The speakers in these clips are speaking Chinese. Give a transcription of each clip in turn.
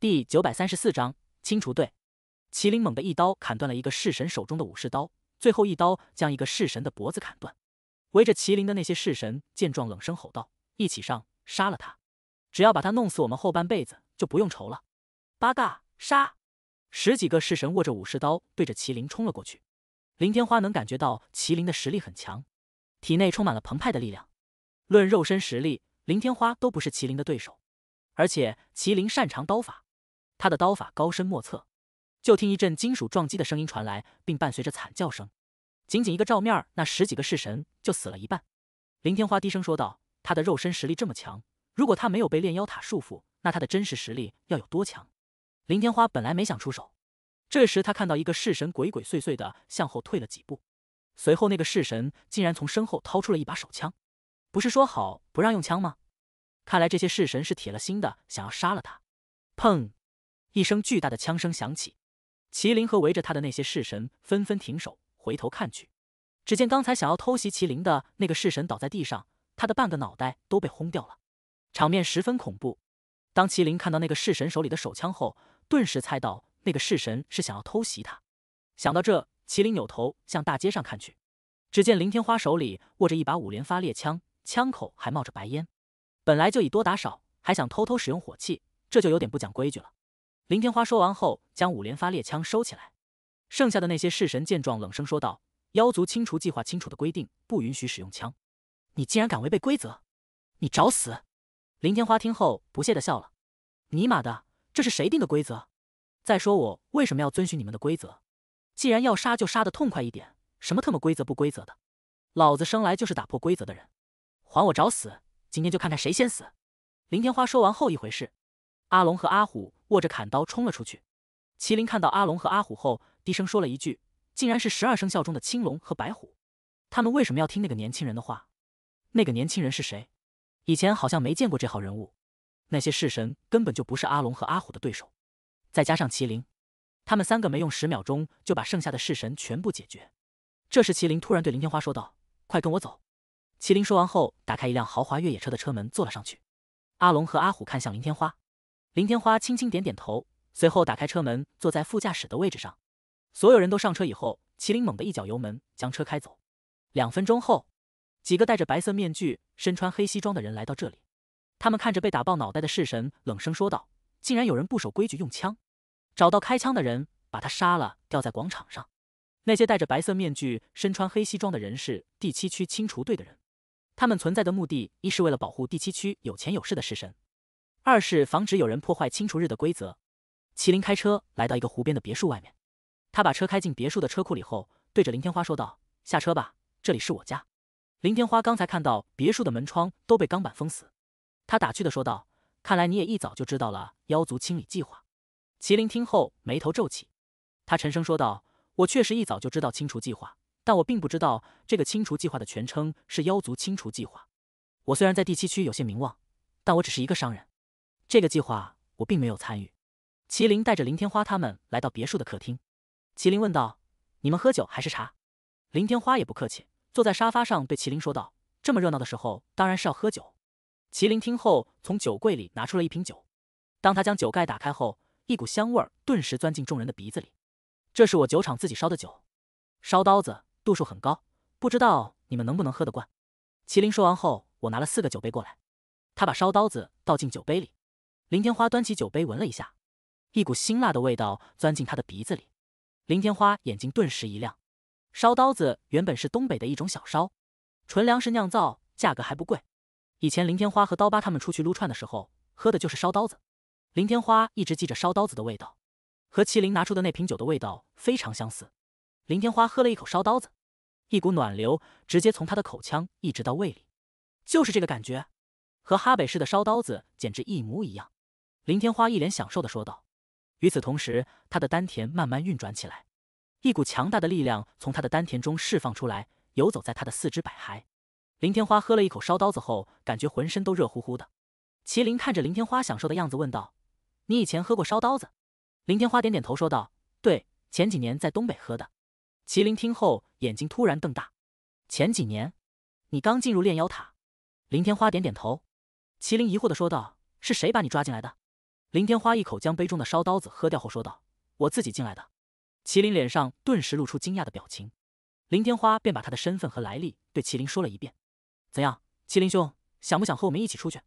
第九百三十四章清除队。麒麟猛的一刀砍断了一个式神手中的武士刀，最后一刀将一个式神的脖子砍断。围着麒麟的那些式神见状，冷声吼道：“一起上，杀了他！只要把他弄死，我们后半辈子就不用愁了。”“八嘎！”杀！十几个式神握着武士刀，对着麒麟冲了过去。林天花能感觉到麒麟的实力很强，体内充满了澎湃的力量。论肉身实力，林天花都不是麒麟的对手，而且麒麟擅长刀法。他的刀法高深莫测，就听一阵金属撞击的声音传来，并伴随着惨叫声。仅仅一个照面，那十几个式神就死了一半。林天花低声说道：“他的肉身实力这么强，如果他没有被炼妖塔束缚，那他的真实实力要有多强？”林天花本来没想出手，这时他看到一个式神鬼鬼祟祟的向后退了几步，随后那个式神竟然从身后掏出了一把手枪。不是说好不让用枪吗？看来这些式神是铁了心的想要杀了他。砰！一声巨大的枪声响起，麒麟和围着他的那些式神纷纷停手，回头看去，只见刚才想要偷袭麒麟的那个式神倒在地上，他的半个脑袋都被轰掉了，场面十分恐怖。当麒麟看到那个式神手里的手枪后，顿时猜到那个式神是想要偷袭他。想到这，麒麟扭头向大街上看去，只见林天花手里握着一把五连发猎枪，枪口还冒着白烟。本来就以多打少，还想偷偷使用火器，这就有点不讲规矩了。林天花说完后，将五连发猎枪收起来。剩下的那些式神见状，冷声说道：“妖族清除计划清楚的规定，不允许使用枪。你竟然敢违背规则，你找死！”林天花听后不屑的笑了：“尼玛的，这是谁定的规则？再说我为什么要遵循你们的规则？既然要杀，就杀的痛快一点。什么特么规则不规则的，老子生来就是打破规则的人。还我找死！今天就看看谁先死。”林天花说完后，一回事，阿龙和阿虎。握着砍刀冲了出去，麒麟看到阿龙和阿虎后，低声说了一句：“竟然是十二生肖中的青龙和白虎，他们为什么要听那个年轻人的话？那个年轻人是谁？以前好像没见过这号人物。那些式神根本就不是阿龙和阿虎的对手，再加上麒麟，他们三个没用十秒钟就把剩下的式神全部解决。这时，麒麟突然对林天花说道：‘快跟我走。’麒麟说完后，打开一辆豪华越野车的车门，坐了上去。阿龙和阿虎看向林天花。”林天花轻轻点点头，随后打开车门，坐在副驾驶的位置上。所有人都上车以后，麒麟猛地一脚油门，将车开走。两分钟后，几个戴着白色面具、身穿黑西装的人来到这里。他们看着被打爆脑袋的式神，冷声说道：“竟然有人不守规矩用枪，找到开枪的人，把他杀了，吊在广场上。”那些戴着白色面具、身穿黑西装的人是第七区清除队的人，他们存在的目的，一是为了保护第七区有钱有势的式神。二是防止有人破坏清除日的规则。麒麟开车来到一个湖边的别墅外面，他把车开进别墅的车库里后，对着林天花说道：“下车吧，这里是我家。”林天花刚才看到别墅的门窗都被钢板封死，他打趣的说道：“看来你也一早就知道了妖族清理计划。”麒麟听后眉头皱起，他沉声说道：“我确实一早就知道清除计划，但我并不知道这个清除计划的全称是妖族清除计划。我虽然在第七区有些名望，但我只是一个商人。”这个计划我并没有参与。麒麟带着林天花他们来到别墅的客厅。麒麟问道：“你们喝酒还是茶？”林天花也不客气，坐在沙发上对麒麟说道：“这么热闹的时候，当然是要喝酒。”麒麟听后，从酒柜里拿出了一瓶酒。当他将酒盖打开后，一股香味顿时钻进众人的鼻子里。这是我酒厂自己烧的酒，烧刀子度数很高，不知道你们能不能喝得惯？麒麟说完后，我拿了四个酒杯过来，他把烧刀子倒进酒杯里。林天花端起酒杯闻了一下，一股辛辣的味道钻进他的鼻子里。林天花眼睛顿时一亮，烧刀子原本是东北的一种小烧，纯粮食酿造，价格还不贵。以前林天花和刀疤他们出去撸串的时候喝的就是烧刀子。林天花一直记着烧刀子的味道，和麒麟拿出的那瓶酒的味道非常相似。林天花喝了一口烧刀子，一股暖流直接从他的口腔一直到胃里，就是这个感觉，和哈北市的烧刀子简直一模一样。林天花一脸享受的说道，与此同时，他的丹田慢慢运转起来，一股强大的力量从他的丹田中释放出来，游走在他的四肢百骸。林天花喝了一口烧刀子后，感觉浑身都热乎乎的。麒麟看着林天花享受的样子，问道：“你以前喝过烧刀子？”林天花点点头，说道：“对，前几年在东北喝的。”麒麟听后，眼睛突然瞪大：“前几年？你刚进入炼妖塔？”林天花点点头。麒麟疑惑的说道：“是谁把你抓进来的？”林天花一口将杯中的烧刀子喝掉后说道：“我自己进来的。”麒麟脸上顿时露出惊讶的表情，林天花便把他的身份和来历对麒麟说了一遍。怎样，麒麟兄，想不想和我们一起出去？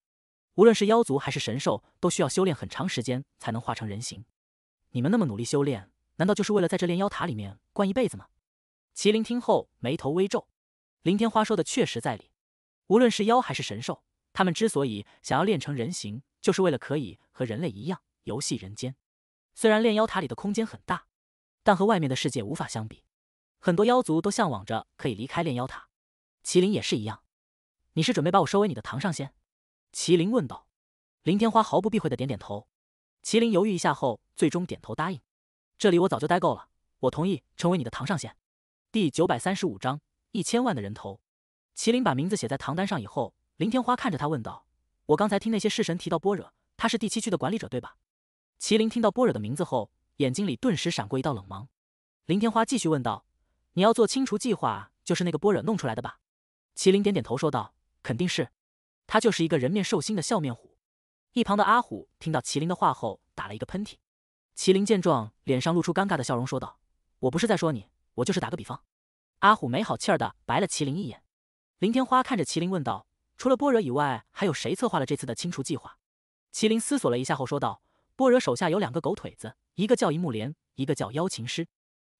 无论是妖族还是神兽，都需要修炼很长时间才能化成人形。你们那么努力修炼，难道就是为了在这炼妖塔里面关一辈子吗？麒麟听后眉头微皱。林天花说的确实在理，无论是妖还是神兽，他们之所以想要练成人形。就是为了可以和人类一样游戏人间。虽然炼妖塔里的空间很大，但和外面的世界无法相比。很多妖族都向往着可以离开炼妖塔，麒麟也是一样。你是准备把我收为你的堂上仙？麒麟问道。林天花毫不避讳的点点头。麒麟犹豫一下后，最终点头答应。这里我早就待够了，我同意成为你的堂上仙。第九百三十五章一千万的人头。麒麟把名字写在唐单上以后，林天花看着他问道。我刚才听那些式神提到般若，他是第七区的管理者，对吧？麒麟听到般若的名字后，眼睛里顿时闪过一道冷芒。林天花继续问道：“你要做清除计划，就是那个般若弄出来的吧？”麒麟点点头说道：“肯定是，他就是一个人面兽心的笑面虎。”一旁的阿虎听到麒麟的话后，打了一个喷嚏。麒麟见状，脸上露出尴尬的笑容说道：“我不是在说你，我就是打个比方。”阿虎没好气儿的白了麒麟一眼。林天花看着麒麟问道。除了波惹以外，还有谁策划了这次的清除计划？麒麟思索了一下后说道：“波惹手下有两个狗腿子，一个叫一木莲，一个叫妖琴师。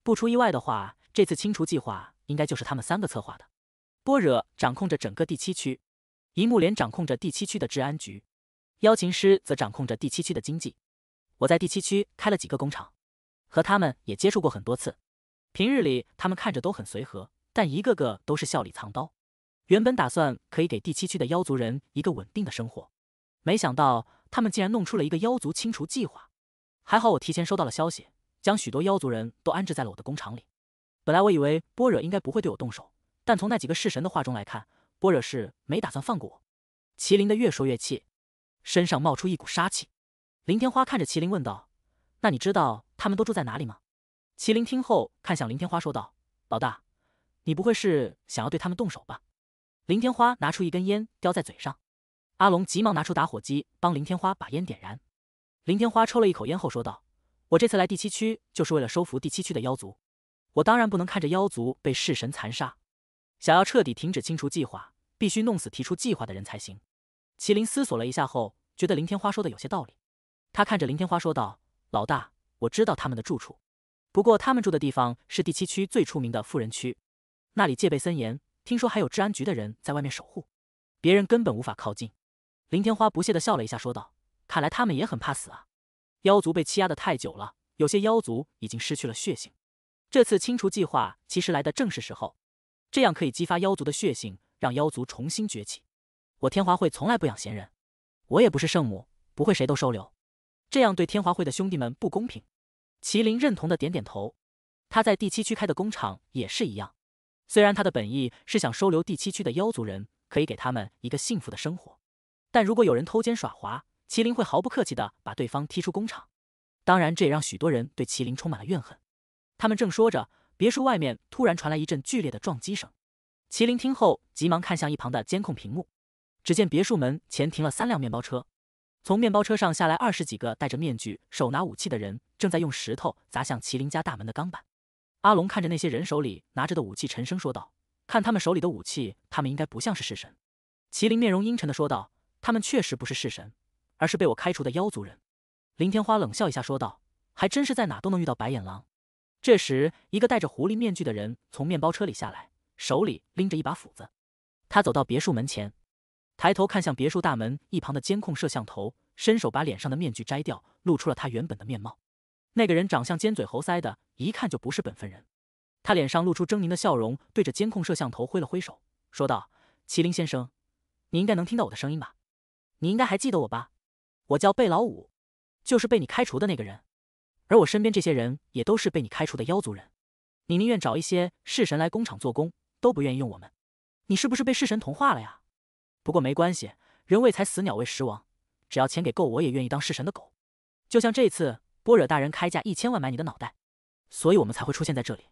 不出意外的话，这次清除计划应该就是他们三个策划的。波惹掌控着整个第七区，一木莲掌控着第七区的治安局，妖琴师则掌控着第七区的经济。我在第七区开了几个工厂，和他们也接触过很多次。平日里他们看着都很随和，但一个个都是笑里藏刀。”原本打算可以给第七区的妖族人一个稳定的生活，没想到他们竟然弄出了一个妖族清除计划。还好我提前收到了消息，将许多妖族人都安置在了我的工厂里。本来我以为波惹应该不会对我动手，但从那几个弑神的话中来看，波惹是没打算放过我。麒麟的越说越气，身上冒出一股杀气。林天花看着麒麟问道：“那你知道他们都住在哪里吗？”麒麟听后看向林天花说道：“老大，你不会是想要对他们动手吧？”林天花拿出一根烟，叼在嘴上。阿龙急忙拿出打火机，帮林天花把烟点燃。林天花抽了一口烟后说道：“我这次来第七区，就是为了收服第七区的妖族。我当然不能看着妖族被弑神残杀。想要彻底停止清除计划，必须弄死提出计划的人才行。”麒麟思索了一下后，觉得林天花说的有些道理。他看着林天花说道：“老大，我知道他们的住处，不过他们住的地方是第七区最出名的富人区，那里戒备森严。”听说还有治安局的人在外面守护，别人根本无法靠近。林天花不屑的笑了一下，说道：“看来他们也很怕死啊。妖族被欺压的太久了，有些妖族已经失去了血性。这次清除计划其实来的正是时候，这样可以激发妖族的血性，让妖族重新崛起。我天华会从来不养闲人，我也不是圣母，不会谁都收留，这样对天华会的兄弟们不公平。”麒麟认同的点点头，他在第七区开的工厂也是一样。虽然他的本意是想收留第七区的妖族人，可以给他们一个幸福的生活，但如果有人偷奸耍滑，麒麟会毫不客气的把对方踢出工厂。当然，这也让许多人对麒麟充满了怨恨。他们正说着，别墅外面突然传来一阵剧烈的撞击声。麒麟听后，急忙看向一旁的监控屏幕，只见别墅门前停了三辆面包车，从面包车上下来二十几个戴着面具、手拿武器的人，正在用石头砸向麒麟家大门的钢板。阿龙看着那些人手里拿着的武器，沉声说道：“看他们手里的武器，他们应该不像是弑神。”麒麟面容阴沉的说道：“他们确实不是弑神，而是被我开除的妖族人。”林天花冷笑一下说道：“还真是在哪都能遇到白眼狼。”这时，一个戴着狐狸面具的人从面包车里下来，手里拎着一把斧子。他走到别墅门前，抬头看向别墅大门一旁的监控摄像头，伸手把脸上的面具摘掉，露出了他原本的面貌。那个人长相尖嘴猴腮的。一看就不是本分人，他脸上露出狰狞的笑容，对着监控摄像头挥了挥手，说道：“麒麟先生，你应该能听到我的声音吧？你应该还记得我吧？我叫贝老五，就是被你开除的那个人。而我身边这些人也都是被你开除的妖族人。你宁愿找一些式神来工厂做工，都不愿意用我们。你是不是被式神同化了呀？不过没关系，人为财死，鸟为食亡。只要钱给够，我也愿意当式神的狗。就像这次，般若大人开价一千万买你的脑袋。”所以我们才会出现在这里。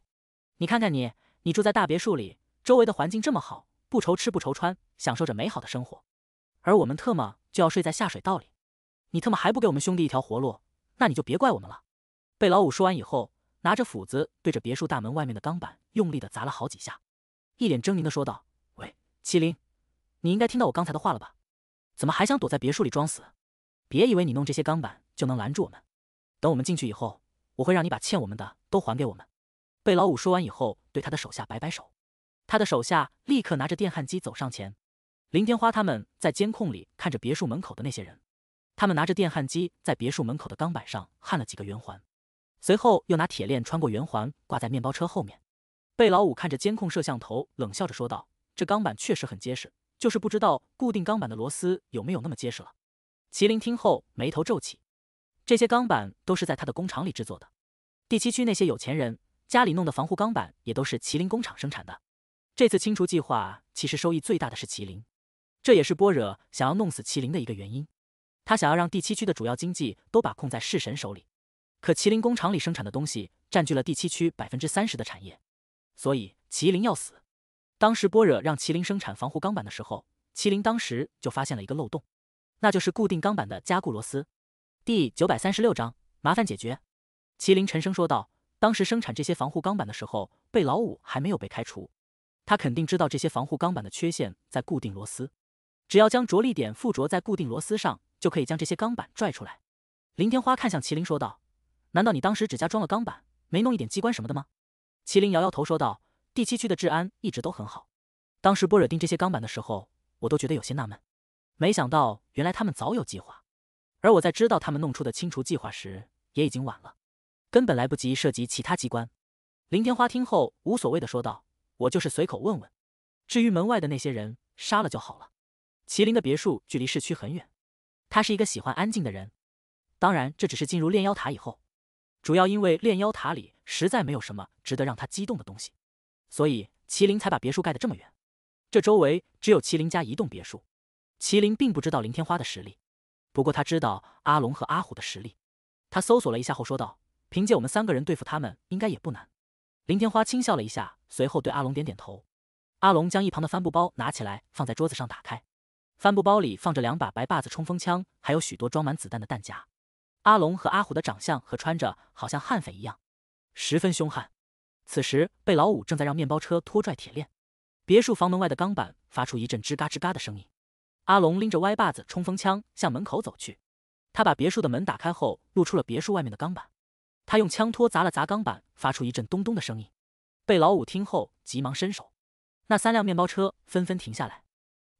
你看看你，你住在大别墅里，周围的环境这么好，不愁吃不愁穿，享受着美好的生活，而我们特么就要睡在下水道里。你特么还不给我们兄弟一条活路，那你就别怪我们了。被老五说完以后，拿着斧子对着别墅大门外面的钢板用力的砸了好几下，一脸狰狞的说道：“喂，麒麟，你应该听到我刚才的话了吧？怎么还想躲在别墅里装死？别以为你弄这些钢板就能拦住我们。等我们进去以后。”我会让你把欠我们的都还给我们。贝老五说完以后，对他的手下摆摆手，他的手下立刻拿着电焊机走上前。林天花他们在监控里看着别墅门口的那些人，他们拿着电焊机在别墅门口的钢板上焊了几个圆环，随后又拿铁链穿过圆环挂在面包车后面。贝老五看着监控摄像头，冷笑着说道：“这钢板确实很结实，就是不知道固定钢板的螺丝有没有那么结实了。”麒麟听后，眉头皱起。这些钢板都是在他的工厂里制作的。第七区那些有钱人家里弄的防护钢板也都是麒麟工厂生产的。这次清除计划其实收益最大的是麒麟，这也是波惹想要弄死麒麟的一个原因。他想要让第七区的主要经济都把控在弑神手里，可麒麟工厂里生产的东西占据了第七区百分之三十的产业，所以麒麟要死。当时波惹让麒麟生产防护钢板的时候，麒麟当时就发现了一个漏洞，那就是固定钢板的加固螺丝。第九百三十六章麻烦解决。麒麟沉声说道：“当时生产这些防护钢板的时候，贝老五还没有被开除，他肯定知道这些防护钢板的缺陷在固定螺丝。只要将着力点附着在固定螺丝上，就可以将这些钢板拽出来。”林天花看向麒麟说道：“难道你当时只加装了钢板，没弄一点机关什么的吗？”麒麟摇摇头说道：“第七区的治安一直都很好，当时波惹定这些钢板的时候，我都觉得有些纳闷。没想到，原来他们早有计划。”而我在知道他们弄出的清除计划时，也已经晚了，根本来不及涉及其他机关。林天花听后无所谓的说道：“我就是随口问问，至于门外的那些人，杀了就好了。”麒麟的别墅距离市区很远，他是一个喜欢安静的人。当然，这只是进入炼妖塔以后，主要因为炼妖塔里实在没有什么值得让他激动的东西，所以麒麟才把别墅盖得这么远。这周围只有麒麟家一栋别墅，麒麟并不知道林天花的实力。不过他知道阿龙和阿虎的实力，他搜索了一下后说道：“凭借我们三个人对付他们，应该也不难。”林天花轻笑了一下，随后对阿龙点点头。阿龙将一旁的帆布包拿起来，放在桌子上打开，帆布包里放着两把白把子冲锋枪，还有许多装满子弹的弹夹。阿龙和阿虎的长相和穿着，好像悍匪一样，十分凶悍。此时，被老五正在让面包车拖拽铁链，别墅房门外的钢板发出一阵吱嘎吱嘎的声音。阿龙拎着歪把子冲锋枪向门口走去，他把别墅的门打开后，露出了别墅外面的钢板。他用枪托砸了砸钢板，发出一阵咚咚的声音。贝老五听后，急忙伸手，那三辆面包车纷纷停下来。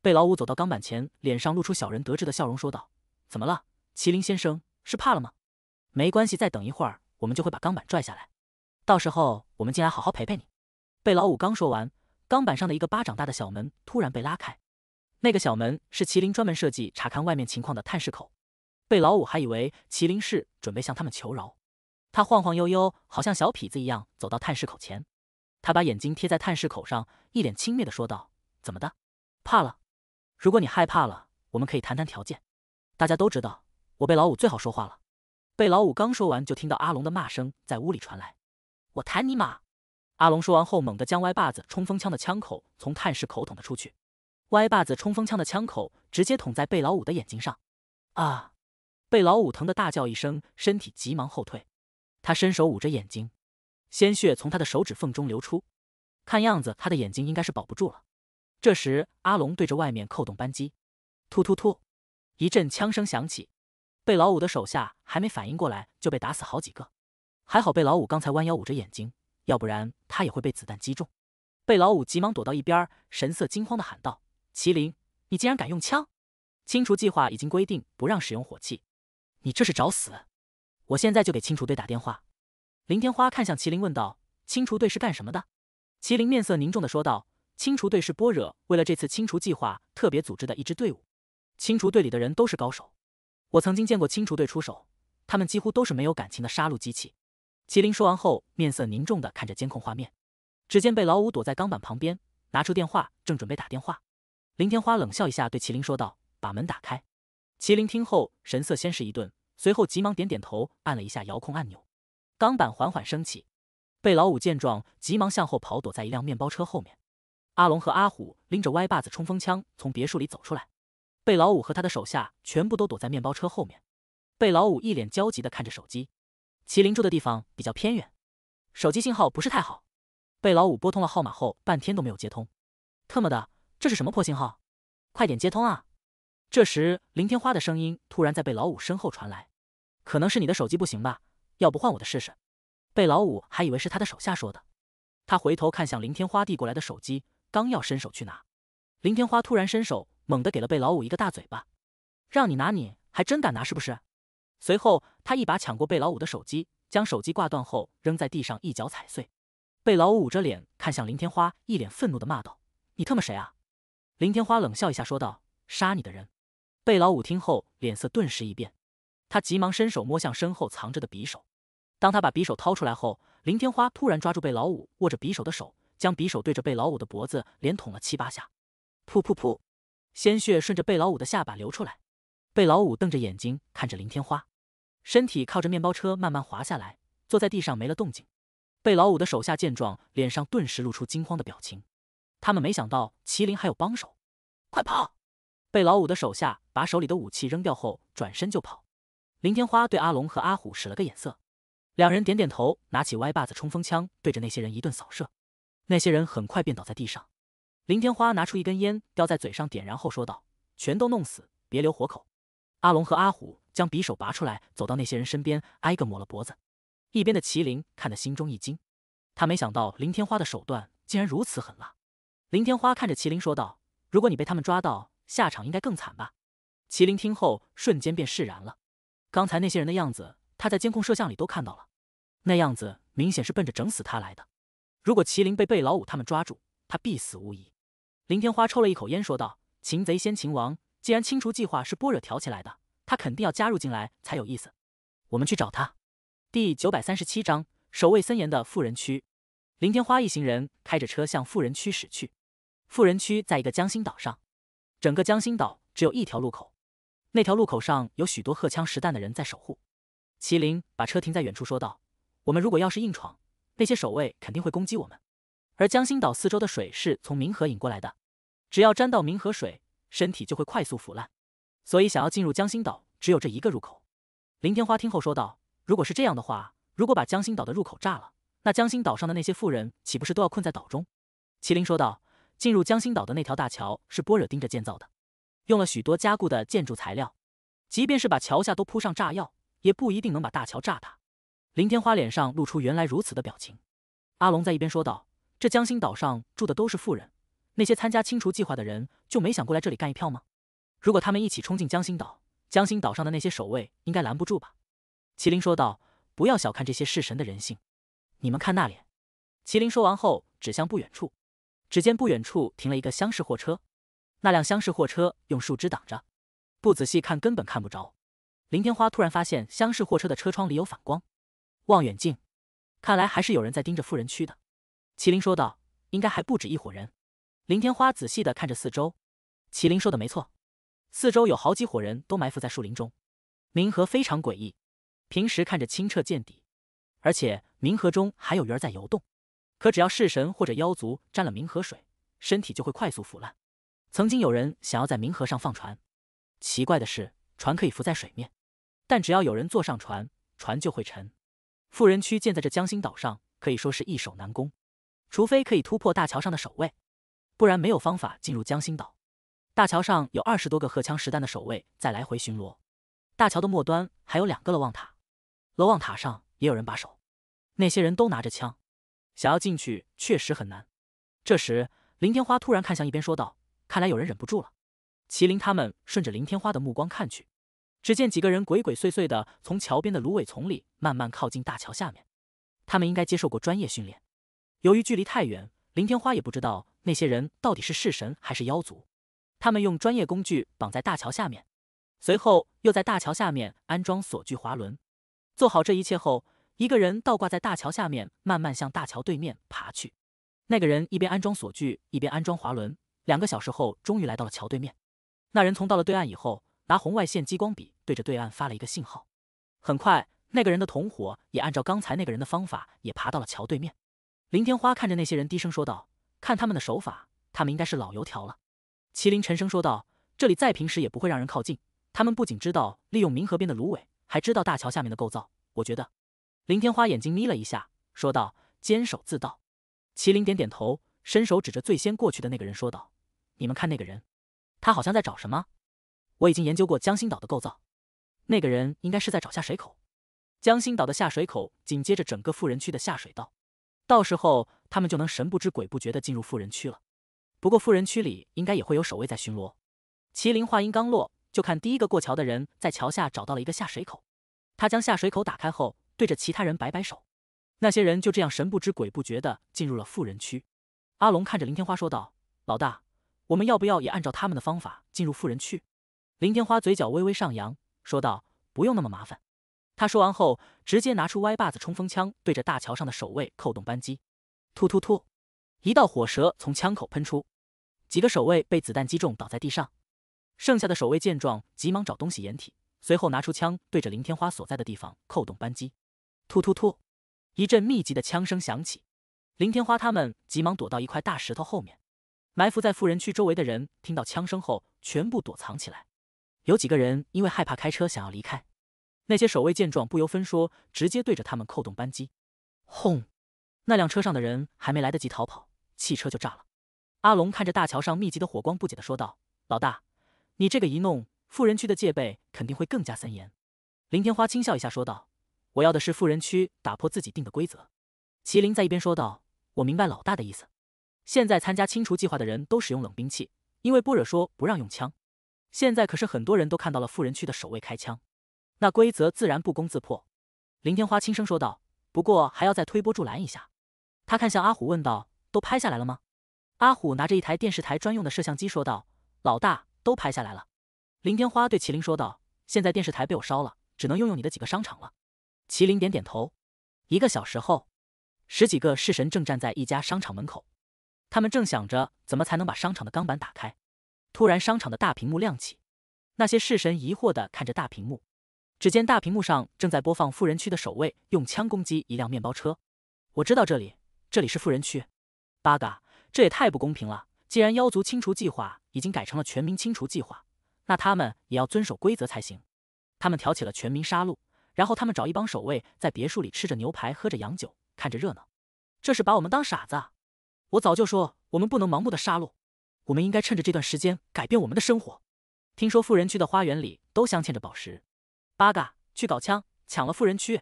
贝老五走到钢板前，脸上露出小人得志的笑容，说道：“怎么了，麒麟先生？是怕了吗？没关系，再等一会儿，我们就会把钢板拽下来。到时候我们进来好好陪陪你。”贝老五刚说完，钢板上的一个巴掌大的小门突然被拉开。那个小门是麒麟专门设计查看外面情况的探视口，贝老五还以为麒麟是准备向他们求饶，他晃晃悠悠，好像小痞子一样走到探视口前，他把眼睛贴在探视口上，一脸轻蔑的说道：“怎么的？怕了？如果你害怕了，我们可以谈谈条件。大家都知道，我贝老五最好说话了。”贝老五刚说完，就听到阿龙的骂声在屋里传来：“我弹你妈！”阿龙说完后，猛地将歪把子冲锋枪的枪口从探视口捅了出去。歪把子冲锋枪的枪口直接捅在贝老五的眼睛上，啊！贝老五疼的大叫一声，身体急忙后退。他伸手捂着眼睛，鲜血从他的手指缝中流出，看样子他的眼睛应该是保不住了。这时，阿龙对着外面扣动扳机，突突突，一阵枪声响起，贝老五的手下还没反应过来就被打死好几个。还好贝老五刚才弯腰捂着眼睛，要不然他也会被子弹击中。贝老五急忙躲到一边，神色惊慌的喊道。麒麟，你竟然敢用枪！清除计划已经规定不让使用火器，你这是找死！我现在就给清除队打电话。林天花看向麒麟问道：“清除队是干什么的？”麒麟面色凝重的说道：“清除队是波惹为了这次清除计划特别组织的一支队伍，清除队里的人都是高手。我曾经见过清除队出手，他们几乎都是没有感情的杀戮机器。”麒麟说完后，面色凝重的看着监控画面，只见被老五躲在钢板旁边，拿出电话，正准备打电话。林天花冷笑一下，对麒麟说道：“把门打开。”麒麟听后，神色先是一顿，随后急忙点点头，按了一下遥控按钮。钢板缓缓升起。贝老五见状，急忙向后跑，躲在一辆面包车后面。阿龙和阿虎拎着歪把子冲锋枪从别墅里走出来。贝老五和他的手下全部都躲在面包车后面。贝老五一脸焦急地看着手机。麒麟住的地方比较偏远，手机信号不是太好。贝老五拨通了号码后，半天都没有接通。特么的！这是什么破信号？快点接通啊！这时林天花的声音突然在贝老五身后传来：“可能是你的手机不行吧？要不换我的试试？”贝老五还以为是他的手下说的，他回头看向林天花递过来的手机，刚要伸手去拿，林天花突然伸手猛地给了贝老五一个大嘴巴：“让你拿你还真敢拿是不是？”随后他一把抢过贝老五的手机，将手机挂断后扔在地上，一脚踩碎。贝老五捂着脸看向林天花，一脸愤怒的骂道：“你他妈谁啊？”林天花冷笑一下，说道：“杀你的人。”贝老五听后，脸色顿时一变，他急忙伸手摸向身后藏着的匕首。当他把匕首掏出来后，林天花突然抓住贝老五握着匕首的手，将匕首对着贝老五的脖子连捅了七八下。噗噗噗，鲜血顺着贝老五的下巴流出来。贝老五瞪着眼睛看着林天花，身体靠着面包车慢慢滑下来，坐在地上没了动静。贝老五的手下见状，脸上顿时露出惊慌的表情。他们没想到麒麟还有帮手，快跑！被老五的手下把手里的武器扔掉后，转身就跑。林天花对阿龙和阿虎使了个眼色，两人点点头，拿起歪把子冲锋枪，对着那些人一顿扫射。那些人很快便倒在地上。林天花拿出一根烟，叼在嘴上点燃后说道：“全都弄死，别留活口。”阿龙和阿虎将匕首拔出来，走到那些人身边，挨个抹了脖子。一边的麒麟看得心中一惊，他没想到林天花的手段竟然如此狠辣。林天花看着麒麟说道：“如果你被他们抓到，下场应该更惨吧？”麒麟听后瞬间便释然了。刚才那些人的样子，他在监控摄像里都看到了，那样子明显是奔着整死他来的。如果麒麟被贝老五他们抓住，他必死无疑。林天花抽了一口烟说道：“擒贼先擒王，既然清除计划是般若挑起来的，他肯定要加入进来才有意思。我们去找他。”第九百三十七章：守卫森严的富人区。林天花一行人开着车向富人区驶去。富人区在一个江心岛上，整个江心岛只有一条路口，那条路口上有许多荷枪实弹的人在守护。麒麟把车停在远处，说道：“我们如果要是硬闯，那些守卫肯定会攻击我们。而江心岛四周的水是从明河引过来的，只要沾到明河水，身体就会快速腐烂。所以想要进入江心岛，只有这一个入口。”林天花听后说道：“如果是这样的话，如果把江心岛的入口炸了，那江心岛上的那些富人岂不是都要困在岛中？”麒麟说道。进入江心岛的那条大桥是波惹盯着建造的，用了许多加固的建筑材料，即便是把桥下都铺上炸药，也不一定能把大桥炸塌。林天花脸上露出“原来如此”的表情。阿龙在一边说道：“这江心岛上住的都是富人，那些参加清除计划的人就没想过来这里干一票吗？如果他们一起冲进江心岛，江心岛上的那些守卫应该拦不住吧？”麒麟说道：“不要小看这些弑神的人性，你们看那里。”麒麟说完后指向不远处。只见不远处停了一个厢式货车，那辆厢式货车用树枝挡着，不仔细看根本看不着。林天花突然发现厢式货车的车窗里有反光，望远镜，看来还是有人在盯着富人区的。麒麟说道：“应该还不止一伙人。”林天花仔细的看着四周，麒麟说的没错，四周有好几伙人都埋伏在树林中。冥河非常诡异，平时看着清澈见底，而且冥河中还有鱼儿在游动。可只要弑神或者妖族沾了冥河水，身体就会快速腐烂。曾经有人想要在冥河上放船，奇怪的是船可以浮在水面，但只要有人坐上船，船就会沉。富人区建在这江心岛上，可以说是易守难攻，除非可以突破大桥上的守卫，不然没有方法进入江心岛。大桥上有二十多个荷枪实弹的守卫在来回巡逻，大桥的末端还有两个楼望塔，楼望塔上也有人把守，那些人都拿着枪。想要进去确实很难。这时，林天花突然看向一边，说道：“看来有人忍不住了。”麒麟他们顺着林天花的目光看去，只见几个人鬼鬼祟祟的从桥边的芦苇丛里慢慢靠近大桥下面。他们应该接受过专业训练。由于距离太远，林天花也不知道那些人到底是式神还是妖族。他们用专业工具绑在大桥下面，随后又在大桥下面安装锁具滑轮。做好这一切后。一个人倒挂在大桥下面，慢慢向大桥对面爬去。那个人一边安装锁具，一边安装滑轮。两个小时后，终于来到了桥对面。那人从到了对岸以后，拿红外线激光笔对着对岸发了一个信号。很快，那个人的同伙也按照刚才那个人的方法，也爬到了桥对面。林天花看着那些人，低声说道：“看他们的手法，他们应该是老油条了。”麒麟沉声说道：“这里再平时也不会让人靠近。他们不仅知道利用明河边的芦苇，还知道大桥下面的构造。我觉得。”林天花眼睛眯了一下，说道：“坚守自盗。”麒麟点点头，伸手指着最先过去的那个人，说道：“你们看那个人，他好像在找什么？我已经研究过江心岛的构造，那个人应该是在找下水口。江心岛的下水口紧接着整个富人区的下水道，到时候他们就能神不知鬼不觉地进入富人区了。不过富人区里应该也会有守卫在巡逻。”麒麟话音刚落，就看第一个过桥的人在桥下找到了一个下水口，他将下水口打开后。对着其他人摆摆手，那些人就这样神不知鬼不觉的进入了富人区。阿龙看着林天花说道：“老大，我们要不要也按照他们的方法进入富人区？”林天花嘴角微微上扬，说道：“不用那么麻烦。”他说完后，直接拿出歪把子冲锋枪，对着大桥上的守卫扣动扳机，突突突，一道火舌从枪口喷出，几个守卫被子弹击中倒在地上。剩下的守卫见状，急忙找东西掩体，随后拿出枪对着林天花所在的地方扣动扳机。突突突！一阵密集的枪声响起，林天花他们急忙躲到一块大石头后面。埋伏在富人区周围的人听到枪声后，全部躲藏起来。有几个人因为害怕开车想要离开，那些守卫见状不由分说，直接对着他们扣动扳机。轰！那辆车上的人还没来得及逃跑，汽车就炸了。阿龙看着大桥上密集的火光，不解的说道：“老大，你这个一弄，富人区的戒备肯定会更加森严。”林天花轻笑一下说道。我要的是富人区打破自己定的规则。”麒麟在一边说道，“我明白老大的意思。现在参加清除计划的人都使用冷兵器，因为波惹说不让用枪。现在可是很多人都看到了富人区的守卫开枪，那规则自然不攻自破。”林天花轻声说道，“不过还要再推波助澜一下。”他看向阿虎问道：“都拍下来了吗？”阿虎拿着一台电视台专用的摄像机说道：“老大，都拍下来了。”林天花对麒麟说道：“现在电视台被我烧了，只能用用你的几个商场了。”麒麟点点头。一个小时后，十几个式神正站在一家商场门口，他们正想着怎么才能把商场的钢板打开。突然，商场的大屏幕亮起，那些式神疑惑的看着大屏幕，只见大屏幕上正在播放富人区的守卫用枪攻击一辆面包车。我知道这里，这里是富人区。八嘎！这也太不公平了！既然妖族清除计划已经改成了全民清除计划，那他们也要遵守规则才行。他们挑起了全民杀戮。然后他们找一帮守卫，在别墅里吃着牛排，喝着洋酒，看着热闹。这是把我们当傻子。啊！我早就说，我们不能盲目的杀戮，我们应该趁着这段时间改变我们的生活。听说富人区的花园里都镶嵌着宝石。八嘎！去搞枪，抢了富人区。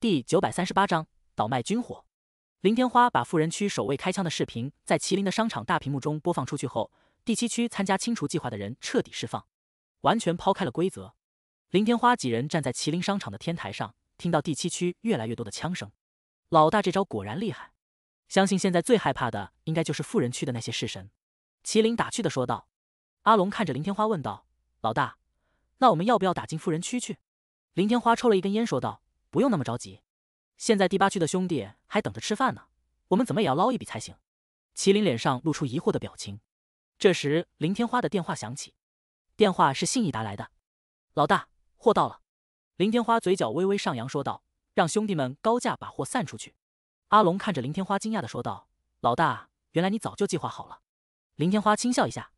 第九百三十八章倒卖军火。林天花把富人区守卫开枪的视频在麒麟的商场大屏幕中播放出去后，第七区参加清除计划的人彻底释放，完全抛开了规则。林天花几人站在麒麟商场的天台上，听到第七区越来越多的枪声。老大这招果然厉害，相信现在最害怕的应该就是富人区的那些式神。麒麟打趣的说道。阿龙看着林天花问道：“老大，那我们要不要打进富人区去？”林天花抽了一根烟说道：“不用那么着急，现在第八区的兄弟还等着吃饭呢，我们怎么也要捞一笔才行。”麒麟脸上露出疑惑的表情。这时林天花的电话响起，电话是信义达来的，老大。货到了，林天花嘴角微微上扬，说道：“让兄弟们高价把货散出去。”阿龙看着林天花，惊讶的说道：“老大，原来你早就计划好了。”林天花轻笑一下，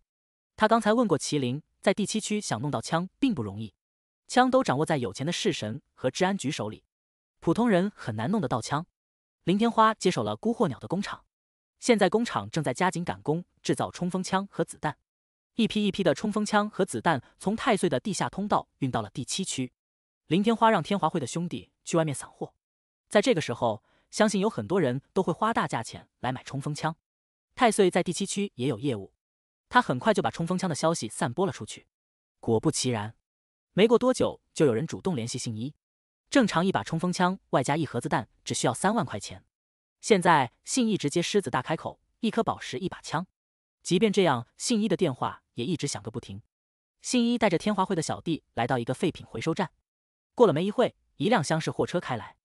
他刚才问过麒麟，在第七区想弄到枪并不容易，枪都掌握在有钱的市神和治安局手里，普通人很难弄得到枪。林天花接手了孤货鸟的工厂，现在工厂正在加紧赶工，制造冲锋枪和子弹。一批一批的冲锋枪和子弹从太岁的地下通道运到了第七区。林天花让天华会的兄弟去外面散货。在这个时候，相信有很多人都会花大价钱来买冲锋枪。太岁在第七区也有业务，他很快就把冲锋枪的消息散播了出去。果不其然，没过多久就有人主动联系信一。正常一把冲锋枪外加一盒子弹只需要三万块钱，现在信一直接狮子大开口，一颗宝石一把枪。即便这样，信一的电话也一直响个不停。信一带着天华会的小弟来到一个废品回收站。过了没一会，一辆厢式货车开来，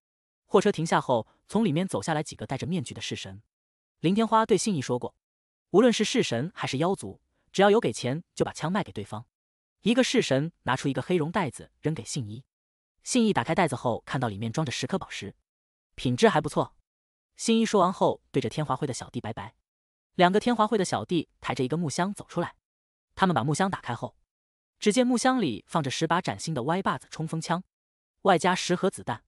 货车停下后，从里面走下来几个戴着面具的式神。林天花对信一说过，无论是式神还是妖族，只要有给钱，就把枪卖给对方。一个式神拿出一个黑绒袋子扔给信一，信一打开袋子后，看到里面装着十颗宝石，品质还不错。信一说完后，对着天华会的小弟拜拜。两个天华会的小弟抬着一个木箱走出来，他们把木箱打开后，只见木箱里放着十把崭新的歪把子冲锋枪，外加十盒子弹。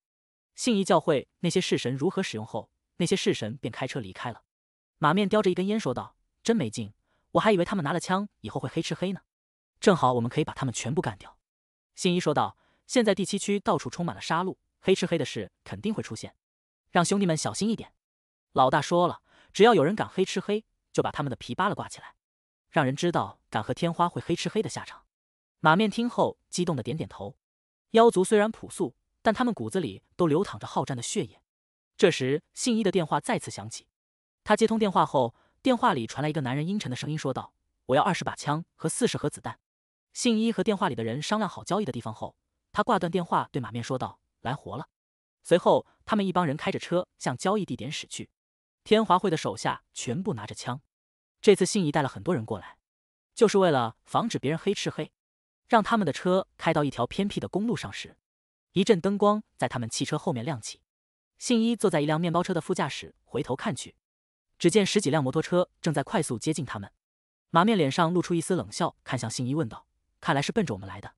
信一教会那些式神如何使用后，那些式神便开车离开了。马面叼着一根烟说道：“真没劲，我还以为他们拿了枪以后会黑吃黑呢。正好我们可以把他们全部干掉。”信一说道：“现在第七区到处充满了杀戮，黑吃黑的事肯定会出现，让兄弟们小心一点。老大说了，只要有人敢黑吃黑。”就把他们的皮扒了挂起来，让人知道敢和天花会黑吃黑的下场。马面听后激动的点点头。妖族虽然朴素，但他们骨子里都流淌着好战的血液。这时，信一的电话再次响起，他接通电话后，电话里传来一个男人阴沉的声音说道：“我要二十把枪和四十盒子弹。”信一和电话里的人商量好交易的地方后，他挂断电话对马面说道：“来活了。”随后，他们一帮人开着车向交易地点驶去。天华会的手下全部拿着枪，这次信一带了很多人过来，就是为了防止别人黑吃黑。让他们的车开到一条偏僻的公路上时，一阵灯光在他们汽车后面亮起。信一坐在一辆面包车的副驾驶，回头看去，只见十几辆摩托车正在快速接近他们。马面脸上露出一丝冷笑，看向信一问道：“看来是奔着我们来的。”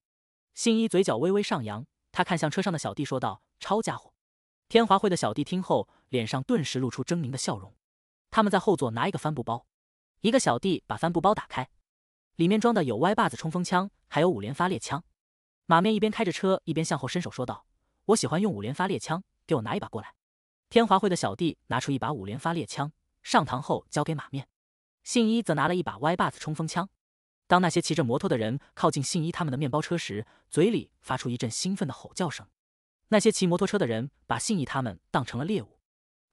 信一嘴角微微上扬，他看向车上的小弟说道：“抄家伙！”天华会的小弟听后。脸上顿时露出狰狞的笑容。他们在后座拿一个帆布包，一个小弟把帆布包打开，里面装的有歪把子冲锋枪，还有五连发猎枪。马面一边开着车，一边向后伸手说道：“我喜欢用五连发猎枪，给我拿一把过来。”天华会的小弟拿出一把五连发猎枪，上膛后交给马面。信一则拿了一把歪把子冲锋枪。当那些骑着摩托的人靠近信一他们的面包车时，嘴里发出一阵兴奋的吼叫声。那些骑摩托车的人把信一他们当成了猎物。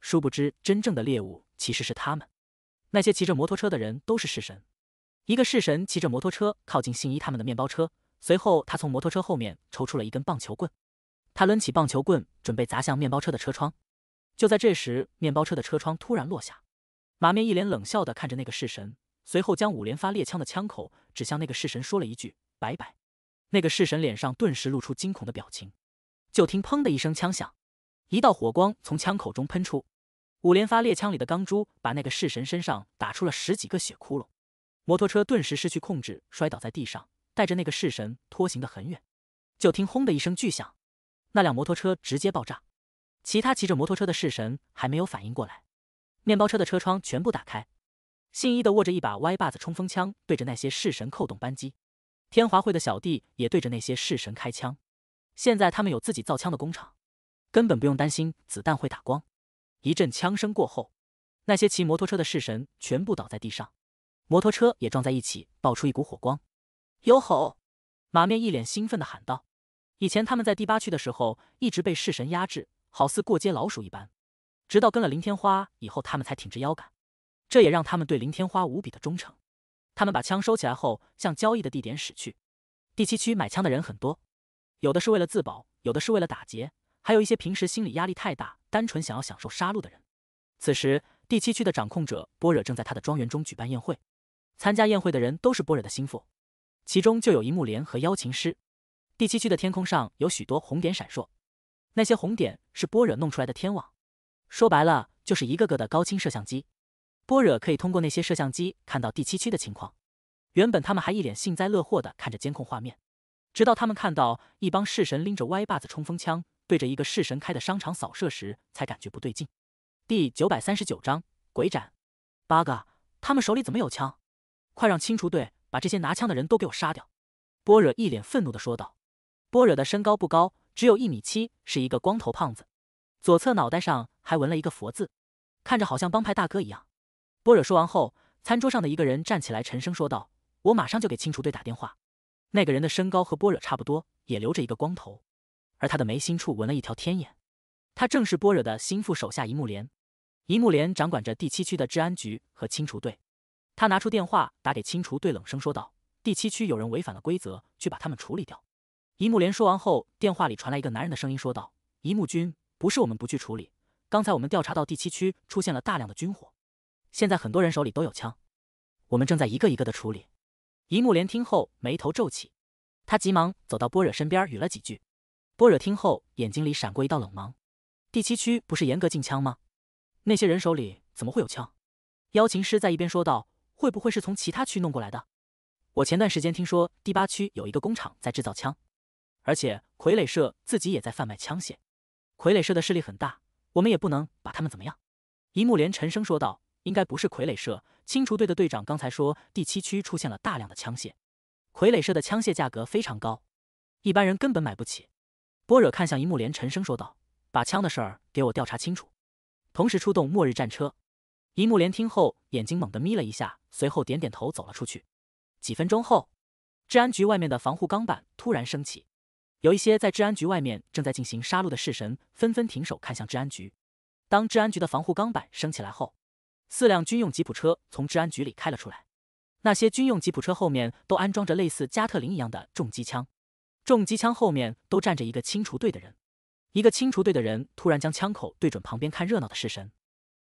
殊不知，真正的猎物其实是他们。那些骑着摩托车的人都是式神。一个式神骑着摩托车靠近信一他们的面包车，随后他从摩托车后面抽出了一根棒球棍。他抡起棒球棍，准备砸向面包车的车窗。就在这时，面包车的车窗突然落下。马面一脸冷笑的看着那个式神，随后将五连发猎枪的枪口指向那个式神，说了一句“拜拜”。那个式神脸上顿时露出惊恐的表情。就听“砰”的一声枪响。一道火光从枪口中喷出，五连发猎枪里的钢珠把那个式神身上打出了十几个血窟窿，摩托车顿时失去控制，摔倒在地上，带着那个式神拖行的很远。就听轰的一声巨响，那辆摩托车直接爆炸。其他骑着摩托车的式神还没有反应过来，面包车的车窗全部打开，信一的握着一把歪把子冲锋枪对着那些式神扣动扳机，天华会的小弟也对着那些式神开枪。现在他们有自己造枪的工厂。根本不用担心子弹会打光。一阵枪声过后，那些骑摩托车的式神全部倒在地上，摩托车也撞在一起，爆出一股火光。哟吼！马面一脸兴奋的喊道：“以前他们在第八区的时候，一直被式神压制，好似过街老鼠一般。直到跟了林天花以后，他们才挺直腰杆。这也让他们对林天花无比的忠诚。”他们把枪收起来后，向交易的地点驶去。第七区买枪的人很多，有的是为了自保，有的是为了打劫。还有一些平时心理压力太大、单纯想要享受杀戮的人。此时，第七区的掌控者波惹正在他的庄园中举办宴会。参加宴会的人都是波惹的心腹，其中就有一木莲和邀请师。第七区的天空上有许多红点闪烁，那些红点是波惹弄出来的天网，说白了就是一个个的高清摄像机。波惹可以通过那些摄像机看到第七区的情况。原本他们还一脸幸灾乐祸的看着监控画面，直到他们看到一帮式神拎着歪把子冲锋枪。对着一个弑神开的商场扫射时，才感觉不对劲。第九百三十九章鬼斩。八嘎！他们手里怎么有枪？快让清除队把这些拿枪的人都给我杀掉！波惹一脸愤怒的说道。波惹的身高不高，只有一米七，是一个光头胖子，左侧脑袋上还纹了一个佛字，看着好像帮派大哥一样。波惹说完后，餐桌上的一个人站起来，沉声说道：“我马上就给清除队打电话。”那个人的身高和波惹差不多，也留着一个光头。而他的眉心处纹了一条天眼，他正是般若的心腹手下一木莲。一木莲掌管着第七区的治安局和清除队。他拿出电话打给清除队，冷声说道：“第七区有人违反了规则，去把他们处理掉。”一木莲说完后，电话里传来一个男人的声音说道：“一木君，不是我们不去处理，刚才我们调查到第七区出现了大量的军火，现在很多人手里都有枪，我们正在一个一个的处理。”一木莲听后眉头皱起，他急忙走到般若身边，语了几句。般若听后，眼睛里闪过一道冷芒。第七区不是严格禁枪吗？那些人手里怎么会有枪？邀请师在一边说道：“会不会是从其他区弄过来的？我前段时间听说第八区有一个工厂在制造枪，而且傀儡社自己也在贩卖枪械。傀儡社的势力很大，我们也不能把他们怎么样。”一木连沉声说道：“应该不是傀儡社。清除队的队长刚才说，第七区出现了大量的枪械。傀儡社的枪械价格非常高，一般人根本买不起。”波惹看向一木莲，沉声说道：“把枪的事儿给我调查清楚，同时出动末日战车。”一木莲听后，眼睛猛地眯了一下，随后点点头，走了出去。几分钟后，治安局外面的防护钢板突然升起，有一些在治安局外面正在进行杀戮的式神纷纷停手，看向治安局。当治安局的防护钢板升起来后，四辆军用吉普车从治安局里开了出来，那些军用吉普车后面都安装着类似加特林一样的重机枪。重机枪后面都站着一个清除队的人，一个清除队的人突然将枪口对准旁边看热闹的式神，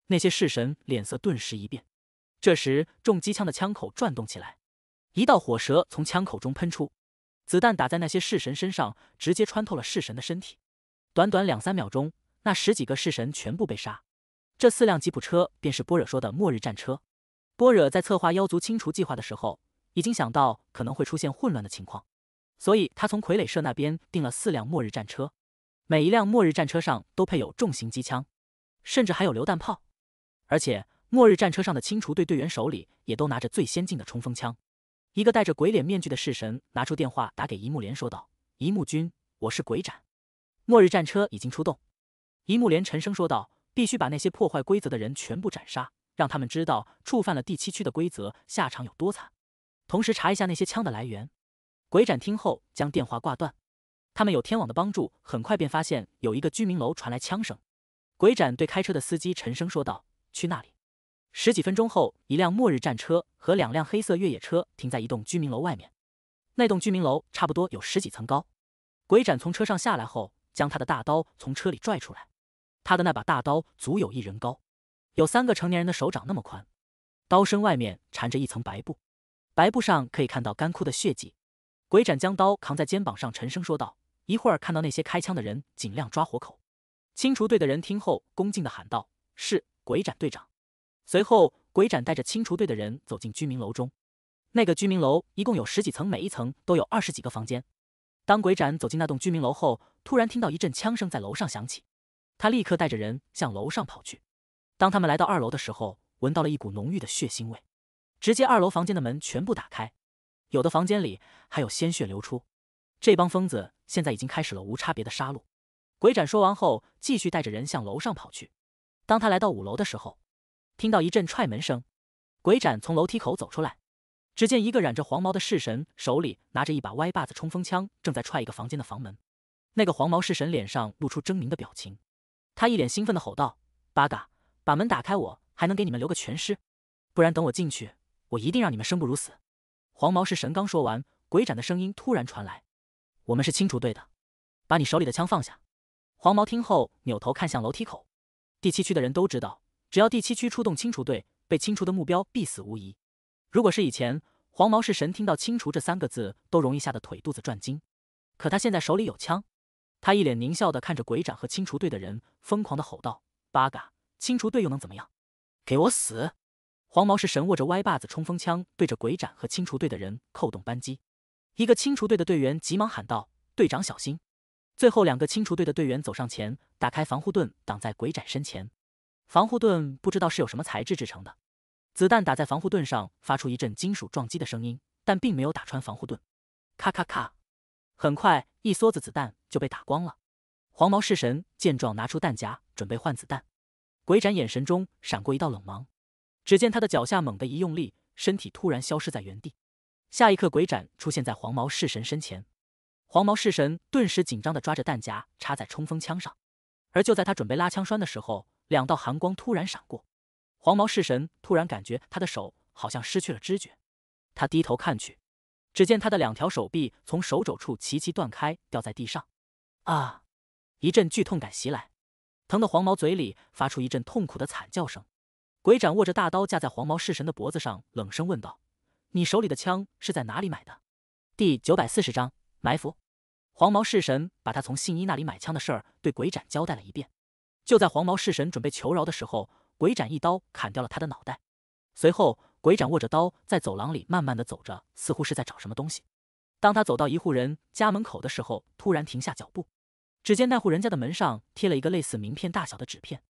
那些式神脸色顿时一变。这时，重机枪的枪口转动起来，一道火舌从枪口中喷出，子弹打在那些式神身上，直接穿透了式神的身体。短短两三秒钟，那十几个式神全部被杀。这四辆吉普车便是波惹说的末日战车。波惹在策划妖族清除计划的时候，已经想到可能会出现混乱的情况。所以他从傀儡社那边订了四辆末日战车，每一辆末日战车上都配有重型机枪，甚至还有榴弹炮。而且末日战车上的清除队队员手里也都拿着最先进的冲锋枪。一个戴着鬼脸面具的式神拿出电话打给一木连，说道：“一木君，我是鬼斩，末日战车已经出动。”一木连沉声说道：“必须把那些破坏规则的人全部斩杀，让他们知道触犯了第七区的规则下场有多惨。同时查一下那些枪的来源。”鬼斩听后将电话挂断。他们有天网的帮助，很快便发现有一个居民楼传来枪声。鬼斩对开车的司机沉声说道：“去那里。”十几分钟后，一辆末日战车和两辆黑色越野车停在一栋居民楼外面。那栋居民楼差不多有十几层高。鬼斩从车上下来后，将他的大刀从车里拽出来。他的那把大刀足有一人高，有三个成年人的手掌那么宽。刀身外面缠着一层白布，白布上可以看到干枯的血迹。鬼斩将刀扛在肩膀上，沉声说道：“一会儿看到那些开枪的人，尽量抓活口。”清除队的人听后，恭敬地喊道：“是，鬼斩队长。”随后，鬼斩带着清除队的人走进居民楼中。那个居民楼一共有十几层，每一层都有二十几个房间。当鬼斩走进那栋居民楼后，突然听到一阵枪声在楼上响起，他立刻带着人向楼上跑去。当他们来到二楼的时候，闻到了一股浓郁的血腥味，直接二楼房间的门全部打开。有的房间里还有鲜血流出，这帮疯子现在已经开始了无差别的杀戮。鬼斩说完后，继续带着人向楼上跑去。当他来到五楼的时候，听到一阵踹门声。鬼斩从楼梯口走出来，只见一个染着黄毛的式神手里拿着一把歪把子冲锋枪，正在踹一个房间的房门。那个黄毛式神脸上露出狰狞的表情，他一脸兴奋地吼道：“八嘎！把门打开，我还能给你们留个全尸，不然等我进去，我一定让你们生不如死。”黄毛是神刚说完，鬼斩的声音突然传来：“我们是清除队的，把你手里的枪放下。”黄毛听后扭头看向楼梯口。第七区的人都知道，只要第七区出动清除队，被清除的目标必死无疑。如果是以前，黄毛是神听到“清除”这三个字都容易吓得腿肚子转筋。可他现在手里有枪，他一脸狞笑的看着鬼斩和清除队的人，疯狂的吼道：“八嘎！清除队又能怎么样？给我死！”黄毛式神握着歪把子冲锋枪，对着鬼斩和清除队的人扣动扳机。一个清除队的队员急忙喊道：“队长，小心！”最后两个清除队的队员走上前，打开防护盾挡在鬼斩身前。防护盾不知道是有什么材质制成的，子弹打在防护盾上发出一阵金属撞击的声音，但并没有打穿防护盾。咔咔咔！很快，一梭子子弹就被打光了。黄毛式神见状，拿出弹夹准备换子弹。鬼斩眼神中闪过一道冷芒。只见他的脚下猛地一用力，身体突然消失在原地。下一刻，鬼斩出现在黄毛式神身前，黄毛式神顿时紧张地抓着弹夹插在冲锋枪上。而就在他准备拉枪栓的时候，两道寒光突然闪过，黄毛式神突然感觉他的手好像失去了知觉。他低头看去，只见他的两条手臂从手肘处齐齐断开，掉在地上。啊！一阵剧痛感袭来，疼得黄毛嘴里发出一阵痛苦的惨叫声。鬼斩握着大刀架在黄毛式神的脖子上，冷声问道：“你手里的枪是在哪里买的？”第九百四十章埋伏。黄毛式神把他从信一那里买枪的事儿对鬼斩交代了一遍。就在黄毛式神准备求饶的时候，鬼斩一刀砍掉了他的脑袋。随后，鬼斩握着刀在走廊里慢慢的走着，似乎是在找什么东西。当他走到一户人家门口的时候，突然停下脚步，只见那户人家的门上贴了一个类似名片大小的纸片，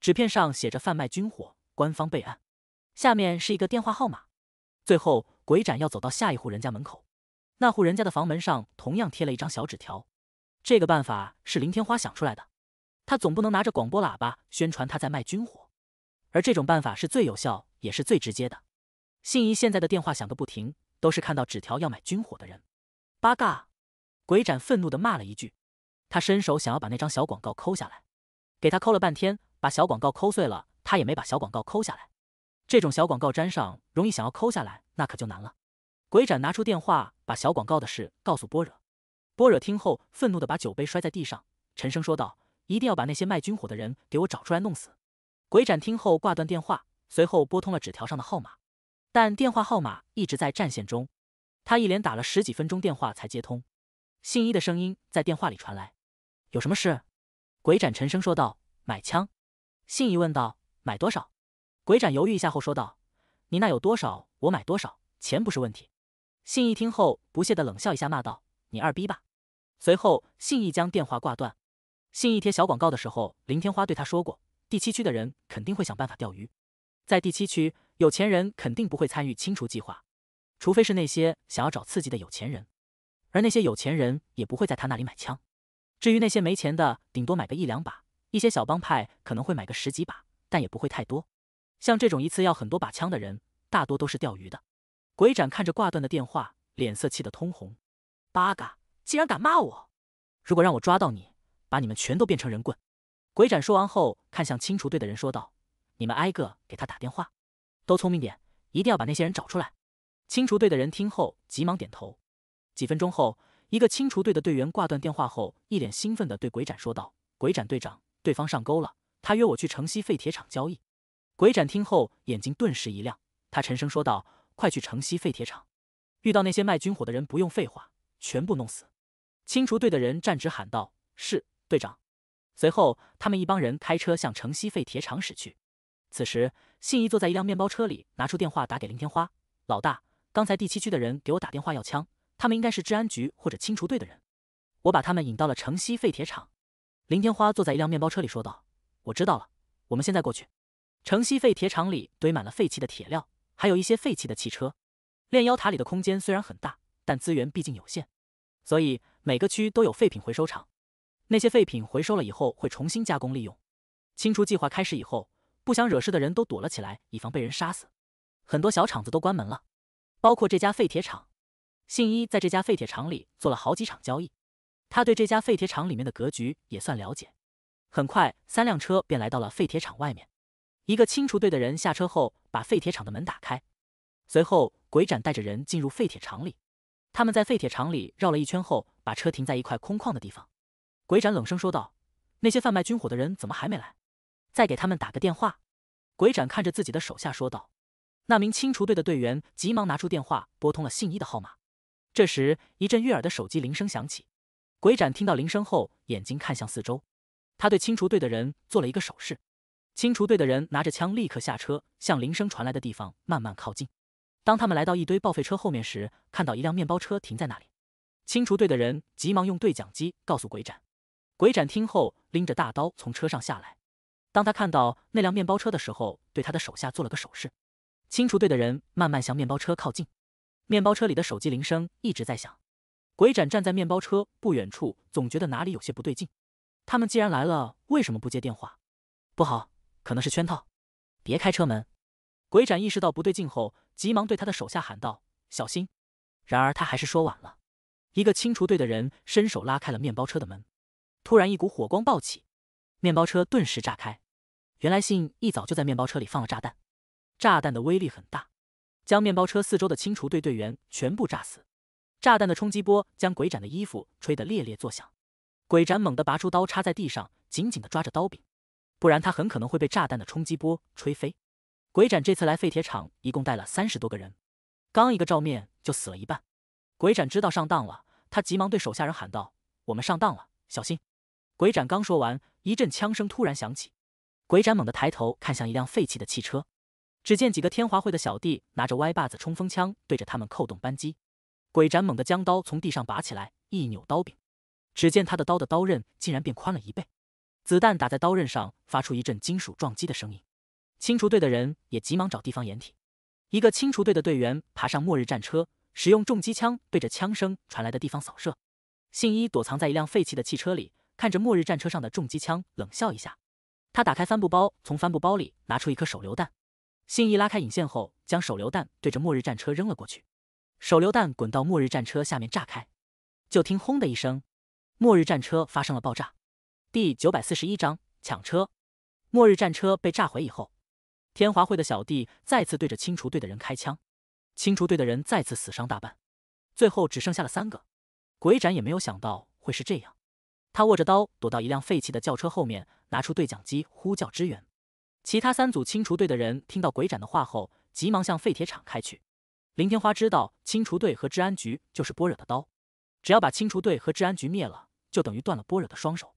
纸片上写着“贩卖军火”。官方备案，下面是一个电话号码。最后，鬼斩要走到下一户人家门口，那户人家的房门上同样贴了一张小纸条。这个办法是林天花想出来的，他总不能拿着广播喇叭宣传他在卖军火，而这种办法是最有效也是最直接的。信怡现在的电话响个不停，都是看到纸条要买军火的人。八嘎！鬼斩愤怒的骂了一句，他伸手想要把那张小广告抠下来，给他抠了半天，把小广告抠碎了。他也没把小广告抠下来，这种小广告粘上，容易想要抠下来那可就难了。鬼斩拿出电话，把小广告的事告诉波惹。波惹听后，愤怒的把酒杯摔在地上，沉声说道：“一定要把那些卖军火的人给我找出来，弄死！”鬼斩听后挂断电话，随后拨通了纸条上的号码，但电话号码一直在占线中。他一连打了十几分钟电话才接通，信一的声音在电话里传来：“有什么事？”鬼斩沉声说道：“买枪。”信一问道。买多少？鬼斩犹豫一下后说道：“你那有多少，我买多少，钱不是问题。”信义听后不屑的冷笑一下，骂道：“你二逼吧！”随后，信义将电话挂断。信义贴小广告的时候，林天花对他说过，第七区的人肯定会想办法钓鱼。在第七区，有钱人肯定不会参与清除计划，除非是那些想要找刺激的有钱人。而那些有钱人也不会在他那里买枪。至于那些没钱的，顶多买个一两把；一些小帮派可能会买个十几把。但也不会太多，像这种一次要很多把枪的人，大多都是钓鱼的。鬼斩看着挂断的电话，脸色气得通红。八嘎！竟然敢骂我！如果让我抓到你，把你们全都变成人棍！鬼斩说完后，看向清除队的人说道：“你们挨个给他打电话，都聪明点，一定要把那些人找出来。”清除队的人听后，急忙点头。几分钟后，一个清除队的队员挂断电话后，一脸兴奋地对鬼斩说道：“鬼斩队长，对方上钩了。”他约我去城西废铁厂交易，鬼斩听后眼睛顿时一亮，他沉声说道：“快去城西废铁厂，遇到那些卖军火的人不用废话，全部弄死。”清除队的人站直喊道：“是队长。”随后，他们一帮人开车向城西废铁厂驶去。此时，信义坐在一辆面包车里，拿出电话打给林天花：“老大，刚才第七区的人给我打电话要枪，他们应该是治安局或者清除队的人，我把他们引到了城西废铁厂。”林天花坐在一辆面包车里说道。我知道了，我们现在过去。城西废铁厂里堆满了废弃的铁料，还有一些废弃的汽车。炼妖塔里的空间虽然很大，但资源毕竟有限，所以每个区都有废品回收厂。那些废品回收了以后会重新加工利用。清除计划开始以后，不想惹事的人都躲了起来，以防被人杀死。很多小厂子都关门了，包括这家废铁厂。信一在这家废铁厂里做了好几场交易，他对这家废铁厂里面的格局也算了解。很快，三辆车便来到了废铁厂外面。一个清除队的人下车后，把废铁厂的门打开。随后，鬼斩带着人进入废铁厂里。他们在废铁厂里绕了一圈后，把车停在一块空旷的地方。鬼斩冷声说道：“那些贩卖军火的人怎么还没来？再给他们打个电话。”鬼斩看着自己的手下说道。那名清除队的队员急忙拿出电话，拨通了信一的号码。这时，一阵悦耳的手机铃声响起。鬼斩听到铃声后，眼睛看向四周。他对清除队的人做了一个手势，清除队的人拿着枪立刻下车，向铃声传来的地方慢慢靠近。当他们来到一堆报废车后面时，看到一辆面包车停在那里。清除队的人急忙用对讲机告诉鬼斩，鬼斩听后拎着大刀从车上下来。当他看到那辆面包车的时候，对他的手下做了个手势。清除队的人慢慢向面包车靠近。面包车里的手机铃声一直在响，鬼斩站在面包车不远处，总觉得哪里有些不对劲。他们既然来了，为什么不接电话？不好，可能是圈套。别开车门！鬼斩意识到不对劲后，急忙对他的手下喊道：“小心！”然而他还是说晚了。一个清除队的人伸手拉开了面包车的门，突然一股火光暴起，面包车顿时炸开。原来信一早就在面包车里放了炸弹，炸弹的威力很大，将面包车四周的清除队队员全部炸死。炸弹的冲击波将鬼斩的衣服吹得猎猎作响。鬼斩猛地拔出刀，插在地上，紧紧的抓着刀柄，不然他很可能会被炸弹的冲击波吹飞。鬼斩这次来废铁厂，一共带了三十多个人，刚一个照面就死了一半。鬼斩知道上当了，他急忙对手下人喊道：“我们上当了，小心！”鬼斩刚说完，一阵枪声突然响起。鬼斩猛地抬头看向一辆废弃的汽车，只见几个天华会的小弟拿着歪把子冲锋枪对着他们扣动扳机。鬼斩猛地将刀从地上拔起来，一扭刀柄。只见他的刀的刀刃竟然变宽了一倍，子弹打在刀刃上发出一阵金属撞击的声音。清除队的人也急忙找地方掩体。一个清除队的队员爬上末日战车，使用重机枪对着枪声传来的地方扫射。信一躲藏在一辆废弃的汽车里，看着末日战车上的重机枪，冷笑一下。他打开帆布包，从帆布包里拿出一颗手榴弹。信一拉开引线后，将手榴弹对着末日战车扔了过去。手榴弹滚到末日战车下面炸开，就听轰的一声。末日战车发生了爆炸，第九百四十一章抢车。末日战车被炸毁以后，天华会的小弟再次对着清除队的人开枪，清除队的人再次死伤大半，最后只剩下了三个。鬼斩也没有想到会是这样，他握着刀躲到一辆废弃的轿车后面，拿出对讲机呼叫支援。其他三组清除队的人听到鬼斩的话后，急忙向废铁厂开去。林天花知道清除队和治安局就是波惹的刀，只要把清除队和治安局灭了。就等于断了波惹的双手。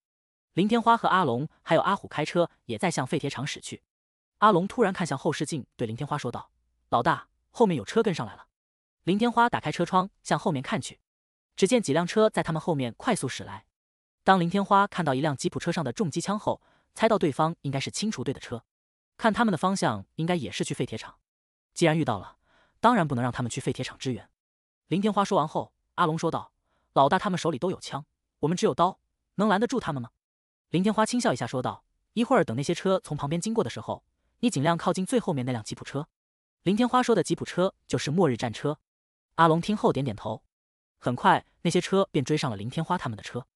林天花和阿龙还有阿虎开车也在向废铁厂驶去。阿龙突然看向后视镜，对林天花说道：“老大，后面有车跟上来了。”林天花打开车窗向后面看去，只见几辆车在他们后面快速驶来。当林天花看到一辆吉普车上的重机枪后，猜到对方应该是清除队的车，看他们的方向应该也是去废铁厂。既然遇到了，当然不能让他们去废铁厂支援。林天花说完后，阿龙说道：“老大，他们手里都有枪。”我们只有刀，能拦得住他们吗？林天花轻笑一下说道：“一会儿等那些车从旁边经过的时候，你尽量靠近最后面那辆吉普车。”林天花说的吉普车就是末日战车。阿龙听后点点头。很快，那些车便追上了林天花他们的车。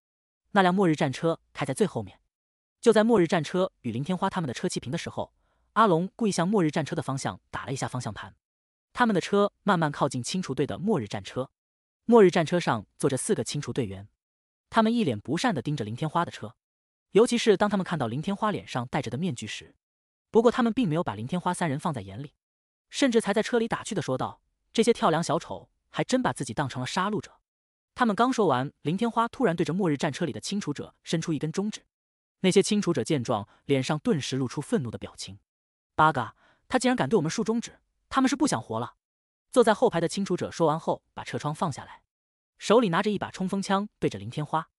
那辆末日战车开在最后面。就在末日战车与林天花他们的车齐平的时候，阿龙故意向末日战车的方向打了一下方向盘，他们的车慢慢靠近清除队的末日战车。末日战车上坐着四个清除队员。他们一脸不善的盯着林天花的车，尤其是当他们看到林天花脸上戴着的面具时。不过他们并没有把林天花三人放在眼里，甚至才在车里打趣的说道：“这些跳梁小丑，还真把自己当成了杀戮者。”他们刚说完，林天花突然对着末日战车里的清除者伸出一根中指，那些清除者见状，脸上顿时露出愤怒的表情：“八嘎！他竟然敢对我们竖中指！他们是不想活了！”坐在后排的清除者说完后，把车窗放下来。手里拿着一把冲锋枪，对着林天花。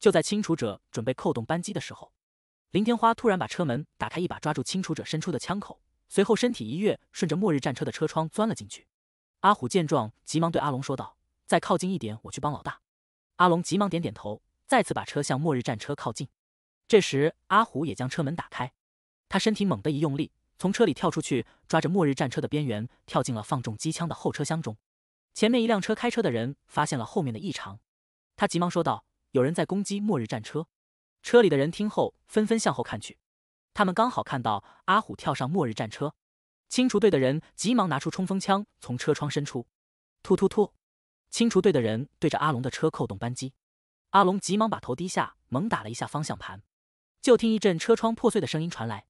就在清除者准备扣动扳机的时候，林天花突然把车门打开，一把抓住清除者伸出的枪口，随后身体一跃，顺着末日战车的车窗钻了进去。阿虎见状，急忙对阿龙说道：“再靠近一点，我去帮老大。”阿龙急忙点点头，再次把车向末日战车靠近。这时，阿虎也将车门打开，他身体猛地一用力，从车里跳出去，抓着末日战车的边缘，跳进了放重机枪的后车厢中。前面一辆车开车的人发现了后面的异常，他急忙说道：“有人在攻击末日战车。”车里的人听后纷纷向后看去，他们刚好看到阿虎跳上末日战车。清除队的人急忙拿出冲锋枪，从车窗伸出，突突突！清除队的人对着阿龙的车扣动扳机，阿龙急忙把头低下，猛打了一下方向盘，就听一阵车窗破碎的声音传来，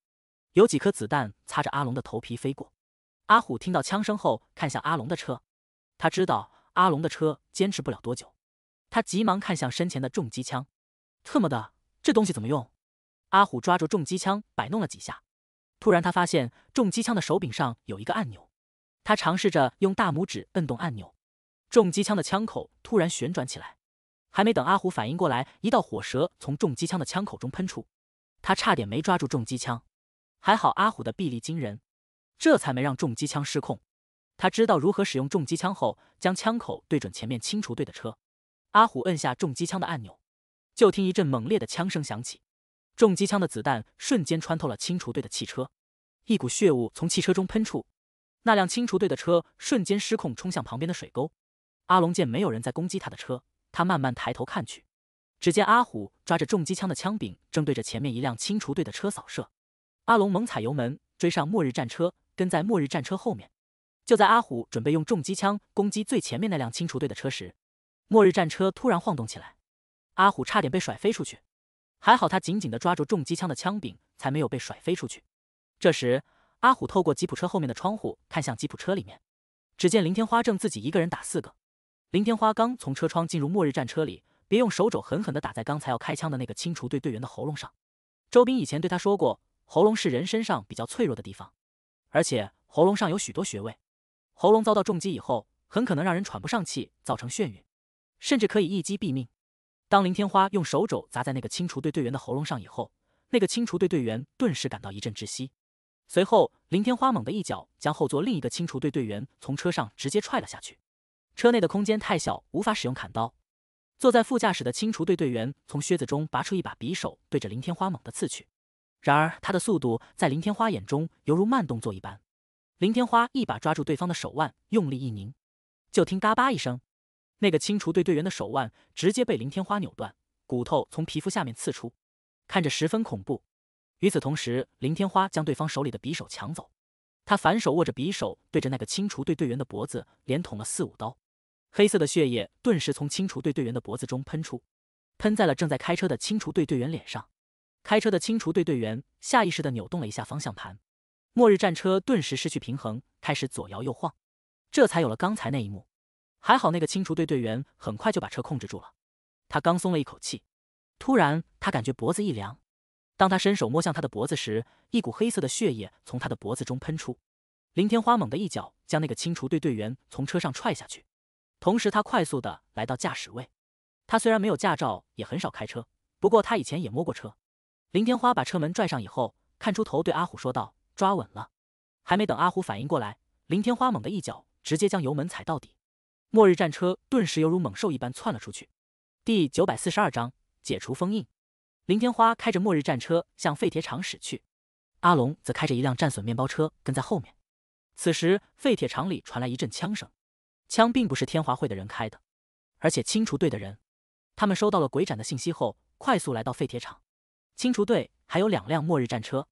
有几颗子弹擦着阿龙的头皮飞过。阿虎听到枪声后，看向阿龙的车。他知道阿龙的车坚持不了多久，他急忙看向身前的重机枪，特么的，这东西怎么用？阿虎抓住重机枪摆弄了几下，突然他发现重机枪的手柄上有一个按钮，他尝试着用大拇指摁动按钮，重机枪的枪口突然旋转起来，还没等阿虎反应过来，一道火舌从重机枪的枪口中喷出，他差点没抓住重机枪，还好阿虎的臂力惊人，这才没让重机枪失控。他知道如何使用重机枪后，将枪口对准前面清除队的车。阿虎按下重机枪的按钮，就听一阵猛烈的枪声响起。重机枪的子弹瞬间穿透了清除队的汽车，一股血雾从汽车中喷出。那辆清除队的车瞬间失控，冲向旁边的水沟。阿龙见没有人在攻击他的车，他慢慢抬头看去，只见阿虎抓着重机枪的枪柄，正对着前面一辆清除队的车扫射。阿龙猛踩油门，追上末日战车，跟在末日战车后面。就在阿虎准备用重机枪攻击最前面那辆清除队的车时，末日战车突然晃动起来，阿虎差点被甩飞出去，还好他紧紧地抓住重机枪的枪柄，才没有被甩飞出去。这时，阿虎透过吉普车后面的窗户看向吉普车里面，只见林天花正自己一个人打四个。林天花刚从车窗进入末日战车里，别用手肘狠狠地打在刚才要开枪的那个清除队队员的喉咙上。周斌以前对他说过，喉咙是人身上比较脆弱的地方，而且喉咙上有许多穴位。喉咙遭到重击以后，很可能让人喘不上气，造成眩晕，甚至可以一击毙命。当林天花用手肘砸在那个清除队队员的喉咙上以后，那个清除队队员顿时感到一阵窒息。随后，林天花猛的一脚将后座另一个清除队队员从车上直接踹了下去。车内的空间太小，无法使用砍刀。坐在副驾驶的清除队队员从靴子中拔出一把匕首，对着林天花猛的刺去。然而，他的速度在林天花眼中犹如慢动作一般。林天花一把抓住对方的手腕，用力一拧，就听嘎巴一声，那个清除队队员的手腕直接被林天花扭断，骨头从皮肤下面刺出，看着十分恐怖。与此同时，林天花将对方手里的匕首抢走，他反手握着匕首，对着那个清除队队员的脖子连捅了四五刀，黑色的血液顿时从清除队队员的脖子中喷出，喷在了正在开车的清除队队员脸上。开车的清除队队员下意识地扭动了一下方向盘。末日战车顿时失去平衡，开始左摇右晃，这才有了刚才那一幕。还好那个清除队队员很快就把车控制住了。他刚松了一口气，突然他感觉脖子一凉。当他伸手摸向他的脖子时，一股黑色的血液从他的脖子中喷出。林天花猛的一脚将那个清除队队员从车上踹下去，同时他快速的来到驾驶位。他虽然没有驾照，也很少开车，不过他以前也摸过车。林天花把车门拽上以后，看出头对阿虎说道。抓稳了，还没等阿虎反应过来，林天花猛的一脚，直接将油门踩到底，末日战车顿时犹如猛兽一般窜了出去。第九百四十二章解除封印，林天花开着末日战车向废铁厂驶去，阿龙则开着一辆战损面包车跟在后面。此时废铁厂里传来一阵枪声，枪并不是天华会的人开的，而且清除队的人，他们收到了鬼斩的信息后，快速来到废铁厂，清除队还有两辆末日战车。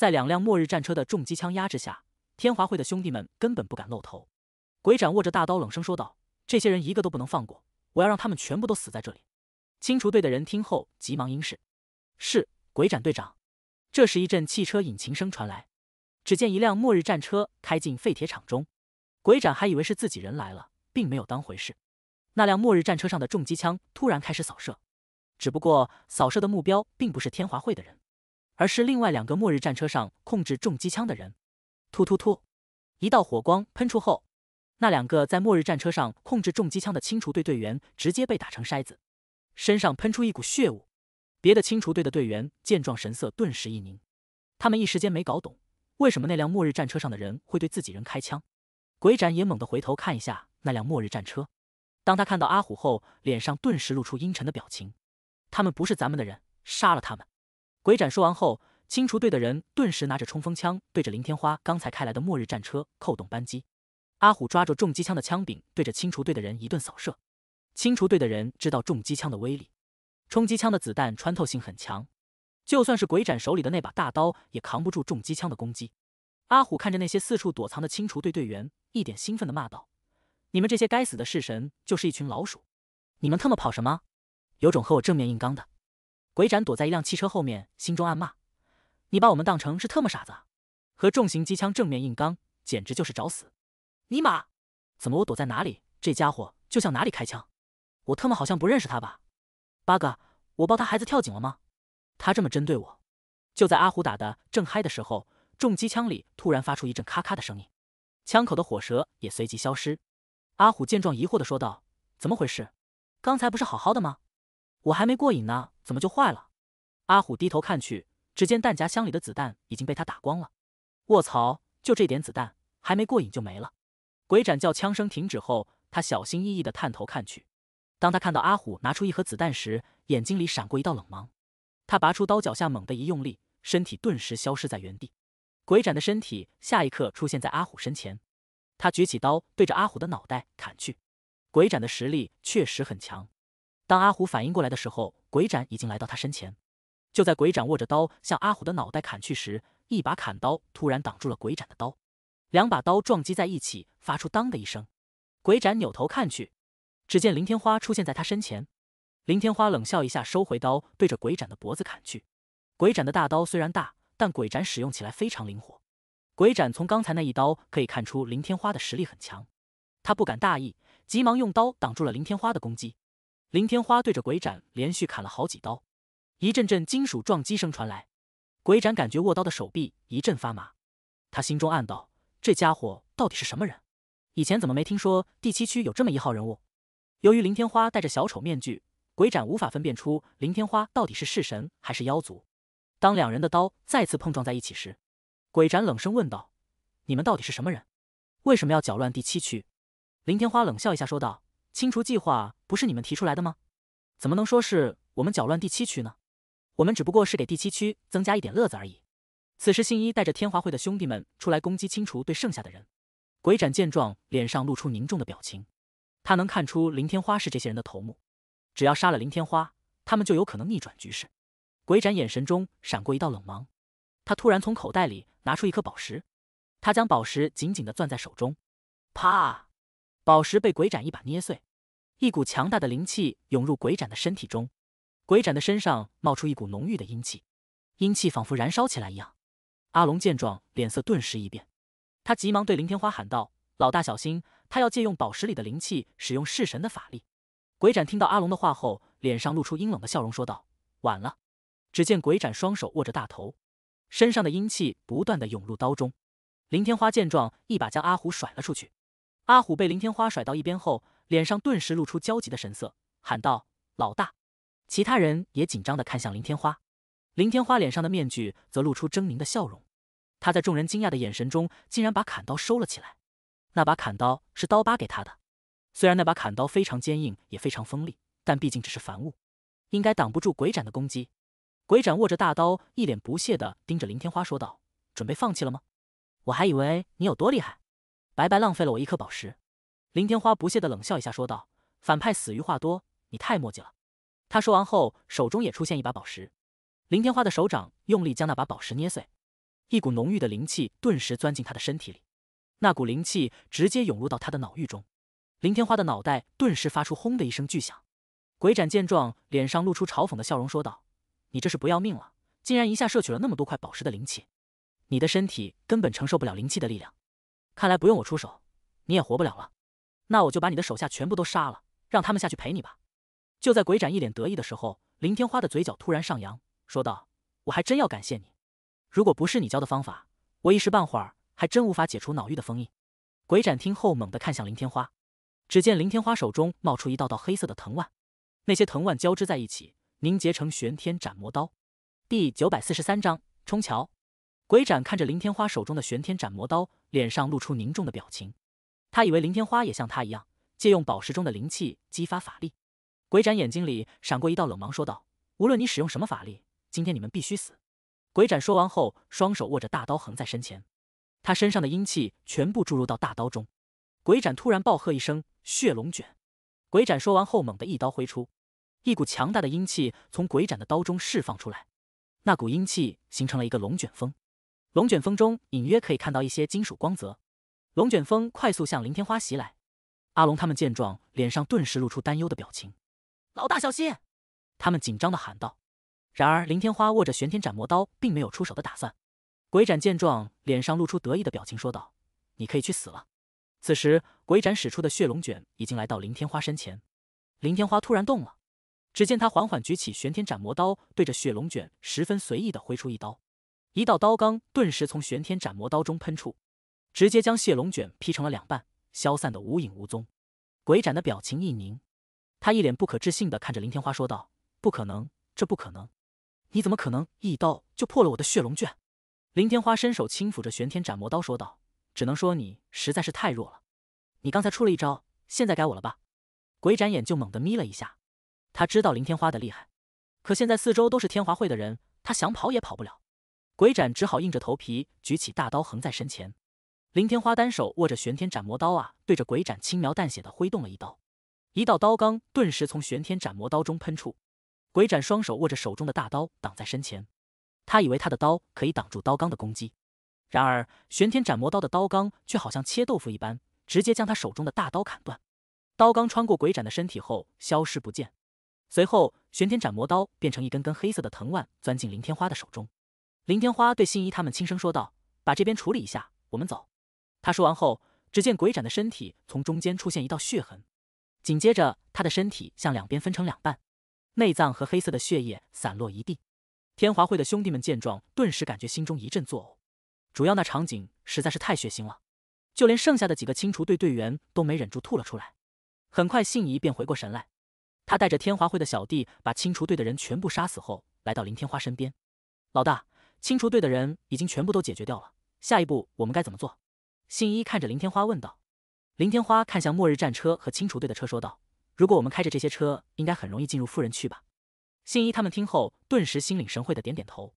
在两辆末日战车的重机枪压制下，天华会的兄弟们根本不敢露头。鬼斩握着大刀，冷声说道：“这些人一个都不能放过，我要让他们全部都死在这里。”清除队的人听后，急忙应是：“是，鬼斩队长。”这时一阵汽车引擎声传来，只见一辆末日战车开进废铁厂中。鬼斩还以为是自己人来了，并没有当回事。那辆末日战车上的重机枪突然开始扫射，只不过扫射的目标并不是天华会的人。而是另外两个末日战车上控制重机枪的人，突突突！一道火光喷出后，那两个在末日战车上控制重机枪的清除队队员直接被打成筛子，身上喷出一股血雾。别的清除队的队员见状，神色顿时一凝，他们一时间没搞懂为什么那辆末日战车上的人会对自己人开枪。鬼斩也猛地回头看一下那辆末日战车，当他看到阿虎后，脸上顿时露出阴沉的表情。他们不是咱们的人，杀了他们！鬼斩说完后，清除队的人顿时拿着冲锋枪对着林天花刚才开来的末日战车扣动扳机。阿虎抓住重机枪的枪柄，对着清除队的人一顿扫射。清除队的人知道重机枪的威力，冲击枪的子弹穿透性很强，就算是鬼斩手里的那把大刀也扛不住重机枪的攻击。阿虎看着那些四处躲藏的清除队队员，一点兴奋的骂道：“你们这些该死的式神就是一群老鼠，你们特么跑什么？有种和我正面硬刚的！”鬼斩躲在一辆汽车后面，心中暗骂：“你把我们当成是特么傻子？和重型机枪正面硬刚，简直就是找死！”尼玛，怎么我躲在哪里，这家伙就向哪里开枪？我特么好像不认识他吧？八嘎！我抱他孩子跳井了吗？他这么针对我？就在阿虎打的正嗨的时候，重机枪里突然发出一阵咔咔的声音，枪口的火舌也随即消失。阿虎见状，疑惑的说道：“怎么回事？刚才不是好好的吗？”我还没过瘾呢，怎么就坏了？阿虎低头看去，只见弹夹箱里的子弹已经被他打光了。卧槽！就这点子弹，还没过瘾就没了。鬼斩叫枪声停止后，他小心翼翼地探头看去。当他看到阿虎拿出一盒子弹时，眼睛里闪过一道冷芒。他拔出刀，脚下猛地一用力，身体顿时消失在原地。鬼斩的身体下一刻出现在阿虎身前，他举起刀对着阿虎的脑袋砍去。鬼斩的实力确实很强。当阿虎反应过来的时候，鬼斩已经来到他身前。就在鬼斩握着刀向阿虎的脑袋砍去时，一把砍刀突然挡住了鬼斩的刀，两把刀撞击在一起，发出“当”的一声。鬼斩扭头看去，只见林天花出现在他身前。林天花冷笑一下，收回刀，对着鬼斩的脖子砍去。鬼斩的大刀虽然大，但鬼斩使用起来非常灵活。鬼斩从刚才那一刀可以看出林天花的实力很强，他不敢大意，急忙用刀挡住了林天花的攻击。林天花对着鬼斩连续砍了好几刀，一阵阵金属撞击声传来。鬼斩感觉握刀的手臂一阵发麻，他心中暗道：这家伙到底是什么人？以前怎么没听说第七区有这么一号人物？由于林天花戴着小丑面具，鬼斩无法分辨出林天花到底是弑神还是妖族。当两人的刀再次碰撞在一起时，鬼斩冷声问道：“你们到底是什么人？为什么要搅乱第七区？”林天花冷笑一下说道。清除计划不是你们提出来的吗？怎么能说是我们搅乱第七区呢？我们只不过是给第七区增加一点乐子而已。此时，信一带着天华会的兄弟们出来攻击清除队剩下的人。鬼斩见状，脸上露出凝重的表情。他能看出林天花是这些人的头目，只要杀了林天花，他们就有可能逆转局势。鬼斩眼神中闪过一道冷芒，他突然从口袋里拿出一颗宝石，他将宝石紧紧的攥在手中，啪。宝石被鬼斩一把捏碎，一股强大的灵气涌入鬼斩的身体中，鬼斩的身上冒出一股浓郁的阴气，阴气仿佛燃烧起来一样。阿龙见状，脸色顿时一变，他急忙对林天花喊道：“老大，小心！他要借用宝石里的灵气，使用弑神的法力。”鬼斩听到阿龙的话后，脸上露出阴冷的笑容，说道：“晚了！”只见鬼斩双手握着大头，身上的阴气不断的涌入刀中。林天花见状，一把将阿虎甩了出去。阿虎被林天花甩到一边后，脸上顿时露出焦急的神色，喊道：“老大！”其他人也紧张地看向林天花。林天花脸上的面具则露出狰狞的笑容。他在众人惊讶的眼神中，竟然把砍刀收了起来。那把砍刀是刀疤给他的。虽然那把砍刀非常坚硬，也非常锋利，但毕竟只是凡物，应该挡不住鬼斩的攻击。鬼斩握着大刀，一脸不屑地盯着林天花说道：“准备放弃了吗？我还以为你有多厉害。”白白浪费了我一颗宝石，林天花不屑的冷笑一下，说道：“反派死于话多，你太墨迹了。”他说完后，手中也出现一把宝石。林天花的手掌用力将那把宝石捏碎，一股浓郁的灵气顿时钻进他的身体里。那股灵气直接涌入到他的脑域中，林天花的脑袋顿时发出轰的一声巨响。鬼斩见状，脸上露出嘲讽的笑容，说道：“你这是不要命了，竟然一下摄取了那么多块宝石的灵气，你的身体根本承受不了灵气的力量。”看来不用我出手，你也活不了了。那我就把你的手下全部都杀了，让他们下去陪你吧。就在鬼斩一脸得意的时候，林天花的嘴角突然上扬，说道：“我还真要感谢你，如果不是你教的方法，我一时半会儿还真无法解除脑域的封印。”鬼斩听后猛地看向林天花，只见林天花手中冒出一道道黑色的藤蔓，那些藤蔓交织在一起，凝结成玄天斩魔刀。第九百四十三章冲桥。鬼斩看着林天花手中的玄天斩魔刀，脸上露出凝重的表情。他以为林天花也像他一样，借用宝石中的灵气激发法力。鬼斩眼睛里闪过一道冷芒，说道：“无论你使用什么法力，今天你们必须死。”鬼斩说完后，双手握着大刀横在身前，他身上的阴气全部注入到大刀中。鬼斩突然暴喝一声：“血龙卷！”鬼斩说完后，猛地一刀挥出，一股强大的阴气从鬼斩的刀中释放出来，那股阴气形成了一个龙卷风。龙卷风中隐约可以看到一些金属光泽，龙卷风快速向林天花袭来，阿龙他们见状，脸上顿时露出担忧的表情。老大小心！他们紧张的喊道。然而林天花握着玄天斩魔刀，并没有出手的打算。鬼斩见状，脸上露出得意的表情，说道：“你可以去死了。”此时鬼斩使出的血龙卷已经来到林天花身前，林天花突然动了，只见他缓缓举起玄天斩魔刀，对着血龙卷十分随意的挥出一刀。一道刀罡顿时从玄天斩魔刀中喷出，直接将血龙卷劈成了两半，消散的无影无踪。鬼斩的表情一凝，他一脸不可置信的看着林天花说道：“不可能，这不可能！你怎么可能一刀就破了我的血龙卷？”林天花伸手轻抚着玄天斩魔刀说道：“只能说你实在是太弱了。你刚才出了一招，现在该我了吧？”鬼斩眼就猛地眯了一下，他知道林天花的厉害，可现在四周都是天华会的人，他想跑也跑不了。鬼斩只好硬着头皮举起大刀横在身前，林天花单手握着玄天斩魔刀啊，对着鬼斩轻描淡写的挥动了一刀，一道刀罡顿时从玄天斩魔刀中喷出。鬼斩双手握着手中的大刀挡在身前，他以为他的刀可以挡住刀罡的攻击，然而玄天斩魔刀的刀罡却好像切豆腐一般，直接将他手中的大刀砍断。刀罡穿过鬼斩的身体后消失不见，随后玄天斩魔刀变成一根根黑色的藤蔓钻进林天花的手中。林天花对信宜他们轻声说道：“把这边处理一下，我们走。”他说完后，只见鬼斩的身体从中间出现一道血痕，紧接着他的身体向两边分成两半，内脏和黑色的血液散落一地。天华会的兄弟们见状，顿时感觉心中一阵作呕，主要那场景实在是太血腥了，就连剩下的几个清除队队员都没忍住吐了出来。很快，信宜便回过神来，他带着天华会的小弟把清除队的人全部杀死，后来到林天花身边，老大。清除队的人已经全部都解决掉了，下一步我们该怎么做？信一看着林天花问道。林天花看向末日战车和清除队的车，说道：“如果我们开着这些车，应该很容易进入富人区吧？”信一他们听后，顿时心领神会的点点头。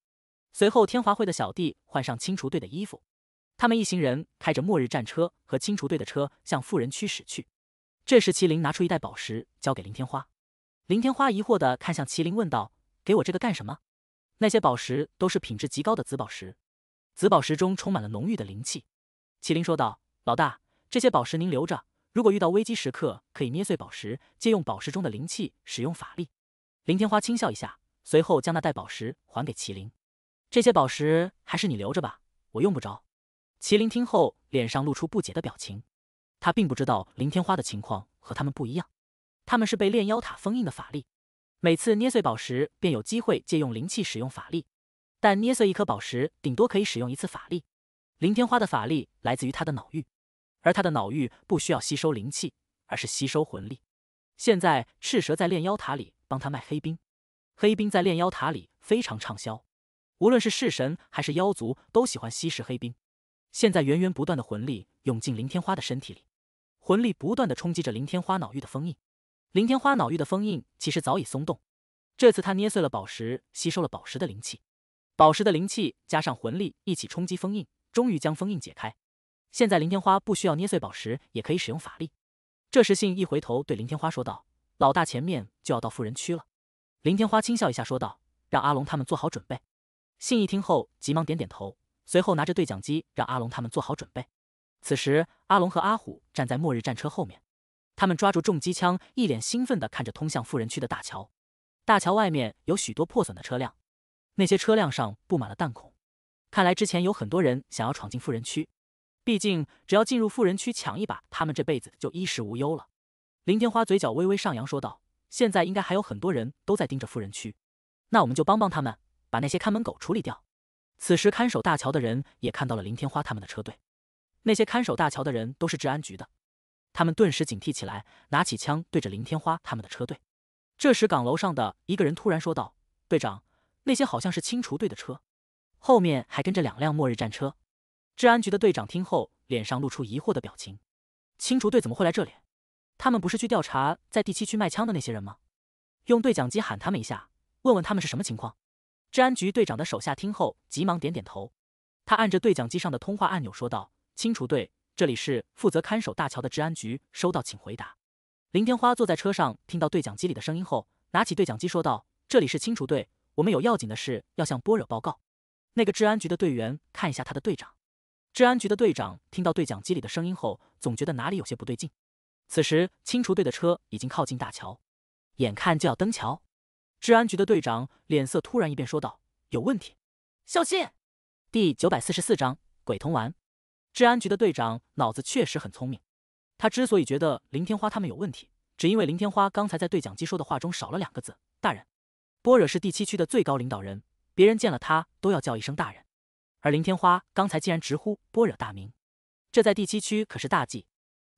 随后，天华会的小弟换上清除队的衣服，他们一行人开着末日战车和清除队的车向富人区驶去。这时，麒麟拿出一袋宝石交给林天花，林天花疑惑的看向麒麟，问道：“给我这个干什么？”那些宝石都是品质极高的紫宝石，紫宝石中充满了浓郁的灵气。麒麟说道：“老大，这些宝石您留着，如果遇到危机时刻，可以捏碎宝石，借用宝石中的灵气使用法力。”林天花轻笑一下，随后将那袋宝石还给麒麟。这些宝石还是你留着吧，我用不着。麒麟听后，脸上露出不解的表情。他并不知道林天花的情况和他们不一样，他们是被炼妖塔封印的法力。每次捏碎宝石，便有机会借用灵气使用法力，但捏碎一颗宝石，顶多可以使用一次法力。林天花的法力来自于他的脑域，而他的脑域不需要吸收灵气，而是吸收魂力。现在赤蛇在炼妖塔里帮他卖黑冰，黑冰在炼妖塔里非常畅销，无论是式神还是妖族都喜欢吸食黑冰。现在源源不断的魂力涌进林天花的身体里，魂力不断的冲击着林天花脑域的封印。林天花脑域的封印其实早已松动，这次他捏碎了宝石，吸收了宝石的灵气，宝石的灵气加上魂力一起冲击封印，终于将封印解开。现在林天花不需要捏碎宝石，也可以使用法力。这时信一回头对林天花说道：“老大，前面就要到富人区了。”林天花轻笑一下说道：“让阿龙他们做好准备。”信一听后急忙点点头，随后拿着对讲机让阿龙他们做好准备。此时阿龙和阿虎站在末日战车后面。他们抓住重机枪，一脸兴奋地看着通向富人区的大桥。大桥外面有许多破损的车辆，那些车辆上布满了弹孔。看来之前有很多人想要闯进富人区，毕竟只要进入富人区抢一把，他们这辈子就衣食无忧了。林天花嘴角微微上扬，说道：“现在应该还有很多人都在盯着富人区，那我们就帮帮他们，把那些看门狗处理掉。”此时看守大桥的人也看到了林天花他们的车队。那些看守大桥的人都是治安局的。他们顿时警惕起来，拿起枪对着林天花他们的车队。这时，岗楼上的一个人突然说道：“队长，那些好像是清除队的车，后面还跟着两辆末日战车。”治安局的队长听后，脸上露出疑惑的表情：“清除队怎么会来这里？他们不是去调查在第七区卖枪的那些人吗？”用对讲机喊他们一下，问问他们是什么情况。治安局队长的手下听后，急忙点点头。他按着对讲机上的通话按钮，说道：“清除队。”这里是负责看守大桥的治安局，收到，请回答。林天花坐在车上，听到对讲机里的声音后，拿起对讲机说道：“这里是清除队，我们有要紧的事要向波惹报告。”那个治安局的队员看一下他的队长。治安局的队长听到对讲机里的声音后，总觉得哪里有些不对劲。此时清除队的车已经靠近大桥，眼看就要登桥，治安局的队长脸色突然一变，说道：“有问题，小心。”第九百四十四章鬼童丸。治安局的队长脑子确实很聪明，他之所以觉得林天花他们有问题，只因为林天花刚才在对讲机说的话中少了两个字“大人”。波惹是第七区的最高领导人，别人见了他都要叫一声大人，而林天花刚才竟然直呼波惹大名，这在第七区可是大忌。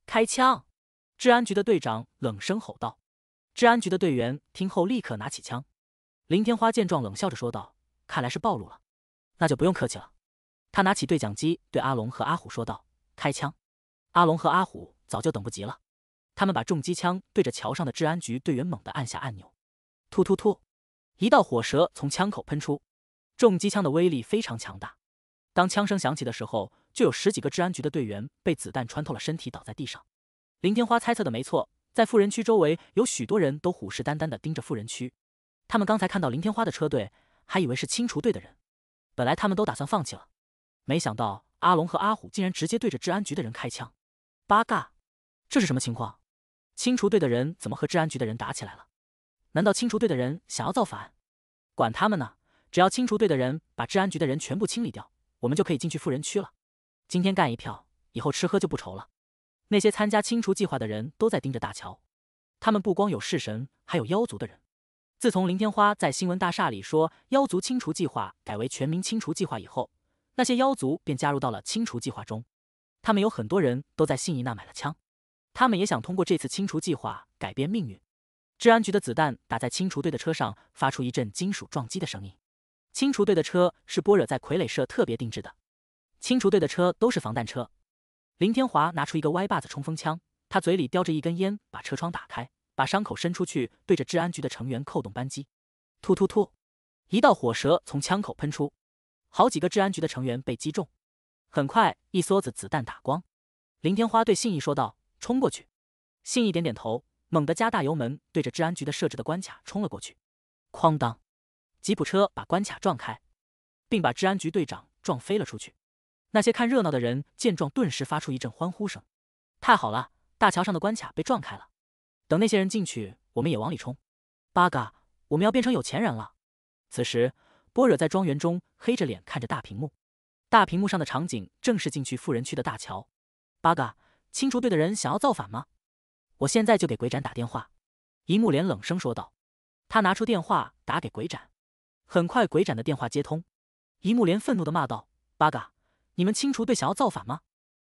开枪！治安局的队长冷声吼道。治安局的队员听后立刻拿起枪。林天花见状冷笑着说道：“看来是暴露了，那就不用客气了。”他拿起对讲机，对阿龙和阿虎说道：“开枪！”阿龙和阿虎早就等不及了，他们把重机枪对着桥上的治安局队员猛地按下按钮，突突突，一道火舌从枪口喷出。重机枪的威力非常强大，当枪声响起的时候，就有十几个治安局的队员被子弹穿透了身体，倒在地上。林天花猜测的没错，在富人区周围有许多人都虎视眈眈的盯着富人区，他们刚才看到林天花的车队，还以为是清除队的人，本来他们都打算放弃了。没想到阿龙和阿虎竟然直接对着治安局的人开枪，八嘎！这是什么情况？清除队的人怎么和治安局的人打起来了？难道清除队的人想要造反？管他们呢！只要清除队的人把治安局的人全部清理掉，我们就可以进去富人区了。今天干一票，以后吃喝就不愁了。那些参加清除计划的人都在盯着大桥，他们不光有式神，还有妖族的人。自从林天花在新闻大厦里说妖族清除计划改为全民清除计划以后。那些妖族便加入到了清除计划中，他们有很多人都在信义那买了枪，他们也想通过这次清除计划改变命运。治安局的子弹打在清除队的车上，发出一阵金属撞击的声音。清除队的车是波惹在傀儡社特别定制的，清除队的车都是防弹车。林天华拿出一个歪把子冲锋枪，他嘴里叼着一根烟，把车窗打开，把伤口伸出去，对着治安局的成员扣动扳机，突突突，一道火舌从枪口喷出。好几个治安局的成员被击中，很快一梭子子弹打光。林天花对信义说道：“冲过去！”信义点点头，猛地加大油门，对着治安局的设置的关卡冲了过去。哐当！吉普车把关卡撞开，并把治安局队长撞飞了出去。那些看热闹的人见状，顿时发出一阵欢呼声：“太好了！大桥上的关卡被撞开了！”等那些人进去，我们也往里冲。八嘎！我们要变成有钱人了！此时。波惹在庄园中黑着脸看着大屏幕，大屏幕上的场景正是进去富人区的大桥。八嘎！清除队的人想要造反吗？我现在就给鬼斩打电话。”一木莲冷声说道。他拿出电话打给鬼斩，很快鬼斩的电话接通。一木莲愤怒的骂道：“八嘎！你们清除队想要造反吗？”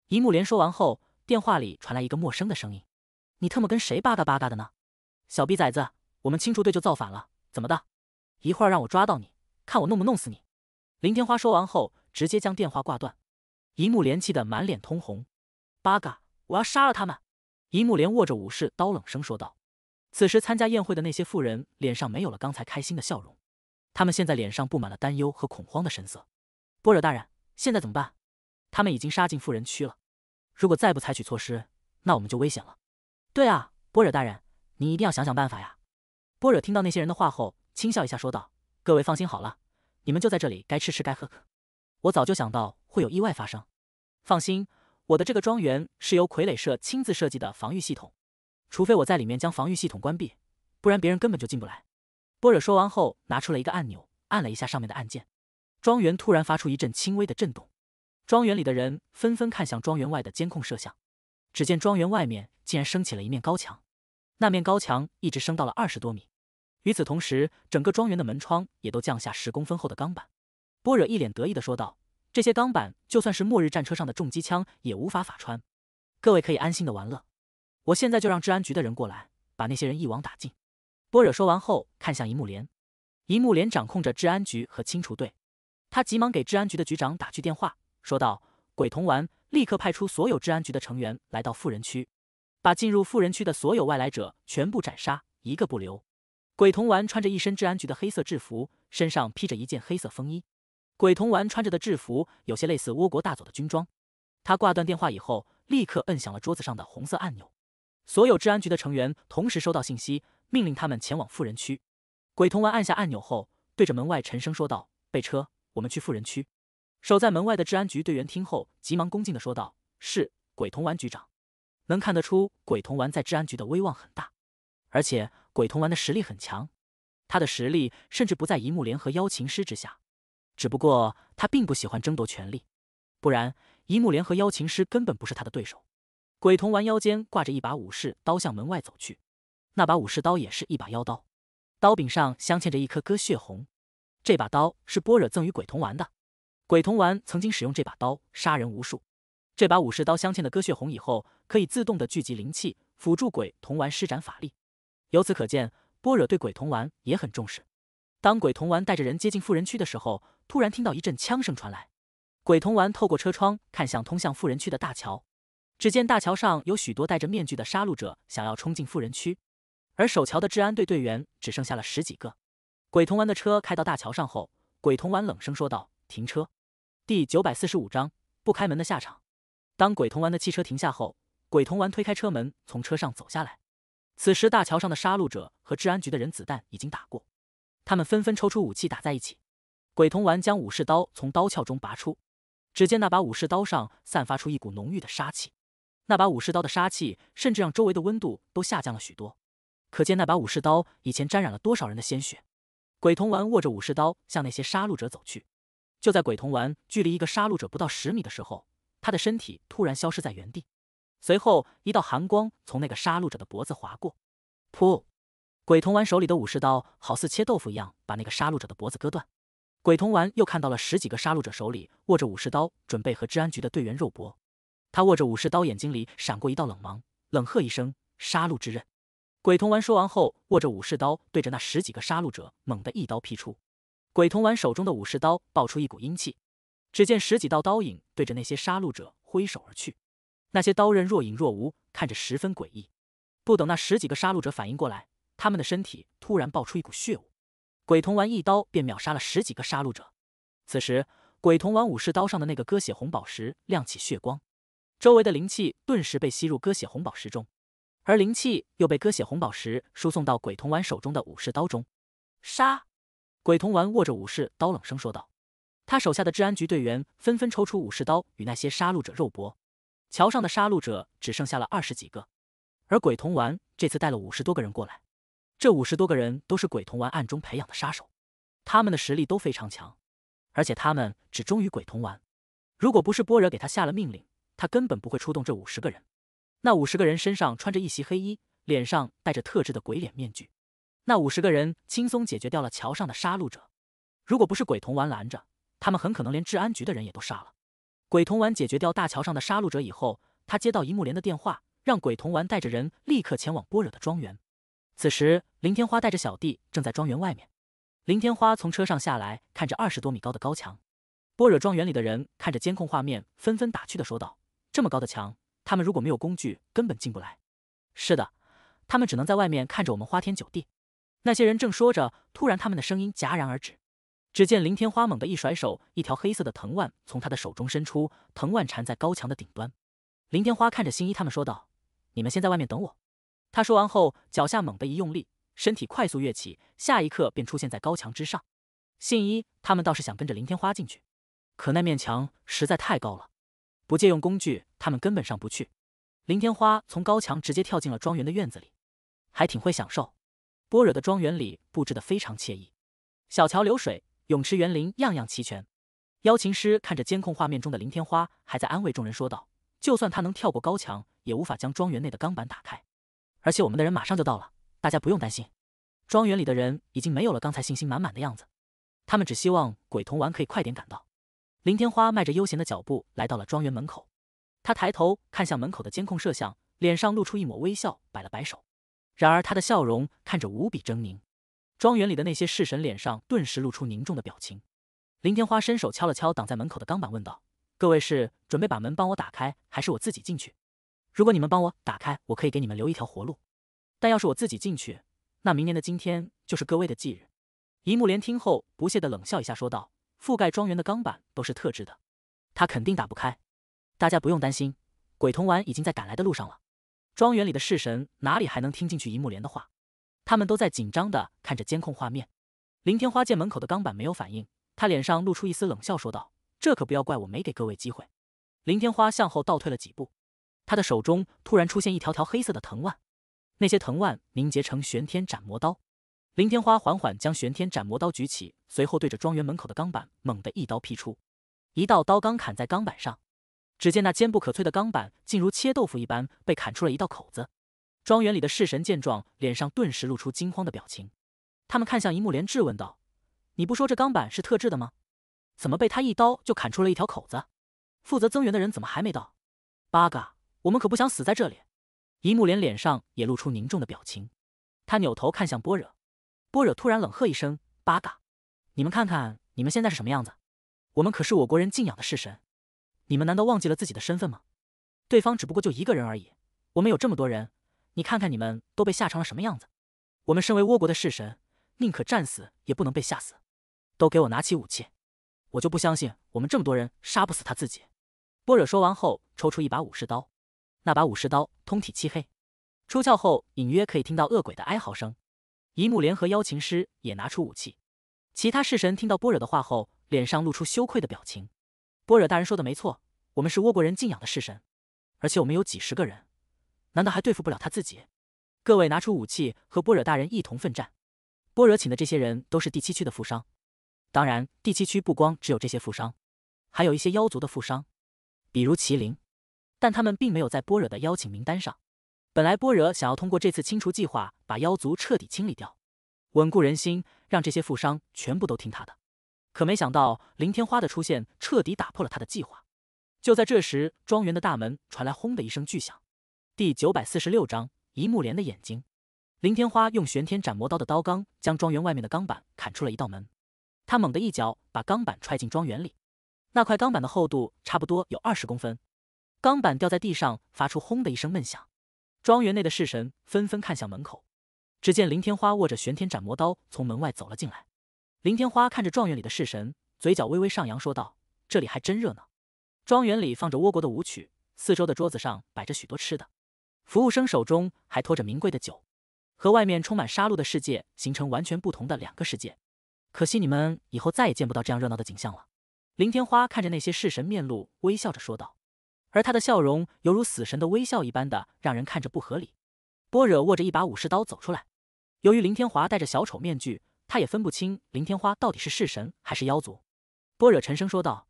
一木莲说完后，电话里传来一个陌生的声音：“你特么跟谁八嘎八嘎的呢？小逼崽子，我们清除队就造反了，怎么的？一会儿让我抓到你！”看我弄不弄死你！林天花说完后，直接将电话挂断。一木莲气得满脸通红，八嘎！我要杀了他们！一木莲握着武士刀，冷声说道。此时参加宴会的那些妇人脸上没有了刚才开心的笑容，他们现在脸上布满了担忧和恐慌的神色。波惹大人，现在怎么办？他们已经杀进富人区了，如果再不采取措施，那我们就危险了。对啊，波惹大人，您一定要想想办法呀！波惹听到那些人的话后，轻笑一下说道。各位放心好了，你们就在这里该吃吃该喝喝。我早就想到会有意外发生，放心，我的这个庄园是由傀儡社亲自设计的防御系统，除非我在里面将防御系统关闭，不然别人根本就进不来。波惹说完后，拿出了一个按钮，按了一下上面的按键，庄园突然发出一阵轻微的震动，庄园里的人纷纷看向庄园外的监控摄像，只见庄园外面竟然升起了一面高墙，那面高墙一直升到了二十多米。与此同时，整个庄园的门窗也都降下十公分厚的钢板。波惹一脸得意地说道：“这些钢板就算是末日战车上的重机枪也无法法穿，各位可以安心的玩乐。我现在就让治安局的人过来，把那些人一网打尽。”波惹说完后，看向一木连。一木连掌控着治安局和清除队，他急忙给治安局的局长打去电话，说道：“鬼童丸，立刻派出所有治安局的成员来到富人区，把进入富人区的所有外来者全部斩杀，一个不留。”鬼童丸穿着一身治安局的黑色制服，身上披着一件黑色风衣。鬼童丸穿着的制服有些类似倭国大佐的军装。他挂断电话以后，立刻摁响了桌子上的红色按钮。所有治安局的成员同时收到信息，命令他们前往富人区。鬼童丸按下按钮后，对着门外沉声说道：“备车，我们去富人区。”守在门外的治安局队员听后，急忙恭敬地说道：“是，鬼童丸局长。”能看得出，鬼童丸在治安局的威望很大，而且。鬼童丸的实力很强，他的实力甚至不在一木联合妖琴师之下。只不过他并不喜欢争夺权力，不然一木联合妖琴师根本不是他的对手。鬼童丸腰间挂着一把武士刀，向门外走去。那把武士刀也是一把妖刀，刀柄上镶嵌着一颗割血红。这把刀是般若赠与鬼童丸的。鬼童丸曾经使用这把刀杀人无数。这把武士刀镶嵌的割血红以后可以自动的聚集灵气，辅助鬼童丸施展法力。由此可见，波惹对鬼童丸也很重视。当鬼童丸带着人接近富人区的时候，突然听到一阵枪声传来。鬼童丸透过车窗看向通向富人区的大桥，只见大桥上有许多戴着面具的杀戮者想要冲进富人区，而守桥的治安队队员只剩下了十几个。鬼童丸的车开到大桥上后，鬼童丸冷声说道：“停车。”第九百四十五章不开门的下场。当鬼童丸的汽车停下后，鬼童丸推开车门，从车上走下来。此时，大桥上的杀戮者和治安局的人子弹已经打过，他们纷纷抽出武器打在一起。鬼童丸将武士刀从刀鞘中拔出，只见那把武士刀上散发出一股浓郁的杀气，那把武士刀的杀气甚至让周围的温度都下降了许多，可见那把武士刀以前沾染了多少人的鲜血。鬼童丸握着武士刀向那些杀戮者走去。就在鬼童丸距离一个杀戮者不到十米的时候，他的身体突然消失在原地。随后，一道寒光从那个杀戮者的脖子划过，噗！鬼童丸手里的武士刀好似切豆腐一样把那个杀戮者的脖子割断。鬼童丸又看到了十几个杀戮者手里握着武士刀，准备和治安局的队员肉搏。他握着武士刀，眼睛里闪过一道冷芒，冷喝一声：“杀戮之刃！”鬼童丸说完后，握着武士刀对着那十几个杀戮者猛地一刀劈出。鬼童丸手中的武士刀爆出一股阴气，只见十几道刀影对着那些杀戮者挥手而去。那些刀刃若隐若无，看着十分诡异。不等那十几个杀戮者反应过来，他们的身体突然爆出一股血雾。鬼童丸一刀便秒杀了十几个杀戮者。此时，鬼童丸武士刀上的那个割血红宝石亮起血光，周围的灵气顿时被吸入割血红宝石中，而灵气又被割血红宝石输送到鬼童丸手中的武士刀中。杀！鬼童丸握着武士刀冷声说道。他手下的治安局队员纷纷抽出武士刀与那些杀戮者肉搏。桥上的杀戮者只剩下了二十几个，而鬼童丸这次带了五十多个人过来。这五十多个人都是鬼童丸暗中培养的杀手，他们的实力都非常强，而且他们只忠于鬼童丸。如果不是般若给他下了命令，他根本不会出动这五十个人。那五十个人身上穿着一袭黑衣，脸上戴着特制的鬼脸面具。那五十个人轻松解决掉了桥上的杀戮者，如果不是鬼童丸拦着，他们很可能连治安局的人也都杀了。鬼童丸解决掉大桥上的杀戮者以后，他接到一木连的电话，让鬼童丸带着人立刻前往波惹的庄园。此时，林天花带着小弟正在庄园外面。林天花从车上下来，看着二十多米高的高墙。波惹庄园里的人看着监控画面，纷纷打趣的说道：“这么高的墙，他们如果没有工具，根本进不来。”“是的，他们只能在外面看着我们花天酒地。”那些人正说着，突然他们的声音戛然而止。只见林天花猛地一甩手，一条黑色的藤蔓从他的手中伸出，藤蔓缠在高墙的顶端。林天花看着新一他们说道：“你们先在外面等我。”他说完后，脚下猛地一用力，身体快速跃起，下一刻便出现在高墙之上。信一他们倒是想跟着林天花进去，可那面墙实在太高了，不借用工具他们根本上不去。林天花从高墙直接跳进了庄园的院子里，还挺会享受。波惹的庄园里布置的非常惬意，小桥流水。泳池、园林，样样齐全。邀请师看着监控画面中的林天花，还在安慰众人说道：“就算他能跳过高墙，也无法将庄园内的钢板打开。而且我们的人马上就到了，大家不用担心。”庄园里的人已经没有了刚才信心满满的样子，他们只希望鬼童丸可以快点赶到。林天花迈着悠闲的脚步来到了庄园门口，他抬头看向门口的监控摄像，脸上露出一抹微笑，摆了摆手。然而他的笑容看着无比狰狞。庄园里的那些侍神脸上顿时露出凝重的表情。林天花伸手敲了敲挡在门口的钢板，问道：“各位是准备把门帮我打开，还是我自己进去？如果你们帮我打开，我可以给你们留一条活路。但要是我自己进去，那明年的今天就是各位的忌日。”一木莲听后不屑地冷笑一下，说道：“覆盖庄园的钢板都是特制的，他肯定打不开。大家不用担心，鬼童丸已经在赶来的路上了。”庄园里的侍神哪里还能听进去一木莲的话？他们都在紧张地看着监控画面。林天花见门口的钢板没有反应，他脸上露出一丝冷笑，说道：“这可不要怪我没给各位机会。”林天花向后倒退了几步，他的手中突然出现一条条黑色的藤蔓，那些藤蔓凝结成玄天斩魔刀。林天花缓缓将玄天斩魔刀举起，随后对着庄园门口的钢板猛地一刀劈出，一道刀刚砍在钢板上，只见那坚不可摧的钢板竟如切豆腐一般被砍出了一道口子。庄园里的侍神见状，脸上顿时露出惊慌的表情。他们看向一木莲，质问道：“你不说这钢板是特制的吗？怎么被他一刀就砍出了一条口子？负责增援的人怎么还没到？八嘎！我们可不想死在这里！”一木莲脸上也露出凝重的表情，他扭头看向般若，般若突然冷喝一声：“八嘎！你们看看你们现在是什么样子？我们可是我国人敬仰的侍神，你们难道忘记了自己的身份吗？”对方只不过就一个人而已，我们有这么多人。你看看你们都被吓成了什么样子！我们身为倭国的式神，宁可战死也不能被吓死。都给我拿起武器！我就不相信我们这么多人杀不死他自己。般若说完后，抽出一把武士刀。那把武士刀通体漆黑，出鞘后隐约可以听到恶鬼的哀嚎声。一幕联合妖琴师也拿出武器。其他式神听到般若的话后，脸上露出羞愧的表情。般若大人说的没错，我们是倭国人敬仰的式神，而且我们有几十个人。难道还对付不了他自己？各位拿出武器，和般若大人一同奋战。般若请的这些人都是第七区的富商，当然，第七区不光只有这些富商，还有一些妖族的富商，比如麒麟，但他们并没有在般若的邀请名单上。本来般若想要通过这次清除计划把妖族彻底清理掉，稳固人心，让这些富商全部都听他的。可没想到林天花的出现彻底打破了他的计划。就在这时，庄园的大门传来轰的一声巨响。第九百四十六章一木莲的眼睛。林天花用玄天斩魔刀的刀钢将庄园外面的钢板砍出了一道门，他猛地一脚把钢板踹进庄园里。那块钢板的厚度差不多有二十公分，钢板掉在地上发出轰的一声闷响。庄园内的式神纷纷看向门口，只见林天花握着玄天斩魔刀从门外走了进来。林天花看着庄园里的式神，嘴角微微上扬，说道：“这里还真热闹。庄园里放着倭国的舞曲，四周的桌子上摆着许多吃的。”服务生手中还拖着名贵的酒，和外面充满杀戮的世界形成完全不同的两个世界。可惜你们以后再也见不到这样热闹的景象了。林天花看着那些式神，面露微笑着说道，而他的笑容犹如死神的微笑一般，的让人看着不合理。般若握着一把武士刀走出来，由于林天华戴着小丑面具，他也分不清林天花到底是式神还是妖族。般若沉声说道：“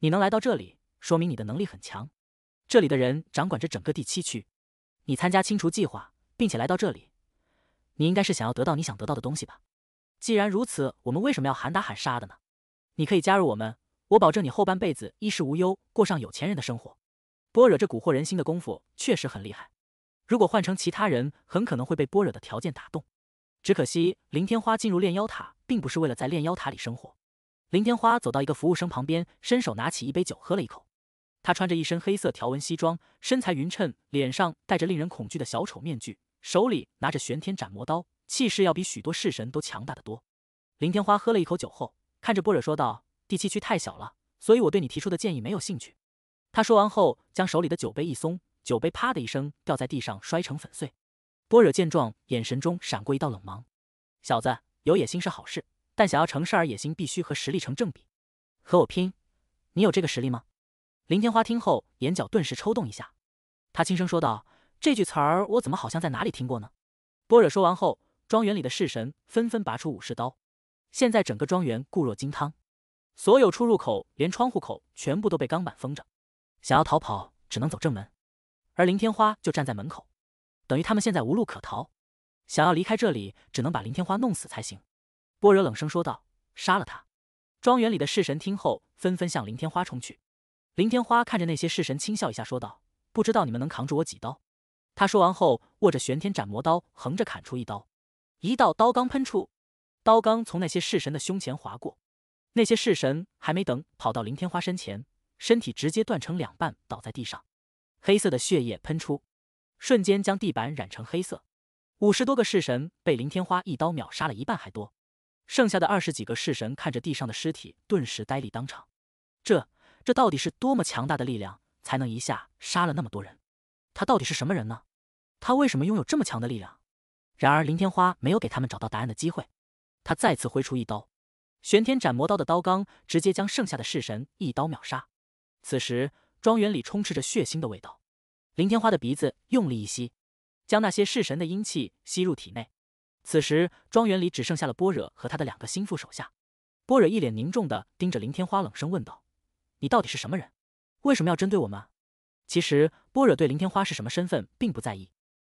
你能来到这里，说明你的能力很强。这里的人掌管着整个第七区。”你参加清除计划，并且来到这里，你应该是想要得到你想得到的东西吧？既然如此，我们为什么要喊打喊杀的呢？你可以加入我们，我保证你后半辈子衣食无忧，过上有钱人的生活。般若这蛊惑人心的功夫确实很厉害，如果换成其他人，很可能会被般若的条件打动。只可惜林天花进入炼妖塔，并不是为了在炼妖塔里生活。林天花走到一个服务生旁边，伸手拿起一杯酒，喝了一口。他穿着一身黑色条纹西装，身材匀称，脸上戴着令人恐惧的小丑面具，手里拿着玄天斩魔刀，气势要比许多式神都强大的多。林天花喝了一口酒后，看着般若说道：“第七区太小了，所以我对你提出的建议没有兴趣。”他说完后，将手里的酒杯一松，酒杯啪的一声掉在地上，摔成粉碎。般若见状，眼神中闪过一道冷芒：“小子，有野心是好事，但想要成事儿，野心必须和实力成正比。和我拼，你有这个实力吗？”林天花听后，眼角顿时抽动一下，他轻声说道：“这句词儿，我怎么好像在哪里听过呢？”般若说完后，庄园里的侍神纷纷拔出武士刀。现在整个庄园固若金汤，所有出入口，连窗户口全部都被钢板封着，想要逃跑只能走正门。而林天花就站在门口，等于他们现在无路可逃，想要离开这里，只能把林天花弄死才行。般若冷声说道：“杀了他！”庄园里的侍神听后，纷纷向林天花冲去。林天花看着那些式神，轻笑一下，说道：“不知道你们能扛住我几刀？”他说完后，握着玄天斩魔刀，横着砍出一刀。一道刀罡喷出，刀罡从那些式神的胸前划过，那些式神还没等跑到林天花身前，身体直接断成两半，倒在地上，黑色的血液喷出，瞬间将地板染成黑色。五十多个式神被林天花一刀秒杀了一半还多，剩下的二十几个式神看着地上的尸体，顿时呆立当场。这。这到底是多么强大的力量，才能一下杀了那么多人？他到底是什么人呢？他为什么拥有这么强的力量？然而林天花没有给他们找到答案的机会，他再次挥出一刀，玄天斩魔刀的刀罡直接将剩下的式神一刀秒杀。此时庄园里充斥着血腥的味道，林天花的鼻子用力一吸，将那些式神的阴气吸入体内。此时庄园里只剩下了波惹和他的两个心腹手下，波惹一脸凝重的盯着林天花，冷声问道。你到底是什么人？为什么要针对我们？其实波惹对林天花是什么身份并不在意，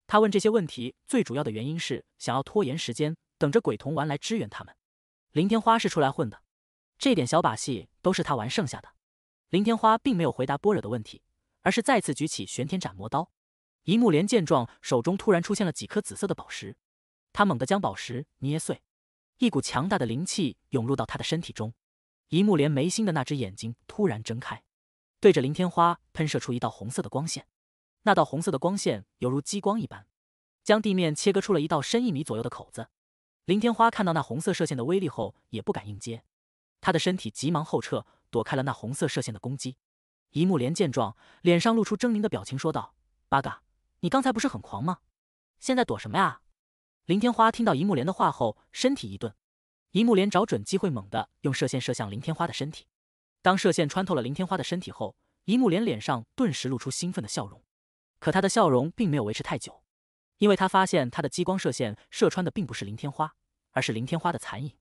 他问这些问题最主要的原因是想要拖延时间，等着鬼童丸来支援他们。林天花是出来混的，这点小把戏都是他玩剩下的。林天花并没有回答波惹的问题，而是再次举起玄天斩魔刀。一木连见状，手中突然出现了几颗紫色的宝石，他猛地将宝石捏碎，一股强大的灵气涌入到他的身体中。一木莲眉心的那只眼睛突然睁开，对着林天花喷射出一道红色的光线。那道红色的光线犹如激光一般，将地面切割出了一道深一米左右的口子。林天花看到那红色射线的威力后，也不敢硬接，他的身体急忙后撤，躲开了那红色射线的攻击。一木莲见状，脸上露出狰狞的表情，说道：“八嘎，你刚才不是很狂吗？现在躲什么呀？”林天花听到一木莲的话后，身体一顿。一木连找准机会，猛地用射线射向林天花的身体。当射线穿透了林天花的身体后，一木连脸上顿时露出兴奋的笑容。可他的笑容并没有维持太久，因为他发现他的激光射线射穿的并不是林天花，而是林天花的残影。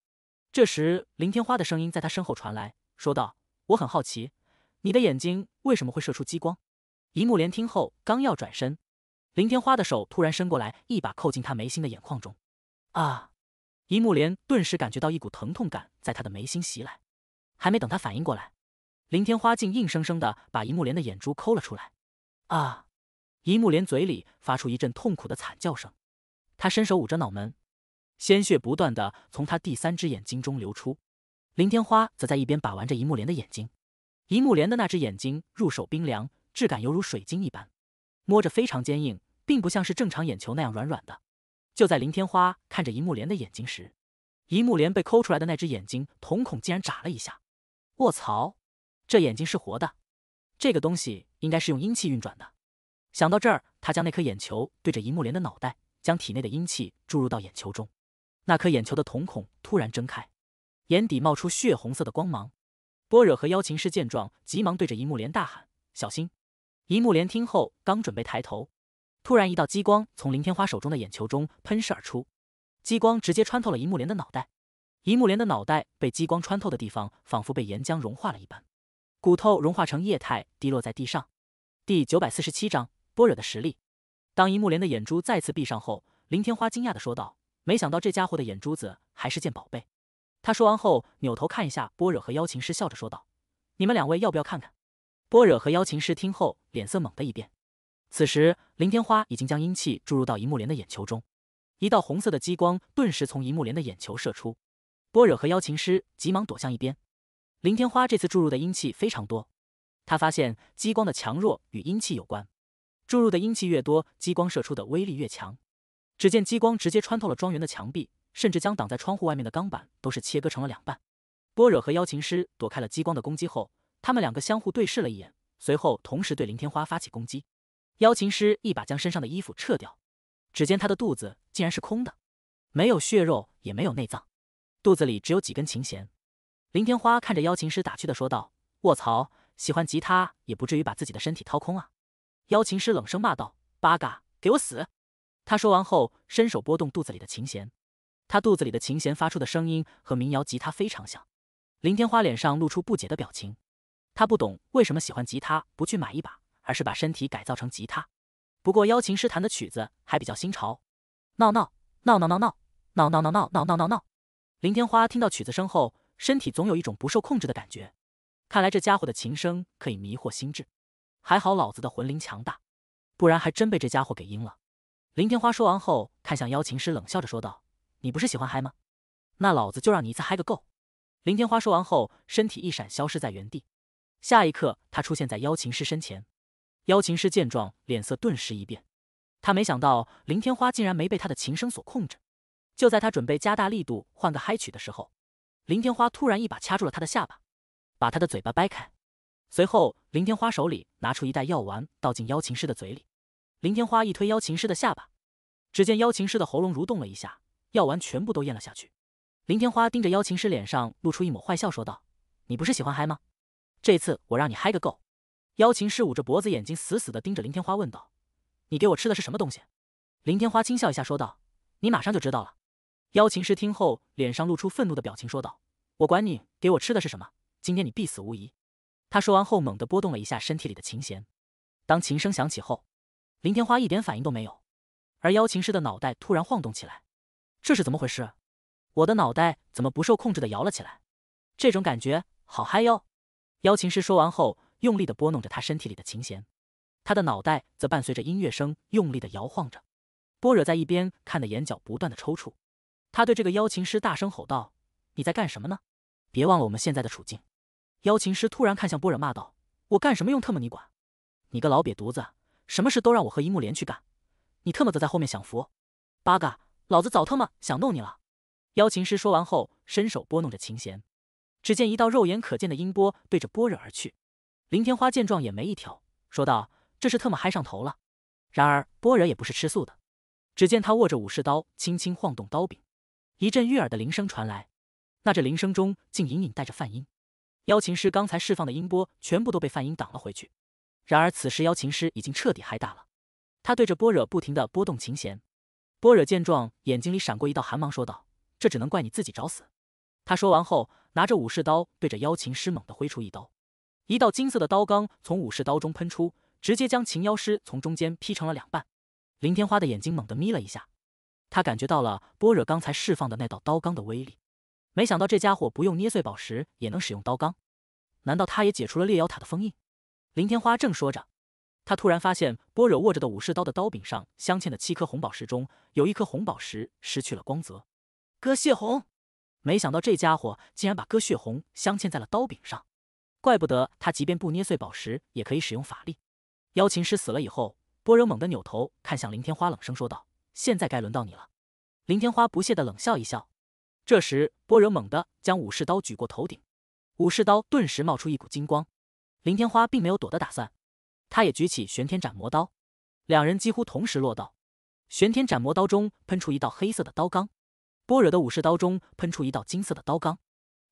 这时，林天花的声音在他身后传来，说道：“我很好奇，你的眼睛为什么会射出激光？”一木连听后，刚要转身，林天花的手突然伸过来，一把扣进他眉心的眼眶中。啊！一木莲顿时感觉到一股疼痛感在他的眉心袭来，还没等他反应过来，林天花竟硬生生的把一木莲的眼珠抠了出来。啊！一木莲嘴里发出一阵痛苦的惨叫声，他伸手捂着脑门，鲜血不断的从他第三只眼睛中流出。林天花则在一边把玩着一木莲的眼睛，一木莲的那只眼睛入手冰凉，质感犹如水晶一般，摸着非常坚硬，并不像是正常眼球那样软软的。就在林天花看着一木莲的眼睛时，一木莲被抠出来的那只眼睛瞳孔竟然眨了一下。卧槽，这眼睛是活的！这个东西应该是用阴气运转的。想到这儿，他将那颗眼球对着一木莲的脑袋，将体内的阴气注入到眼球中。那颗眼球的瞳孔突然睁开，眼底冒出血红色的光芒。般若和妖琴师见状，急忙对着一木莲大喊：“小心！”一木莲听后，刚准备抬头。突然，一道激光从林天花手中的眼球中喷射而出，激光直接穿透了一木莲的脑袋，一木莲的脑袋被激光穿透的地方仿佛被岩浆融化了一般，骨头融化成液态滴落在地上。第九百四十七章波惹的实力。当一木莲的眼珠再次闭上后，林天花惊讶的说道：“没想到这家伙的眼珠子还是件宝贝。”他说完后，扭头看一下波惹和妖琴师，笑着说道：“你们两位要不要看看？”波惹和妖琴师听后，脸色猛的一变。此时，林天花已经将阴气注入到一木莲的眼球中，一道红色的激光顿时从一木莲的眼球射出。般若和妖琴师急忙躲向一边。林天花这次注入的阴气非常多，他发现激光的强弱与阴气有关，注入的阴气越多，激光射出的威力越强。只见激光直接穿透了庄园的墙壁，甚至将挡在窗户外面的钢板都是切割成了两半。般若和妖琴师躲开了激光的攻击后，他们两个相互对视了一眼，随后同时对林天花发起攻击。妖琴师一把将身上的衣服撤掉，只见他的肚子竟然是空的，没有血肉，也没有内脏，肚子里只有几根琴弦。林天花看着妖琴师，打趣的说道：“卧槽，喜欢吉他也不至于把自己的身体掏空啊！”妖琴师冷声骂道：“八嘎，给我死！”他说完后，伸手拨动肚子里的琴弦，他肚子里的琴弦发出的声音和民谣吉他非常像。林天花脸上露出不解的表情，他不懂为什么喜欢吉他不去买一把。而是把身体改造成吉他，不过妖琴师弹的曲子还比较新潮，闹闹闹闹闹闹闹闹闹闹闹闹闹闹。林天花听到曲子声后，身体总有一种不受控制的感觉。看来这家伙的琴声可以迷惑心智，还好老子的魂灵强大，不然还真被这家伙给阴了。林天花说完后，看向妖琴师，冷笑着说道：“你不是喜欢嗨吗？那老子就让你一次嗨个够。”林天花说完后，身体一闪，消失在原地。下一刻，他出现在妖琴师身前。妖琴师见状，脸色顿时一变。他没想到林天花竟然没被他的琴声所控制。就在他准备加大力度换个嗨曲的时候，林天花突然一把掐住了他的下巴，把他的嘴巴掰开。随后，林天花手里拿出一袋药丸，倒进妖琴师的嘴里。林天花一推妖琴师的下巴，只见妖琴师的喉咙蠕动了一下，药丸全部都咽了下去。林天花盯着妖琴师脸上露出一抹坏笑，说道：“你不是喜欢嗨吗？这次我让你嗨个够。”妖琴师捂着脖子，眼睛死死地盯着林天花，问道：“你给我吃的是什么东西？”林天花轻笑一下，说道：“你马上就知道了。”妖琴师听后，脸上露出愤怒的表情，说道：“我管你给我吃的是什么，今天你必死无疑！”他说完后，猛地拨动了一下身体里的琴弦。当琴声响起后，林天花一点反应都没有，而妖琴师的脑袋突然晃动起来。这是怎么回事？我的脑袋怎么不受控制的摇了起来？这种感觉好嗨哟！妖琴师说完后。用力地拨弄着他身体里的琴弦，他的脑袋则伴随着音乐声用力地摇晃着。般若在一边看得眼角不断的抽搐，他对这个妖琴师大声吼道：“你在干什么呢？别忘了我们现在的处境！”妖琴师突然看向般若，骂道：“我干什么用特么你管？你个老瘪犊子，什么事都让我和樱木莲去干，你特么则在后面享福。八嘎！老子早他妈想弄你了！”妖琴师说完后，伸手拨弄着琴弦，只见一道肉眼可见的音波对着般若而去。林天花见状，眼眉一挑，说道：“这是特么嗨上头了。”然而，般惹也不是吃素的。只见他握着武士刀，轻轻晃动刀柄，一阵悦耳的铃声传来。那这铃声中竟隐隐带着泛音，妖琴师刚才释放的音波全部都被梵音挡了回去。然而，此时妖琴师已经彻底嗨大了，他对着般惹不停地拨动琴弦。般惹见状，眼睛里闪过一道寒芒，说道：“这只能怪你自己找死。”他说完后，拿着武士刀对着妖琴师猛地挥出一刀。一道金色的刀罡从武士刀中喷出，直接将秦妖师从中间劈成了两半。林天花的眼睛猛地眯了一下，他感觉到了般若刚才释放的那道刀罡的威力。没想到这家伙不用捏碎宝石也能使用刀罡，难道他也解除了烈妖塔的封印？林天花正说着，他突然发现般若握着的武士刀的刀柄上镶嵌的七颗红宝石中有一颗红宝石失去了光泽。割血红，没想到这家伙竟然把割血红镶嵌在了刀柄上。怪不得他，即便不捏碎宝石，也可以使用法力。妖琴师死了以后，般若猛地扭头看向林天花，冷声说道：“现在该轮到你了。”林天花不屑的冷笑一笑。这时，般若猛地将武士刀举过头顶，武士刀顿时冒出一股金光。林天花并没有躲的打算，他也举起玄天斩魔刀，两人几乎同时落刀。玄天斩魔刀中喷出一道黑色的刀罡，般若的武士刀中喷出一道金色的刀罡。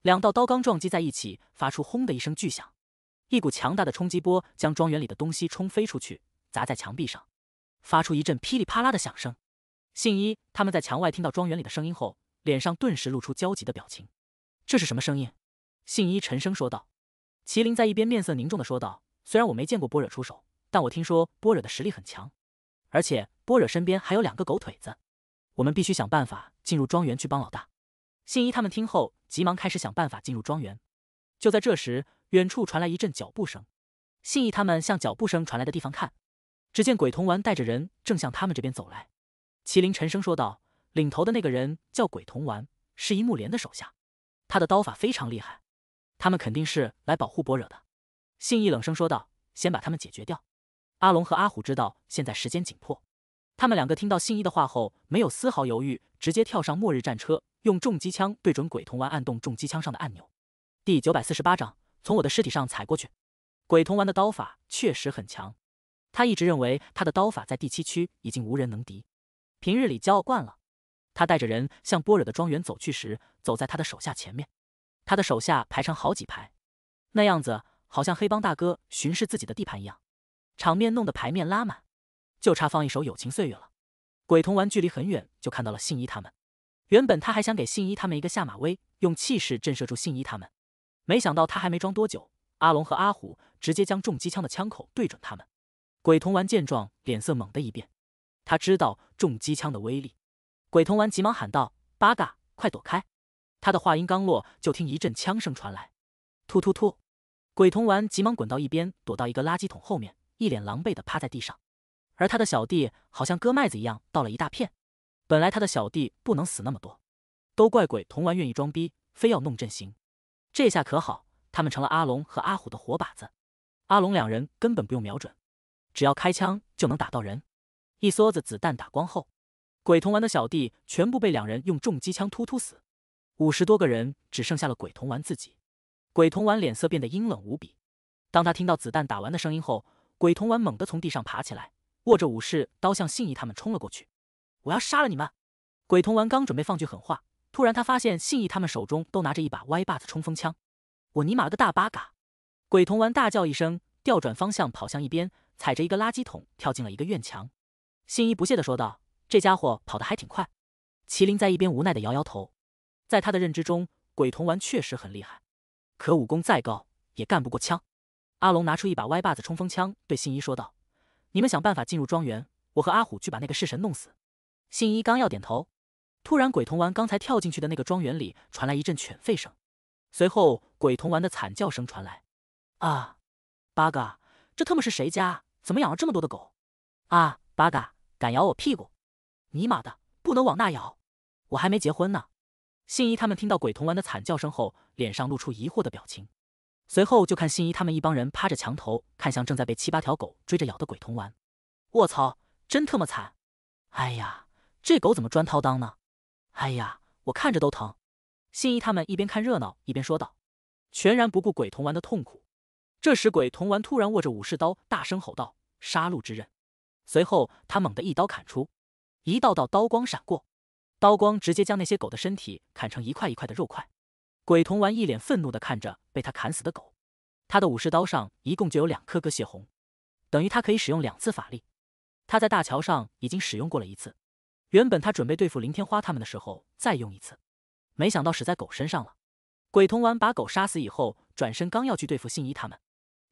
两道刀罡撞击在一起，发出“轰”的一声巨响，一股强大的冲击波将庄园里的东西冲飞出去，砸在墙壁上，发出一阵噼里啪啦的响声。信一他们在墙外听到庄园里的声音后，脸上顿时露出焦急的表情。这是什么声音？信一沉声说道。麒麟在一边面色凝重的说道：“虽然我没见过波惹出手，但我听说波惹的实力很强，而且波惹身边还有两个狗腿子，我们必须想办法进入庄园去帮老大。”信一他们听后。急忙开始想办法进入庄园。就在这时，远处传来一阵脚步声。信义他们向脚步声传来的地方看，只见鬼童丸带着人正向他们这边走来。麒麟沉声说道：“领头的那个人叫鬼童丸，是一木莲的手下，他的刀法非常厉害。他们肯定是来保护博惹的。”信义冷声说道：“先把他们解决掉。”阿龙和阿虎知道现在时间紧迫，他们两个听到信义的话后，没有丝毫犹豫，直接跳上末日战车。用重机枪对准鬼童丸，按动重机枪上的按钮。第九百四十八章，从我的尸体上踩过去。鬼童丸的刀法确实很强，他一直认为他的刀法在第七区已经无人能敌。平日里骄傲惯了，他带着人向波惹的庄园走去时，走在他的手下前面。他的手下排成好几排，那样子好像黑帮大哥巡视自己的地盘一样，场面弄得牌面拉满，就差放一首《友情岁月》了。鬼童丸距离很远就看到了信一他们。原本他还想给信一他们一个下马威，用气势震慑住信一他们，没想到他还没装多久，阿龙和阿虎直接将重机枪的枪口对准他们。鬼童丸见状，脸色猛的一变，他知道重机枪的威力。鬼童丸急忙喊道：“八嘎，快躲开！”他的话音刚落，就听一阵枪声传来，突突突。鬼童丸急忙滚到一边，躲到一个垃圾桶后面，一脸狼狈的趴在地上，而他的小弟好像割麦子一样倒了一大片。本来他的小弟不能死那么多，都怪鬼童丸愿意装逼，非要弄阵型。这下可好，他们成了阿龙和阿虎的活靶子。阿龙两人根本不用瞄准，只要开枪就能打到人。一梭子子弹打光后，鬼童丸的小弟全部被两人用重机枪突突死。五十多个人只剩下了鬼童丸自己。鬼童丸脸色变得阴冷无比。当他听到子弹打完的声音后，鬼童丸猛地从地上爬起来，握着武士刀向信义他们冲了过去。我要杀了你们！鬼童丸刚准备放句狠话，突然他发现信义他们手中都拿着一把歪把子冲锋枪。我尼玛了个大八嘎！鬼童丸大叫一声，调转方向跑向一边，踩着一个垃圾桶跳进了一个院墙。信义不屑的说道：“这家伙跑得还挺快。”麒麟在一边无奈的摇摇头，在他的认知中，鬼童丸确实很厉害，可武功再高也干不过枪。阿龙拿出一把歪把子冲锋枪对信一说道：“你们想办法进入庄园，我和阿虎去把那个式神弄死。”信一刚要点头，突然鬼童丸刚才跳进去的那个庄园里传来一阵犬吠声，随后鬼童丸的惨叫声传来。啊！八嘎！这特么是谁家？怎么养了这么多的狗？啊！八嘎！敢咬我屁股！尼玛的，不能往那咬！我还没结婚呢！信一他们听到鬼童丸的惨叫声后，脸上露出疑惑的表情，随后就看信一他们一帮人趴着墙头看向正在被七八条狗追着咬的鬼童丸。我操！真特么惨！哎呀！这狗怎么专掏裆呢？哎呀，我看着都疼！心仪他们一边看热闹一边说道，全然不顾鬼童丸的痛苦。这时，鬼童丸突然握着武士刀，大声吼道：“杀戮之刃！”随后，他猛地一刀砍出，一道道刀光闪过，刀光直接将那些狗的身体砍成一块一块的肉块。鬼童丸一脸愤怒的看着被他砍死的狗，他的武士刀上一共就有两颗鸽血红，等于他可以使用两次法力。他在大桥上已经使用过了一次。原本他准备对付林天花他们的时候再用一次，没想到使在狗身上了。鬼童丸把狗杀死以后，转身刚要去对付信一他们，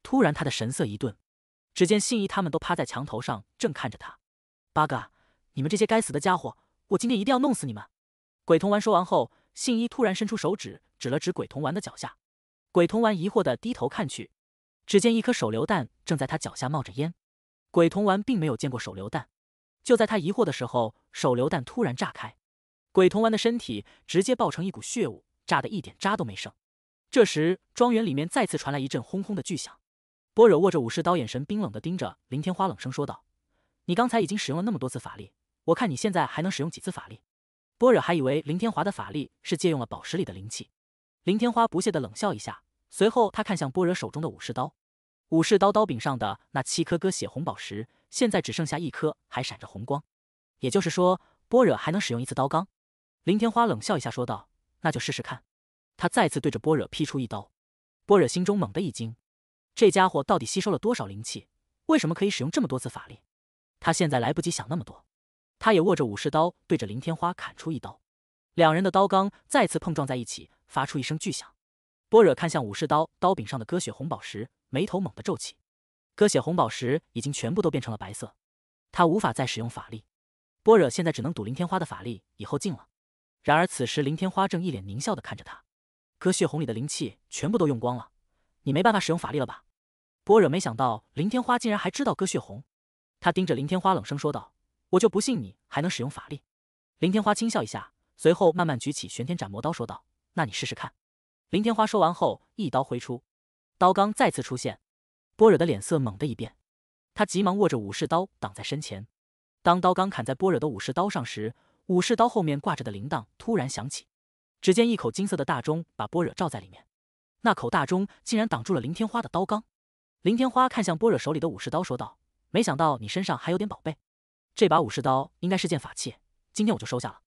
突然他的神色一顿。只见信一他们都趴在墙头上，正看着他。八哥，你们这些该死的家伙，我今天一定要弄死你们！鬼童丸说完后，信一突然伸出手指，指了指鬼童丸的脚下。鬼童丸疑惑的低头看去，只见一颗手榴弹正在他脚下冒着烟。鬼童丸并没有见过手榴弹，就在他疑惑的时候。手榴弹突然炸开，鬼童丸的身体直接爆成一股血雾，炸得一点渣都没剩。这时，庄园里面再次传来一阵轰轰的巨响。般若握着武士刀，眼神冰冷的盯着林天花，冷声说道：“你刚才已经使用了那么多次法力，我看你现在还能使用几次法力？”般若还以为林天华的法力是借用了宝石里的灵气。林天花不屑的冷笑一下，随后他看向般若手中的武士刀，武士刀刀柄上的那七颗割血红宝石，现在只剩下一颗还闪着红光。也就是说，般若还能使用一次刀罡。林天花冷笑一下，说道：“那就试试看。”他再次对着般若劈出一刀。般若心中猛地一惊，这家伙到底吸收了多少灵气？为什么可以使用这么多次法力？他现在来不及想那么多。他也握着武士刀，对着林天花砍出一刀。两人的刀罡再次碰撞在一起，发出一声巨响。般若看向武士刀刀柄上的割血红宝石，眉头猛地皱起。割血红宝石已经全部都变成了白色，他无法再使用法力。般若现在只能赌林天花的法力以后尽了。然而此时林天花正一脸狞笑的看着他，割血红里的灵气全部都用光了，你没办法使用法力了吧？般若没想到林天花竟然还知道割血红，他盯着林天花冷声说道：“我就不信你还能使用法力。”林天花轻笑一下，随后慢慢举起玄天斩魔刀说道：“那你试试看。”林天花说完后一刀挥出，刀罡再次出现，般若的脸色猛的一变，他急忙握着武士刀挡在身前。当刀刚砍在般若的武士刀上时，武士刀后面挂着的铃铛突然响起。只见一口金色的大钟把般若罩在里面，那口大钟竟然挡住了林天花的刀罡。林天花看向般若手里的武士刀，说道：“没想到你身上还有点宝贝，这把武士刀应该是件法器，今天我就收下了。”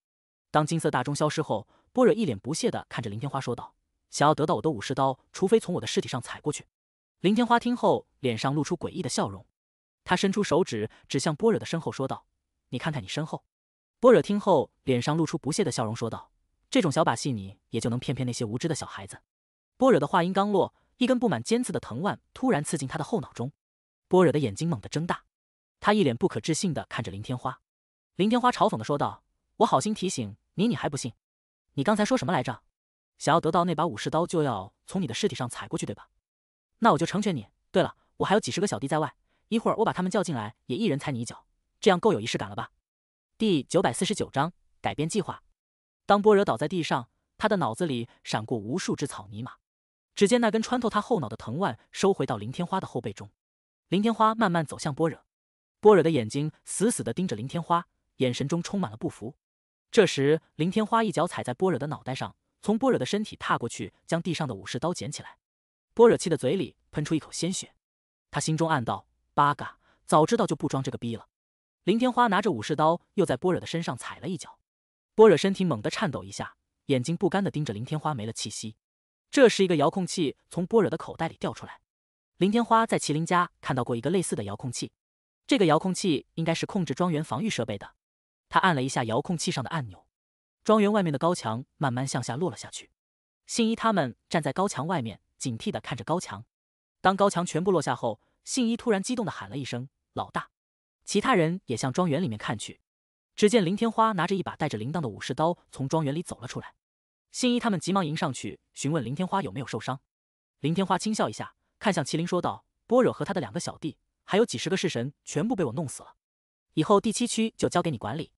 当金色大钟消失后，般若一脸不屑地看着林天花，说道：“想要得到我的武士刀，除非从我的尸体上踩过去。”林天花听后，脸上露出诡异的笑容。他伸出手指指向般若的身后，说道：“你看看你身后。”般若听后，脸上露出不屑的笑容，说道：“这种小把戏，你也就能骗骗那些无知的小孩子。”般若的话音刚落，一根布满尖刺的藤蔓突然刺进他的后脑中。般若的眼睛猛地睁大，他一脸不可置信的看着林天花。林天花嘲讽的说道：“我好心提醒你，你还不信？你刚才说什么来着？想要得到那把武士刀，就要从你的尸体上踩过去，对吧？那我就成全你。对了，我还有几十个小弟在外。”一会儿我把他们叫进来，也一人踩你一脚，这样够有仪式感了吧？第九百四十九章改变计划。当般若倒在地上，他的脑子里闪过无数只草泥马。只见那根穿透他后脑的藤蔓收回到林天花的后背中，林天花慢慢走向般若。般若的眼睛死死的盯着林天花，眼神中充满了不服。这时，林天花一脚踩在般若的脑袋上，从般若的身体踏过去，将地上的武士刀捡起来。般若气的嘴里喷出一口鲜血，他心中暗道。八嘎！早知道就不装这个逼了。林天花拿着武士刀，又在波惹的身上踩了一脚。波惹身体猛地颤抖一下，眼睛不甘的盯着林天花，没了气息。这时，一个遥控器从波惹的口袋里掉出来。林天花在麒麟家看到过一个类似的遥控器，这个遥控器应该是控制庄园防御设备的。他按了一下遥控器上的按钮，庄园外面的高墙慢慢向下落了下去。信一他们站在高墙外面，警惕的看着高墙。当高墙全部落下后，信一突然激动地喊了一声：“老大！”其他人也向庄园里面看去，只见林天花拿着一把带着铃铛的武士刀从庄园里走了出来。信一他们急忙迎上去询问林天花有没有受伤。林天花轻笑一下，看向麒麟说道：“波惹和他的两个小弟，还有几十个式神，全部被我弄死了。以后第七区就交给你管理。”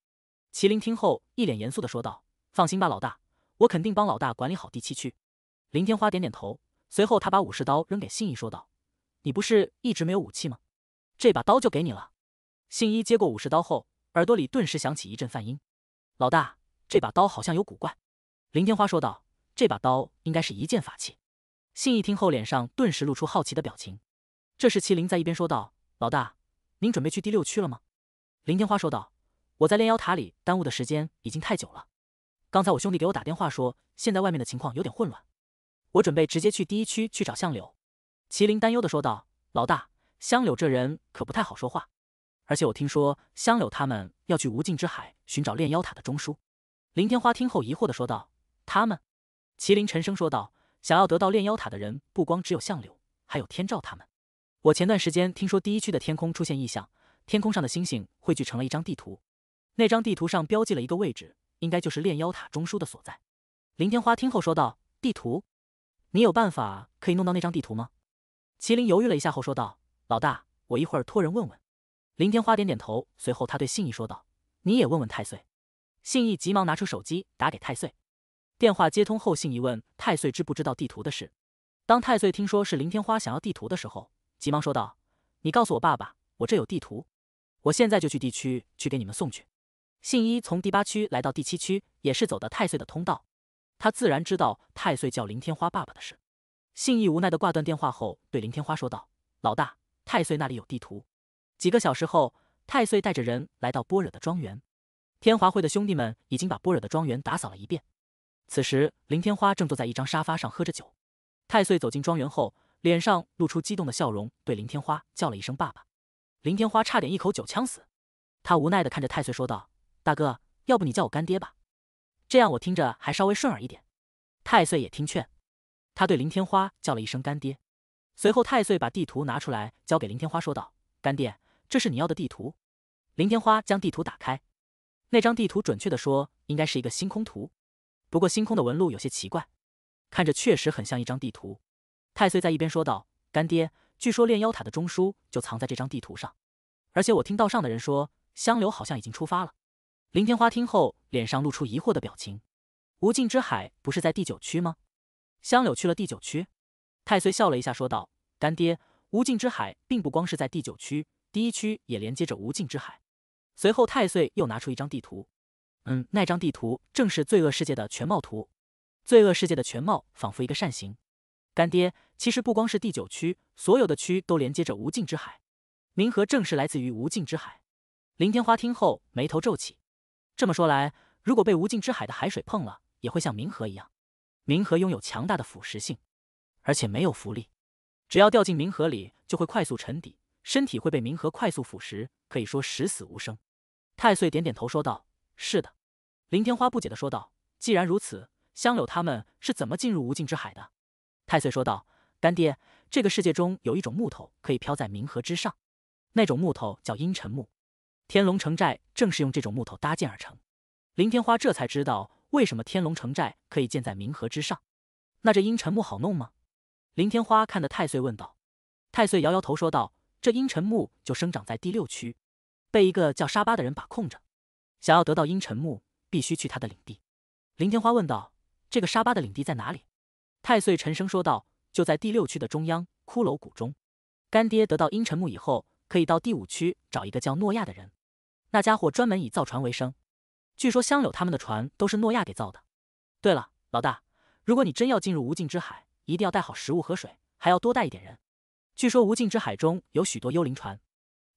麒麟听后一脸严肃地说道：“放心吧，老大，我肯定帮老大管理好第七区。”林天花点点头，随后他把武士刀扔给信一说道。你不是一直没有武器吗？这把刀就给你了。信一接过武士刀后，耳朵里顿时响起一阵泛音。老大，这把刀好像有古怪。林天花说道：“这把刀应该是一件法器。”信一听后，脸上顿时露出好奇的表情。这时，麒麟在一边说道：“老大，您准备去第六区了吗？”林天花说道：“我在炼妖塔里耽误的时间已经太久了。刚才我兄弟给我打电话说，现在外面的情况有点混乱，我准备直接去第一区去找相柳。”麒麟担忧的说道：“老大，香柳这人可不太好说话，而且我听说香柳他们要去无尽之海寻找炼妖塔的中枢。”林天花听后疑惑的说道：“他们？”麒麟沉声说道：“想要得到炼妖塔的人，不光只有相柳，还有天照他们。我前段时间听说第一区的天空出现异象，天空上的星星汇聚成了一张地图，那张地图上标记了一个位置，应该就是炼妖塔中枢的所在。”林天花听后说道：“地图？你有办法可以弄到那张地图吗？”麒麟犹豫了一下后说道：“老大，我一会儿托人问问。”林天花点点头，随后他对信义说道：“你也问问太岁。”信义急忙拿出手机打给太岁。电话接通后，信义问太岁知不知道地图的事。当太岁听说是林天花想要地图的时候，急忙说道：“你告诉我爸爸，我这有地图，我现在就去地区去给你们送去。”信一从第八区来到第七区，也是走的太岁的通道，他自然知道太岁叫林天花爸爸的事。信义无奈地挂断电话后，对林天花说道：“老大，太岁那里有地图。”几个小时后，太岁带着人来到波惹的庄园。天华会的兄弟们已经把波惹的庄园打扫了一遍。此时，林天花正坐在一张沙发上喝着酒。太岁走进庄园后，脸上露出激动的笑容，对林天花叫了一声“爸爸”。林天花差点一口酒呛死，他无奈地看着太岁说道：“大哥，要不你叫我干爹吧，这样我听着还稍微顺耳一点。”太岁也听劝。他对林天花叫了一声“干爹”，随后太岁把地图拿出来交给林天花，说道：“干爹，这是你要的地图。”林天花将地图打开，那张地图准确的说应该是一个星空图，不过星空的纹路有些奇怪，看着确实很像一张地图。太岁在一边说道：“干爹，据说炼妖塔的中枢就藏在这张地图上，而且我听道上的人说，香流好像已经出发了。”林天花听后，脸上露出疑惑的表情：“无尽之海不是在第九区吗？”香柳去了第九区，太岁笑了一下，说道：“干爹，无尽之海并不光是在第九区，第一区也连接着无尽之海。”随后，太岁又拿出一张地图，嗯，那张地图正是罪恶世界的全貌图。罪恶世界的全貌仿佛一个扇形。干爹，其实不光是第九区，所有的区都连接着无尽之海，冥河正是来自于无尽之海。林天花听后，眉头皱起。这么说来，如果被无尽之海的海水碰了，也会像冥河一样。冥河拥有强大的腐蚀性，而且没有浮力，只要掉进冥河里就会快速沉底，身体会被冥河快速腐蚀，可以说十死无生。太岁点点头说道：“是的。”林天花不解的说道：“既然如此，香柳他们是怎么进入无尽之海的？”太岁说道：“干爹，这个世界中有一种木头可以飘在冥河之上，那种木头叫阴沉木，天龙城寨正是用这种木头搭建而成。”林天花这才知道。为什么天龙城寨可以建在冥河之上？那这阴沉木好弄吗？林天花看得太岁问道。太岁摇摇头说道：“这阴沉木就生长在第六区，被一个叫沙巴的人把控着。想要得到阴沉木，必须去他的领地。”林天花问道：“这个沙巴的领地在哪里？”太岁沉声说道：“就在第六区的中央骷髅谷中。干爹得到阴沉木以后，可以到第五区找一个叫诺亚的人。那家伙专门以造船为生。”据说香柳他们的船都是诺亚给造的。对了，老大，如果你真要进入无尽之海，一定要带好食物和水，还要多带一点人。据说无尽之海中有许多幽灵船，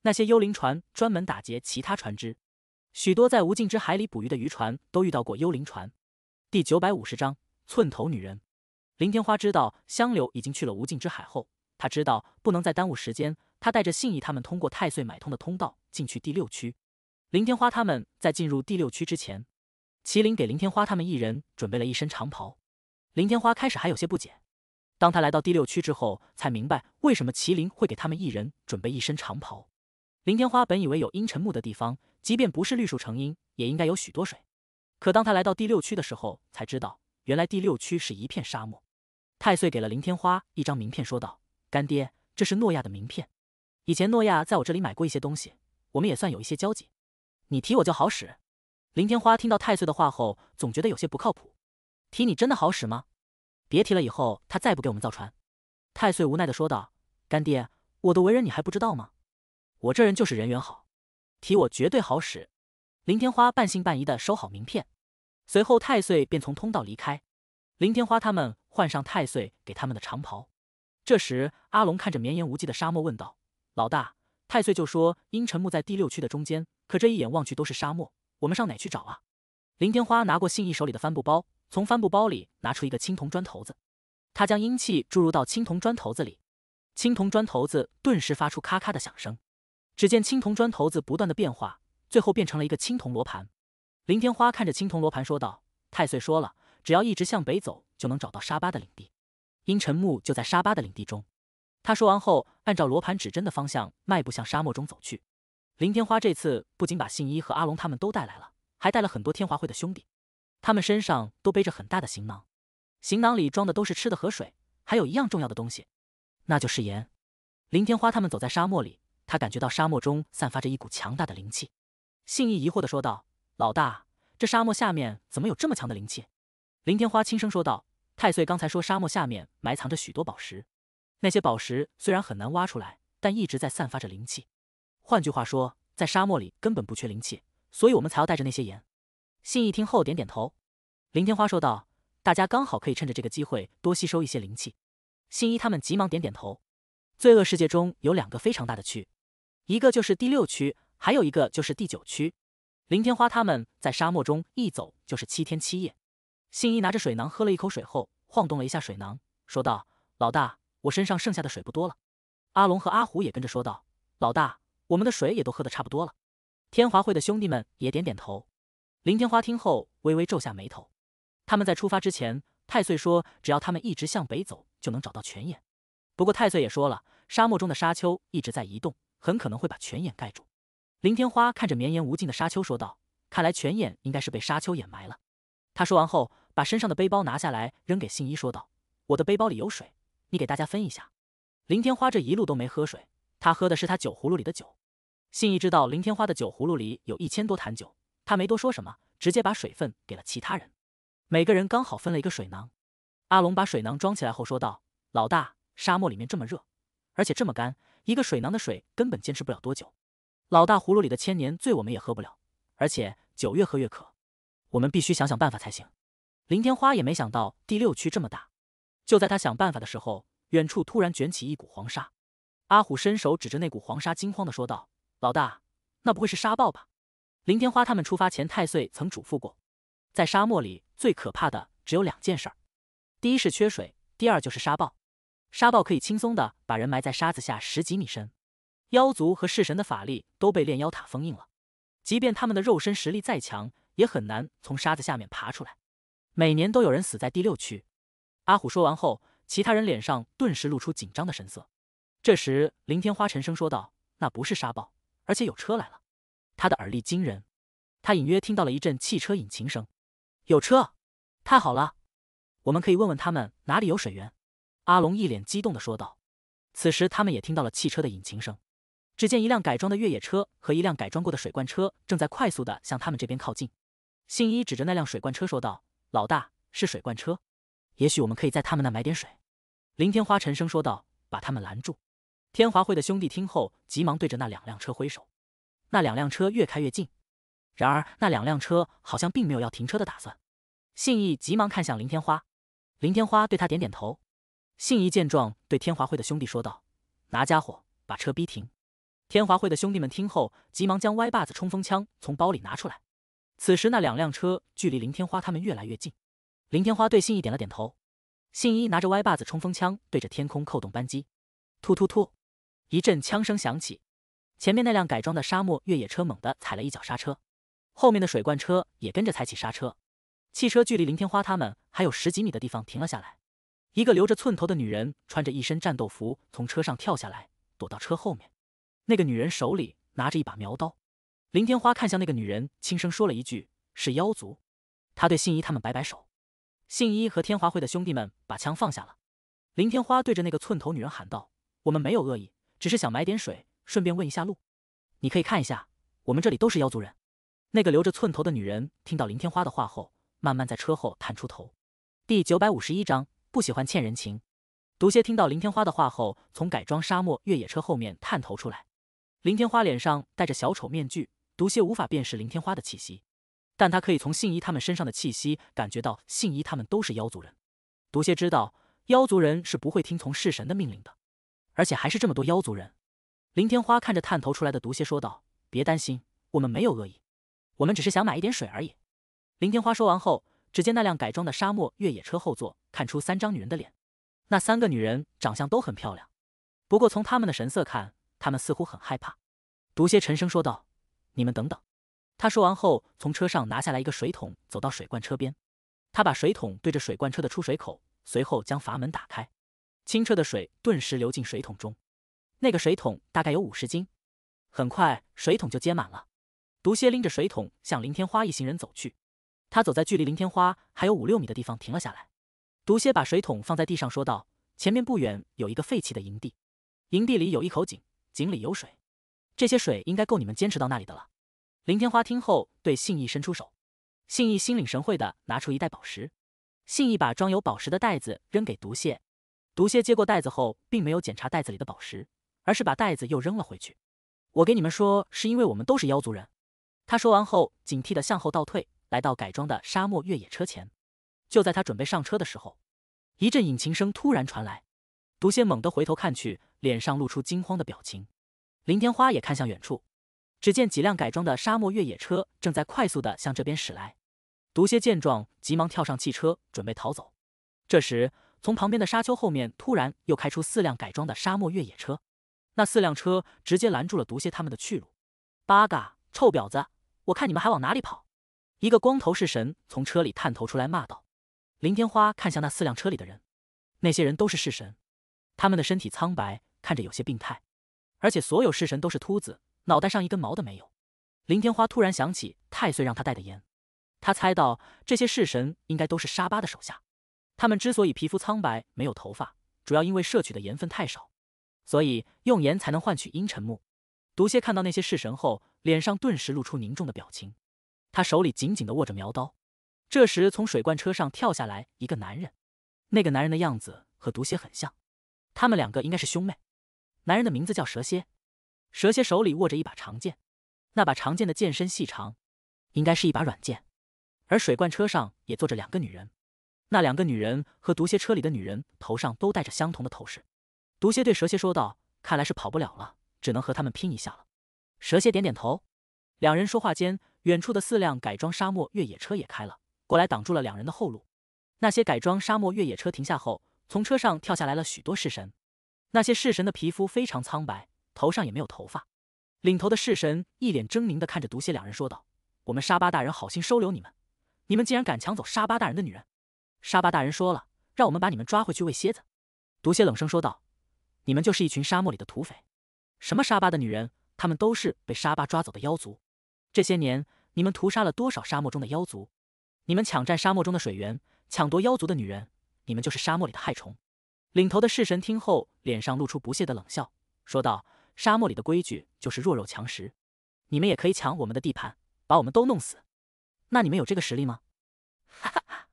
那些幽灵船专门打劫其他船只。许多在无尽之海里捕鱼的渔船都遇到过幽灵船。第九百五十章：寸头女人。林天花知道香柳已经去了无尽之海后，他知道不能再耽误时间，他带着信义他们通过太岁买通的通道进去第六区。林天花他们在进入第六区之前，麒麟给林天花他们一人准备了一身长袍。林天花开始还有些不解，当他来到第六区之后，才明白为什么麒麟会给他们一人准备一身长袍。林天花本以为有阴沉木的地方，即便不是绿树成荫，也应该有许多水。可当他来到第六区的时候，才知道原来第六区是一片沙漠。太岁给了林天花一张名片，说道：“干爹，这是诺亚的名片。以前诺亚在我这里买过一些东西，我们也算有一些交集。”你提我就好使，林天花听到太岁的话后，总觉得有些不靠谱。提你真的好使吗？别提了，以后他再不给我们造船。太岁无奈的说道：“干爹，我的为人你还不知道吗？我这人就是人缘好，提我绝对好使。”林天花半信半疑的收好名片，随后太岁便从通道离开。林天花他们换上太岁给他们的长袍，这时阿龙看着绵延无际的沙漠问道：“老大。”太岁就说：“阴沉木在第六区的中间，可这一眼望去都是沙漠，我们上哪去找啊？”林天花拿过信义手里的帆布包，从帆布包里拿出一个青铜砖头子，他将阴气注入到青铜砖头子里，青铜砖头子顿时发出咔咔的响声。只见青铜砖头子不断的变化，最后变成了一个青铜罗盘。林天花看着青铜罗盘说道：“太岁说了，只要一直向北走，就能找到沙巴的领地，阴沉木就在沙巴的领地中。”他说完后，按照罗盘指针的方向迈步向沙漠中走去。林天花这次不仅把信一和阿龙他们都带来了，还带了很多天华会的兄弟。他们身上都背着很大的行囊，行囊里装的都是吃的和水，还有一样重要的东西，那就是盐。林天花他们走在沙漠里，他感觉到沙漠中散发着一股强大的灵气。信一疑惑的说道：“老大，这沙漠下面怎么有这么强的灵气？”林天花轻声说道：“太岁刚才说沙漠下面埋藏着许多宝石。”那些宝石虽然很难挖出来，但一直在散发着灵气。换句话说，在沙漠里根本不缺灵气，所以我们才要带着那些盐。信一听后点点头。林天花说道：“大家刚好可以趁着这个机会多吸收一些灵气。”信一他们急忙点点头。罪恶世界中有两个非常大的区，一个就是第六区，还有一个就是第九区。林天花他们在沙漠中一走就是七天七夜。信一拿着水囊喝了一口水后，晃动了一下水囊，说道：“老大。”我身上剩下的水不多了，阿龙和阿虎也跟着说道：“老大，我们的水也都喝得差不多了。”天华会的兄弟们也点点头。林天花听后微微皱下眉头。他们在出发之前，太岁说只要他们一直向北走就能找到泉眼，不过太岁也说了，沙漠中的沙丘一直在移动，很可能会把泉眼盖住。林天花看着绵延无尽的沙丘说道：“看来泉眼应该是被沙丘掩埋了。”他说完后把身上的背包拿下来扔给信一说道：“我的背包里有水。”你给大家分一下。林天花这一路都没喝水，他喝的是他酒葫芦里的酒。信义知道林天花的酒葫芦里有一千多坛酒，他没多说什么，直接把水分给了其他人。每个人刚好分了一个水囊。阿龙把水囊装起来后说道：“老大，沙漠里面这么热，而且这么干，一个水囊的水根本坚持不了多久。老大葫芦里的千年醉我们也喝不了，而且酒越喝越渴，我们必须想想办法才行。”林天花也没想到第六区这么大。就在他想办法的时候，远处突然卷起一股黄沙。阿虎伸手指着那股黄沙，惊慌地说道：“老大，那不会是沙暴吧？”林天花他们出发前，太岁曾嘱咐过，在沙漠里最可怕的只有两件事：第一是缺水，第二就是沙暴。沙暴可以轻松地把人埋在沙子下十几米深。妖族和弑神的法力都被炼妖塔封印了，即便他们的肉身实力再强，也很难从沙子下面爬出来。每年都有人死在第六区。阿虎说完后，其他人脸上顿时露出紧张的神色。这时，林天花沉声说道：“那不是沙暴，而且有车来了。”他的耳力惊人，他隐约听到了一阵汽车引擎声。有车，太好了，我们可以问问他们哪里有水源。”阿龙一脸激动的说道。此时，他们也听到了汽车的引擎声。只见一辆改装的越野车和一辆改装过的水罐车正在快速的向他们这边靠近。信一指着那辆水罐车说道：“老大，是水罐车。”也许我们可以在他们那买点水。”林天花沉声说道，“把他们拦住！”天华会的兄弟听后，急忙对着那两辆车挥手。那两辆车越开越近，然而那两辆车好像并没有要停车的打算。信义急忙看向林天花，林天花对他点点头。信义见状，对天华会的兄弟说道：“拿家伙，把车逼停！”天华会的兄弟们听后，急忙将歪把子冲锋枪从包里拿出来。此时，那两辆车距离林天花他们越来越近。林天花对信一点了点头，信一拿着歪把子冲锋枪对着天空扣动扳机，突突突，一阵枪声响起。前面那辆改装的沙漠越野车猛地踩了一脚刹车，后面的水罐车也跟着踩起刹车。汽车距离林天花他们还有十几米的地方停了下来。一个留着寸头的女人穿着一身战斗服从车上跳下来，躲到车后面。那个女人手里拿着一把苗刀。林天花看向那个女人，轻声说了一句：“是妖族。”她对信一他们摆摆手。信一和天华会的兄弟们把枪放下了，林天花对着那个寸头女人喊道：“我们没有恶意，只是想买点水，顺便问一下路。你可以看一下，我们这里都是妖族人。”那个留着寸头的女人听到林天花的话后，慢慢在车后探出头。第九百五十一章不喜欢欠人情。毒蝎听到林天花的话后，从改装沙漠越野车后面探头出来。林天花脸上戴着小丑面具，毒蝎无法辨识林天花的气息。但他可以从信一他们身上的气息感觉到，信一他们都是妖族人。毒蝎知道，妖族人是不会听从弑神的命令的，而且还是这么多妖族人。林天花看着探头出来的毒蝎说道：“别担心，我们没有恶意，我们只是想买一点水而已。”林天花说完后，只见那辆改装的沙漠越野车后座看出三张女人的脸，那三个女人长相都很漂亮，不过从他们的神色看，他们似乎很害怕。毒蝎沉声说道：“你们等等。”他说完后，从车上拿下来一个水桶，走到水罐车边。他把水桶对着水罐车的出水口，随后将阀门打开，清澈的水顿时流进水桶中。那个水桶大概有五十斤，很快水桶就接满了。毒蝎拎着水桶向林天花一行人走去。他走在距离林天花还有五六米的地方停了下来。毒蝎把水桶放在地上，说道：“前面不远有一个废弃的营地，营地里有一口井，井里有水。这些水应该够你们坚持到那里的了。”林天花听后，对信义伸出手，信义心领神会的拿出一袋宝石，信义把装有宝石的袋子扔给毒蝎，毒蝎接过袋子后，并没有检查袋子里的宝石，而是把袋子又扔了回去。我给你们说，是因为我们都是妖族人。他说完后，警惕的向后倒退，来到改装的沙漠越野车前。就在他准备上车的时候，一阵引擎声突然传来，毒蝎猛地回头看去，脸上露出惊慌的表情。林天花也看向远处。只见几辆改装的沙漠越野车正在快速的向这边驶来，毒蝎见状，急忙跳上汽车准备逃走。这时，从旁边的沙丘后面突然又开出四辆改装的沙漠越野车，那四辆车直接拦住了毒蝎他们的去路。八嘎，臭婊子！我看你们还往哪里跑！一个光头式神从车里探头出来骂道。林天花看向那四辆车里的人，那些人都是式神，他们的身体苍白，看着有些病态，而且所有式神都是秃子。脑袋上一根毛的没有，林天花突然想起太岁让他带的烟，他猜到这些式神应该都是沙巴的手下。他们之所以皮肤苍白没有头发，主要因为摄取的盐分太少，所以用盐才能换取阴沉木。毒蝎看到那些式神后，脸上顿时露出凝重的表情，他手里紧紧地握着苗刀。这时，从水罐车上跳下来一个男人，那个男人的样子和毒蝎很像，他们两个应该是兄妹。男人的名字叫蛇蝎。蛇蝎手里握着一把长剑，那把长剑的剑身细长，应该是一把软剑。而水罐车上也坐着两个女人，那两个女人和毒蝎车里的女人头上都戴着相同的头饰。毒蝎对蛇蝎说道：“看来是跑不了了，只能和他们拼一下了。”蛇蝎点点头。两人说话间，远处的四辆改装沙漠越野车也开了过来，挡住了两人的后路。那些改装沙漠越野车停下后，从车上跳下来了许多式神。那些式神的皮肤非常苍白。头上也没有头发，领头的侍神一脸狰狞地看着毒蝎两人说道：“我们沙巴大人好心收留你们，你们竟然敢抢走沙巴大人的女人！沙巴大人说了，让我们把你们抓回去喂蝎子。”毒蝎冷声说道：“你们就是一群沙漠里的土匪！什么沙巴的女人，他们都是被沙巴抓走的妖族。这些年，你们屠杀了多少沙漠中的妖族？你们抢占沙漠中的水源，抢夺妖族的女人，你们就是沙漠里的害虫。”领头的侍神听后，脸上露出不屑的冷笑，说道。沙漠里的规矩就是弱肉强食，你们也可以抢我们的地盘，把我们都弄死。那你们有这个实力吗？哈哈哈！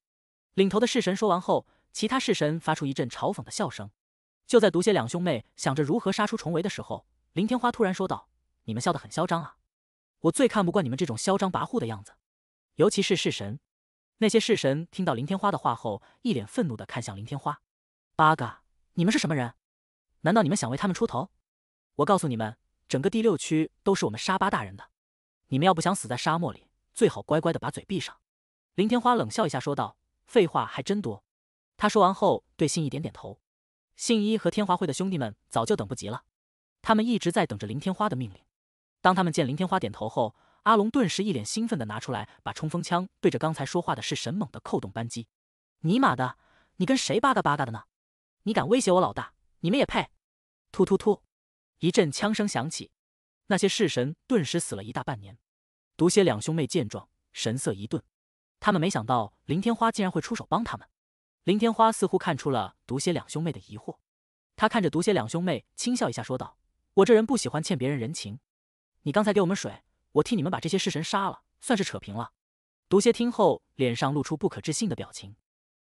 领头的式神说完后，其他式神发出一阵嘲讽的笑声。就在毒蝎两兄妹想着如何杀出重围的时候，林天花突然说道：“你们笑得很嚣张啊！我最看不惯你们这种嚣张跋扈的样子，尤其是式神。”那些式神听到林天花的话后，一脸愤怒的看向林天花：“八嘎！你们是什么人？难道你们想为他们出头？”我告诉你们，整个第六区都是我们沙巴大人的。你们要不想死在沙漠里，最好乖乖的把嘴闭上。林天花冷笑一下说道：“废话还真多。”他说完后对信一点点头。信一和天华会的兄弟们早就等不及了，他们一直在等着林天花的命令。当他们见林天花点头后，阿龙顿时一脸兴奋的拿出来把冲锋枪对着刚才说话的是神猛的扣动扳机。尼玛的，你跟谁八嘎八嘎的呢？你敢威胁我老大，你们也配？突突突！一阵枪声响起，那些式神顿时死了一大半年。毒蝎两兄妹见状，神色一顿。他们没想到林天花竟然会出手帮他们。林天花似乎看出了毒蝎两兄妹的疑惑，他看着毒蝎两兄妹，轻笑一下，说道：“我这人不喜欢欠别人人情，你刚才给我们水，我替你们把这些式神杀了，算是扯平了。”毒蝎听后，脸上露出不可置信的表情。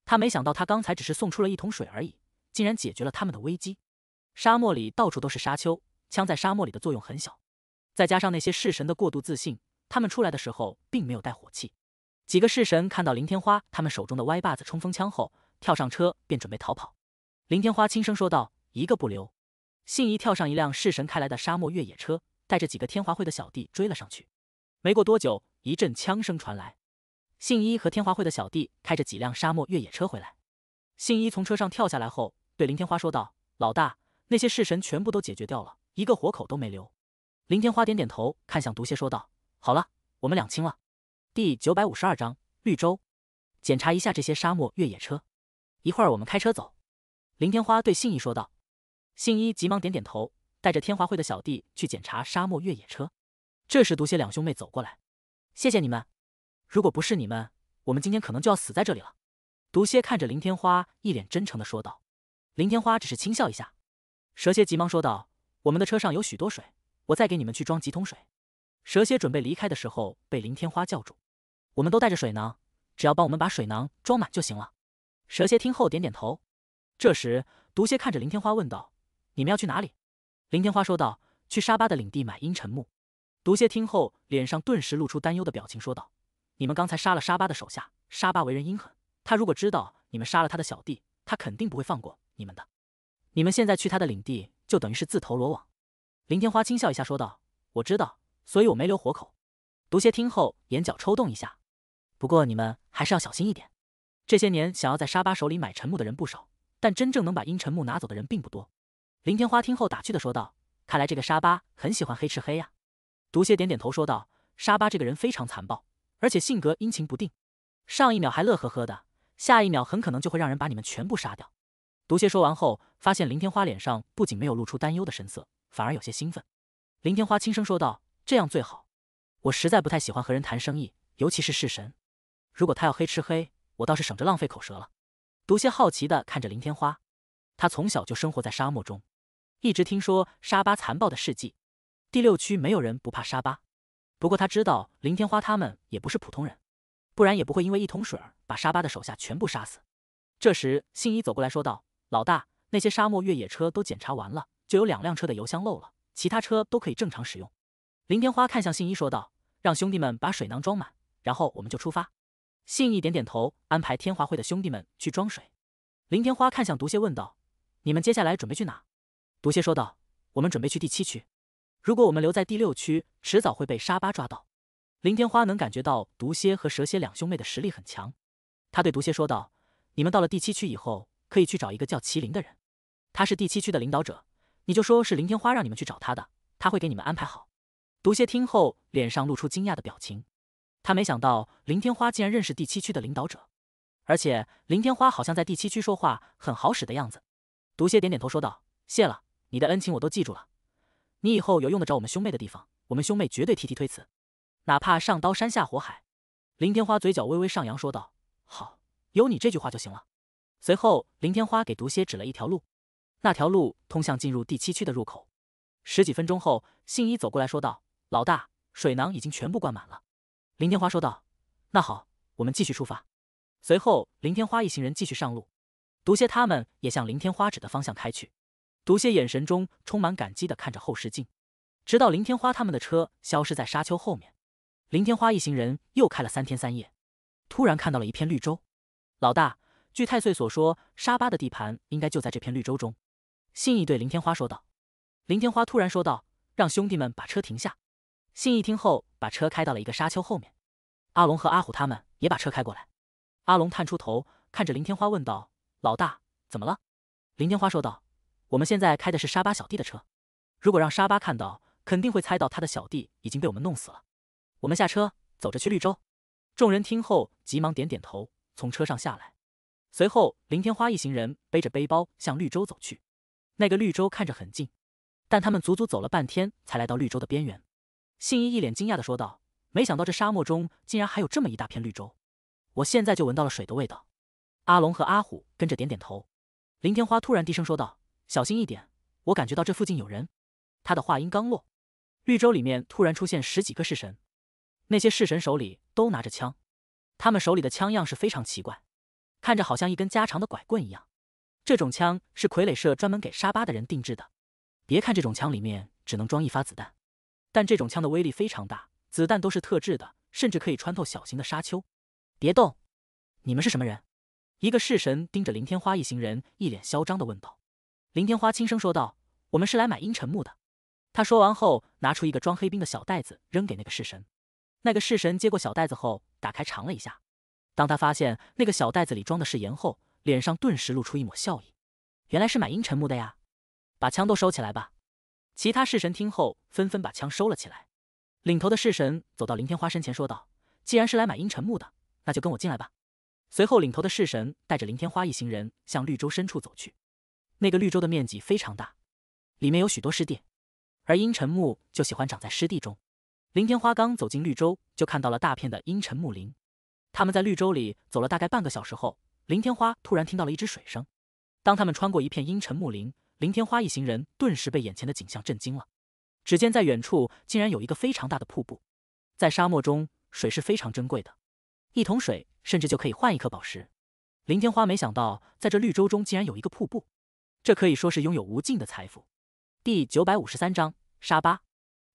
他没想到，他刚才只是送出了一桶水而已，竟然解决了他们的危机。沙漠里到处都是沙丘，枪在沙漠里的作用很小，再加上那些式神的过度自信，他们出来的时候并没有带火器。几个式神看到林天花他们手中的歪把子冲锋枪后，跳上车便准备逃跑。林天花轻声说道：“一个不留。”信一跳上一辆式神开来的沙漠越野车，带着几个天华会的小弟追了上去。没过多久，一阵枪声传来，信一和天华会的小弟开着几辆沙漠越野车回来。信一从车上跳下来后，对林天花说道：“老大。”那些式神全部都解决掉了，一个活口都没留。林天花点点头，看向毒蝎说道：“好了，我们两清了。”第九百五十二章绿洲。检查一下这些沙漠越野车，一会儿我们开车走。”林天花对信一说道。信一急忙点点头，带着天华会的小弟去检查沙漠越野车。这时毒蝎两兄妹走过来：“谢谢你们，如果不是你们，我们今天可能就要死在这里了。”毒蝎看着林天花，一脸真诚的说道。林天花只是轻笑一下。蛇蝎急忙说道：“我们的车上有许多水，我再给你们去装几桶水。”蛇蝎准备离开的时候，被林天花叫住：“我们都带着水囊，只要帮我们把水囊装满就行了。”蛇蝎听后点点头。这时，毒蝎看着林天花问道：“你们要去哪里？”林天花说道：“去沙巴的领地买阴沉木。”毒蝎听后，脸上顿时露出担忧的表情，说道：“你们刚才杀了沙巴的手下，沙巴为人阴狠，他如果知道你们杀了他的小弟，他肯定不会放过你们的。”你们现在去他的领地，就等于是自投罗网。林天花轻笑一下说道：“我知道，所以我没留活口。”毒蝎听后，眼角抽动一下。不过你们还是要小心一点。这些年想要在沙巴手里买沉木的人不少，但真正能把阴沉木拿走的人并不多。林天花听后打趣的说道：“看来这个沙巴很喜欢黑吃黑呀。”毒蝎点点头说道：“沙巴这个人非常残暴，而且性格阴晴不定，上一秒还乐呵呵的，下一秒很可能就会让人把你们全部杀掉。”毒蝎说完后，发现林天花脸上不仅没有露出担忧的神色，反而有些兴奋。林天花轻声说道：“这样最好，我实在不太喜欢和人谈生意，尤其是式神。如果他要黑吃黑，我倒是省着浪费口舌了。”毒蝎好奇的看着林天花，他从小就生活在沙漠中，一直听说沙巴残暴的事迹。第六区没有人不怕沙巴，不过他知道林天花他们也不是普通人，不然也不会因为一桶水把沙巴的手下全部杀死。这时，信一走过来说道。老大，那些沙漠越野车都检查完了，就有两辆车的油箱漏了，其他车都可以正常使用。林天花看向信一说道：“让兄弟们把水囊装满，然后我们就出发。”信一点点头，安排天华会的兄弟们去装水。林天花看向毒蝎问道：“你们接下来准备去哪？”毒蝎说道：“我们准备去第七区。如果我们留在第六区，迟早会被沙巴抓到。”林天花能感觉到毒蝎和蛇蝎两兄妹的实力很强，他对毒蝎说道：“你们到了第七区以后。”可以去找一个叫麒麟的人，他是第七区的领导者。你就说是林天花让你们去找他的，他会给你们安排好。毒蝎听后，脸上露出惊讶的表情，他没想到林天花竟然认识第七区的领导者，而且林天花好像在第七区说话很好使的样子。毒蝎点点头说道：“谢了你的恩情，我都记住了。你以后有用得着我们兄妹的地方，我们兄妹绝对提提推辞，哪怕上刀山下火海。”林天花嘴角微微上扬说道：“好，有你这句话就行了。”随后，林天花给毒蝎指了一条路，那条路通向进入第七区的入口。十几分钟后，信一走过来说道：“老大，水囊已经全部灌满了。”林天花说道：“那好，我们继续出发。”随后，林天花一行人继续上路，毒蝎他们也向林天花指的方向开去。毒蝎眼神中充满感激的看着后视镜，直到林天花他们的车消失在沙丘后面。林天花一行人又开了三天三夜，突然看到了一片绿洲。老大。据太岁所说，沙巴的地盘应该就在这片绿洲中。信义对林天花说道。林天花突然说道：“让兄弟们把车停下。”信义听后，把车开到了一个沙丘后面。阿龙和阿虎他们也把车开过来。阿龙探出头，看着林天花问道：“老大，怎么了？”林天花说道：“我们现在开的是沙巴小弟的车，如果让沙巴看到，肯定会猜到他的小弟已经被我们弄死了。我们下车，走着去绿洲。”众人听后，急忙点点头，从车上下来。随后，林天花一行人背着背包向绿洲走去。那个绿洲看着很近，但他们足足走了半天才来到绿洲的边缘。信一一脸惊讶地说道：“没想到这沙漠中竟然还有这么一大片绿洲，我现在就闻到了水的味道。”阿龙和阿虎跟着点点头。林天花突然低声说道：“小心一点，我感觉到这附近有人。”他的话音刚落，绿洲里面突然出现十几个式神，那些式神手里都拿着枪，他们手里的枪样式非常奇怪。看着好像一根加长的拐棍一样，这种枪是傀儡社专门给沙巴的人定制的。别看这种枪里面只能装一发子弹，但这种枪的威力非常大，子弹都是特制的，甚至可以穿透小型的沙丘。别动！你们是什么人？一个式神盯着林天花一行人，一脸嚣张的问道。林天花轻声说道：“我们是来买阴沉木的。”他说完后，拿出一个装黑冰的小袋子，扔给那个式神。那个式神接过小袋子后，打开尝了一下。当他发现那个小袋子里装的是盐后，脸上顿时露出一抹笑意。原来是买阴沉木的呀！把枪都收起来吧。其他式神听后，纷纷把枪收了起来。领头的式神走到林天花身前，说道：“既然是来买阴沉木的，那就跟我进来吧。”随后，领头的式神带着林天花一行人向绿洲深处走去。那个绿洲的面积非常大，里面有许多湿地，而阴沉木就喜欢长在湿地中。林天花刚走进绿洲，就看到了大片的阴沉木林。他们在绿洲里走了大概半个小时后，林天花突然听到了一只水声。当他们穿过一片阴沉木林，林天花一行人顿时被眼前的景象震惊了。只见在远处竟然有一个非常大的瀑布。在沙漠中，水是非常珍贵的，一桶水甚至就可以换一颗宝石。林天花没想到，在这绿洲中竟然有一个瀑布，这可以说是拥有无尽的财富。第九百五十三章沙巴。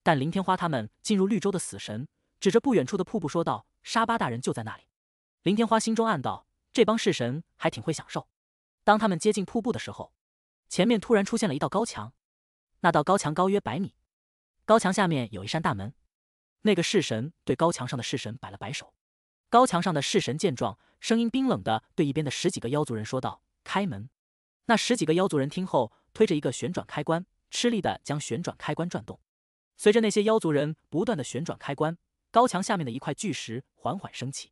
但林天花他们进入绿洲的死神指着不远处的瀑布说道。沙巴大人就在那里，林天花心中暗道：这帮式神还挺会享受。当他们接近瀑布的时候，前面突然出现了一道高墙。那道高墙高约百米，高墙下面有一扇大门。那个式神对高墙上的式神摆了摆手，高墙上的式神见状，声音冰冷的对一边的十几个妖族人说道：“开门。”那十几个妖族人听后，推着一个旋转开关，吃力的将旋转开关转动。随着那些妖族人不断的旋转开关。高墙下面的一块巨石缓缓升起，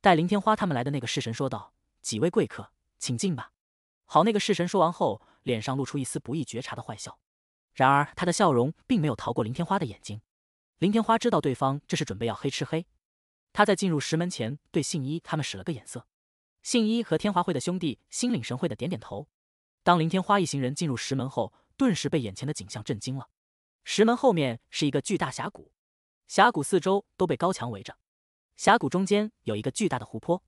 带林天花他们来的那个侍神说道：“几位贵客，请进吧。”好，那个侍神说完后，脸上露出一丝不易觉察的坏笑。然而，他的笑容并没有逃过林天花的眼睛。林天花知道对方这是准备要黑吃黑。他在进入石门前，对信一他们使了个眼色。信一和天华会的兄弟心领神会的点点头。当林天花一行人进入石门后，顿时被眼前的景象震惊了。石门后面是一个巨大峡谷。峡谷四周都被高墙围着，峡谷中间有一个巨大的湖泊，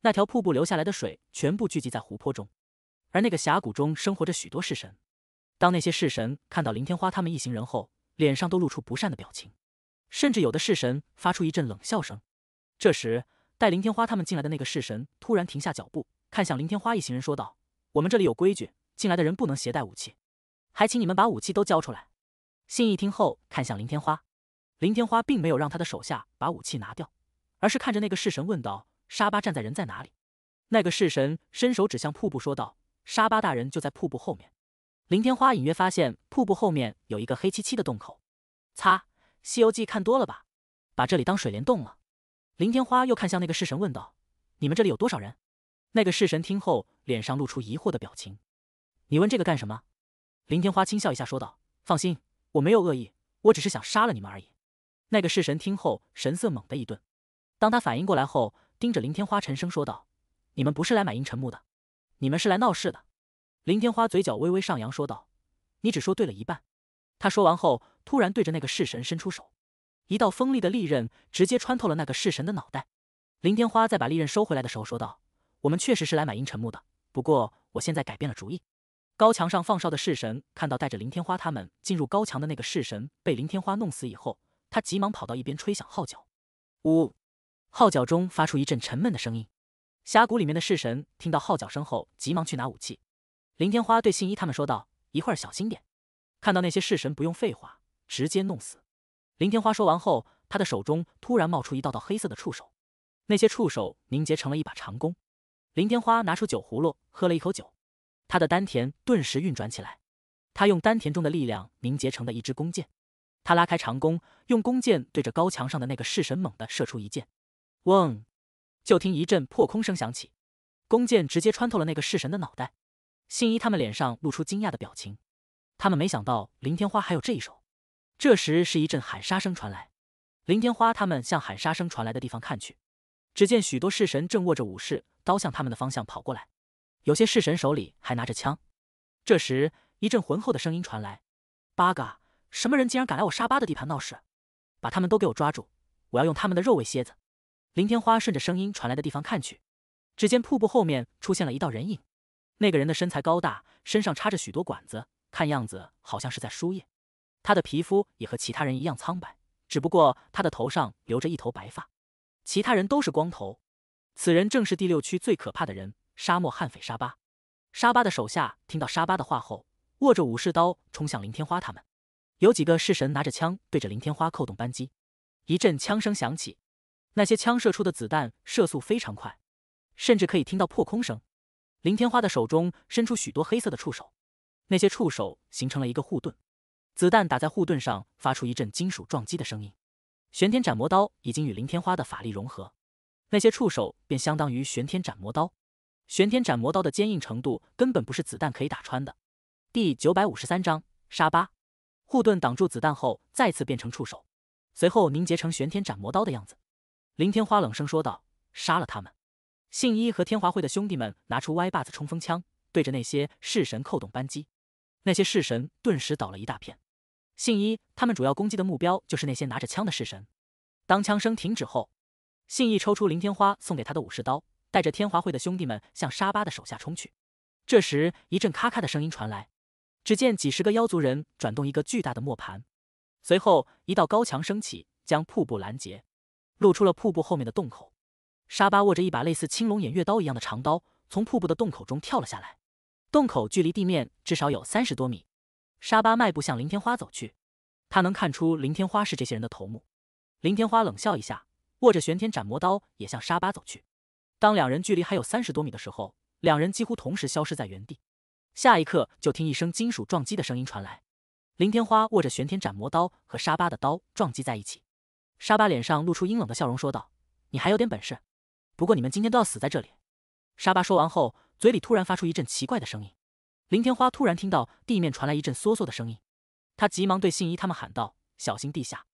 那条瀑布流下来的水全部聚集在湖泊中。而那个峡谷中生活着许多式神，当那些式神看到林天花他们一行人后，脸上都露出不善的表情，甚至有的式神发出一阵冷笑声。这时，带林天花他们进来的那个式神突然停下脚步，看向林天花一行人，说道：“我们这里有规矩，进来的人不能携带武器，还请你们把武器都交出来。”信一听后，看向林天花。林天花并没有让他的手下把武器拿掉，而是看着那个式神问道：“沙巴站在人在哪里？”那个式神伸手指向瀑布说道：“沙巴大人就在瀑布后面。”林天花隐约发现瀑布后面有一个黑漆漆的洞口。擦，西游记看多了吧，把这里当水帘洞了。林天花又看向那个式神问道：“你们这里有多少人？”那个式神听后脸上露出疑惑的表情。“你问这个干什么？”林天花轻笑一下说道：“放心，我没有恶意，我只是想杀了你们而已。”那个式神听后，神色猛的一顿。当他反应过来后，盯着林天花，沉声说道：“你们不是来买阴沉木的，你们是来闹事的。”林天花嘴角微微上扬，说道：“你只说对了一半。”他说完后，突然对着那个式神伸出手，一道锋利的利刃直接穿透了那个式神的脑袋。林天花在把利刃收回来的时候说道：“我们确实是来买阴沉木的，不过我现在改变了主意。”高墙上放哨的式神看到带着林天花他们进入高墙的那个式神被林天花弄死以后。他急忙跑到一边，吹响号角。呜，号角中发出一阵沉闷的声音。峡谷里面的式神听到号角声后，急忙去拿武器。林天花对信一他们说道：“一会儿小心点，看到那些式神，不用废话，直接弄死。”林天花说完后，他的手中突然冒出一道道黑色的触手，那些触手凝结成了一把长弓。林天花拿出酒葫芦，喝了一口酒，他的丹田顿时运转起来，他用丹田中的力量凝结成的一支弓箭。他拉开长弓，用弓箭对着高墙上的那个式神猛地射出一箭。嗡！就听一阵破空声响起，弓箭直接穿透了那个式神的脑袋。信一他们脸上露出惊讶的表情，他们没想到林天花还有这一手。这时是一阵喊杀声传来，林天花他们向喊杀声传来的地方看去，只见许多式神正握着武士刀向他们的方向跑过来，有些式神手里还拿着枪。这时一阵浑厚的声音传来：“八嘎！”什么人竟然敢来我沙巴的地盘闹事？把他们都给我抓住！我要用他们的肉喂蝎子。林天花顺着声音传来的地方看去，只见瀑布后面出现了一道人影。那个人的身材高大，身上插着许多管子，看样子好像是在输液。他的皮肤也和其他人一样苍白，只不过他的头上留着一头白发，其他人都是光头。此人正是第六区最可怕的人——沙漠悍匪沙巴。沙巴的手下听到沙巴的话后，握着武士刀冲向林天花他们。有几个侍神拿着枪对着林天花扣动扳机，一阵枪声响起。那些枪射出的子弹射速非常快，甚至可以听到破空声。林天花的手中伸出许多黑色的触手，那些触手形成了一个护盾，子弹打在护盾上发出一阵金属撞击的声音。玄天斩魔刀已经与林天花的法力融合，那些触手便相当于玄天斩魔刀。玄天斩魔刀的坚硬程度根本不是子弹可以打穿的。第九百五十三章：沙巴。护盾挡住子弹后，再次变成触手，随后凝结成玄天斩魔刀的样子。林天花冷声说道：“杀了他们！”信一和天华会的兄弟们拿出歪把子冲锋枪，对着那些式神扣动扳机，那些式神顿时倒了一大片。信一他们主要攻击的目标就是那些拿着枪的式神。当枪声停止后，信一抽出林天花送给他的武士刀，带着天华会的兄弟们向沙巴的手下冲去。这时，一阵咔咔的声音传来。只见几十个妖族人转动一个巨大的磨盘，随后一道高墙升起，将瀑布拦截，露出了瀑布后面的洞口。沙巴握着一把类似青龙偃月刀一样的长刀，从瀑布的洞口中跳了下来。洞口距离地面至少有三十多米。沙巴迈步向林天花走去，他能看出林天花是这些人的头目。林天花冷笑一下，握着玄天斩魔刀也向沙巴走去。当两人距离还有三十多米的时候，两人几乎同时消失在原地。下一刻，就听一声金属撞击的声音传来，林天花握着玄天斩魔刀和沙巴的刀撞击在一起。沙巴脸上露出阴冷的笑容，说道：“你还有点本事，不过你们今天都要死在这里。”沙巴说完后，嘴里突然发出一阵奇怪的声音。林天花突然听到地面传来一阵嗦嗦的声音，他急忙对信一他们喊道：“小心地下！”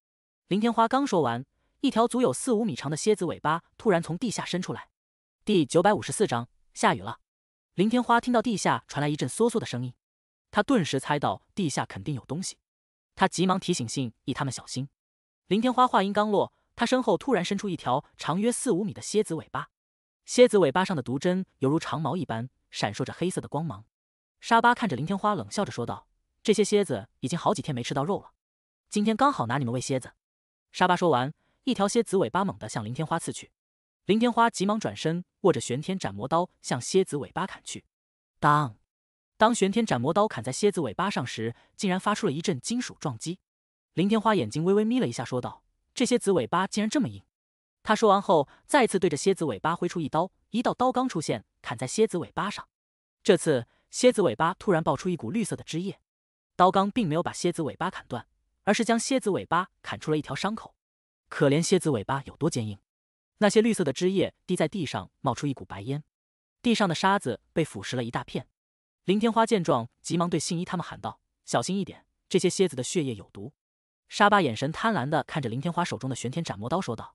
林天花刚说完，一条足有四五米长的蝎子尾巴突然从地下伸出来。第九百五十四章，下雨了。林天花听到地下传来一阵嗦嗦的声音，他顿时猜到地下肯定有东西，他急忙提醒信义他们小心。林天花话音刚落，他身后突然伸出一条长约四五米的蝎子尾巴，蝎子尾巴上的毒针犹如长矛一般，闪烁着黑色的光芒。沙巴看着林天花，冷笑着说道：“这些蝎子已经好几天没吃到肉了，今天刚好拿你们喂蝎子。”沙巴说完，一条蝎子尾巴猛地向林天花刺去。林天花急忙转身，握着玄天斩魔刀向蝎子尾巴砍去。当当，玄天斩魔刀砍在蝎子尾巴上时，竟然发出了一阵金属撞击。林天花眼睛微微眯了一下，说道：“这蝎子尾巴竟然这么硬。”他说完后，再次对着蝎子尾巴挥出一刀，一道刀罡出现，砍在蝎子尾巴上。这次，蝎子尾巴突然爆出一股绿色的汁液，刀罡并没有把蝎子尾巴砍断，而是将蝎子尾巴砍出了一条伤口。可怜蝎子尾巴有多坚硬！那些绿色的汁液滴在地上，冒出一股白烟，地上的沙子被腐蚀了一大片。林天花见状，急忙对信一他们喊道：“小心一点，这些蝎子的血液有毒。”沙巴眼神贪婪的看着林天花手中的玄天斩魔刀，说道：“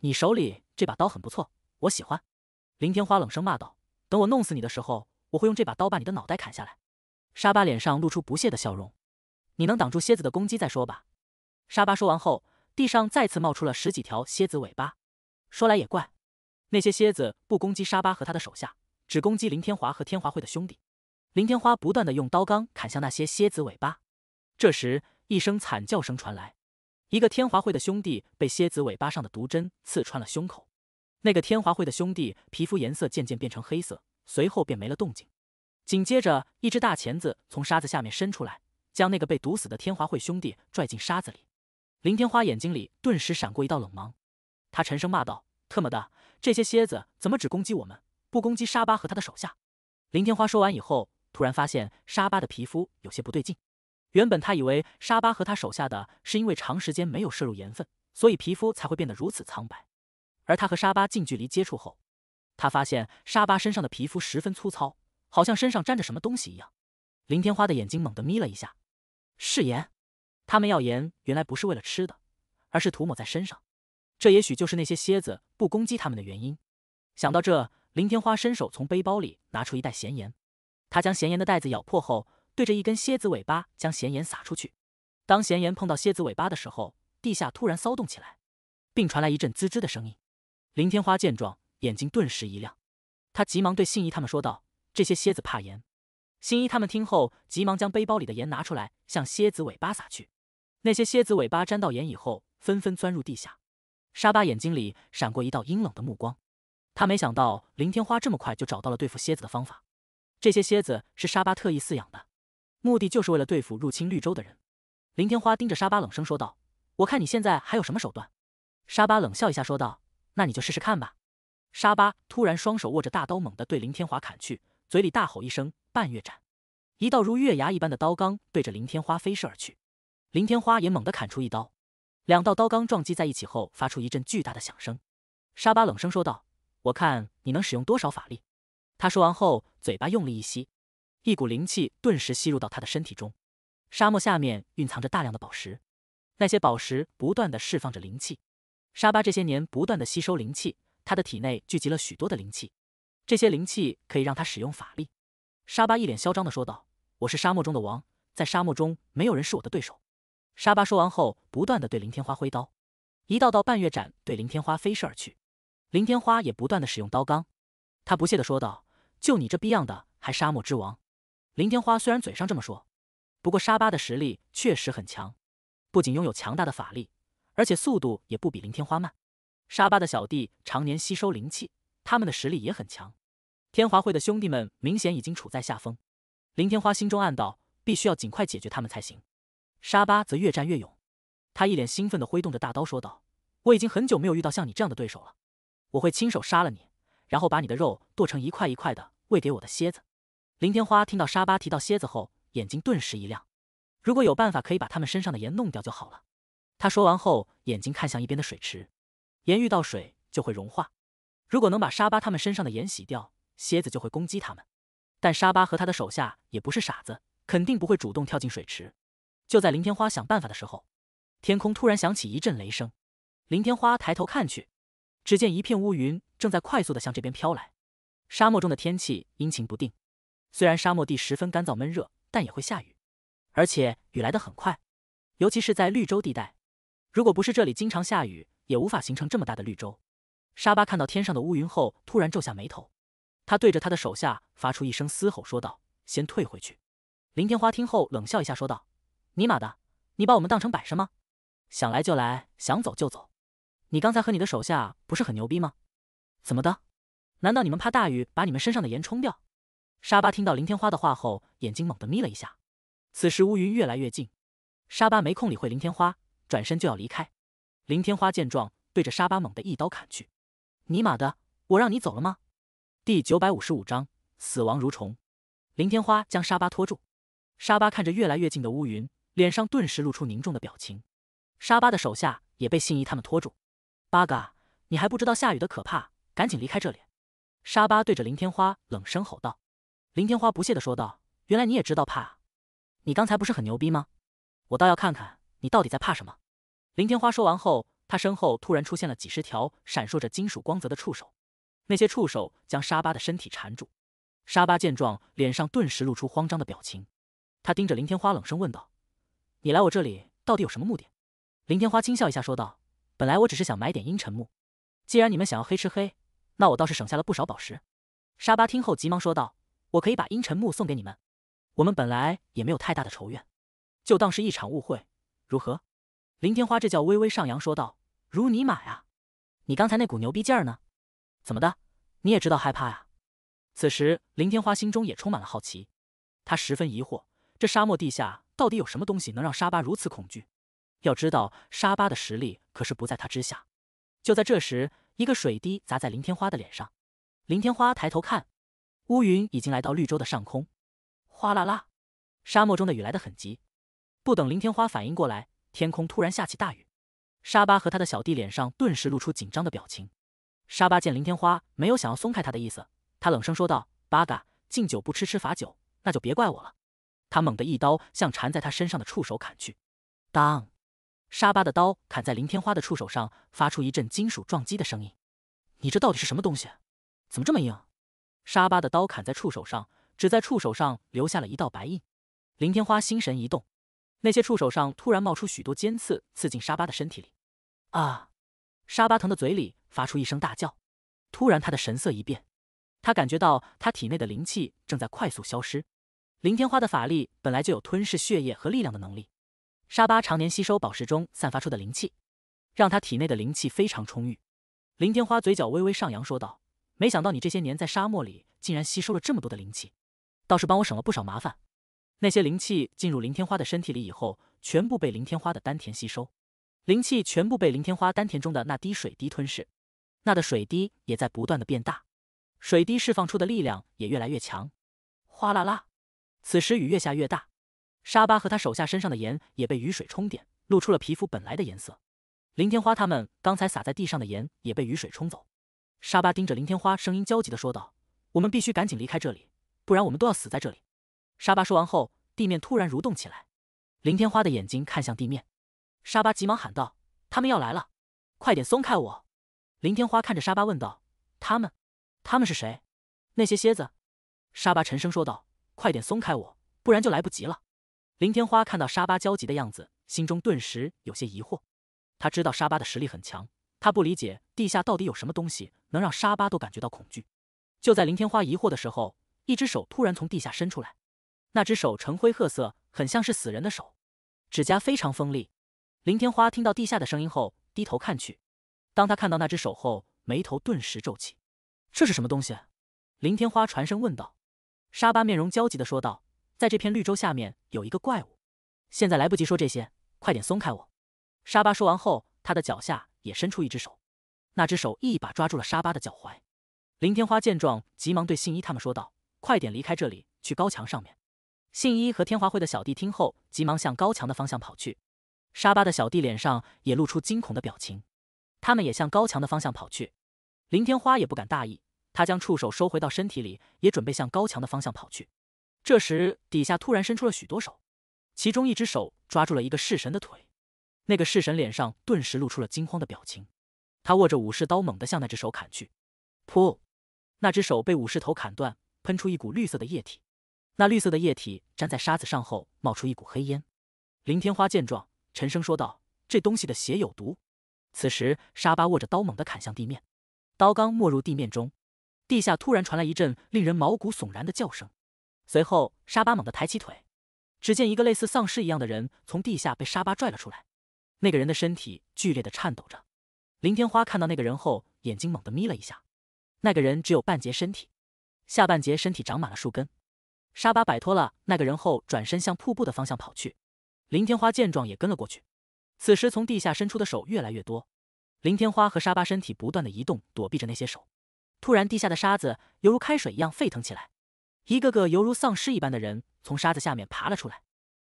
你手里这把刀很不错，我喜欢。”林天花冷声骂道：“等我弄死你的时候，我会用这把刀把你的脑袋砍下来。”沙巴脸上露出不屑的笑容：“你能挡住蝎子的攻击再说吧。”沙巴说完后，地上再次冒出了十几条蝎子尾巴。说来也怪，那些蝎子不攻击沙巴和他的手下，只攻击林天华和天华会的兄弟。林天华不断的用刀钢砍向那些蝎子尾巴。这时，一声惨叫声传来，一个天华会的兄弟被蝎子尾巴上的毒针刺穿了胸口。那个天华会的兄弟皮肤颜色渐渐变成黑色，随后便没了动静。紧接着，一只大钳子从沙子下面伸出来，将那个被毒死的天华会兄弟拽进沙子里。林天华眼睛里顿时闪过一道冷芒。他沉声骂道：“特么的，这些蝎子怎么只攻击我们，不攻击沙巴和他的手下？”林天花说完以后，突然发现沙巴的皮肤有些不对劲。原本他以为沙巴和他手下的是因为长时间没有摄入盐分，所以皮肤才会变得如此苍白。而他和沙巴近距离接触后，他发现沙巴身上的皮肤十分粗糙，好像身上沾着什么东西一样。林天花的眼睛猛地眯了一下：“是盐，他们要盐，原来不是为了吃的，而是涂抹在身上。”这也许就是那些蝎子不攻击他们的原因。想到这，林天花伸手从背包里拿出一袋咸盐，他将咸盐的袋子咬破后，对着一根蝎子尾巴将咸盐撒出去。当咸盐碰到蝎子尾巴的时候，地下突然骚动起来，并传来一阵滋滋的声音。林天花见状，眼睛顿时一亮，他急忙对信一他们说道：“这些蝎子怕盐。”新一他们听后，急忙将背包里的盐拿出来，向蝎子尾巴撒去。那些蝎子尾巴沾到盐以后，纷纷钻入地下。沙巴眼睛里闪过一道阴冷的目光，他没想到林天花这么快就找到了对付蝎子的方法。这些蝎子是沙巴特意饲养的，目的就是为了对付入侵绿洲的人。林天花盯着沙巴，冷声说道：“我看你现在还有什么手段？”沙巴冷笑一下，说道：“那你就试试看吧。”沙巴突然双手握着大刀，猛地对林天华砍去，嘴里大吼一声：“半月斩！”一道如月牙一般的刀罡对着林天花飞射而去。林天花也猛地砍出一刀。两道刀罡撞击在一起后，发出一阵巨大的响声。沙巴冷声说道：“我看你能使用多少法力。”他说完后，嘴巴用力一吸，一股灵气顿时吸入到他的身体中。沙漠下面蕴藏着大量的宝石，那些宝石不断的释放着灵气。沙巴这些年不断的吸收灵气，他的体内聚集了许多的灵气，这些灵气可以让他使用法力。沙巴一脸嚣张的说道：“我是沙漠中的王，在沙漠中没有人是我的对手。”沙巴说完后，不断的对林天花挥刀，一道道半月斩对林天花飞射而去。林天花也不断的使用刀罡，他不屑的说道：“就你这逼样的，还沙漠之王！”林天花虽然嘴上这么说，不过沙巴的实力确实很强，不仅拥有强大的法力，而且速度也不比林天花慢。沙巴的小弟常年吸收灵气，他们的实力也很强。天华会的兄弟们明显已经处在下风，林天花心中暗道，必须要尽快解决他们才行。沙巴则越战越勇，他一脸兴奋地挥动着大刀说道：“我已经很久没有遇到像你这样的对手了，我会亲手杀了你，然后把你的肉剁成一块一块的喂给我的蝎子。”林天花听到沙巴提到蝎子后，眼睛顿时一亮。如果有办法可以把他们身上的盐弄掉就好了。他说完后，眼睛看向一边的水池，盐遇到水就会融化。如果能把沙巴他们身上的盐洗掉，蝎子就会攻击他们。但沙巴和他的手下也不是傻子，肯定不会主动跳进水池。就在林天花想办法的时候，天空突然响起一阵雷声，林天花抬头看去，只见一片乌云正在快速的向这边飘来。沙漠中的天气阴晴不定，虽然沙漠地十分干燥闷热，但也会下雨，而且雨来的很快。尤其是在绿洲地带，如果不是这里经常下雨，也无法形成这么大的绿洲。沙巴看到天上的乌云后，突然皱下眉头，他对着他的手下发出一声嘶吼，说道：“先退回去。”林天花听后冷笑一下，说道。尼玛的！你把我们当成摆设吗？想来就来，想走就走。你刚才和你的手下不是很牛逼吗？怎么的？难道你们怕大雨把你们身上的盐冲掉？沙巴听到林天花的话后，眼睛猛地眯了一下。此时乌云越来越近，沙巴没空理会林天花，转身就要离开。林天花见状，对着沙巴猛地一刀砍去。尼玛的！我让你走了吗？第九百五十五章死亡蠕虫。林天花将沙巴拖住，沙巴看着越来越近的乌云。脸上顿时露出凝重的表情，沙巴的手下也被信一他们拖住。八嘎，你还不知道下雨的可怕，赶紧离开这里！沙巴对着林天花冷声吼道。林天花不屑的说道：“原来你也知道怕，你刚才不是很牛逼吗？我倒要看看你到底在怕什么。”林天花说完后，他身后突然出现了几十条闪烁着金属光泽的触手，那些触手将沙巴的身体缠住。沙巴见状，脸上顿时露出慌张的表情，他盯着林天花冷声问道。你来我这里到底有什么目的？林天花轻笑一下说道：“本来我只是想买点阴沉木，既然你们想要黑吃黑，那我倒是省下了不少宝石。”沙巴听后急忙说道：“我可以把阴沉木送给你们，我们本来也没有太大的仇怨，就当是一场误会，如何？”林天花这叫微微上扬说道：“如你马呀，你刚才那股牛逼劲儿呢？怎么的？你也知道害怕呀？”此时林天花心中也充满了好奇，她十分疑惑这沙漠地下。到底有什么东西能让沙巴如此恐惧？要知道，沙巴的实力可是不在他之下。就在这时，一个水滴砸在林天花的脸上。林天花抬头看，乌云已经来到绿洲的上空。哗啦啦，沙漠中的雨来得很急。不等林天花反应过来，天空突然下起大雨。沙巴和他的小弟脸上顿时露出紧张的表情。沙巴见林天花没有想要松开他的意思，他冷声说道：“八嘎，敬酒不吃吃罚酒，那就别怪我了。”他猛地一刀向缠在他身上的触手砍去，当，沙巴的刀砍在林天花的触手上，发出一阵金属撞击的声音。你这到底是什么东西？怎么这么硬？沙巴的刀砍在触手上，只在触手上留下了一道白印。林天花心神一动，那些触手上突然冒出许多尖刺，刺进沙巴的身体里。啊！沙巴疼的嘴里发出一声大叫。突然，他的神色一变，他感觉到他体内的灵气正在快速消失。林天花的法力本来就有吞噬血液和力量的能力，沙巴常年吸收宝石中散发出的灵气，让他体内的灵气非常充裕。林天花嘴角微微上扬，说道：“没想到你这些年在沙漠里竟然吸收了这么多的灵气，倒是帮我省了不少麻烦。”那些灵气进入林天花的身体里以后，全部被林天花的丹田吸收，灵气全部被林天花丹田中的那滴水滴吞噬，那的水滴也在不断的变大，水滴释放出的力量也越来越强，哗啦啦。此时雨越下越大，沙巴和他手下身上的盐也被雨水冲点，露出了皮肤本来的颜色。林天花他们刚才撒在地上的盐也被雨水冲走。沙巴盯着林天花，声音焦急的说道：“我们必须赶紧离开这里，不然我们都要死在这里。”沙巴说完后，地面突然蠕动起来。林天花的眼睛看向地面，沙巴急忙喊道：“他们要来了，快点松开我！”林天花看着沙巴问道：“他们？他们是谁？那些蝎子？”沙巴沉声说道。快点松开我，不然就来不及了。林天花看到沙巴焦急的样子，心中顿时有些疑惑。他知道沙巴的实力很强，他不理解地下到底有什么东西能让沙巴都感觉到恐惧。就在林天花疑惑的时候，一只手突然从地下伸出来。那只手呈灰褐色，很像是死人的手，指甲非常锋利。林天花听到地下的声音后，低头看去。当他看到那只手后，眉头顿时皱起。这是什么东西？林天花传声问道。沙巴面容焦急的说道：“在这片绿洲下面有一个怪物，现在来不及说这些，快点松开我！”沙巴说完后，他的脚下也伸出一只手，那只手一把抓住了沙巴的脚踝。林天花见状，急忙对信一他们说道：“快点离开这里，去高墙上面！”信一和天华会的小弟听后，急忙向高墙的方向跑去。沙巴的小弟脸上也露出惊恐的表情，他们也向高墙的方向跑去。林天花也不敢大意。他将触手收回到身体里，也准备向高墙的方向跑去。这时，底下突然伸出了许多手，其中一只手抓住了一个侍神的腿，那个侍神脸上顿时露出了惊慌的表情。他握着武士刀，猛地向那只手砍去。噗，那只手被武士头砍断，喷出一股绿色的液体。那绿色的液体粘在沙子上后，冒出一股黑烟。林天花见状，沉声说道：“这东西的血有毒。”此时，沙巴握着刀猛地砍向地面，刀刚没入地面中。地下突然传来一阵令人毛骨悚然的叫声，随后沙巴猛地抬起腿，只见一个类似丧尸一样的人从地下被沙巴拽了出来。那个人的身体剧烈的颤抖着。林天花看到那个人后，眼睛猛地眯了一下。那个人只有半截身体，下半截身体长满了树根。沙巴摆脱了那个人后，转身向瀑布的方向跑去。林天花见状也跟了过去。此时从地下伸出的手越来越多，林天花和沙巴身体不断的移动，躲避着那些手。突然，地下的沙子犹如开水一样沸腾起来，一个个犹如丧尸一般的人从沙子下面爬了出来。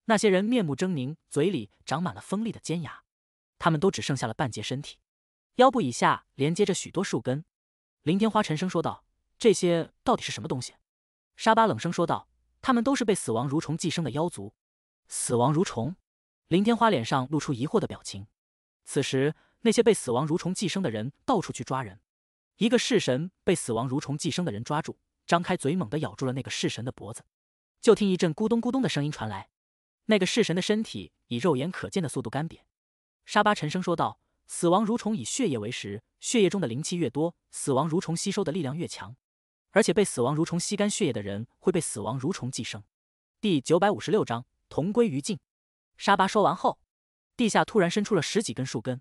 那些人面目狰狞，嘴里长满了锋利的尖牙，他们都只剩下了半截身体，腰部以下连接着许多树根。林天花沉声说道：“这些到底是什么东西？”沙巴冷声说道：“他们都是被死亡蠕虫寄生的妖族。”死亡蠕虫？林天花脸上露出疑惑的表情。此时，那些被死亡蠕虫寄生的人到处去抓人。一个式神被死亡蠕虫寄生的人抓住，张开嘴猛地咬住了那个式神的脖子，就听一阵咕咚咕咚的声音传来，那个式神的身体以肉眼可见的速度干瘪。沙巴沉声说道：“死亡蠕虫以血液为食，血液中的灵气越多，死亡蠕虫吸收的力量越强，而且被死亡蠕虫吸干血液的人会被死亡蠕虫寄生。”第九百五十六章同归于尽。沙巴说完后，地下突然伸出了十几根树根，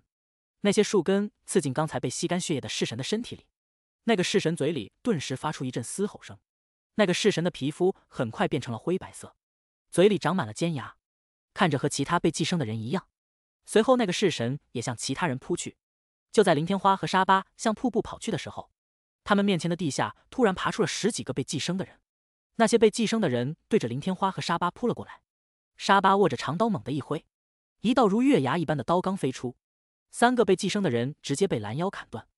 那些树根刺进刚才被吸干血液的式神的身体里。那个式神嘴里顿时发出一阵嘶吼声，那个式神的皮肤很快变成了灰白色，嘴里长满了尖牙，看着和其他被寄生的人一样。随后，那个式神也向其他人扑去。就在林天花和沙巴向瀑布跑去的时候，他们面前的地下突然爬出了十几个被寄生的人。那些被寄生的人对着林天花和沙巴扑了过来。沙巴握着长刀猛地一挥，一道如月牙一般的刀罡飞出，三个被寄生的人直接被拦腰砍断。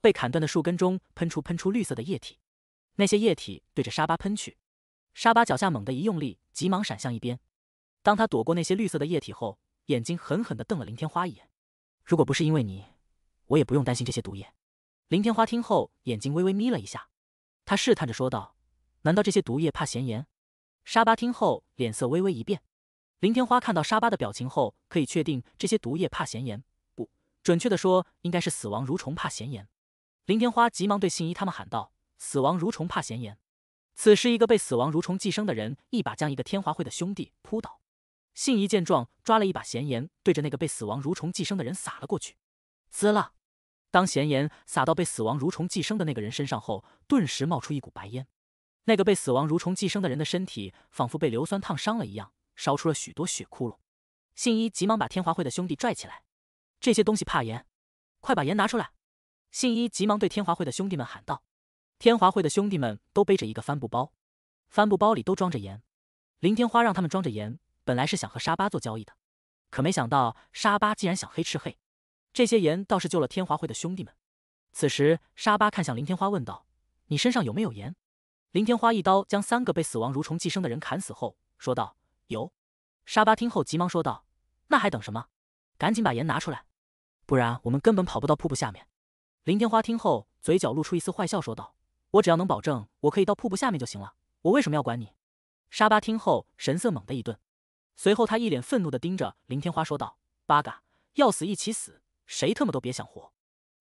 被砍断的树根中喷出喷出绿色的液体，那些液体对着沙巴喷去，沙巴脚下猛地一用力，急忙闪向一边。当他躲过那些绿色的液体后，眼睛狠狠地瞪了林天花一眼。如果不是因为你，我也不用担心这些毒液。林天花听后，眼睛微微眯了一下，他试探着说道：“难道这些毒液怕咸盐？”沙巴听后，脸色微微一变。林天花看到沙巴的表情后，可以确定这些毒液怕咸盐，不准确的说，应该是死亡蠕虫怕咸盐。林天花急忙对信一他们喊道：“死亡蠕虫怕咸盐。”此时，一个被死亡蠕虫寄生的人一把将一个天华会的兄弟扑倒。信一见状，抓了一把咸盐，对着那个被死亡蠕虫寄生的人撒了过去。滋啦！当咸盐撒到被死亡蠕虫寄生的那个人身上后，顿时冒出一股白烟。那个被死亡蠕虫寄生的人的身体仿佛被硫酸烫伤了一样，烧出了许多血窟窿。信一急忙把天华会的兄弟拽起来：“这些东西怕盐，快把盐拿出来！”信一急忙对天华会的兄弟们喊道：“天华会的兄弟们都背着一个帆布包，帆布包里都装着盐。林天花让他们装着盐，本来是想和沙巴做交易的，可没想到沙巴竟然想黑吃黑。这些盐倒是救了天华会的兄弟们。此时，沙巴看向林天花问道：‘你身上有没有盐？’林天花一刀将三个被死亡蠕虫寄生的人砍死后，说道：‘有。’沙巴听后急忙说道：‘那还等什么？赶紧把盐拿出来，不然我们根本跑不到瀑布下面。’林天花听后，嘴角露出一丝坏笑，说道：“我只要能保证我可以到瀑布下面就行了，我为什么要管你？”沙巴听后，神色猛地一顿，随后他一脸愤怒的盯着林天花说道：“八嘎，要死一起死，谁他妈都别想活！”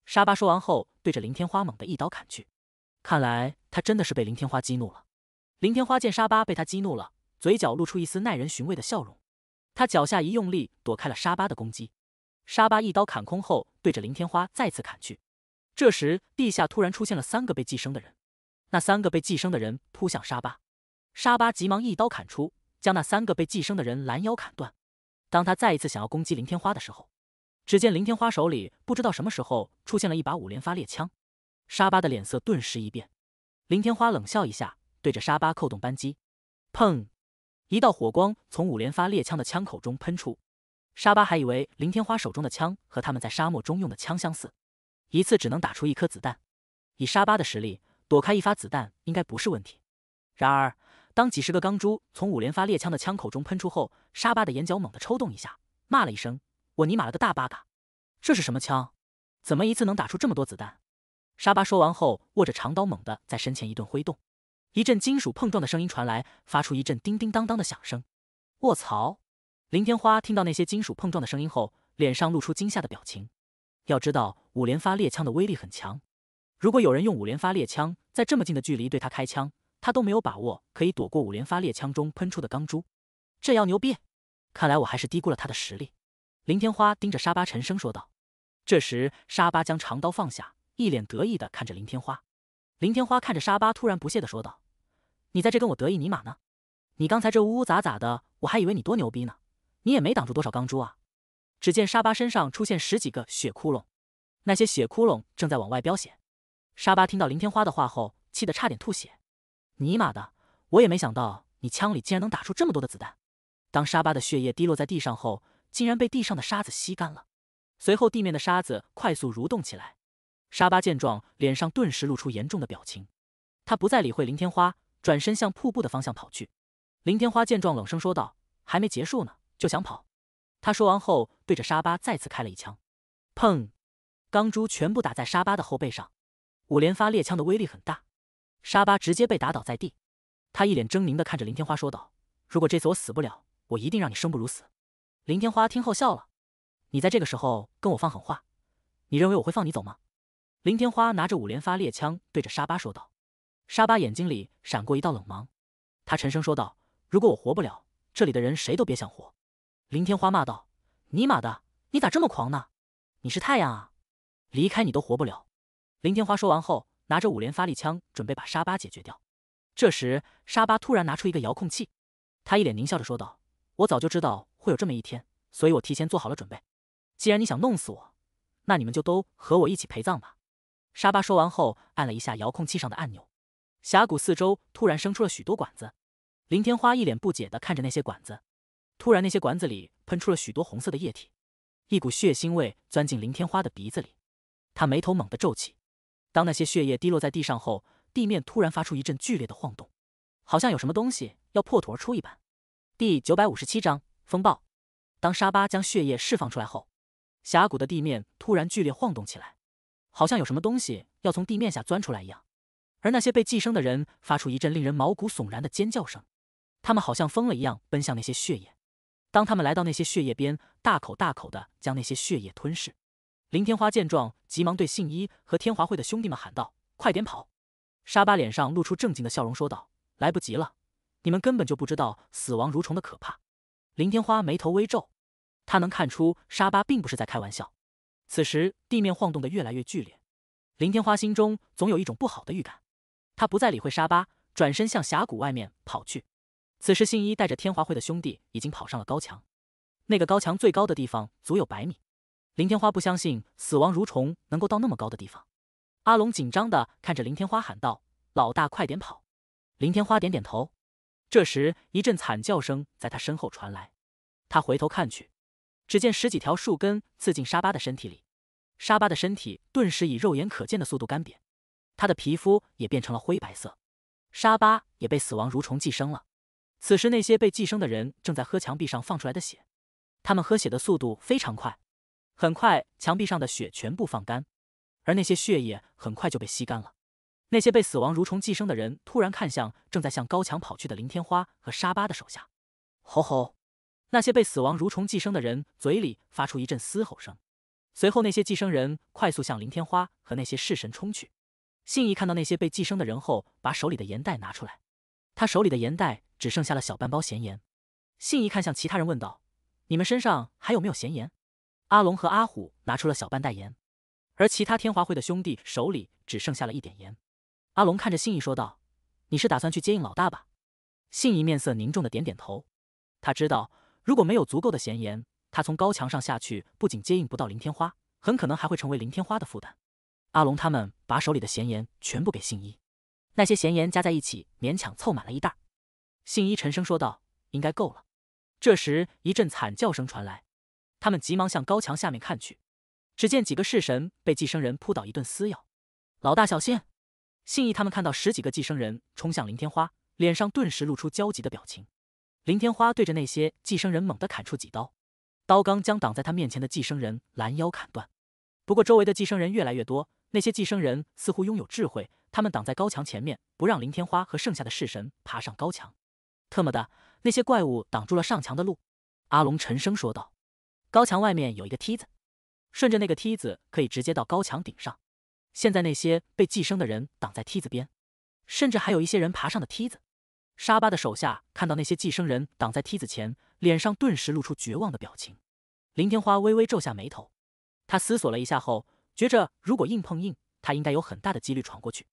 沙巴说完后，对着林天花猛地一刀砍去。看来他真的是被林天花激怒了。林天花见沙巴被他激怒了，嘴角露出一丝耐人寻味的笑容。他脚下一用力，躲开了沙巴的攻击。沙巴一刀砍空后，对着林天花再次砍去。这时，地下突然出现了三个被寄生的人。那三个被寄生的人扑向沙巴，沙巴急忙一刀砍出，将那三个被寄生的人拦腰砍断。当他再一次想要攻击林天花的时候，只见林天花手里不知道什么时候出现了一把五连发猎枪，沙巴的脸色顿时一变。林天花冷笑一下，对着沙巴扣动扳机，砰！一道火光从五连发猎枪的枪口中喷出。沙巴还以为林天花手中的枪和他们在沙漠中用的枪相似。一次只能打出一颗子弹，以沙巴的实力，躲开一发子弹应该不是问题。然而，当几十个钢珠从五连发猎枪的枪口中喷出后，沙巴的眼角猛地抽动一下，骂了一声：“我尼玛了个大巴嘎！”这是什么枪？怎么一次能打出这么多子弹？沙巴说完后，握着长刀猛地在身前一顿挥动，一阵金属碰撞的声音传来，发出一阵叮叮当当的响声。卧槽！林天花听到那些金属碰撞的声音后，脸上露出惊吓的表情。要知道五连发猎枪的威力很强，如果有人用五连发猎枪在这么近的距离对他开枪，他都没有把握可以躲过五连发猎枪中喷出的钢珠。这要牛逼，看来我还是低估了他的实力。林天花盯着沙巴，沉声说道。这时，沙巴将长刀放下，一脸得意的看着林天花。林天花看着沙巴，突然不屑的说道：“你在这跟我得意尼玛呢？你刚才这呜呜咋咋的，我还以为你多牛逼呢，你也没挡住多少钢珠啊。”只见沙巴身上出现十几个血窟窿，那些血窟窿正在往外飙血。沙巴听到林天花的话后，气得差点吐血。尼玛的，我也没想到你枪里竟然能打出这么多的子弹。当沙巴的血液滴落在地上后，竟然被地上的沙子吸干了。随后地面的沙子快速蠕动起来。沙巴见状，脸上顿时露出严重的表情。他不再理会林天花，转身向瀑布的方向跑去。林天花见状，冷声说道：“还没结束呢，就想跑？”他说完后，对着沙巴再次开了一枪，砰！钢珠全部打在沙巴的后背上。五连发猎枪的威力很大，沙巴直接被打倒在地。他一脸狰狞的看着林天花说道：“如果这次我死不了，我一定让你生不如死。”林天花听后笑了：“你在这个时候跟我放狠话，你认为我会放你走吗？”林天花拿着五连发猎枪对着沙巴说道。沙巴眼睛里闪过一道冷芒，他沉声说道：“如果我活不了，这里的人谁都别想活。”林天花骂道：“尼玛的，你咋这么狂呢？你是太阳啊，离开你都活不了。”林天花说完后，拿着五连发力枪，准备把沙巴解决掉。这时，沙巴突然拿出一个遥控器，他一脸狞笑着说道：“我早就知道会有这么一天，所以我提前做好了准备。既然你想弄死我，那你们就都和我一起陪葬吧。”沙巴说完后，按了一下遥控器上的按钮，峡谷四周突然生出了许多管子。林天花一脸不解地看着那些管子。突然，那些管子里喷出了许多红色的液体，一股血腥味钻进林天花的鼻子里，他眉头猛地皱起。当那些血液滴落在地上后，地面突然发出一阵剧烈的晃动，好像有什么东西要破土而出一般。第九百五十七章风暴。当沙巴将血液释放出来后，峡谷的地面突然剧烈晃动起来，好像有什么东西要从地面下钻出来一样。而那些被寄生的人发出一阵令人毛骨悚然的尖叫声，他们好像疯了一样奔向那些血液。当他们来到那些血液边，大口大口的将那些血液吞噬。林天花见状，急忙对信一和天华会的兄弟们喊道：“快点跑！”沙巴脸上露出正经的笑容，说道：“来不及了，你们根本就不知道死亡蠕虫的可怕。”林天花眉头微皱，他能看出沙巴并不是在开玩笑。此时地面晃动的越来越剧烈，林天花心中总有一种不好的预感，他不再理会沙巴，转身向峡谷外面跑去。此时，信一带着天华会的兄弟已经跑上了高墙。那个高墙最高的地方足有百米。林天花不相信死亡蠕虫能够到那么高的地方。阿龙紧张地看着林天花，喊道：“老大，快点跑！”林天花点点头。这时，一阵惨叫声在他身后传来。他回头看去，只见十几条树根刺进沙巴的身体里，沙巴的身体顿时以肉眼可见的速度干瘪，他的皮肤也变成了灰白色。沙巴也被死亡蠕虫寄生了。此时，那些被寄生的人正在喝墙壁上放出来的血，他们喝血的速度非常快。很快，墙壁上的血全部放干，而那些血液很快就被吸干了。那些被死亡蠕虫寄生的人突然看向正在向高墙跑去的林天花和沙巴的手下，吼吼！那些被死亡蠕虫寄生的人嘴里发出一阵嘶吼声，随后那些寄生人快速向林天花和那些弑神冲去。信义看到那些被寄生的人后，把手里的盐袋拿出来。他手里的盐袋只剩下了小半包咸盐，信一看向其他人问道：“你们身上还有没有咸盐？”阿龙和阿虎拿出了小半袋盐，而其他天华会的兄弟手里只剩下了一点盐。阿龙看着信一说道：“你是打算去接应老大吧？”信一面色凝重的点点头，他知道如果没有足够的咸盐，他从高墙上下去不仅接应不到林天花，很可能还会成为林天花的负担。阿龙他们把手里的咸盐全部给信一。那些闲言加在一起，勉强凑满了一袋。信一沉声说道：“应该够了。”这时，一阵惨叫声传来，他们急忙向高墙下面看去，只见几个式神被寄生人扑倒一顿撕咬。老大，小心！信一他们看到十几个寄生人冲向林天花，脸上顿时露出焦急的表情。林天花对着那些寄生人猛地砍出几刀，刀刚将挡在他面前的寄生人拦腰砍断。不过，周围的寄生人越来越多，那些寄生人似乎拥有智慧。他们挡在高墙前面，不让林天花和剩下的式神爬上高墙。特么的，那些怪物挡住了上墙的路！阿龙沉声说道：“高墙外面有一个梯子，顺着那个梯子可以直接到高墙顶上。现在那些被寄生的人挡在梯子边，甚至还有一些人爬上了梯子。”沙巴的手下看到那些寄生人挡在梯子前，脸上顿时露出绝望的表情。林天花微微皱下眉头，他思索了一下后，觉着如果硬碰硬，他应该有很大的几率闯过去。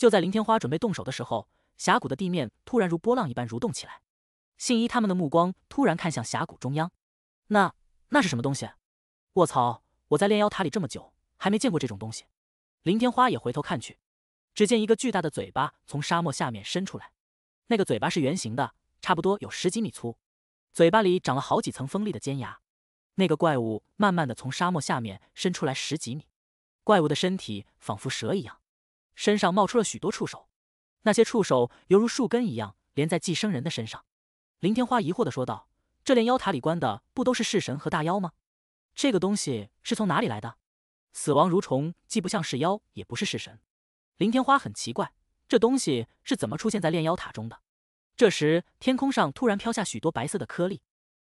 就在林天花准备动手的时候，峡谷的地面突然如波浪一般蠕动起来，信一他们的目光突然看向峡谷中央，那那是什么东西？卧槽！我在炼妖塔里这么久，还没见过这种东西。林天花也回头看去，只见一个巨大的嘴巴从沙漠下面伸出来，那个嘴巴是圆形的，差不多有十几米粗，嘴巴里长了好几层锋利的尖牙。那个怪物慢慢的从沙漠下面伸出来十几米，怪物的身体仿佛蛇一样。身上冒出了许多触手，那些触手犹如树根一样连在寄生人的身上。林天花疑惑地说道：“这炼妖塔里关的不都是噬神和大妖吗？这个东西是从哪里来的？”死亡蠕虫既不像是妖，也不是噬神。林天花很奇怪，这东西是怎么出现在炼妖塔中的？这时，天空上突然飘下许多白色的颗粒。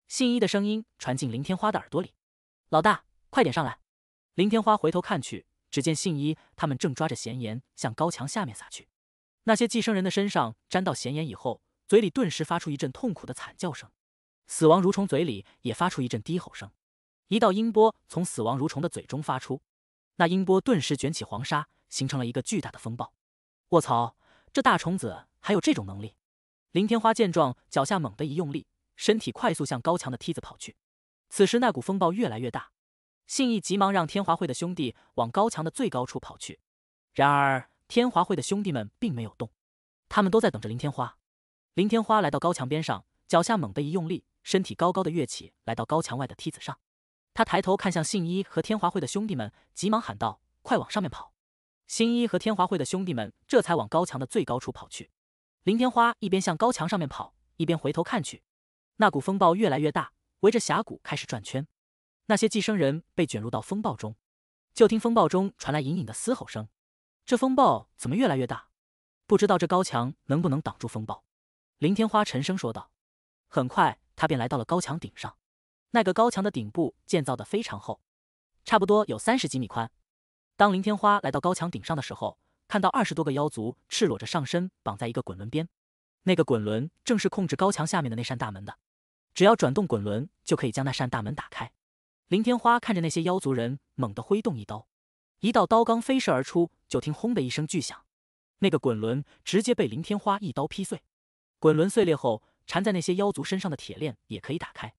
信一的声音传进林天花的耳朵里：“老大，快点上来！”林天花回头看去。只见信一他们正抓着咸盐向高墙下面撒去，那些寄生人的身上沾到咸盐以后，嘴里顿时发出一阵痛苦的惨叫声，死亡蠕虫嘴里也发出一阵低吼声，一道音波从死亡蠕虫的嘴中发出，那音波顿时卷起黄沙，形成了一个巨大的风暴。卧槽，这大虫子还有这种能力！林天花见状，脚下猛地一用力，身体快速向高墙的梯子跑去。此时那股风暴越来越大。信一急忙让天华会的兄弟往高墙的最高处跑去，然而天华会的兄弟们并没有动，他们都在等着林天花。林天花来到高墙边上，脚下猛地一用力，身体高高的跃起来到高墙外的梯子上。他抬头看向信一和天华会的兄弟们，急忙喊道：“快往上面跑！”信一和天华会的兄弟们这才往高墙的最高处跑去。林天花一边向高墙上面跑，一边回头看去，那股风暴越来越大，围着峡谷开始转圈。那些寄生人被卷入到风暴中，就听风暴中传来隐隐的嘶吼声。这风暴怎么越来越大？不知道这高墙能不能挡住风暴？林天花沉声说道。很快，他便来到了高墙顶上。那个高墙的顶部建造的非常厚，差不多有三十几米宽。当林天花来到高墙顶上的时候，看到二十多个妖族赤裸着上身绑在一个滚轮边，那个滚轮正是控制高墙下面的那扇大门的。只要转动滚轮，就可以将那扇大门打开。林天花看着那些妖族人，猛地挥动一刀，一道刀罡飞射而出。就听“轰”的一声巨响，那个滚轮直接被林天花一刀劈碎。滚轮碎裂后，缠在那些妖族身上的铁链也可以打开。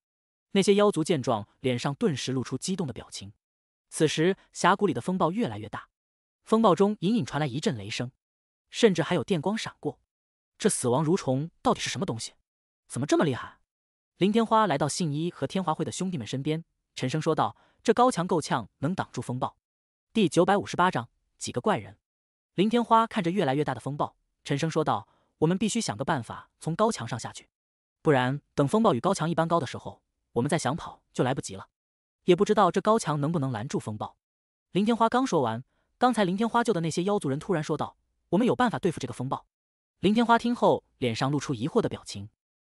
那些妖族见状，脸上顿时露出激动的表情。此时峡谷里的风暴越来越大，风暴中隐隐传来一阵雷声，甚至还有电光闪过。这死亡蠕虫到底是什么东西？怎么这么厉害？林天花来到信一和天华会的兄弟们身边。陈升说道：“这高墙够呛，能挡住风暴。”第九百五十八章几个怪人。林天花看着越来越大的风暴，陈升说道：“我们必须想个办法从高墙上下去，不然等风暴与高墙一般高的时候，我们再想跑就来不及了。也不知道这高墙能不能拦住风暴。”林天花刚说完，刚才林天花救的那些妖族人突然说道：“我们有办法对付这个风暴。”林天花听后，脸上露出疑惑的表情，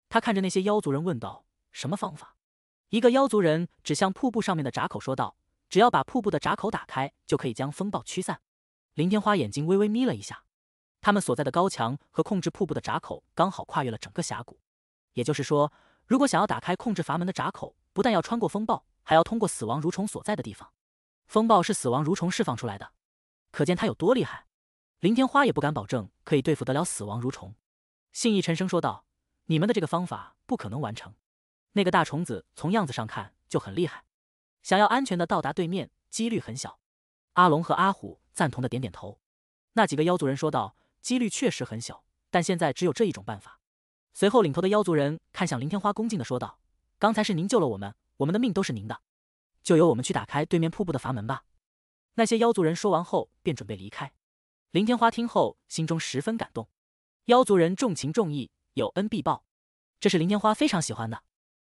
他看着那些妖族人问道：“什么方法？”一个妖族人指向瀑布上面的闸口，说道：“只要把瀑布的闸口打开，就可以将风暴驱散。”林天花眼睛微微眯了一下。他们所在的高墙和控制瀑布的闸口刚好跨越了整个峡谷，也就是说，如果想要打开控制阀门的闸口，不但要穿过风暴，还要通过死亡蠕虫所在的地方。风暴是死亡蠕虫释放出来的，可见它有多厉害。林天花也不敢保证可以对付得了死亡蠕虫。信义沉声说道：“你们的这个方法不可能完成。”那个大虫子从样子上看就很厉害，想要安全的到达对面，几率很小。阿龙和阿虎赞同的点点头。那几个妖族人说道：“几率确实很小，但现在只有这一种办法。”随后，领头的妖族人看向林天花，恭敬的说道：“刚才是您救了我们，我们的命都是您的，就由我们去打开对面瀑布的阀门吧。”那些妖族人说完后便准备离开。林天花听后心中十分感动，妖族人重情重义，有恩必报，这是林天花非常喜欢的。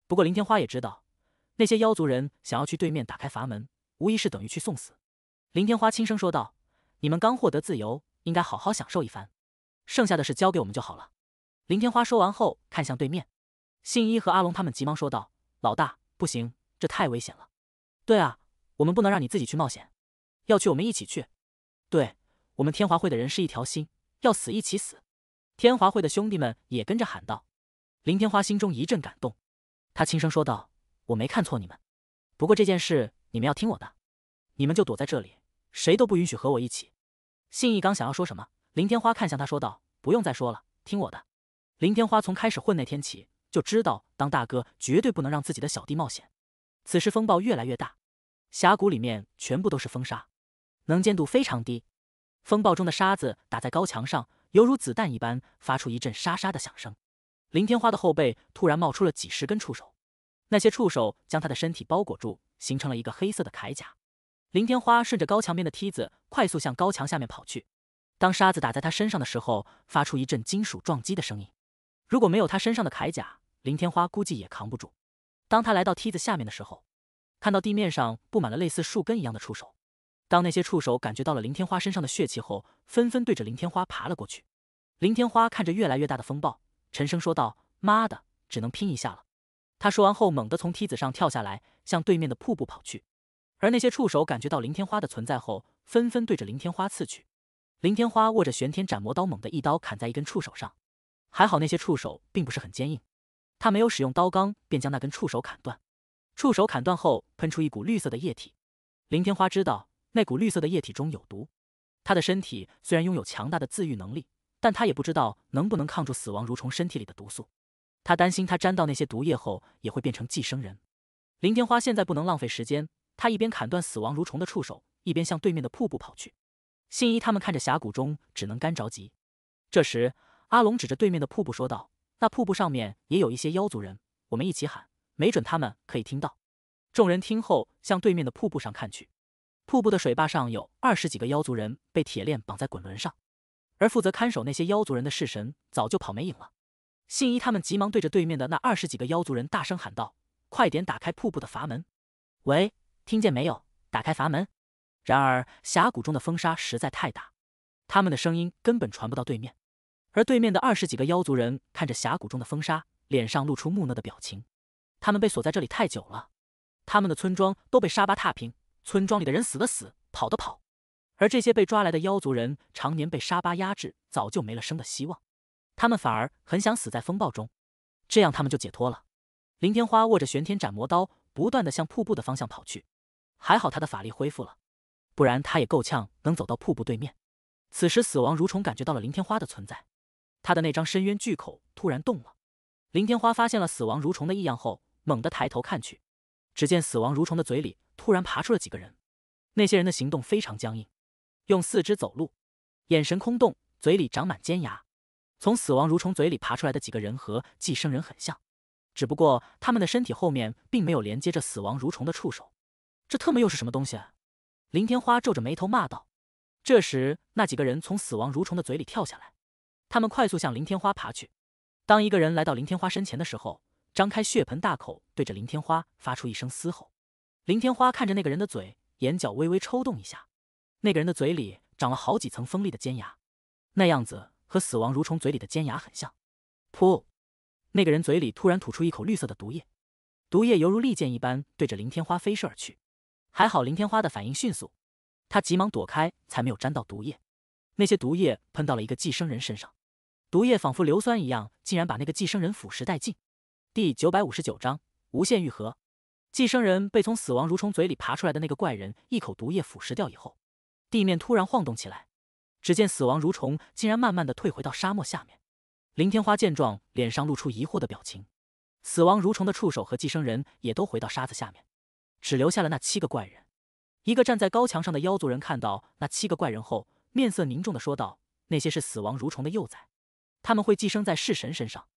不过林天花也知道，那些妖族人想要去对面打开阀门，无疑是等于去送死。林天花轻声说道：“你们刚获得自由，应该好好享受一番，剩下的事交给我们就好了。”林天花说完后，看向对面，信一和阿龙他们急忙说道：“老大，不行，这太危险了！对啊，我们不能让你自己去冒险，要去我们一起去。”“对，我们天华会的人是一条心，要死一起死。”天华会的兄弟们也跟着喊道。林天花心中一阵感动。他轻声说道：“我没看错你们，不过这件事你们要听我的。你们就躲在这里，谁都不允许和我一起。”信义刚想要说什么，林天花看向他说道：“不用再说了，听我的。”林天花从开始混那天起就知道，当大哥绝对不能让自己的小弟冒险。此时风暴越来越大，峡谷里面全部都是风沙，能见度非常低。风暴中的沙子打在高墙上，犹如子弹一般，发出一阵沙沙的响声。林天花的后背突然冒出了几十根触手，那些触手将她的身体包裹住，形成了一个黑色的铠甲。林天花顺着高墙边的梯子快速向高墙下面跑去。当沙子打在她身上的时候，发出一阵金属撞击的声音。如果没有她身上的铠甲，林天花估计也扛不住。当她来到梯子下面的时候，看到地面上布满了类似树根一样的触手。当那些触手感觉到了林天花身上的血气后，纷纷对着林天花爬了过去。林天花看着越来越大的风暴。陈升说道：“妈的，只能拼一下了。”他说完后，猛地从梯子上跳下来，向对面的瀑布跑去。而那些触手感觉到林天花的存在后，纷纷对着林天花刺去。林天花握着玄天斩魔刀，猛地一刀砍在一根触手上。还好那些触手并不是很坚硬，他没有使用刀罡，便将那根触手砍断。触手砍断后，喷出一股绿色的液体。林天花知道那股绿色的液体中有毒，他的身体虽然拥有强大的自愈能力。但他也不知道能不能抗住死亡蠕虫身体里的毒素，他担心他沾到那些毒液后也会变成寄生人。林天花现在不能浪费时间，他一边砍断死亡蠕虫的触手，一边向对面的瀑布跑去。信一他们看着峡谷中，只能干着急。这时，阿龙指着对面的瀑布说道：“那瀑布上面也有一些妖族人，我们一起喊，没准他们可以听到。”众人听后，向对面的瀑布上看去。瀑布的水坝上有二十几个妖族人被铁链绑在滚轮上。而负责看守那些妖族人的式神早就跑没影了。信一他们急忙对着对面的那二十几个妖族人大声喊道：“快点打开瀑布的阀门！喂，听见没有？打开阀门！”然而峡谷中的风沙实在太大，他们的声音根本传不到对面。而对面的二十几个妖族人看着峡谷中的风沙，脸上露出木讷的表情。他们被锁在这里太久了，他们的村庄都被沙巴踏平，村庄里的人死的死，跑的跑。而这些被抓来的妖族人，常年被沙巴压制，早就没了生的希望，他们反而很想死在风暴中，这样他们就解脱了。林天花握着玄天斩魔刀，不断的向瀑布的方向跑去。还好他的法力恢复了，不然他也够呛能走到瀑布对面。此时死亡蠕虫感觉到了林天花的存在，他的那张深渊巨口突然动了。林天花发现了死亡蠕虫的异样后，猛地抬头看去，只见死亡蠕虫的嘴里突然爬出了几个人，那些人的行动非常僵硬。用四肢走路，眼神空洞，嘴里长满尖牙。从死亡蠕虫嘴里爬出来的几个人和寄生人很像，只不过他们的身体后面并没有连接着死亡蠕虫的触手。这特么又是什么东西？林天花皱着眉头骂道。这时，那几个人从死亡蠕虫的嘴里跳下来，他们快速向林天花爬去。当一个人来到林天花身前的时候，张开血盆大口，对着林天花发出一声嘶吼。林天花看着那个人的嘴，眼角微微抽动一下。那个人的嘴里长了好几层锋利的尖牙，那样子和死亡蠕虫嘴里的尖牙很像。噗！那个人嘴里突然吐出一口绿色的毒液，毒液犹如利剑一般对着林天花飞射而去。还好林天花的反应迅速，他急忙躲开，才没有沾到毒液。那些毒液喷到了一个寄生人身上，毒液仿佛硫酸一样，竟然把那个寄生人腐蚀殆尽。第九百五十九章无限愈合。寄生人被从死亡蠕虫嘴里爬出来的那个怪人一口毒液腐蚀掉以后。地面突然晃动起来，只见死亡蠕虫竟然慢慢的退回到沙漠下面。林天花见状，脸上露出疑惑的表情。死亡蠕虫的触手和寄生人也都回到沙子下面，只留下了那七个怪人。一个站在高墙上的妖族人看到那七个怪人后，面色凝重的说道：“那些是死亡蠕虫的幼崽，他们会寄生在式神身上，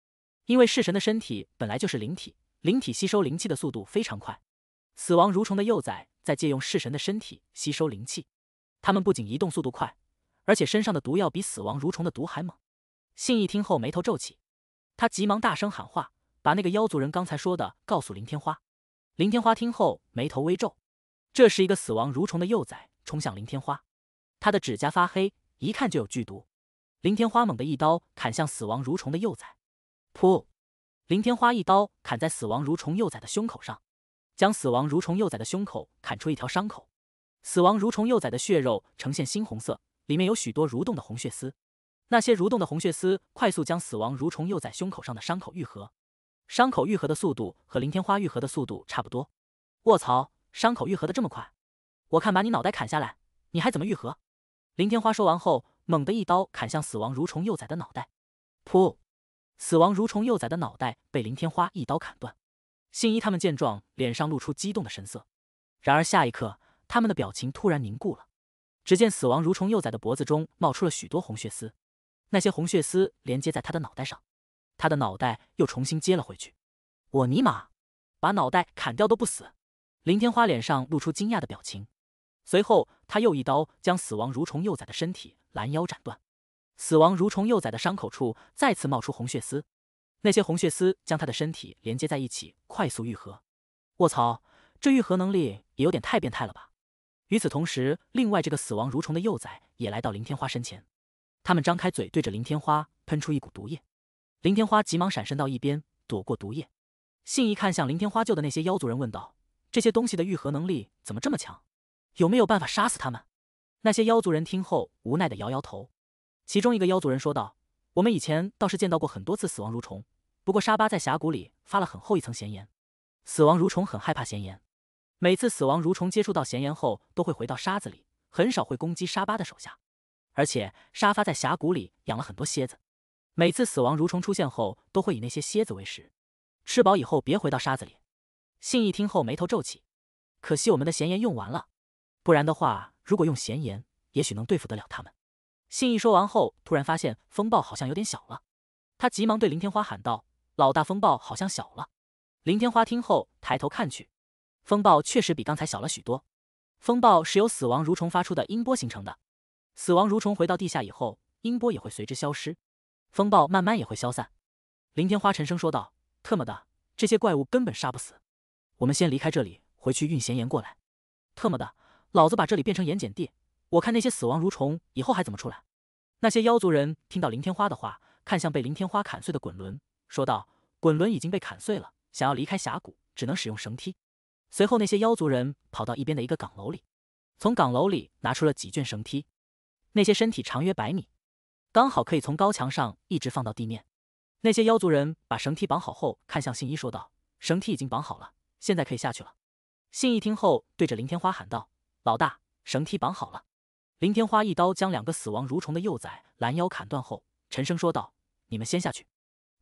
因为式神的身体本来就是灵体，灵体吸收灵气的速度非常快，死亡蠕虫的幼崽在借用式神的身体吸收灵气。”他们不仅移动速度快，而且身上的毒药比死亡蠕虫的毒还猛。信义听后眉头皱起，他急忙大声喊话，把那个妖族人刚才说的告诉林天花。林天花听后眉头微皱。这时，一个死亡蠕虫的幼崽冲向林天花，他的指甲发黑，一看就有剧毒。林天花猛的一刀砍向死亡蠕虫的幼崽，噗！林天花一刀砍在死亡蠕虫幼崽的胸口上，将死亡蠕虫幼崽的胸口砍出一条伤口。死亡蠕虫幼崽的血肉呈现猩红色，里面有许多蠕动的红血丝。那些蠕动的红血丝快速将死亡蠕虫幼崽胸口上的伤口愈合，伤口愈合的速度和林天花愈合的速度差不多。卧槽，伤口愈合的这么快？我看把你脑袋砍下来，你还怎么愈合？林天花说完后，猛地一刀砍向死亡蠕虫幼崽的脑袋。噗！死亡蠕虫幼崽的脑袋被林天花一刀砍断。信一他们见状，脸上露出激动的神色。然而下一刻。他们的表情突然凝固了，只见死亡蠕虫幼崽的脖子中冒出了许多红血丝，那些红血丝连接在他的脑袋上，他的脑袋又重新接了回去。我尼玛，把脑袋砍掉都不死！林天花脸上露出惊讶的表情，随后他又一刀将死亡蠕虫幼崽的身体拦腰斩断，死亡蠕虫幼崽的伤口处再次冒出红血丝，那些红血丝将他的身体连接在一起，快速愈合。卧槽，这愈合能力也有点太变态了吧！与此同时，另外这个死亡蠕虫的幼崽也来到林天花身前，他们张开嘴对着林天花喷出一股毒液，林天花急忙闪身到一边躲过毒液。信一看向林天花救的那些妖族人，问道：“这些东西的愈合能力怎么这么强？有没有办法杀死他们？”那些妖族人听后无奈地摇摇头。其中一个妖族人说道：“我们以前倒是见到过很多次死亡蠕虫，不过沙巴在峡谷里发了很厚一层咸盐，死亡蠕虫很害怕咸盐。”每次死亡蠕虫接触到咸盐后，都会回到沙子里，很少会攻击沙巴的手下。而且沙发在峡谷里养了很多蝎子，每次死亡蠕虫出现后，都会以那些蝎子为食。吃饱以后，别回到沙子里。信义听后，眉头皱起。可惜我们的咸盐用完了，不然的话，如果用咸盐，也许能对付得了他们。信义说完后，突然发现风暴好像有点小了，他急忙对林天花喊道：“老大，风暴好像小了。”林天花听后，抬头看去。风暴确实比刚才小了许多。风暴是由死亡蠕虫发出的音波形成的。死亡蠕虫回到地下以后，音波也会随之消失，风暴慢慢也会消散。林天花沉声说道：“特么的，这些怪物根本杀不死。我们先离开这里，回去运咸盐过来。特么的，老子把这里变成盐碱地，我看那些死亡蠕虫以后还怎么出来。”那些妖族人听到林天花的话，看向被林天花砍碎的滚轮，说道：“滚轮已经被砍碎了，想要离开峡谷，只能使用绳梯。”随后，那些妖族人跑到一边的一个岗楼里，从岗楼里拿出了几卷绳梯。那些身体长约百米，刚好可以从高墙上一直放到地面。那些妖族人把绳梯绑好后，看向信一说道：“绳梯已经绑好了，现在可以下去了。”信一听后，对着林天花喊道：“老大，绳梯绑好了。”林天花一刀将两个死亡蠕虫的幼崽拦腰砍断后，沉声说道：“你们先下去，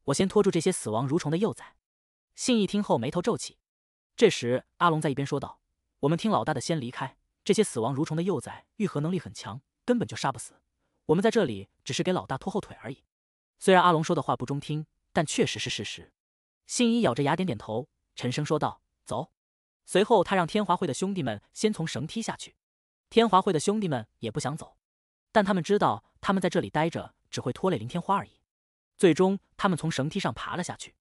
我先拖住这些死亡蠕虫的幼崽。”信一听后，眉头皱起。这时，阿龙在一边说道：“我们听老大的，先离开。这些死亡蠕虫的幼崽愈合能力很强，根本就杀不死。我们在这里只是给老大拖后腿而已。”虽然阿龙说的话不中听，但确实是事实。信一咬着牙点点头，沉声说道：“走。”随后，他让天华会的兄弟们先从绳梯下去。天华会的兄弟们也不想走，但他们知道他们在这里待着只会拖累林天花而已。最终，他们从绳梯上爬了下去。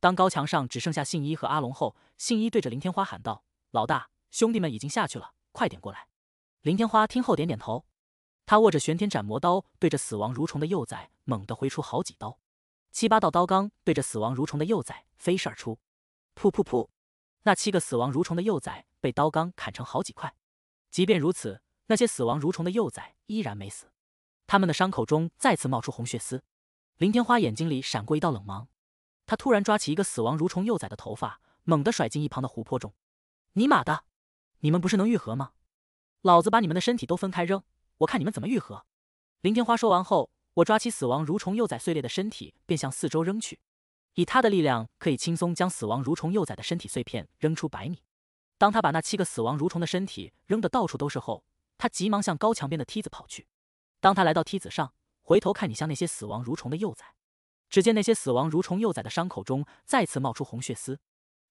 当高墙上只剩下信一和阿龙后，信一对着林天花喊道：“老大，兄弟们已经下去了，快点过来！”林天花听后点点头，他握着玄天斩魔刀，对着死亡蠕虫的幼崽猛地挥出好几刀，七八道刀罡对着死亡蠕虫的幼崽飞射而出，噗噗噗！那七个死亡蠕虫的幼崽被刀罡砍成好几块，即便如此，那些死亡蠕虫的幼崽依然没死，他们的伤口中再次冒出红血丝，林天花眼睛里闪过一道冷芒。他突然抓起一个死亡蠕虫幼崽的头发，猛地甩进一旁的湖泊中。“尼玛的，你们不是能愈合吗？老子把你们的身体都分开扔，我看你们怎么愈合！”林天花说完后，我抓起死亡蠕虫幼崽碎裂的身体，便向四周扔去。以他的力量，可以轻松将死亡蠕虫幼崽的身体碎片扔出百米。当他把那七个死亡蠕虫的身体扔得到处都是后，他急忙向高墙边的梯子跑去。当他来到梯子上，回头看你像那些死亡蠕虫的幼崽。只见那些死亡蠕虫幼崽的伤口中再次冒出红血丝，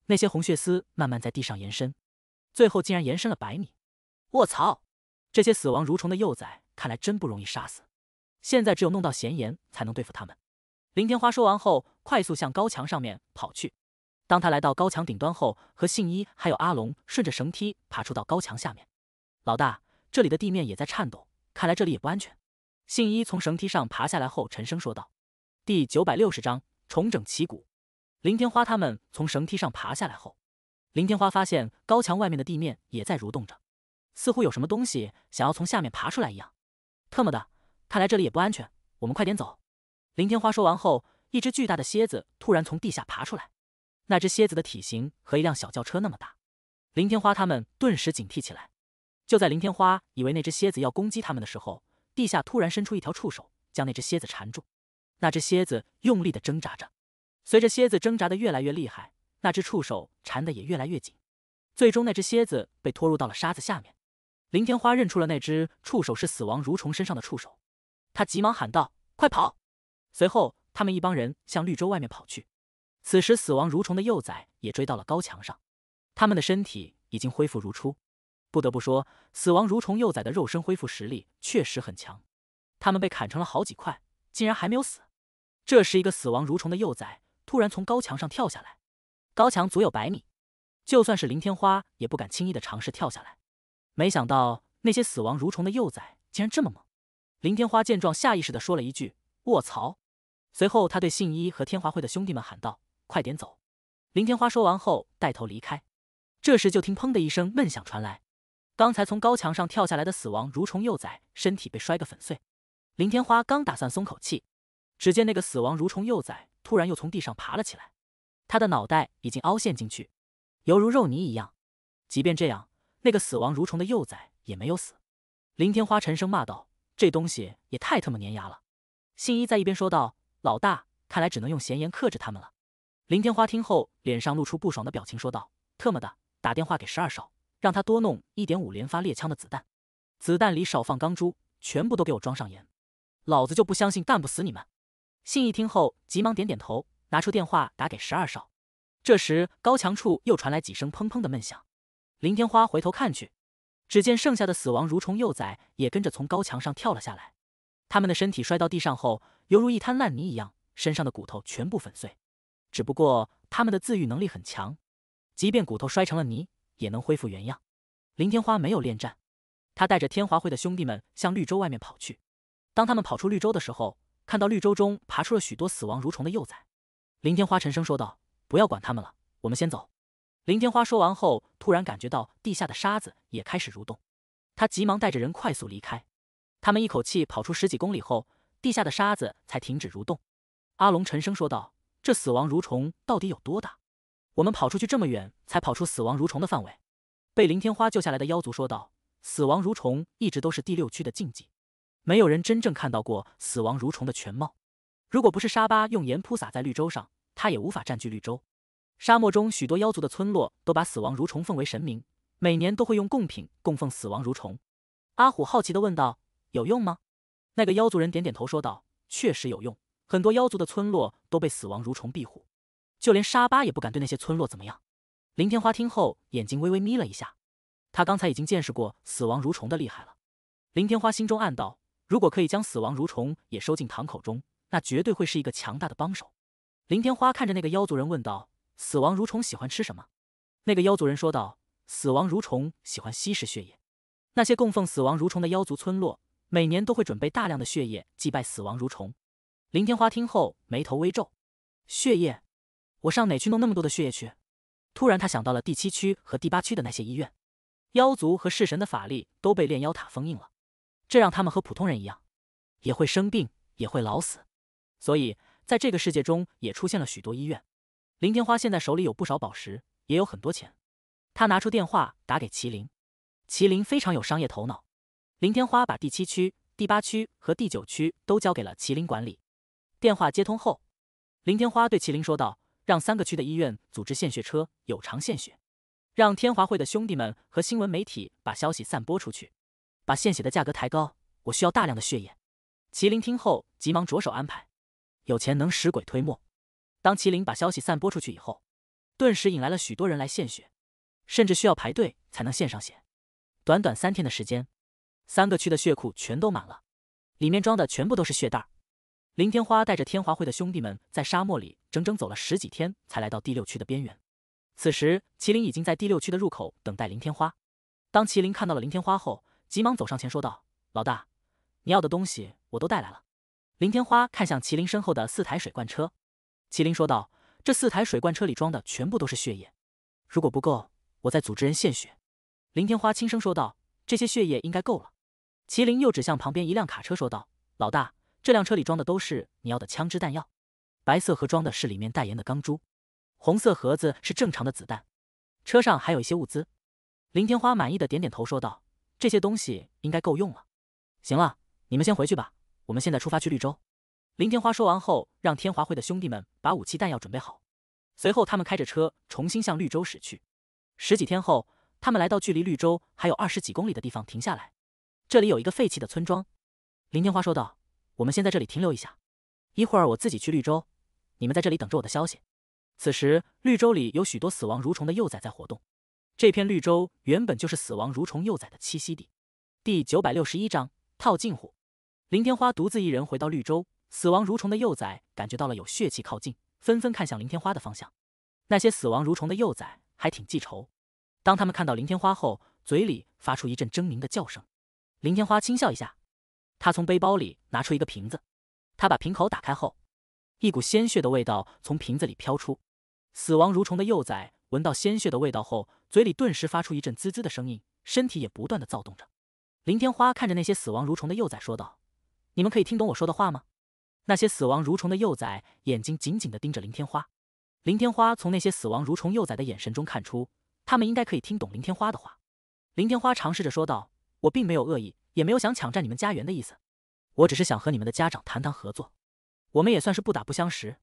那些红血丝慢慢在地上延伸，最后竟然延伸了百米。卧槽！这些死亡蠕虫的幼崽看来真不容易杀死，现在只有弄到咸盐才能对付他们。林天花说完后，快速向高墙上面跑去。当他来到高墙顶端后，和信一还有阿龙顺着绳梯爬出到高墙下面。老大，这里的地面也在颤抖，看来这里也不安全。信一从绳梯上爬下来后，沉声说道。第九百六十章重整旗鼓。林天花他们从绳梯上爬下来后，林天花发现高墙外面的地面也在蠕动着，似乎有什么东西想要从下面爬出来一样。特么的，看来这里也不安全，我们快点走！林天花说完后，一只巨大的蝎子突然从地下爬出来，那只蝎子的体型和一辆小轿车那么大。林天花他们顿时警惕起来。就在林天花以为那只蝎子要攻击他们的时候，地下突然伸出一条触手，将那只蝎子缠住。那只蝎子用力的挣扎着，随着蝎子挣扎的越来越厉害，那只触手缠的也越来越紧。最终，那只蝎子被拖入到了沙子下面。林天花认出了那只触手是死亡蠕虫身上的触手，他急忙喊道：“快跑！”随后，他们一帮人向绿洲外面跑去。此时，死亡蠕虫的幼崽也追到了高墙上，他们的身体已经恢复如初。不得不说，死亡蠕虫幼崽的肉身恢复实力确实很强。他们被砍成了好几块，竟然还没有死。这时，一个死亡蠕虫的幼崽突然从高墙上跳下来。高墙足有百米，就算是林天花也不敢轻易的尝试跳下来。没想到那些死亡蠕虫的幼崽竟然这么猛。林天花见状，下意识的说了一句：“卧槽！”随后，他对信一和天华会的兄弟们喊道：“快点走！”林天花说完后，带头离开。这时，就听“砰”的一声闷响传来。刚才从高墙上跳下来的死亡蠕虫幼崽身体被摔个粉碎。林天花刚打算松口气。只见那个死亡蠕虫幼崽突然又从地上爬了起来，他的脑袋已经凹陷进去，犹如肉泥一样。即便这样，那个死亡蠕虫的幼崽也没有死。林天花沉声骂道：“这东西也太他妈粘牙了！”信一在一边说道：“老大，看来只能用咸盐克制他们了。”林天花听后，脸上露出不爽的表情，说道：“特么的，打电话给十二少，让他多弄一点五连发猎枪的子弹，子弹里少放钢珠，全部都给我装上盐，老子就不相信干不死你们！”信一听后，急忙点点头，拿出电话打给十二少。这时，高墙处又传来几声砰砰的闷响。林天花回头看去，只见剩下的死亡蠕虫幼崽也跟着从高墙上跳了下来。他们的身体摔到地上后，犹如一滩烂泥一样，身上的骨头全部粉碎。只不过他们的自愈能力很强，即便骨头摔成了泥，也能恢复原样。林天花没有恋战，他带着天华会的兄弟们向绿洲外面跑去。当他们跑出绿洲的时候，看到绿洲中爬出了许多死亡蠕虫的幼崽，林天花沉声说道：“不要管他们了，我们先走。”林天花说完后，突然感觉到地下的沙子也开始蠕动，他急忙带着人快速离开。他们一口气跑出十几公里后，地下的沙子才停止蠕动。阿龙沉声说道：“这死亡蠕虫到底有多大？我们跑出去这么远，才跑出死亡蠕虫的范围。”被林天花救下来的妖族说道：“死亡蠕虫一直都是第六区的禁忌。”没有人真正看到过死亡蠕虫的全貌。如果不是沙巴用盐铺洒在绿洲上，它也无法占据绿洲。沙漠中许多妖族的村落都把死亡蠕虫奉为神明，每年都会用贡品供奉死亡蠕虫。阿虎好奇地问道：“有用吗？”那个妖族人点点头说道：“确实有用，很多妖族的村落都被死亡蠕虫庇护，就连沙巴也不敢对那些村落怎么样。”林天花听后，眼睛微微眯了一下。他刚才已经见识过死亡蠕虫的厉害了。林天花心中暗道。如果可以将死亡蠕虫也收进堂口中，那绝对会是一个强大的帮手。林天花看着那个妖族人问道：“死亡蠕虫喜欢吃什么？”那个妖族人说道：“死亡蠕虫喜欢吸食血液。那些供奉死亡蠕虫的妖族村落，每年都会准备大量的血液祭拜死亡蠕虫。”林天花听后眉头微皱：“血液，我上哪去弄那么多的血液去？”突然，他想到了第七区和第八区的那些医院，妖族和弑神的法力都被炼妖塔封印了。这让他们和普通人一样，也会生病，也会老死，所以在这个世界中也出现了许多医院。林天花现在手里有不少宝石，也有很多钱，他拿出电话打给麒麟。麒麟非常有商业头脑。林天花把第七区、第八区和第九区都交给了麒麟管理。电话接通后，林天花对麒麟说道：“让三个区的医院组织献血车，有偿献血，让天华会的兄弟们和新闻媒体把消息散播出去。”把献血的价格抬高，我需要大量的血液。麒麟听后急忙着手安排。有钱能使鬼推磨。当麒麟把消息散播出去以后，顿时引来了许多人来献血，甚至需要排队才能献上血。短短三天的时间，三个区的血库全都满了，里面装的全部都是血袋。林天花带着天华会的兄弟们在沙漠里整整走了十几天，才来到第六区的边缘。此时，麒麟已经在第六区的入口等待林天花。当麒麟看到了林天花后，急忙走上前说道：“老大，你要的东西我都带来了。”林天花看向麒麟身后的四台水罐车，麒麟说道：“这四台水罐车里装的全部都是血液，如果不够，我再组织人献血。”林天花轻声说道：“这些血液应该够了。”麒麟又指向旁边一辆卡车说道：“老大，这辆车里装的都是你要的枪支弹药，白色盒装的是里面代言的钢珠，红色盒子是正常的子弹，车上还有一些物资。”林天花满意的点点头说道。这些东西应该够用了。行了，你们先回去吧，我们现在出发去绿洲。林天花说完后，让天华会的兄弟们把武器弹药准备好。随后，他们开着车重新向绿洲驶去。十几天后，他们来到距离绿洲还有二十几公里的地方停下来。这里有一个废弃的村庄，林天花说道：“我们先在这里停留一下，一会儿我自己去绿洲，你们在这里等着我的消息。”此时，绿洲里有许多死亡蠕虫的幼崽在活动。这片绿洲原本就是死亡蠕虫幼崽的栖息地。第九百六十一章套近乎。林天花独自一人回到绿洲，死亡蠕虫的幼崽感觉到了有血气靠近，纷纷看向林天花的方向。那些死亡蠕虫的幼崽还挺记仇，当他们看到林天花后，嘴里发出一阵狰狞的叫声。林天花轻笑一下，他从背包里拿出一个瓶子，他把瓶口打开后，一股鲜血的味道从瓶子里飘出，死亡蠕虫的幼崽。闻到鲜血的味道后，嘴里顿时发出一阵滋滋的声音，身体也不断的躁动着。林天花看着那些死亡蠕虫的幼崽说道：“你们可以听懂我说的话吗？”那些死亡蠕虫的幼崽眼睛紧紧的盯着林天花。林天花从那些死亡蠕虫幼崽的眼神中看出，他们应该可以听懂林天花的话。林天花尝试着说道：“我并没有恶意，也没有想抢占你们家园的意思，我只是想和你们的家长谈谈合作。我们也算是不打不相识，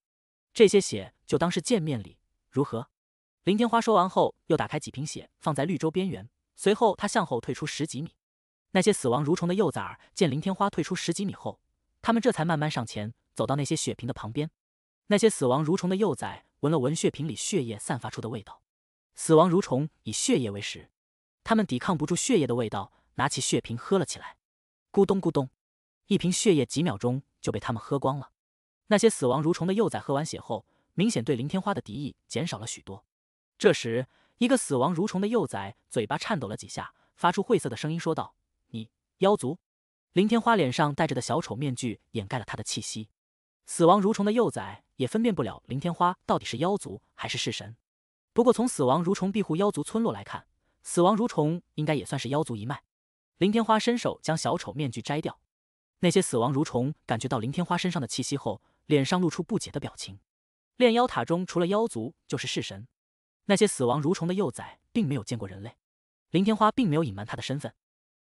这些血就当是见面礼，如何？”林天花说完后，又打开几瓶血，放在绿洲边缘。随后，他向后退出十几米。那些死亡蠕虫的幼崽儿见林天花退出十几米后，他们这才慢慢上前，走到那些血瓶的旁边。那些死亡蠕虫的幼崽闻了闻血瓶里血液散发出的味道。死亡蠕虫以血液为食，他们抵抗不住血液的味道，拿起血瓶喝了起来。咕咚咕咚，一瓶血液几秒钟就被他们喝光了。那些死亡蠕虫的幼崽喝完血后，明显对林天花的敌意减少了许多。这时，一个死亡蠕虫的幼崽嘴巴颤抖了几下，发出晦涩的声音说道：“你妖族？”林天花脸上戴着的小丑面具掩盖了他的气息，死亡蠕虫的幼崽也分辨不了林天花到底是妖族还是弑神。不过，从死亡蠕虫庇护妖族村落来看，死亡蠕虫应该也算是妖族一脉。林天花伸手将小丑面具摘掉，那些死亡蠕虫感觉到林天花身上的气息后，脸上露出不解的表情。炼妖塔中除了妖族就是弑神。那些死亡蠕虫的幼崽并没有见过人类，林天花并没有隐瞒他的身份，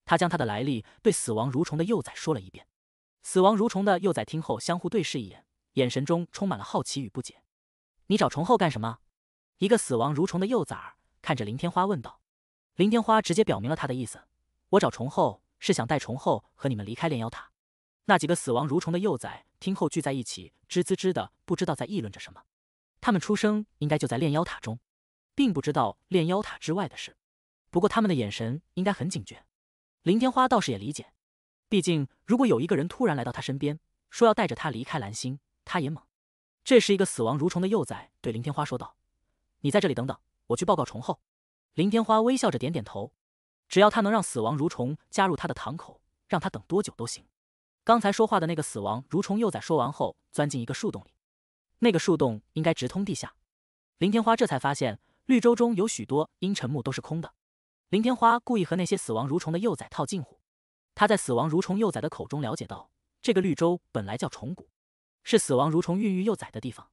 他将他的来历对死亡蠕虫的幼崽说了一遍。死亡蠕虫的幼崽听后相互对视一眼，眼神中充满了好奇与不解。你找虫后干什么？一个死亡蠕虫的幼崽看着林天花问道。林天花直接表明了他的意思：我找虫后是想带虫后和你们离开炼妖塔。那几个死亡蠕虫的幼崽听后聚在一起，吱吱吱的不知道在议论着什么。他们出生应该就在炼妖塔中。并不知道炼妖塔之外的事，不过他们的眼神应该很警觉。林天花倒是也理解，毕竟如果有一个人突然来到他身边，说要带着他离开蓝星，他也懵。这时，一个死亡蠕虫的幼崽对林天花说道：“你在这里等等，我去报告虫后。”林天花微笑着点点头，只要他能让死亡蠕虫加入他的堂口，让他等多久都行。刚才说话的那个死亡蠕虫幼崽说完后，钻进一个树洞里，那个树洞应该直通地下。林天花这才发现。绿洲中有许多阴沉木都是空的，林天花故意和那些死亡蠕虫的幼崽套近乎。他在死亡蠕虫幼崽的口中了解到，这个绿洲本来叫虫谷，是死亡蠕虫孕育幼崽的地方。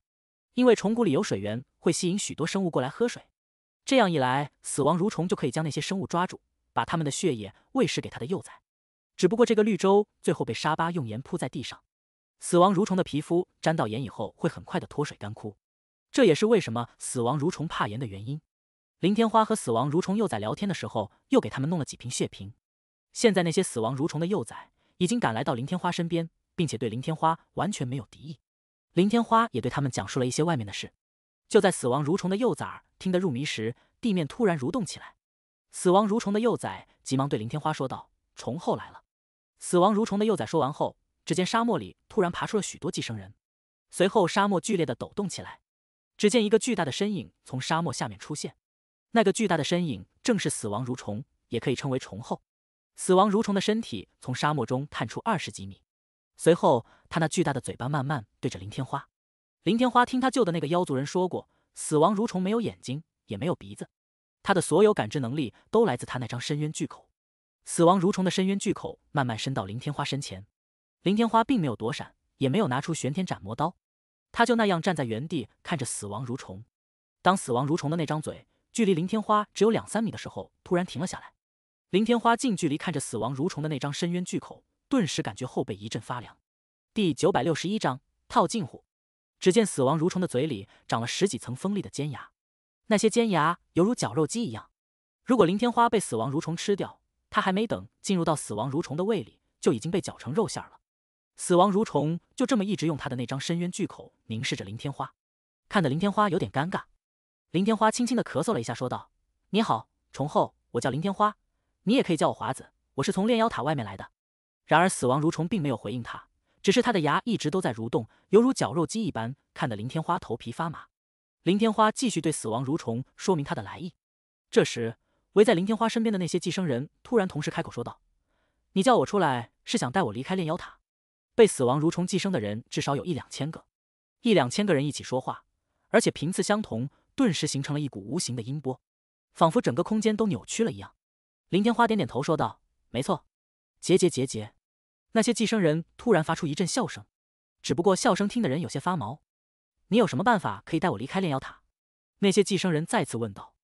因为虫谷里有水源，会吸引许多生物过来喝水，这样一来，死亡蠕虫就可以将那些生物抓住，把他们的血液喂食给它的幼崽。只不过这个绿洲最后被沙巴用盐铺在地上，死亡蠕虫的皮肤沾到盐以后会很快的脱水干枯。这也是为什么死亡蠕虫怕盐的原因。林天花和死亡蠕虫幼崽聊天的时候，又给他们弄了几瓶血瓶。现在那些死亡蠕虫的幼崽已经赶来到林天花身边，并且对林天花完全没有敌意。林天花也对他们讲述了一些外面的事。就在死亡蠕虫的幼崽听得入迷时，地面突然蠕动起来。死亡蠕虫的幼崽急忙对林天花说道：“虫后来了！”死亡蠕虫的幼崽说完后，只见沙漠里突然爬出了许多寄生人，随后沙漠剧烈的抖动起来。只见一个巨大的身影从沙漠下面出现，那个巨大的身影正是死亡蠕虫，也可以称为虫后。死亡蠕虫的身体从沙漠中探出二十几米，随后他那巨大的嘴巴慢慢对着林天花。林天花听他救的那个妖族人说过，死亡蠕虫没有眼睛，也没有鼻子，他的所有感知能力都来自他那张深渊巨口。死亡蠕虫的深渊巨口慢慢伸到林天花身前，林天花并没有躲闪，也没有拿出玄天斩魔刀。他就那样站在原地，看着死亡蠕虫。当死亡蠕虫的那张嘴距离林天花只有两三米的时候，突然停了下来。林天花近距离看着死亡蠕虫的那张深渊巨口，顿时感觉后背一阵发凉。第九百六十一章套近乎。只见死亡蠕虫的嘴里长了十几层锋利的尖牙，那些尖牙犹如绞肉机一样。如果林天花被死亡蠕虫吃掉，他还没等进入到死亡蠕虫的胃里，就已经被绞成肉馅了。死亡蠕虫就这么一直用他的那张深渊巨口凝视着林天花，看得林天花有点尴尬。林天花轻轻的咳嗽了一下，说道：“你好，虫后，我叫林天花，你也可以叫我华子，我是从炼妖塔外面来的。”然而，死亡蠕虫并没有回应他，只是他的牙一直都在蠕动，犹如绞肉机一般，看得林天花头皮发麻。林天花继续对死亡蠕虫说明他的来意。这时，围在林天花身边的那些寄生人突然同时开口说道：“你叫我出来是想带我离开炼妖塔？”被死亡蠕虫寄生的人至少有一两千个，一两千个人一起说话，而且频次相同，顿时形成了一股无形的音波，仿佛整个空间都扭曲了一样。林天花点点头说道：“没错，节节节节。”那些寄生人突然发出一阵笑声，只不过笑声听的人有些发毛。你有什么办法可以带我离开炼妖塔？那些寄生人再次问道。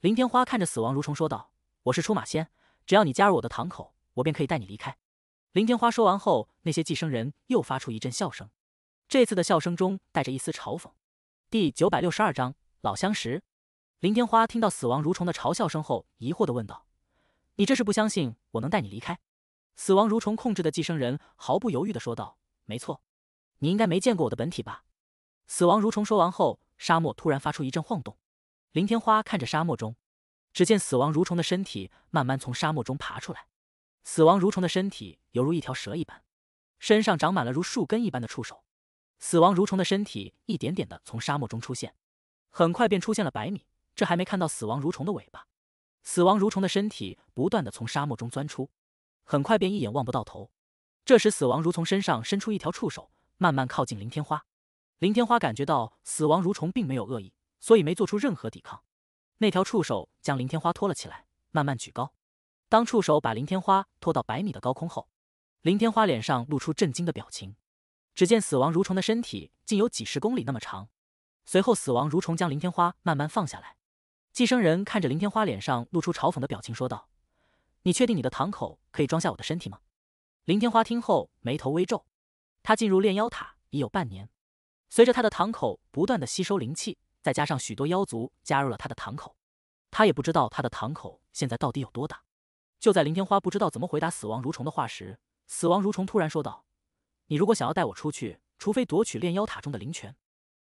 林天花看着死亡蠕虫说道：“我是出马仙，只要你加入我的堂口，我便可以带你离开。”林天花说完后，那些寄生人又发出一阵笑声，这次的笑声中带着一丝嘲讽。第九百六十二章老相识。林天花听到死亡蠕虫的嘲笑声后，疑惑的问道：“你这是不相信我能带你离开？”死亡蠕虫控制的寄生人毫不犹豫的说道：“没错，你应该没见过我的本体吧？”死亡蠕虫说完后，沙漠突然发出一阵晃动。林天花看着沙漠中，只见死亡蠕虫的身体慢慢从沙漠中爬出来。死亡蠕虫的身体犹如一条蛇一般，身上长满了如树根一般的触手。死亡蠕虫的身体一点点的从沙漠中出现，很快便出现了百米。这还没看到死亡蠕虫的尾巴。死亡蠕虫的身体不断的从沙漠中钻出，很快便一眼望不到头。这时，死亡蠕虫身上伸出一条触手，慢慢靠近林天花。林天花感觉到死亡蠕虫并没有恶意，所以没做出任何抵抗。那条触手将林天花拖了起来，慢慢举高。当触手把林天花拖到百米的高空后，林天花脸上露出震惊的表情。只见死亡蠕虫的身体竟有几十公里那么长。随后，死亡蠕虫将林天花慢慢放下来。寄生人看着林天花脸上露出嘲讽的表情，说道：“你确定你的堂口可以装下我的身体吗？”林天花听后眉头微皱。他进入炼妖塔已有半年，随着他的堂口不断的吸收灵气，再加上许多妖族加入了他的堂口，他也不知道他的堂口现在到底有多大。就在林天花不知道怎么回答死亡蠕虫的话时，死亡蠕虫突然说道：“你如果想要带我出去，除非夺取炼妖塔中的灵泉。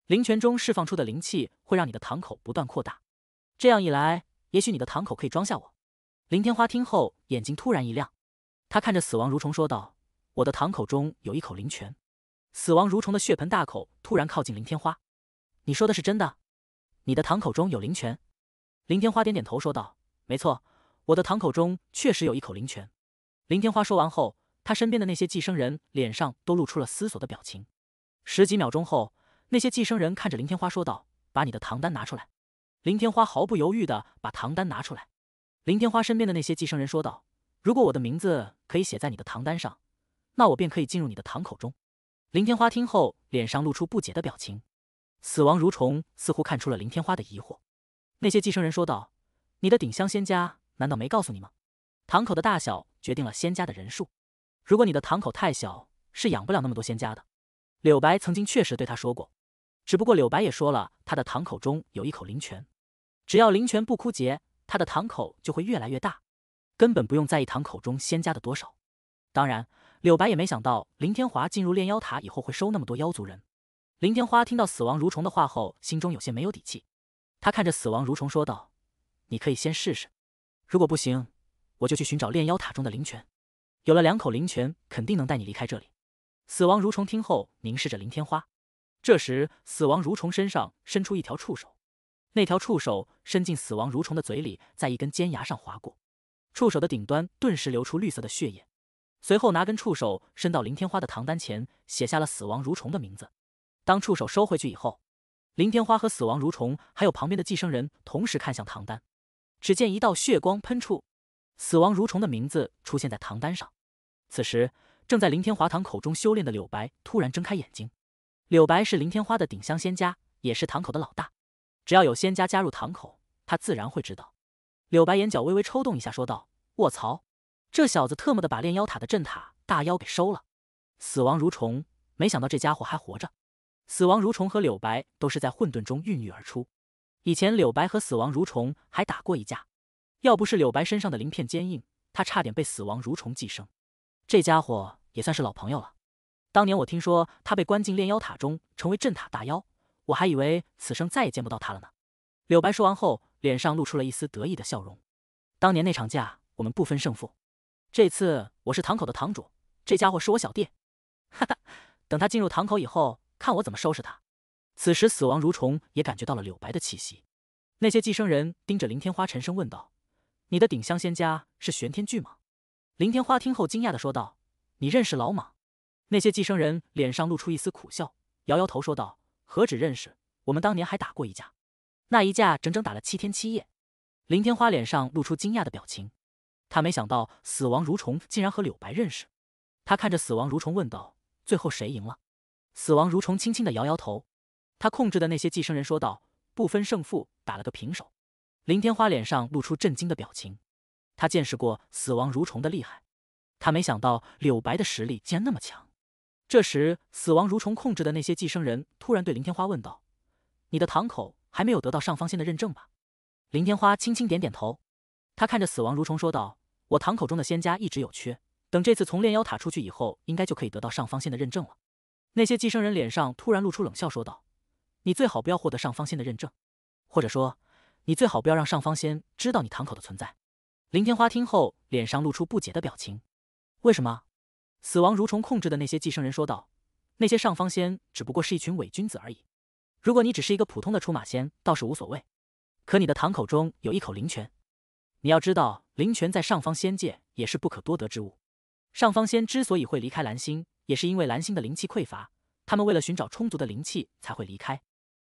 灵泉中释放出的灵气会让你的堂口不断扩大。这样一来，也许你的堂口可以装下我。”林天花听后，眼睛突然一亮，他看着死亡蠕虫说道：“我的堂口中有一口灵泉。”死亡蠕虫的血盆大口突然靠近林天花。“你说的是真的？你的堂口中有灵泉？”林天花点点头说道：“没错。”我的堂口中确实有一口灵泉。林天花说完后，他身边的那些寄生人脸上都露出了思索的表情。十几秒钟后，那些寄生人看着林天花说道：“把你的唐丹拿出来。”林天花毫不犹豫地把唐丹拿出来。林天花身边的那些寄生人说道：“如果我的名字可以写在你的唐单上，那我便可以进入你的堂口中。”林天花听后，脸上露出不解的表情。死亡蠕虫似乎看出了林天花的疑惑，那些寄生人说道：“你的顶香仙家。”难道没告诉你吗？堂口的大小决定了仙家的人数。如果你的堂口太小，是养不了那么多仙家的。柳白曾经确实对他说过，只不过柳白也说了，他的堂口中有一口灵泉，只要灵泉不枯竭，他的堂口就会越来越大，根本不用在意堂口中仙家的多少。当然，柳白也没想到林天华进入炼妖塔以后会收那么多妖族人。林天华听到死亡蠕虫的话后，心中有些没有底气，他看着死亡蠕虫说道：“你可以先试试。”如果不行，我就去寻找炼妖塔中的灵泉。有了两口灵泉，肯定能带你离开这里。死亡蠕虫听后凝视着林天花。这时，死亡蠕虫身上伸出一条触手，那条触手伸进死亡蠕虫的嘴里，在一根尖牙上划过，触手的顶端顿时流出绿色的血液。随后，拿根触手伸到林天花的唐丹前，写下了死亡蠕虫的名字。当触手收回去以后，林天花和死亡蠕虫还有旁边的寄生人同时看向唐丹。只见一道血光喷出，死亡蠕虫的名字出现在唐丹上。此时，正在林天华堂口中修炼的柳白突然睁开眼睛。柳白是林天花的顶香仙家，也是堂口的老大。只要有仙家加入堂口，他自然会知道。柳白眼角微微抽动一下，说道：“卧槽，这小子特么的把炼妖塔的镇塔大妖给收了！死亡蠕虫，没想到这家伙还活着。”死亡蠕虫和柳白都是在混沌中孕育而出。以前柳白和死亡蠕虫还打过一架，要不是柳白身上的鳞片坚硬，他差点被死亡蠕虫寄生。这家伙也算是老朋友了。当年我听说他被关进炼妖塔中，成为镇塔大妖，我还以为此生再也见不到他了呢。柳白说完后，脸上露出了一丝得意的笑容。当年那场架我们不分胜负，这次我是堂口的堂主，这家伙是我小弟，哈哈，等他进入堂口以后，看我怎么收拾他。此时，死亡蠕虫也感觉到了柳白的气息。那些寄生人盯着林天花，沉声问道：“你的顶香仙家是玄天巨蟒？”林天花听后惊讶的说道：“你认识老蟒？”那些寄生人脸上露出一丝苦笑，摇摇头说道：“何止认识，我们当年还打过一架，那一架整整打了七天七夜。”林天花脸上露出惊讶的表情，他没想到死亡蠕虫竟然和柳白认识。他看着死亡蠕虫问道：“最后谁赢了？”死亡蠕虫轻轻的摇摇头。他控制的那些寄生人说道：“不分胜负，打了个平手。”林天花脸上露出震惊的表情。他见识过死亡蠕虫的厉害，他没想到柳白的实力竟然那么强。这时，死亡蠕虫控制的那些寄生人突然对林天花问道：“你的堂口还没有得到上方仙的认证吧？”林天花轻轻点点头。他看着死亡蠕虫说道：“我堂口中的仙家一直有缺，等这次从炼妖塔出去以后，应该就可以得到上方仙的认证了。”那些寄生人脸上突然露出冷笑，说道。你最好不要获得上方仙的认证，或者说，你最好不要让上方仙知道你堂口的存在。林天花听后，脸上露出不解的表情。为什么？死亡蠕虫控制的那些寄生人说道：“那些上方仙只不过是一群伪君子而已。如果你只是一个普通的出马仙，倒是无所谓。可你的堂口中有一口灵泉，你要知道，灵泉在上方仙界也是不可多得之物。上方仙之所以会离开蓝星，也是因为蓝星的灵气匮乏，他们为了寻找充足的灵气才会离开。”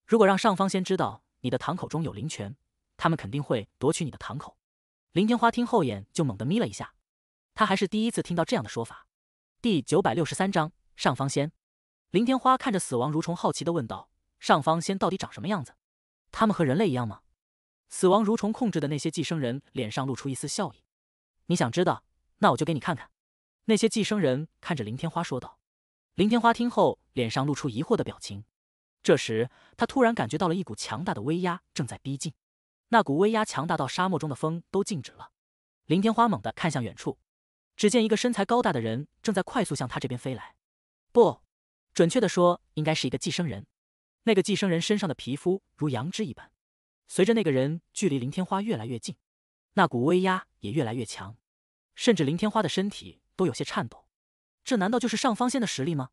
如果让上方仙知道你的堂口中有灵泉，他们肯定会夺取你的堂口。林天花听后眼就猛地眯了一下，他还是第一次听到这样的说法。第九百六十三章上方仙。林天花看着死亡蠕虫，好奇的问道：“上方仙到底长什么样子？他们和人类一样吗？”死亡蠕虫控制的那些寄生人脸上露出一丝笑意：“你想知道，那我就给你看看。”那些寄生人看着林天花说道。林天花听后脸上露出疑惑的表情。这时，他突然感觉到了一股强大的威压正在逼近，那股威压强大到沙漠中的风都静止了。林天花猛地看向远处，只见一个身材高大的人正在快速向他这边飞来。不，准确的说，应该是一个寄生人。那个寄生人身上的皮肤如羊脂一般。随着那个人距离林天花越来越近，那股威压也越来越强，甚至林天花的身体都有些颤抖。这难道就是上方仙的实力吗？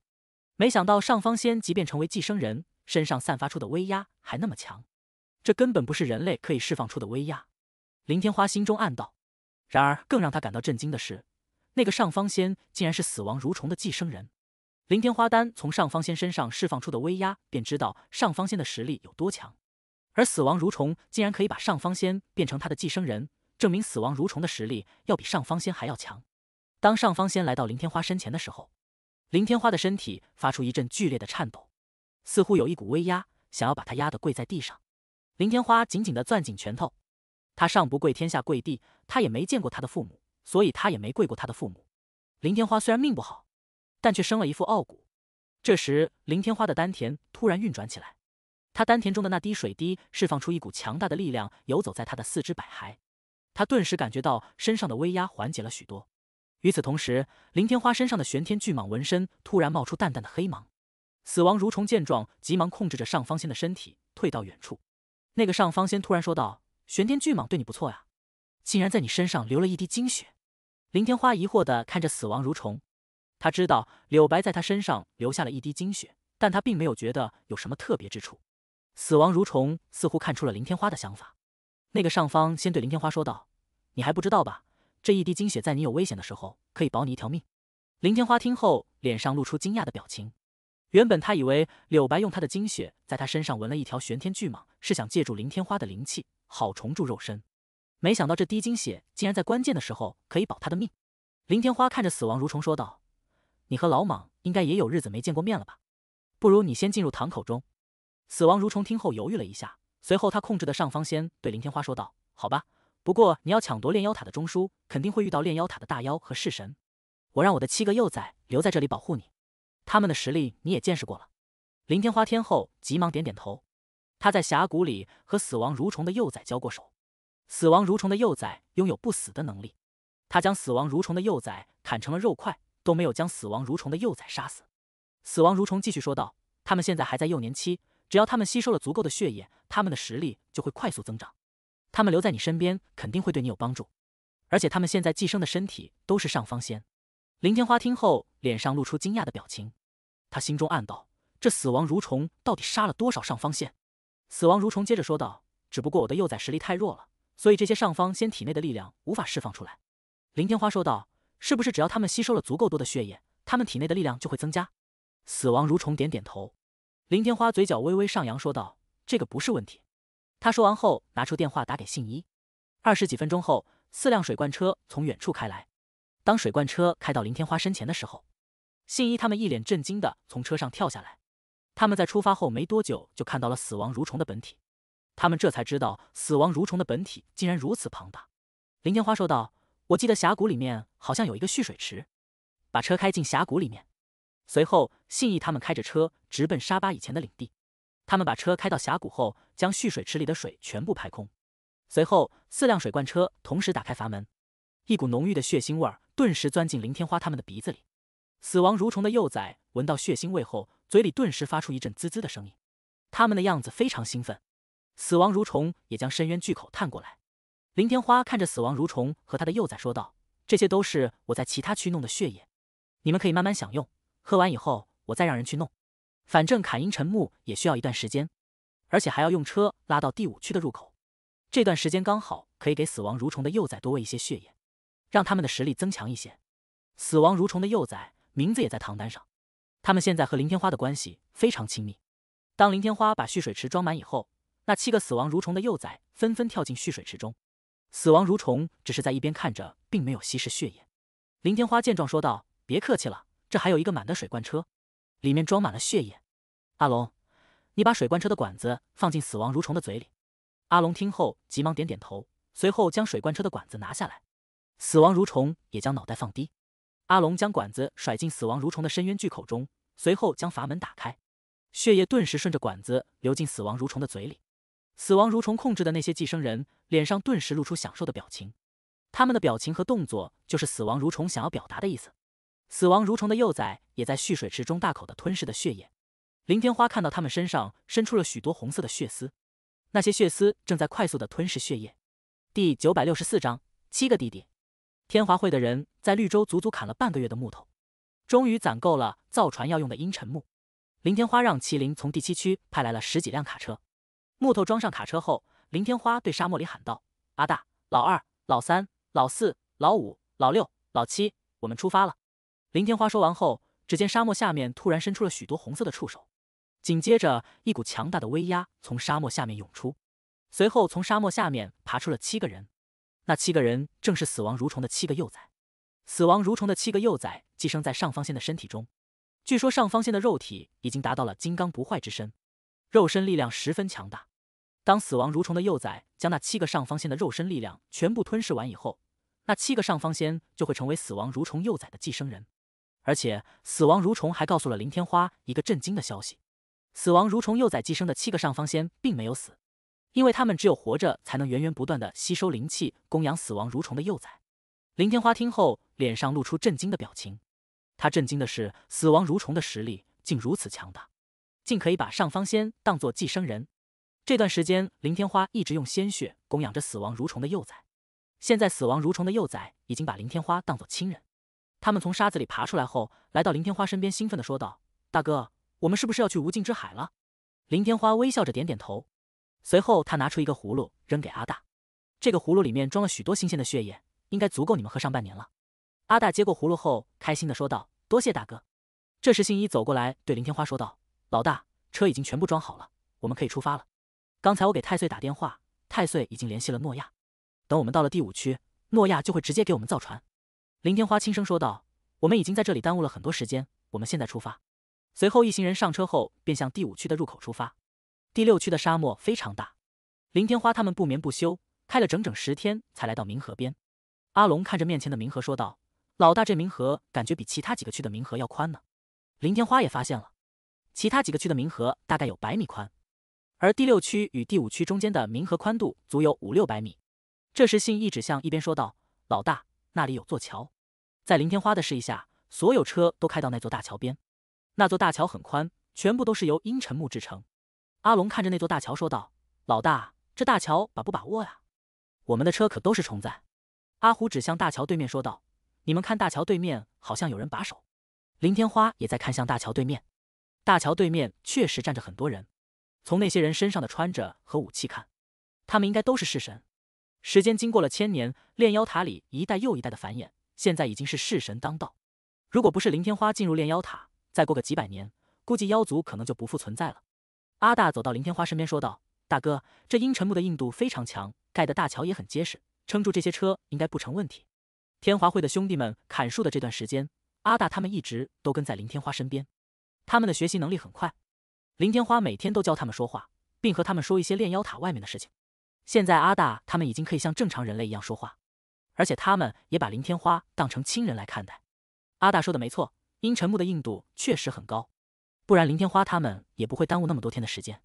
没想到上方仙即便成为寄生人。身上散发出的威压还那么强，这根本不是人类可以释放出的威压。林天花心中暗道。然而，更让他感到震惊的是，那个上方仙竟然是死亡蠕虫的寄生人。林天花丹从上方仙身上释放出的威压，便知道上方仙的实力有多强。而死亡蠕虫竟然可以把上方仙变成他的寄生人，证明死亡蠕虫的实力要比上方仙还要强。当上方仙来到林天花身前的时候，林天花的身体发出一阵剧烈的颤抖。似乎有一股威压，想要把他压得跪在地上。林天花紧紧地攥紧拳头，他上不跪天，下跪地，他也没见过他的父母，所以他也没跪过他的父母。林天花虽然命不好，但却生了一副傲骨。这时，林天花的丹田突然运转起来，他丹田中的那滴水滴释放出一股强大的力量，游走在他的四肢百骸。他顿时感觉到身上的威压缓解了许多。与此同时，林天花身上的玄天巨蟒纹身突然冒出淡淡的黑芒。死亡蠕虫见状，急忙控制着上方仙的身体退到远处。那个上方仙突然说道：“玄天巨蟒对你不错呀，竟然在你身上流了一滴精血。”林天花疑惑的看着死亡蠕虫，他知道柳白在他身上留下了一滴精血，但他并没有觉得有什么特别之处。死亡蠕虫似乎看出了林天花的想法，那个上方仙对林天花说道：“你还不知道吧？这一滴精血在你有危险的时候可以保你一条命。”林天花听后，脸上露出惊讶的表情。原本他以为柳白用他的精血在他身上纹了一条玄天巨蟒，是想借助林天花的灵气，好重铸肉身。没想到这滴精血竟然在关键的时候可以保他的命。林天花看着死亡蠕虫说道：“你和老蟒应该也有日子没见过面了吧？不如你先进入堂口中。”死亡蠕虫听后犹豫了一下，随后他控制的上方仙对林天花说道：“好吧，不过你要抢夺炼妖塔的中枢，肯定会遇到炼妖塔的大妖和弑神。我让我的七个幼崽留在这里保护你。”他们的实力你也见识过了，林天花听后急忙点点头。他在峡谷里和死亡蠕虫的幼崽交过手，死亡蠕虫的幼崽拥有不死的能力。他将死亡蠕虫的幼崽砍成了肉块，都没有将死亡蠕虫的幼崽杀死。死亡蠕虫继续说道：“他们现在还在幼年期，只要他们吸收了足够的血液，他们的实力就会快速增长。他们留在你身边肯定会对你有帮助，而且他们现在寄生的身体都是上方仙。”林天花听后脸上露出惊讶的表情。他心中暗道：“这死亡蠕虫到底杀了多少上方仙？”死亡蠕虫接着说道：“只不过我的幼崽实力太弱了，所以这些上方仙体内的力量无法释放出来。”林天花说道：“是不是只要他们吸收了足够多的血液，他们体内的力量就会增加？”死亡蠕虫点点头。林天花嘴角微微上扬说道：“这个不是问题。”他说完后拿出电话打给信一。二十几分钟后，四辆水罐车从远处开来。当水罐车开到林天花身前的时候，信一他们一脸震惊地从车上跳下来，他们在出发后没多久就看到了死亡蠕虫的本体，他们这才知道死亡蠕虫的本体竟然如此庞大。林天花说道：“我记得峡谷里面好像有一个蓄水池，把车开进峡谷里面。”随后，信一他们开着车直奔沙巴以前的领地。他们把车开到峡谷后，将蓄水池里的水全部排空。随后，四辆水罐车同时打开阀门，一股浓郁的血腥味儿顿时钻进林天花他们的鼻子里。死亡蠕虫的幼崽闻到血腥味后，嘴里顿时发出一阵滋滋的声音，他们的样子非常兴奋。死亡蠕虫也将深渊巨口探过来。林天花看着死亡蠕虫和他的幼崽说道：“这些都是我在其他区弄的血液，你们可以慢慢享用。喝完以后，我再让人去弄。反正砍阴沉木也需要一段时间，而且还要用车拉到第五区的入口。这段时间刚好可以给死亡蠕虫的幼崽多喂一些血液，让他们的实力增强一些。”死亡蠕虫的幼崽。名字也在唐单上，他们现在和林天花的关系非常亲密。当林天花把蓄水池装满以后，那七个死亡蠕虫的幼崽纷纷跳进蓄水池中。死亡蠕虫只是在一边看着，并没有吸食血液。林天花见状说道：“别客气了，这还有一个满的水罐车，里面装满了血液。阿龙，你把水罐车的管子放进死亡蠕虫的嘴里。”阿龙听后急忙点点头，随后将水罐车的管子拿下来。死亡蠕虫也将脑袋放低。阿龙将管子甩进死亡蠕虫的深渊巨口中，随后将阀门打开，血液顿时顺着管子流进死亡蠕虫的嘴里。死亡蠕虫控制的那些寄生人脸上顿时露出享受的表情，他们的表情和动作就是死亡蠕虫想要表达的意思。死亡蠕虫的幼崽也在蓄水池中大口的吞噬着血液。林天花看到他们身上伸出了许多红色的血丝，那些血丝正在快速的吞噬血液。第九百六十四章：七个弟弟。天华会的人在绿洲足足砍了半个月的木头，终于攒够了造船要用的阴沉木。林天花让麒麟从第七区派来了十几辆卡车，木头装上卡车后，林天花对沙漠里喊道：“阿大、老二、老三、老四、老五、老六、老七，我们出发了。”林天花说完后，只见沙漠下面突然伸出了许多红色的触手，紧接着一股强大的威压从沙漠下面涌出，随后从沙漠下面爬出了七个人。那七个人正是死亡蠕虫的七个幼崽。死亡蠕虫的七个幼崽寄生在上方仙的身体中。据说上方仙的肉体已经达到了金刚不坏之身，肉身力量十分强大。当死亡蠕虫的幼崽将那七个上方仙的肉身力量全部吞噬完以后，那七个上方仙就会成为死亡蠕虫幼崽的寄生人。而且，死亡蠕虫还告诉了林天花一个震惊的消息：死亡蠕虫幼崽寄生的七个上方仙并没有死。因为他们只有活着，才能源源不断的吸收灵气，供养死亡蠕虫的幼崽。林天花听后，脸上露出震惊的表情。他震惊的是，死亡蠕虫的实力竟如此强大，竟可以把上方仙当作寄生人。这段时间，林天花一直用鲜血供养着死亡蠕虫的幼崽。现在，死亡蠕虫的幼崽已经把林天花当作亲人。他们从沙子里爬出来后，来到林天花身边，兴奋的说道：“大哥，我们是不是要去无尽之海了？”林天花微笑着点点头。随后，他拿出一个葫芦扔给阿大，这个葫芦里面装了许多新鲜的血液，应该足够你们喝上半年了。阿大接过葫芦后，开心的说道：“多谢大哥。”这时，信一走过来对林天花说道：“老大，车已经全部装好了，我们可以出发了。刚才我给太岁打电话，太岁已经联系了诺亚，等我们到了第五区，诺亚就会直接给我们造船。”林天花轻声说道：“我们已经在这里耽误了很多时间，我们现在出发。”随后，一行人上车后便向第五区的入口出发。第六区的沙漠非常大，林天花他们不眠不休，开了整整十天才来到冥河边。阿龙看着面前的冥河说道：“老大，这冥河感觉比其他几个区的冥河要宽呢。”林天花也发现了，其他几个区的冥河大概有百米宽，而第六区与第五区中间的冥河宽度足有五六百米。这时信一指向一边说道：“老大，那里有座桥。”在林天花的示意下，所有车都开到那座大桥边。那座大桥很宽，全部都是由阴沉木制成。阿龙看着那座大桥说道：“老大，这大桥把不把握呀？我们的车可都是重载。”阿虎指向大桥对面说道：“你们看，大桥对面好像有人把守。”林天花也在看向大桥对面，大桥对面确实站着很多人。从那些人身上的穿着和武器看，他们应该都是式神。时间经过了千年，炼妖塔里一代又一代的繁衍，现在已经是式神当道。如果不是林天花进入炼妖塔，再过个几百年，估计妖族可能就不复存在了。阿大走到林天花身边，说道：“大哥，这阴沉木的硬度非常强，盖的大桥也很结实，撑住这些车应该不成问题。”天华会的兄弟们砍树的这段时间，阿大他们一直都跟在林天花身边。他们的学习能力很快，林天花每天都教他们说话，并和他们说一些炼妖塔外面的事情。现在阿大他们已经可以像正常人类一样说话，而且他们也把林天花当成亲人来看待。阿大说的没错，阴沉木的硬度确实很高。不然林天花他们也不会耽误那么多天的时间。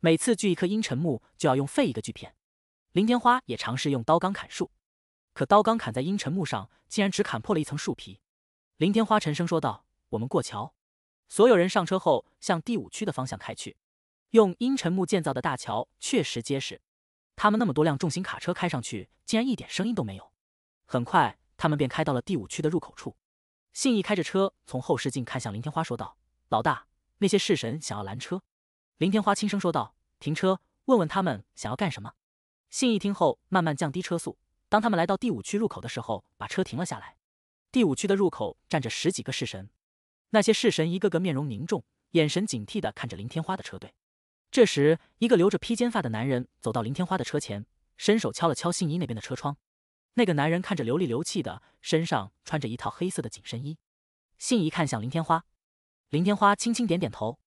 每次锯一棵阴沉木，就要用废一个锯片。林天花也尝试用刀钢砍树，可刀钢砍在阴沉木上，竟然只砍破了一层树皮。林天花沉声说道：“我们过桥。”所有人上车后，向第五区的方向开去。用阴沉木建造的大桥确实结实，他们那么多辆重型卡车开上去，竟然一点声音都没有。很快，他们便开到了第五区的入口处。信义开着车，从后视镜看向林天花，说道：“老大。”那些式神想要拦车，林天花轻声说道：“停车，问问他们想要干什么。”信一听后，慢慢降低车速。当他们来到第五区入口的时候，把车停了下来。第五区的入口站着十几个式神，那些式神一个个面容凝重，眼神警惕的看着林天花的车队。这时，一个留着披肩发的男人走到林天花的车前，伸手敲了敲信一那边的车窗。那个男人看着流里流气的，身上穿着一套黑色的紧身衣。信一看向林天花。林天花轻轻点点头，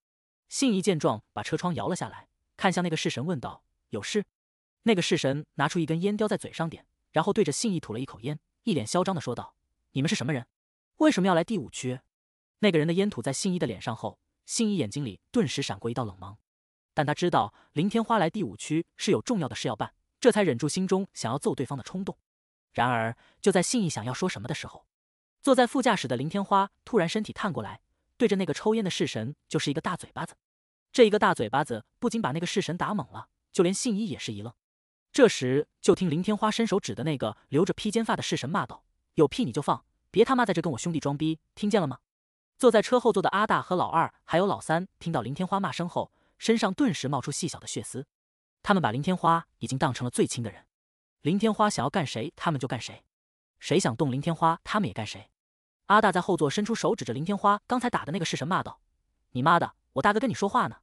信义见状，把车窗摇了下来，看向那个侍神，问道：“有事？”那个侍神拿出一根烟，叼在嘴上点，然后对着信义吐了一口烟，一脸嚣张的说道：“你们是什么人？为什么要来第五区？”那个人的烟吐在信义的脸上后，信义眼睛里顿时闪过一道冷芒，但他知道林天花来第五区是有重要的事要办，这才忍住心中想要揍对方的冲动。然而，就在信义想要说什么的时候，坐在副驾驶的林天花突然身体探过来。对着那个抽烟的式神就是一个大嘴巴子，这一个大嘴巴子不仅把那个式神打懵了，就连信一也是一愣。这时，就听林天花伸手指的那个留着披肩发的式神骂道：“有屁你就放，别他妈在这跟我兄弟装逼，听见了吗？”坐在车后座的阿大和老二还有老三听到林天花骂声后，身上顿时冒出细小的血丝。他们把林天花已经当成了最亲的人，林天花想要干谁，他们就干谁；谁想动林天花，他们也干谁。阿大在后座伸出手指着林天花刚才打的那个式神骂道：“你妈的，我大哥跟你说话呢！”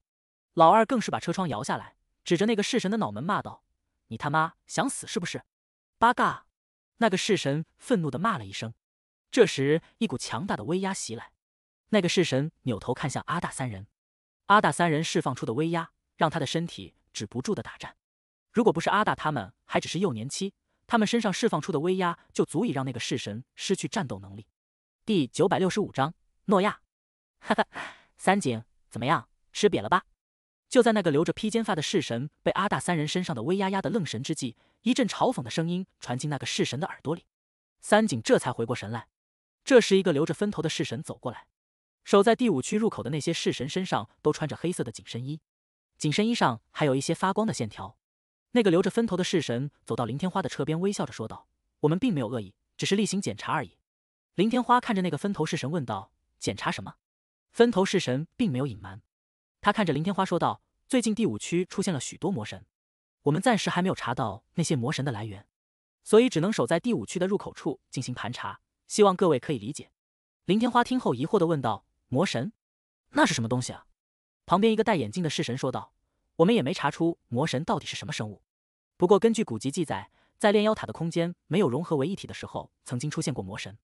老二更是把车窗摇下来，指着那个式神的脑门骂道：“你他妈想死是不是？”八嘎！那个式神愤怒的骂了一声。这时，一股强大的威压袭来，那个式神扭头看向阿大三人，阿大三人释放出的威压让他的身体止不住的打颤。如果不是阿大他们还只是幼年期，他们身上释放出的威压就足以让那个式神失去战斗能力。第九百六十五章诺亚。哈哈，三井怎么样？吃瘪了吧？就在那个留着披肩发的式神被阿大三人身上的威压压的愣神之际，一阵嘲讽的声音传进那个式神的耳朵里。三井这才回过神来。这时，一个留着分头的式神走过来，守在第五区入口的那些式神身上都穿着黑色的紧身衣，紧身衣上还有一些发光的线条。那个留着分头的式神走到林天花的车边，微笑着说道：“我们并没有恶意，只是例行检查而已。”林天花看着那个分头式神问道：“检查什么？”分头式神并没有隐瞒，他看着林天花说道：“最近第五区出现了许多魔神，我们暂时还没有查到那些魔神的来源，所以只能守在第五区的入口处进行盘查，希望各位可以理解。”林天花听后疑惑地问道：“魔神？那是什么东西啊？”旁边一个戴眼镜的式神说道：“我们也没查出魔神到底是什么生物，不过根据古籍记载，在炼妖塔的空间没有融合为一体的时候，曾经出现过魔神。”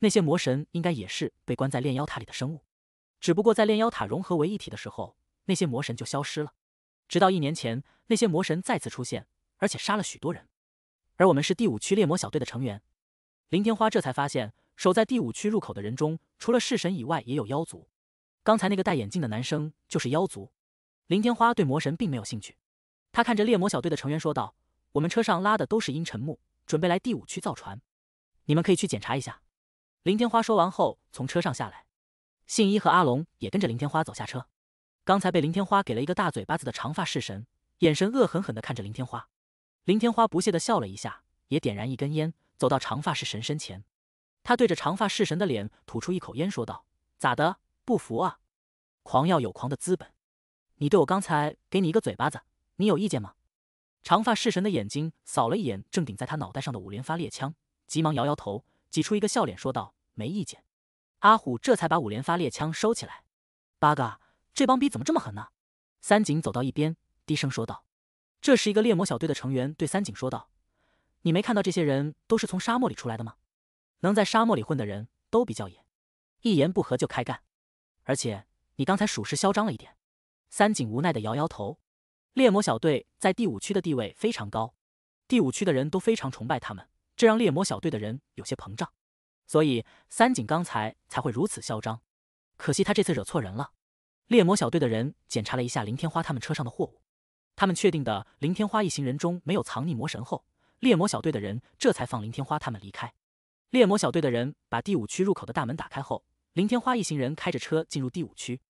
那些魔神应该也是被关在炼妖塔里的生物，只不过在炼妖塔融合为一体的时候，那些魔神就消失了。直到一年前，那些魔神再次出现，而且杀了许多人。而我们是第五区猎魔小队的成员，林天花这才发现，守在第五区入口的人中，除了式神以外，也有妖族。刚才那个戴眼镜的男生就是妖族。林天花对魔神并没有兴趣，他看着猎魔小队的成员说道：“我们车上拉的都是阴沉木，准备来第五区造船，你们可以去检查一下。”林天花说完后，从车上下来，信一和阿龙也跟着林天花走下车。刚才被林天花给了一个大嘴巴子的长发式神，眼神恶狠狠地看着林天花。林天花不屑地笑了一下，也点燃一根烟，走到长发式神身前。他对着长发式神的脸吐出一口烟，说道：“咋的，不服啊？狂要有狂的资本，你对我刚才给你一个嘴巴子，你有意见吗？”长发式神的眼睛扫了一眼正顶在他脑袋上的五连发猎枪，急忙摇摇头，挤出一个笑脸说道。没意见，阿虎这才把五连发猎枪收起来。八嘎，这帮逼怎么这么狠呢？三井走到一边，低声说道。这时，一个猎魔小队的成员对三井说道：“你没看到这些人都是从沙漠里出来的吗？能在沙漠里混的人都比较野，一言不合就开干。而且你刚才属实嚣张了一点。”三井无奈的摇摇头。猎魔小队在第五区的地位非常高，第五区的人都非常崇拜他们，这让猎魔小队的人有些膨胀。所以三井刚才才会如此嚣张，可惜他这次惹错人了。猎魔小队的人检查了一下林天花他们车上的货物，他们确定的林天花一行人中没有藏匿魔神后，猎魔小队的人这才放林天花他们离开。猎魔小队的人把第五区入口的大门打开后，林天花一行人开着车进入第五区。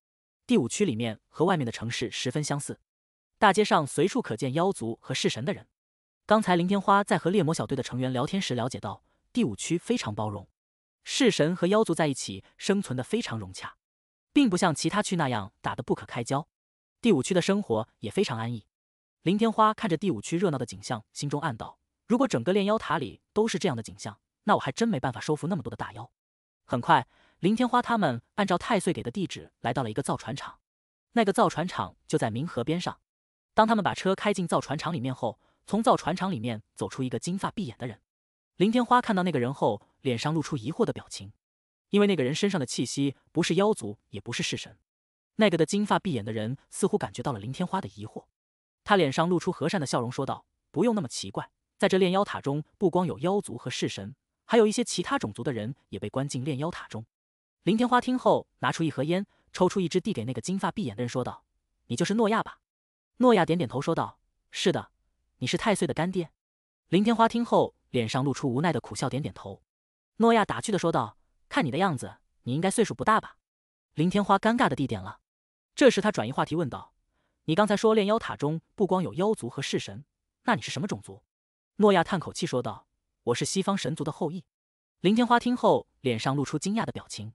第五区里面和外面的城市十分相似，大街上随处可见妖族和弑神的人。刚才林天花在和猎魔小队的成员聊天时了解到，第五区非常包容。式神和妖族在一起生存的非常融洽，并不像其他区那样打得不可开交。第五区的生活也非常安逸。林天花看着第五区热闹的景象，心中暗道：如果整个炼妖塔里都是这样的景象，那我还真没办法收服那么多的大妖。很快，林天花他们按照太岁给的地址来到了一个造船厂。那个造船厂就在冥河边上。当他们把车开进造船厂里面后，从造船厂里面走出一个金发碧眼的人。林天花看到那个人后。脸上露出疑惑的表情，因为那个人身上的气息不是妖族，也不是式神。那个的金发碧眼的人似乎感觉到了林天花的疑惑，他脸上露出和善的笑容，说道：“不用那么奇怪，在这炼妖塔中，不光有妖族和式神，还有一些其他种族的人也被关进炼妖塔中。”林天花听后，拿出一盒烟，抽出一支，递给那个金发碧眼的人，说道：“你就是诺亚吧？”诺亚点点头，说道：“是的，你是太岁的干爹。”林天花听后，脸上露出无奈的苦笑，点点头。诺亚打趣的说道：“看你的样子，你应该岁数不大吧？”林天花尴尬的地点了。这时他转移话题问道：“你刚才说炼妖塔中不光有妖族和弑神，那你是什么种族？”诺亚叹口气说道：“我是西方神族的后裔。”林天花听后，脸上露出惊讶的表情：“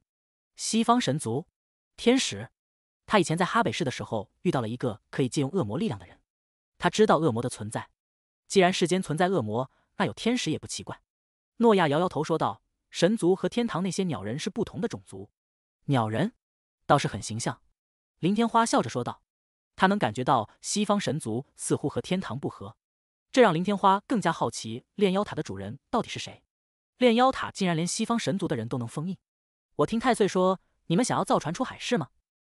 西方神族，天使？他以前在哈北市的时候遇到了一个可以借用恶魔力量的人，他知道恶魔的存在。既然世间存在恶魔，那有天使也不奇怪。”诺亚摇摇头说道。神族和天堂那些鸟人是不同的种族，鸟人，倒是很形象。林天花笑着说道，他能感觉到西方神族似乎和天堂不合，这让林天花更加好奇炼妖塔的主人到底是谁。炼妖塔竟然连西方神族的人都能封印。我听太岁说，你们想要造船出海是吗？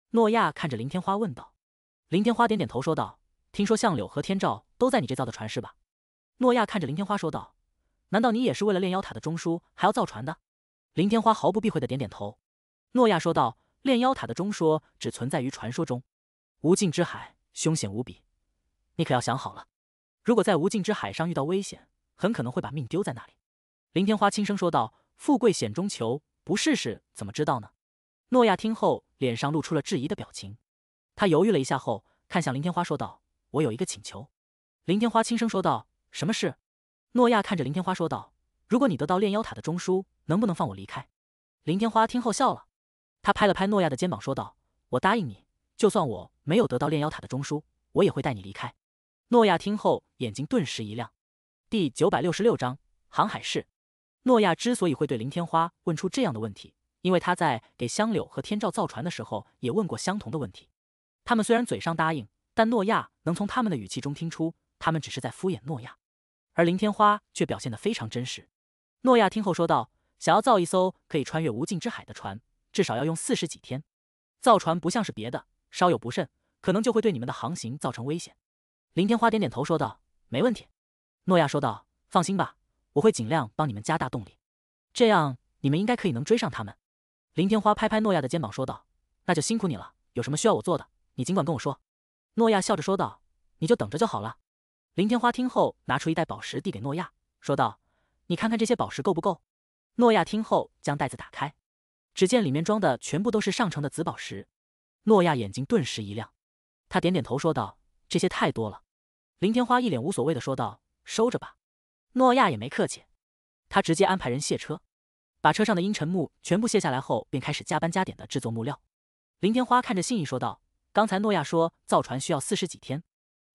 诺亚看着林天花问道。林天花点点头说道：“听说相柳和天照都在你这造的船是吧？”诺亚看着林天花说道。难道你也是为了炼妖塔的中枢还要造船的？林天花毫不避讳的点点头。诺亚说道：“炼妖塔的中枢只存在于传说中，无尽之海凶险无比，你可要想好了。如果在无尽之海上遇到危险，很可能会把命丢在那里。”林天花轻声说道：“富贵险中求，不试试怎么知道呢？”诺亚听后，脸上露出了质疑的表情。他犹豫了一下后，看向林天花说道：“我有一个请求。”林天花轻声说道：“什么事？”诺亚看着林天花说道：“如果你得到炼妖塔的中枢，能不能放我离开？”林天花听后笑了，他拍了拍诺亚的肩膀说道：“我答应你，就算我没有得到炼妖塔的中枢，我也会带你离开。”诺亚听后眼睛顿时一亮。第九百六十六章航海士。诺亚之所以会对林天花问出这样的问题，因为他在给香柳和天照造船的时候也问过相同的问题。他们虽然嘴上答应，但诺亚能从他们的语气中听出，他们只是在敷衍诺亚。而林天花却表现得非常真实。诺亚听后说道：“想要造一艘可以穿越无尽之海的船，至少要用四十几天。造船不像是别的，稍有不慎，可能就会对你们的航行造成危险。”林天花点点头说道：“没问题。”诺亚说道：“放心吧，我会尽量帮你们加大动力，这样你们应该可以能追上他们。”林天花拍拍诺亚的肩膀说道：“那就辛苦你了，有什么需要我做的，你尽管跟我说。”诺亚笑着说道：“你就等着就好了。”林天花听后，拿出一袋宝石递给诺亚，说道：“你看看这些宝石够不够？”诺亚听后，将袋子打开，只见里面装的全部都是上乘的紫宝石。诺亚眼睛顿时一亮，他点点头说道：“这些太多了。”林天花一脸无所谓的说道：“收着吧。”诺亚也没客气，他直接安排人卸车，把车上的阴沉木全部卸下来后，便开始加班加点的制作木料。林天花看着信义说道：“刚才诺亚说造船需要四十几天，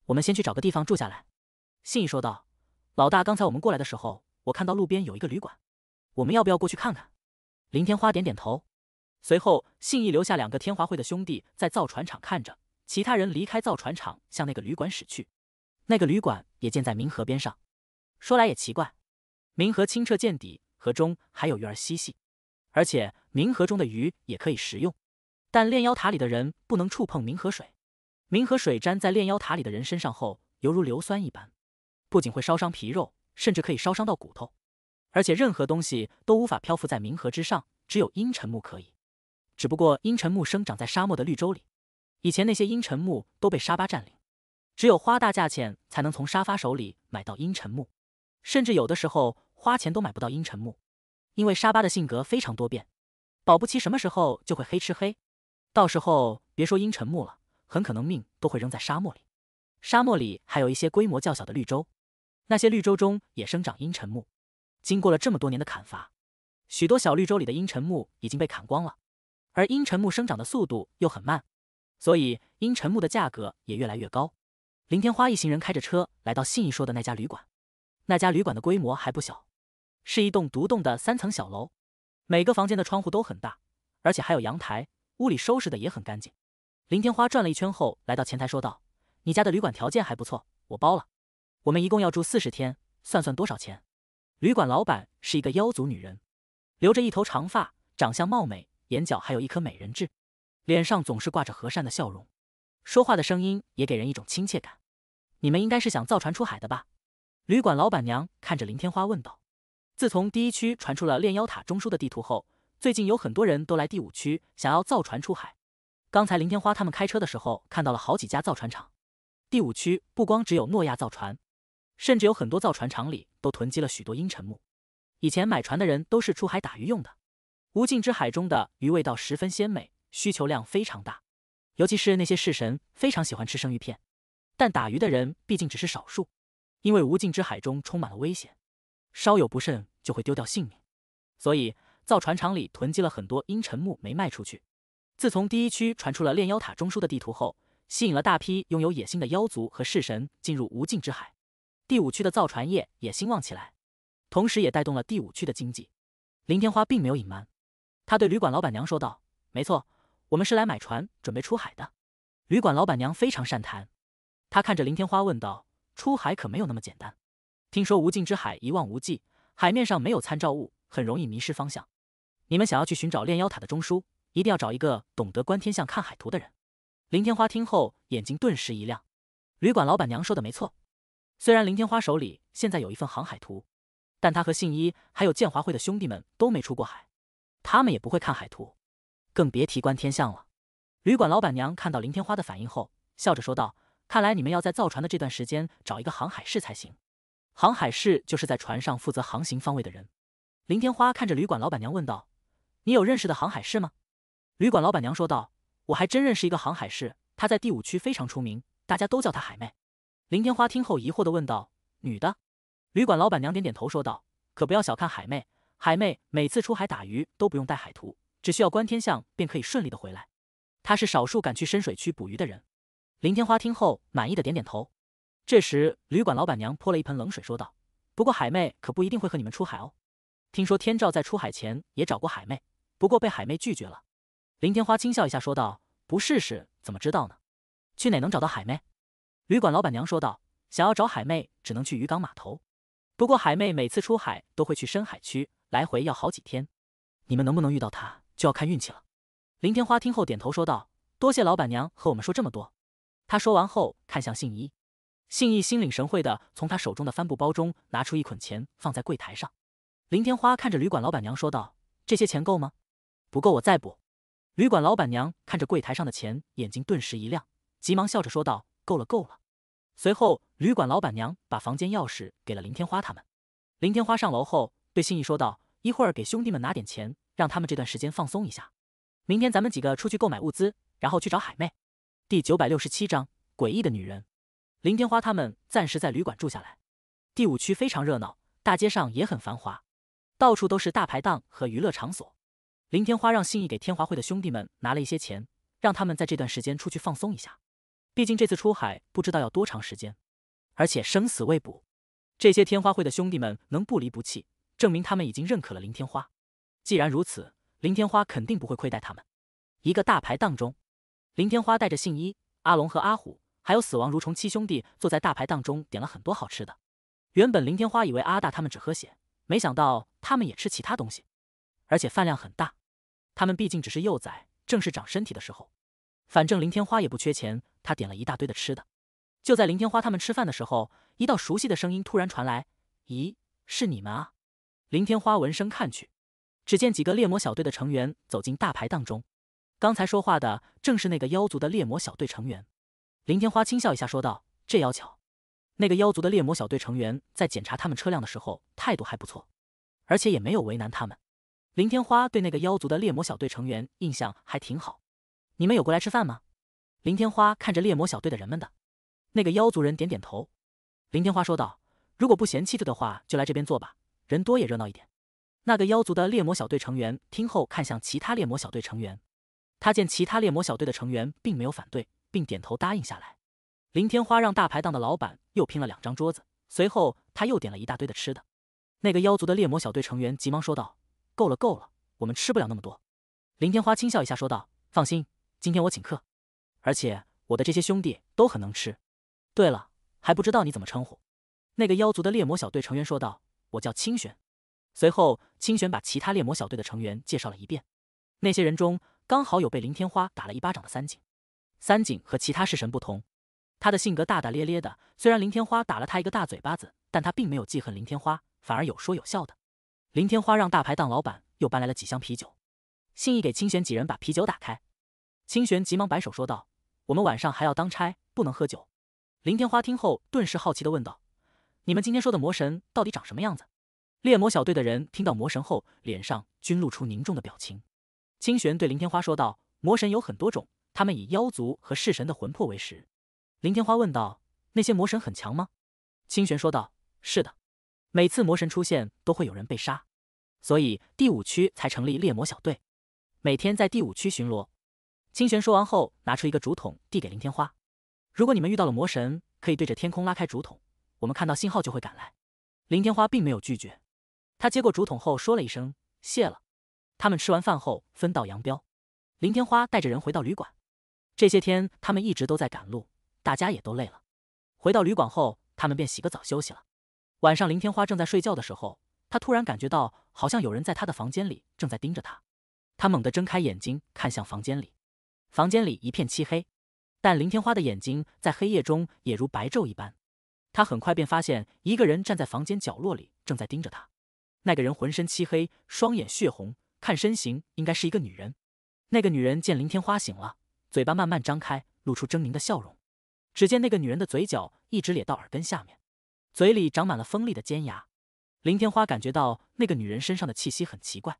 我们先去找个地方住下来。”信义说道：“老大，刚才我们过来的时候，我看到路边有一个旅馆，我们要不要过去看看？”林天花点点头。随后，信义留下两个天华会的兄弟在造船厂看着，其他人离开造船厂向那个旅馆驶去。那个旅馆也建在明河边上。说来也奇怪，明河清澈见底，河中还有鱼儿嬉戏，而且明河中的鱼也可以食用。但炼妖塔里的人不能触碰明河水，明河水沾在炼妖塔里的人身上后，犹如硫酸一般。不仅会烧伤皮肉，甚至可以烧伤到骨头，而且任何东西都无法漂浮在冥河之上，只有阴沉木可以。只不过阴沉木生长在沙漠的绿洲里，以前那些阴沉木都被沙巴占领，只有花大价钱才能从沙巴手里买到阴沉木，甚至有的时候花钱都买不到阴沉木，因为沙巴的性格非常多变，保不齐什么时候就会黑吃黑，到时候别说阴沉木了，很可能命都会扔在沙漠里。沙漠里还有一些规模较小的绿洲。那些绿洲中也生长阴沉木，经过了这么多年的砍伐，许多小绿洲里的阴沉木已经被砍光了，而阴沉木生长的速度又很慢，所以阴沉木的价格也越来越高。林天花一行人开着车来到信义说的那家旅馆，那家旅馆的规模还不小，是一栋独栋的三层小楼，每个房间的窗户都很大，而且还有阳台，屋里收拾的也很干净。林天花转了一圈，后来到前台说道：“你家的旅馆条件还不错，我包了。”我们一共要住四十天，算算多少钱？旅馆老板是一个妖族女人，留着一头长发，长相貌美，眼角还有一颗美人痣，脸上总是挂着和善的笑容，说话的声音也给人一种亲切感。你们应该是想造船出海的吧？旅馆老板娘看着林天花问道。自从第一区传出了炼妖塔中枢的地图后，最近有很多人都来第五区想要造船出海。刚才林天花他们开车的时候看到了好几家造船厂。第五区不光只有诺亚造船。甚至有很多造船厂里都囤积了许多阴沉木。以前买船的人都是出海打鱼用的，无尽之海中的鱼味道十分鲜美，需求量非常大。尤其是那些式神非常喜欢吃生鱼片，但打鱼的人毕竟只是少数，因为无尽之海中充满了危险，稍有不慎就会丢掉性命。所以造船厂里囤积了很多阴沉木没卖出去。自从第一区传出了炼妖塔中枢的地图后，吸引了大批拥有野心的妖族和式神进入无尽之海。第五区的造船业也兴旺起来，同时也带动了第五区的经济。林天花并没有隐瞒，他对旅馆老板娘说道：“没错，我们是来买船，准备出海的。”旅馆老板娘非常善谈，她看着林天花问道：“出海可没有那么简单。听说无尽之海一望无际，海面上没有参照物，很容易迷失方向。你们想要去寻找炼妖塔的中枢，一定要找一个懂得观天象、看海图的人。”林天花听后，眼睛顿时一亮。旅馆老板娘说的没错。虽然林天花手里现在有一份航海图，但他和信一还有建华会的兄弟们都没出过海，他们也不会看海图，更别提观天象了。旅馆老板娘看到林天花的反应后，笑着说道：“看来你们要在造船的这段时间找一个航海士才行。航海士就是在船上负责航行方位的人。”林天花看着旅馆老板娘问道：“你有认识的航海士吗？”旅馆老板娘说道：“我还真认识一个航海士，他在第五区非常出名，大家都叫他海妹。”林天花听后疑惑的问道：“女的？”旅馆老板娘点点头说道：“可不要小看海妹，海妹每次出海打鱼都不用带海图，只需要观天象便可以顺利的回来。她是少数敢去深水区捕鱼的人。”林天花听后满意的点点头。这时，旅馆老板娘泼了一盆冷水说道：“不过海妹可不一定会和你们出海哦。听说天照在出海前也找过海妹，不过被海妹拒绝了。”林天花轻笑一下说道：“不试试怎么知道呢？去哪能找到海妹？”旅馆老板娘说道：“想要找海妹，只能去渔港码头。不过海妹每次出海都会去深海区，来回要好几天。你们能不能遇到她，就要看运气了。”林天花听后点头说道：“多谢老板娘和我们说这么多。”他说完后看向信一，信一心领神会的从他手中的帆布包中拿出一捆钱放在柜台上。林天花看着旅馆老板娘说道：“这些钱够吗？不够我再补。”旅馆老板娘看着柜台上的钱，眼睛顿时一亮，急忙笑着说道：“够了，够了。”随后，旅馆老板娘把房间钥匙给了林天花他们。林天花上楼后，对信义说道：“一会儿给兄弟们拿点钱，让他们这段时间放松一下。明天咱们几个出去购买物资，然后去找海妹。”第九百六十七章诡异的女人。林天花他们暂时在旅馆住下来。第五区非常热闹，大街上也很繁华，到处都是大排档和娱乐场所。林天花让信义给天华会的兄弟们拿了一些钱，让他们在这段时间出去放松一下。毕竟这次出海不知道要多长时间，而且生死未卜。这些天花会的兄弟们能不离不弃，证明他们已经认可了林天花。既然如此，林天花肯定不会亏待他们。一个大排档中，林天花带着信一、阿龙和阿虎，还有死亡蠕虫七兄弟，坐在大排档中点了很多好吃的。原本林天花以为阿大他们只喝血，没想到他们也吃其他东西，而且饭量很大。他们毕竟只是幼崽，正是长身体的时候。反正林天花也不缺钱。他点了一大堆的吃的。就在林天花他们吃饭的时候，一道熟悉的声音突然传来：“咦，是你们啊！”林天花闻声看去，只见几个猎魔小队的成员走进大排档中。刚才说话的正是那个妖族的猎魔小队成员。林天花轻笑一下，说道：“这要巧。”那个妖族的猎魔小队成员在检查他们车辆的时候态度还不错，而且也没有为难他们。林天花对那个妖族的猎魔小队成员印象还挺好。你们有过来吃饭吗？林天花看着猎魔小队的人们的，那个妖族人点点头。林天花说道：“如果不嫌弃这的话，就来这边坐吧，人多也热闹一点。”那个妖族的猎魔小队成员听后看向其他猎魔小队成员，他见其他猎魔小队的成员并没有反对，并点头答应下来。林天花让大排档的老板又拼了两张桌子，随后他又点了一大堆的吃的。那个妖族的猎魔小队成员急忙说道：“够了，够了，我们吃不了那么多。”林天花轻笑一下说道：“放心，今天我请客。”而且我的这些兄弟都很能吃。对了，还不知道你怎么称呼？”那个妖族的猎魔小队成员说道，“我叫清玄。”随后，清玄把其他猎魔小队的成员介绍了一遍。那些人中刚好有被林天花打了一巴掌的三井。三井和其他式神不同，他的性格大大咧咧的。虽然林天花打了他一个大嘴巴子，但他并没有记恨林天花，反而有说有笑的。林天花让大排档老板又搬来了几箱啤酒，信义给清玄几人把啤酒打开。清玄急忙摆手说道。我们晚上还要当差，不能喝酒。林天花听后，顿时好奇地问道：“你们今天说的魔神到底长什么样子？”猎魔小队的人听到魔神后，脸上均露出凝重的表情。清玄对林天花说道：“魔神有很多种，他们以妖族和弑神的魂魄为食。”林天花问道：“那些魔神很强吗？”清玄说道：“是的，每次魔神出现，都会有人被杀，所以第五区才成立猎魔小队，每天在第五区巡逻。”清玄说完后，拿出一个竹筒递给林天花：“如果你们遇到了魔神，可以对着天空拉开竹筒，我们看到信号就会赶来。”林天花并没有拒绝，他接过竹筒后说了一声“谢了”。他们吃完饭后分道扬镳，林天花带着人回到旅馆。这些天他们一直都在赶路，大家也都累了。回到旅馆后，他们便洗个澡休息了。晚上，林天花正在睡觉的时候，他突然感觉到好像有人在他的房间里正在盯着他，他猛地睁开眼睛看向房间里。房间里一片漆黑，但林天花的眼睛在黑夜中也如白昼一般。他很快便发现一个人站在房间角落里，正在盯着他。那个人浑身漆黑，双眼血红，看身形应该是一个女人。那个女人见林天花醒了，嘴巴慢慢张开，露出狰狞的笑容。只见那个女人的嘴角一直咧到耳根下面，嘴里长满了锋利的尖牙。林天花感觉到那个女人身上的气息很奇怪，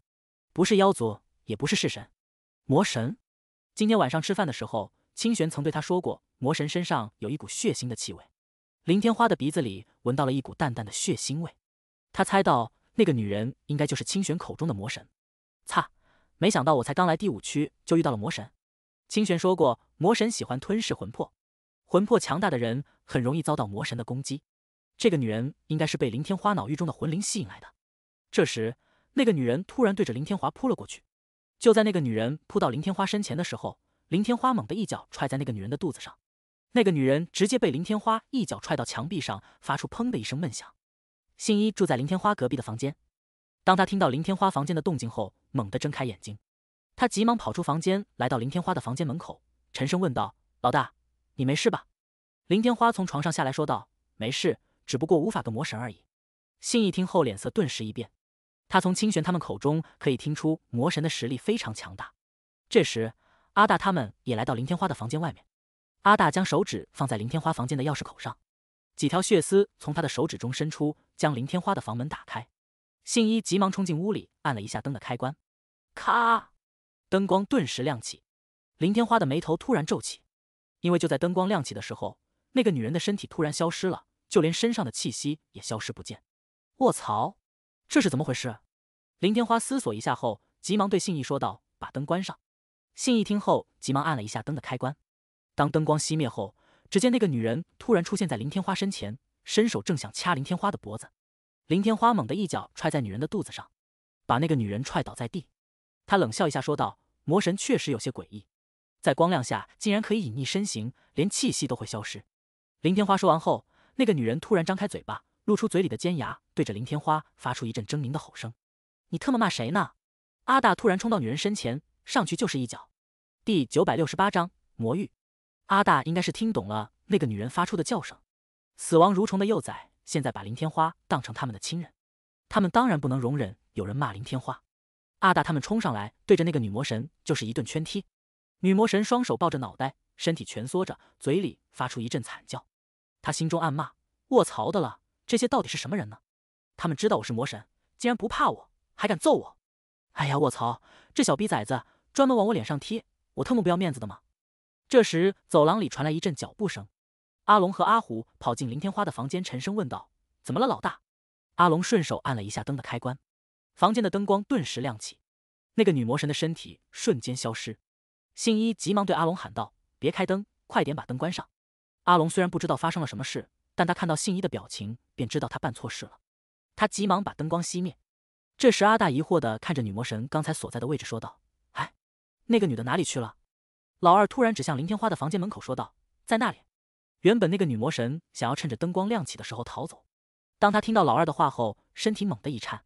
不是妖族，也不是式神，魔神。今天晚上吃饭的时候，清玄曾对他说过，魔神身上有一股血腥的气味。林天花的鼻子里闻到了一股淡淡的血腥味，他猜到那个女人应该就是清玄口中的魔神。擦，没想到我才刚来第五区就遇到了魔神。清玄说过，魔神喜欢吞噬魂魄，魂魄强大的人很容易遭到魔神的攻击。这个女人应该是被林天花脑域中的魂灵吸引来的。这时，那个女人突然对着林天华扑了过去。就在那个女人扑到林天花身前的时候，林天花猛地一脚踹在那个女人的肚子上，那个女人直接被林天花一脚踹到墙壁上，发出砰的一声闷响。信一住在林天花隔壁的房间，当他听到林天花房间的动静后，猛地睁开眼睛，他急忙跑出房间，来到林天花的房间门口，沉声问道：“老大，你没事吧？”林天花从床上下来，说道：“没事，只不过无法个魔神而已。”信一听后，脸色顿时一变。他从清玄他们口中可以听出魔神的实力非常强大。这时，阿大他们也来到林天花的房间外面。阿大将手指放在林天花房间的钥匙口上，几条血丝从他的手指中伸出，将林天花的房门打开。信一急忙冲进屋里，按了一下灯的开关，咔，灯光顿时亮起。林天花的眉头突然皱起，因为就在灯光亮起的时候，那个女人的身体突然消失了，就连身上的气息也消失不见。卧槽！这是怎么回事？林天花思索一下后，急忙对信义说道：“把灯关上。”信义听后，急忙按了一下灯的开关。当灯光熄灭后，只见那个女人突然出现在林天花身前，伸手正想掐林天花的脖子。林天花猛地一脚踹在女人的肚子上，把那个女人踹倒在地。他冷笑一下，说道：“魔神确实有些诡异，在光亮下竟然可以隐匿身形，连气息都会消失。”林天花说完后，那个女人突然张开嘴巴。露出嘴里的尖牙，对着林天花发出一阵狰狞的吼声：“你特么骂谁呢？”阿大突然冲到女人身前，上去就是一脚。第九百六十八章魔域。阿大应该是听懂了那个女人发出的叫声。死亡蠕虫的幼崽现在把林天花当成他们的亲人，他们当然不能容忍有人骂林天花。阿大他们冲上来，对着那个女魔神就是一顿圈踢。女魔神双手抱着脑袋，身体蜷缩着，嘴里发出一阵惨叫。他心中暗骂：“卧槽的了！”这些到底是什么人呢？他们知道我是魔神，竟然不怕我，还敢揍我！哎呀，卧槽！这小逼崽子专门往我脸上贴，我特么不要面子的吗？这时，走廊里传来一阵脚步声。阿龙和阿虎跑进林天花的房间，沉声问道：“怎么了，老大？”阿龙顺手按了一下灯的开关，房间的灯光顿时亮起。那个女魔神的身体瞬间消失。信一急忙对阿龙喊道：“别开灯，快点把灯关上！”阿龙虽然不知道发生了什么事，但他看到信一的表情。便知道他办错事了，他急忙把灯光熄灭。这时，阿大疑惑的看着女魔神刚才所在的位置，说道：“哎，那个女的哪里去了？”老二突然指向林天花的房间门口，说道：“在那里。”原本那个女魔神想要趁着灯光亮起的时候逃走，当他听到老二的话后，身体猛地一颤。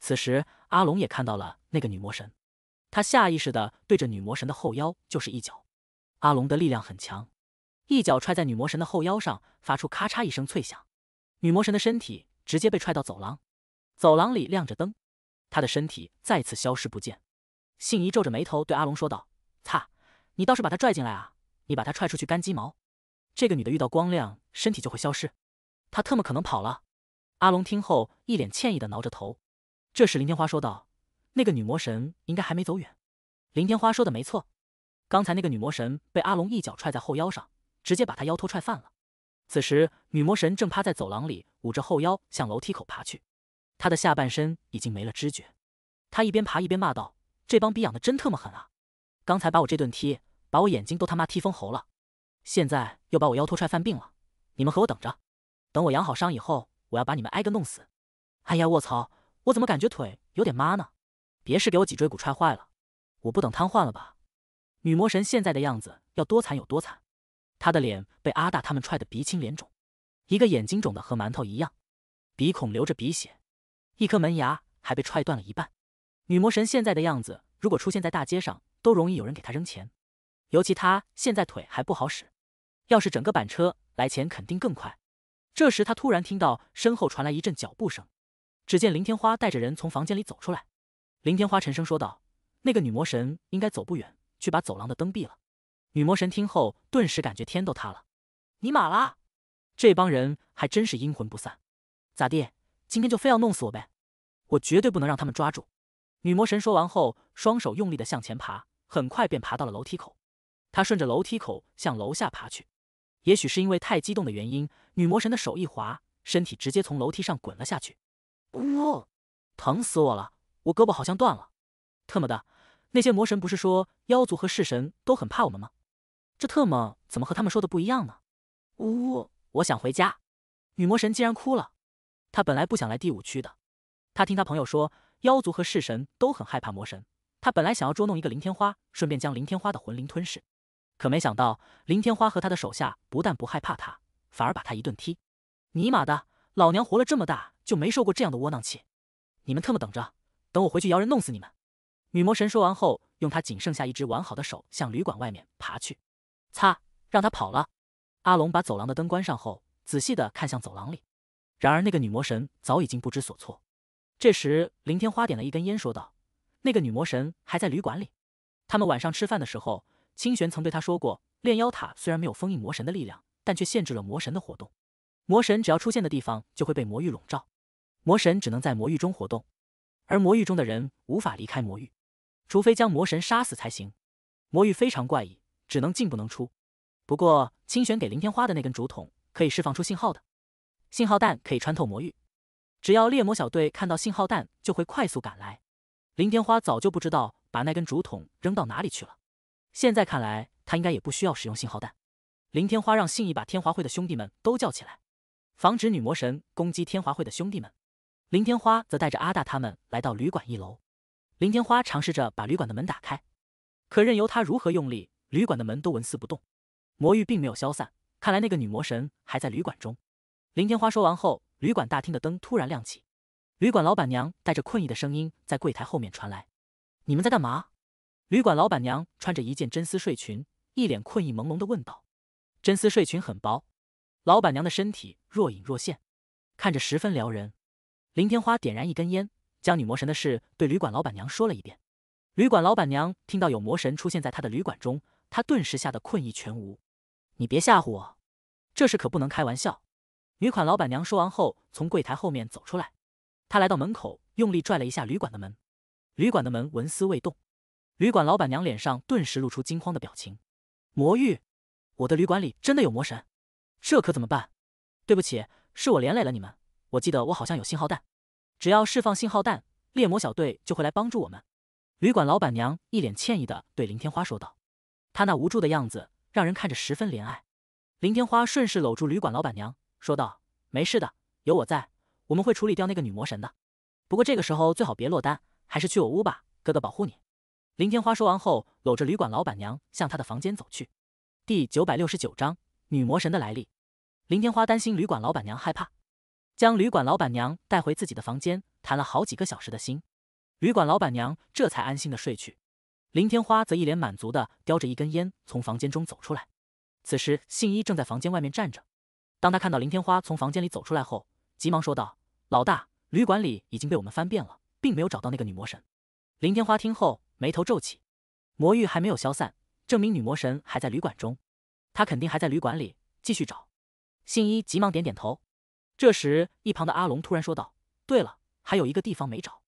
此时，阿龙也看到了那个女魔神，他下意识的对着女魔神的后腰就是一脚。阿龙的力量很强，一脚踹在女魔神的后腰上，发出咔嚓一声脆响。女魔神的身体直接被踹到走廊，走廊里亮着灯，她的身体再次消失不见。信宜皱着眉头对阿龙说道：“擦，你倒是把她拽进来啊！你把她踹出去干鸡毛！这个女的遇到光亮，身体就会消失，她特么可能跑了。”阿龙听后一脸歉意的挠着头。这时林天花说道：“那个女魔神应该还没走远。”林天花说的没错，刚才那个女魔神被阿龙一脚踹在后腰上，直接把她腰托踹翻了。此时，女魔神正趴在走廊里，捂着后腰向楼梯口爬去。她的下半身已经没了知觉。她一边爬一边骂道：“这帮逼养的真特么狠啊！刚才把我这顿踢，把我眼睛都他妈踢封喉了。现在又把我腰托踹犯病了。你们和我等着，等我养好伤以后，我要把你们挨个弄死。”哎呀，卧槽！我怎么感觉腿有点麻呢？别是给我脊椎骨踹坏了，我不等瘫痪了吧？女魔神现在的样子要多惨有多惨。他的脸被阿大他们踹得鼻青脸肿，一个眼睛肿的和馒头一样，鼻孔流着鼻血，一颗门牙还被踹断了一半。女魔神现在的样子，如果出现在大街上，都容易有人给她扔钱。尤其她现在腿还不好使，要是整个板车来钱，肯定更快。这时他突然听到身后传来一阵脚步声，只见林天花带着人从房间里走出来。林天花沉声说道：“那个女魔神应该走不远，去把走廊的灯闭了。”女魔神听后，顿时感觉天都塌了。尼玛啦，这帮人还真是阴魂不散。咋地，今天就非要弄死我呗？我绝对不能让他们抓住！女魔神说完后，双手用力的向前爬，很快便爬到了楼梯口。她顺着楼梯口向楼下爬去。也许是因为太激动的原因，女魔神的手一滑，身体直接从楼梯上滚了下去。呜，疼死我了！我胳膊好像断了。特么的，那些魔神不是说妖族和式神都很怕我们吗？这特么怎么和他们说的不一样呢？呜呜，我想回家。女魔神竟然哭了。她本来不想来第五区的。她听她朋友说，妖族和式神都很害怕魔神。她本来想要捉弄一个林天花，顺便将林天花的魂灵吞噬。可没想到，林天花和他的手下不但不害怕他，反而把他一顿踢。尼玛的，老娘活了这么大就没受过这样的窝囊气！你们特么等着，等我回去摇人弄死你们！女魔神说完后，用她仅剩下一只完好的手向旅馆外面爬去。擦，让他跑了。阿龙把走廊的灯关上后，仔细的看向走廊里。然而，那个女魔神早已经不知所措。这时，林天花点了一根烟，说道：“那个女魔神还在旅馆里。他们晚上吃饭的时候，清玄曾对他说过，炼妖塔虽然没有封印魔神的力量，但却限制了魔神的活动。魔神只要出现的地方就会被魔域笼罩，魔神只能在魔域中活动，而魔域中的人无法离开魔域，除非将魔神杀死才行。魔域非常怪异。”只能进不能出，不过清玄给林天花的那根竹筒可以释放出信号的，信号弹可以穿透魔域，只要猎魔小队看到信号弹就会快速赶来。林天花早就不知道把那根竹筒扔到哪里去了，现在看来他应该也不需要使用信号弹。林天花让信义把天华会的兄弟们都叫起来，防止女魔神攻击天华会的兄弟们。林天花则带着阿大他们来到旅馆一楼，林天花尝试着把旅馆的门打开，可任由他如何用力。旅馆的门都纹丝不动，魔域并没有消散，看来那个女魔神还在旅馆中。林天花说完后，旅馆大厅的灯突然亮起，旅馆老板娘带着困意的声音在柜台后面传来：“你们在干嘛？”旅馆老板娘穿着一件真丝睡裙，一脸困意朦胧的问道：“真丝睡裙很薄，老板娘的身体若隐若现，看着十分撩人。”林天花点燃一根烟，将女魔神的事对旅馆老板娘说了一遍。旅馆老板娘听到有魔神出现在她的旅馆中。他顿时吓得困意全无，你别吓唬我，这事可不能开玩笑。女款老板娘说完后，从柜台后面走出来，她来到门口，用力拽了一下旅馆的门，旅馆的门纹丝未动。旅馆老板娘脸上顿时露出惊慌的表情。魔域，我的旅馆里真的有魔神，这可怎么办？对不起，是我连累了你们。我记得我好像有信号弹，只要释放信号弹，猎魔小队就会来帮助我们。旅馆老板娘一脸歉意的对林天花说道。他那无助的样子让人看着十分怜爱，林天花顺势搂住旅馆老板娘，说道：“没事的，有我在，我们会处理掉那个女魔神的。不过这个时候最好别落单，还是去我屋吧，哥哥保护你。”林天花说完后，搂着旅馆老板娘向她的房间走去。第九百六十九章女魔神的来历。林天花担心旅馆老板娘害怕，将旅馆老板娘带回自己的房间，谈了好几个小时的心，旅馆老板娘这才安心的睡去。林天花则一脸满足的叼着一根烟从房间中走出来，此时信一正在房间外面站着。当他看到林天花从房间里走出来后，急忙说道：“老大，旅馆里已经被我们翻遍了，并没有找到那个女魔神。”林天花听后眉头皱起，魔域还没有消散，证明女魔神还在旅馆中，他肯定还在旅馆里继续找。信一急忙点点头。这时，一旁的阿龙突然说道：“对了，还有一个地方没找。”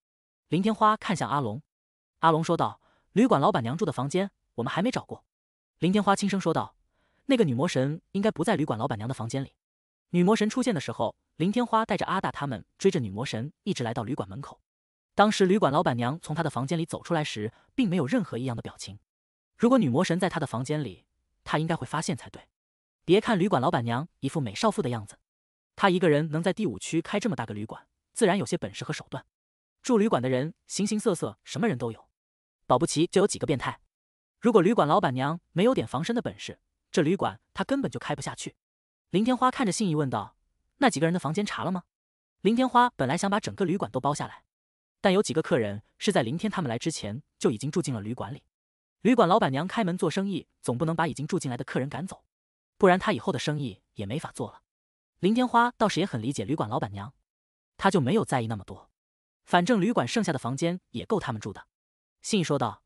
林天花看向阿龙，阿龙说道。旅馆老板娘住的房间，我们还没找过。林天花轻声说道：“那个女魔神应该不在旅馆老板娘的房间里。”女魔神出现的时候，林天花带着阿大他们追着女魔神，一直来到旅馆门口。当时旅馆老板娘从她的房间里走出来时，并没有任何异样的表情。如果女魔神在她的房间里，她应该会发现才对。别看旅馆老板娘一副美少妇的样子，她一个人能在第五区开这么大个旅馆，自然有些本事和手段。住旅馆的人形形色色，什么人都有。保不齐就有几个变态。如果旅馆老板娘没有点防身的本事，这旅馆她根本就开不下去。林天花看着信义问道：“那几个人的房间查了吗？”林天花本来想把整个旅馆都包下来，但有几个客人是在林天他们来之前就已经住进了旅馆里。旅馆老板娘开门做生意，总不能把已经住进来的客人赶走，不然她以后的生意也没法做了。林天花倒是也很理解旅馆老板娘，她就没有在意那么多，反正旅馆剩下的房间也够他们住的。信义说道：“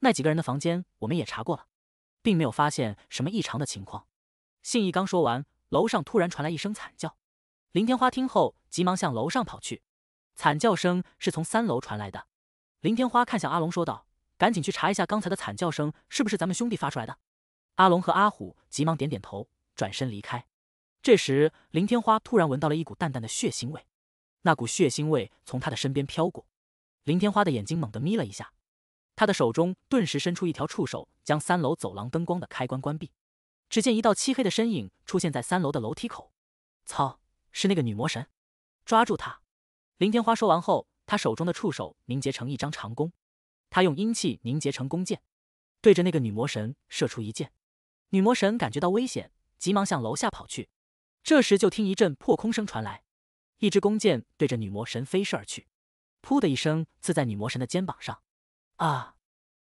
那几个人的房间我们也查过了，并没有发现什么异常的情况。”信义刚说完，楼上突然传来一声惨叫。林天花听后，急忙向楼上跑去。惨叫声是从三楼传来的。林天花看向阿龙，说道：“赶紧去查一下刚才的惨叫声是不是咱们兄弟发出来的。”阿龙和阿虎急忙点点头，转身离开。这时，林天花突然闻到了一股淡淡的血腥味。那股血腥味从他的身边飘过，林天花的眼睛猛地眯了一下。他的手中顿时伸出一条触手，将三楼走廊灯光的开关关闭。只见一道漆黑的身影出现在三楼的楼梯口。操，是那个女魔神！抓住她！林天花说完后，他手中的触手凝结成一张长弓，他用阴气凝结成弓箭，对着那个女魔神射出一箭。女魔神感觉到危险，急忙向楼下跑去。这时就听一阵破空声传来，一支弓箭对着女魔神飞射而去，噗的一声刺在女魔神的肩膀上。啊！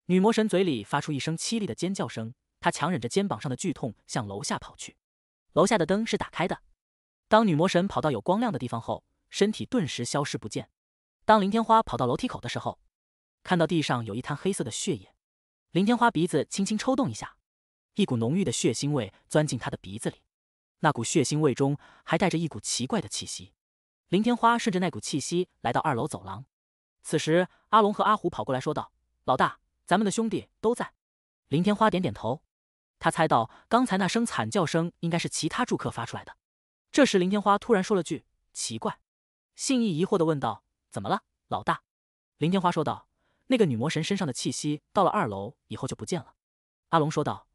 女魔神嘴里发出一声凄厉的尖叫声，她强忍着肩膀上的剧痛向楼下跑去。楼下的灯是打开的。当女魔神跑到有光亮的地方后，身体顿时消失不见。当林天花跑到楼梯口的时候，看到地上有一滩黑色的血液。林天花鼻子轻轻抽动一下，一股浓郁的血腥味钻进她的鼻子里。那股血腥味中还带着一股奇怪的气息。林天花顺着那股气息来到二楼走廊。此时，阿龙和阿虎跑过来说道。老大，咱们的兄弟都在。林天花点点头，他猜到刚才那声惨叫声应该是其他住客发出来的。这时，林天花突然说了句：“奇怪。”信义疑惑的问道：“怎么了，老大？”林天花说道：“那个女魔神身上的气息到了二楼以后就不见了。”阿龙说道：“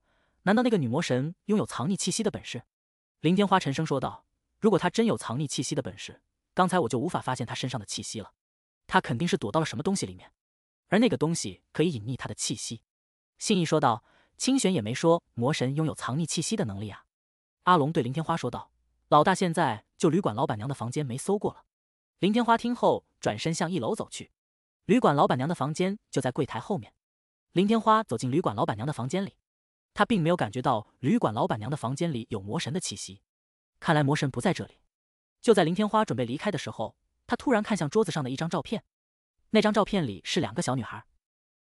难道那个女魔神拥有藏匿气息的本事？”林天花沉声说道：“如果她真有藏匿气息的本事，刚才我就无法发现她身上的气息了。她肯定是躲到了什么东西里面。”而那个东西可以隐匿他的气息，信义说道。清玄也没说魔神拥有藏匿气息的能力啊。阿龙对林天花说道：“老大，现在就旅馆老板娘的房间没搜过了。”林天花听后，转身向一楼走去。旅馆老板娘的房间就在柜台后面。林天花走进旅馆老板娘的房间里，他并没有感觉到旅馆老板娘的房间里有魔神的气息。看来魔神不在这里。就在林天花准备离开的时候，他突然看向桌子上的一张照片。那张照片里是两个小女孩，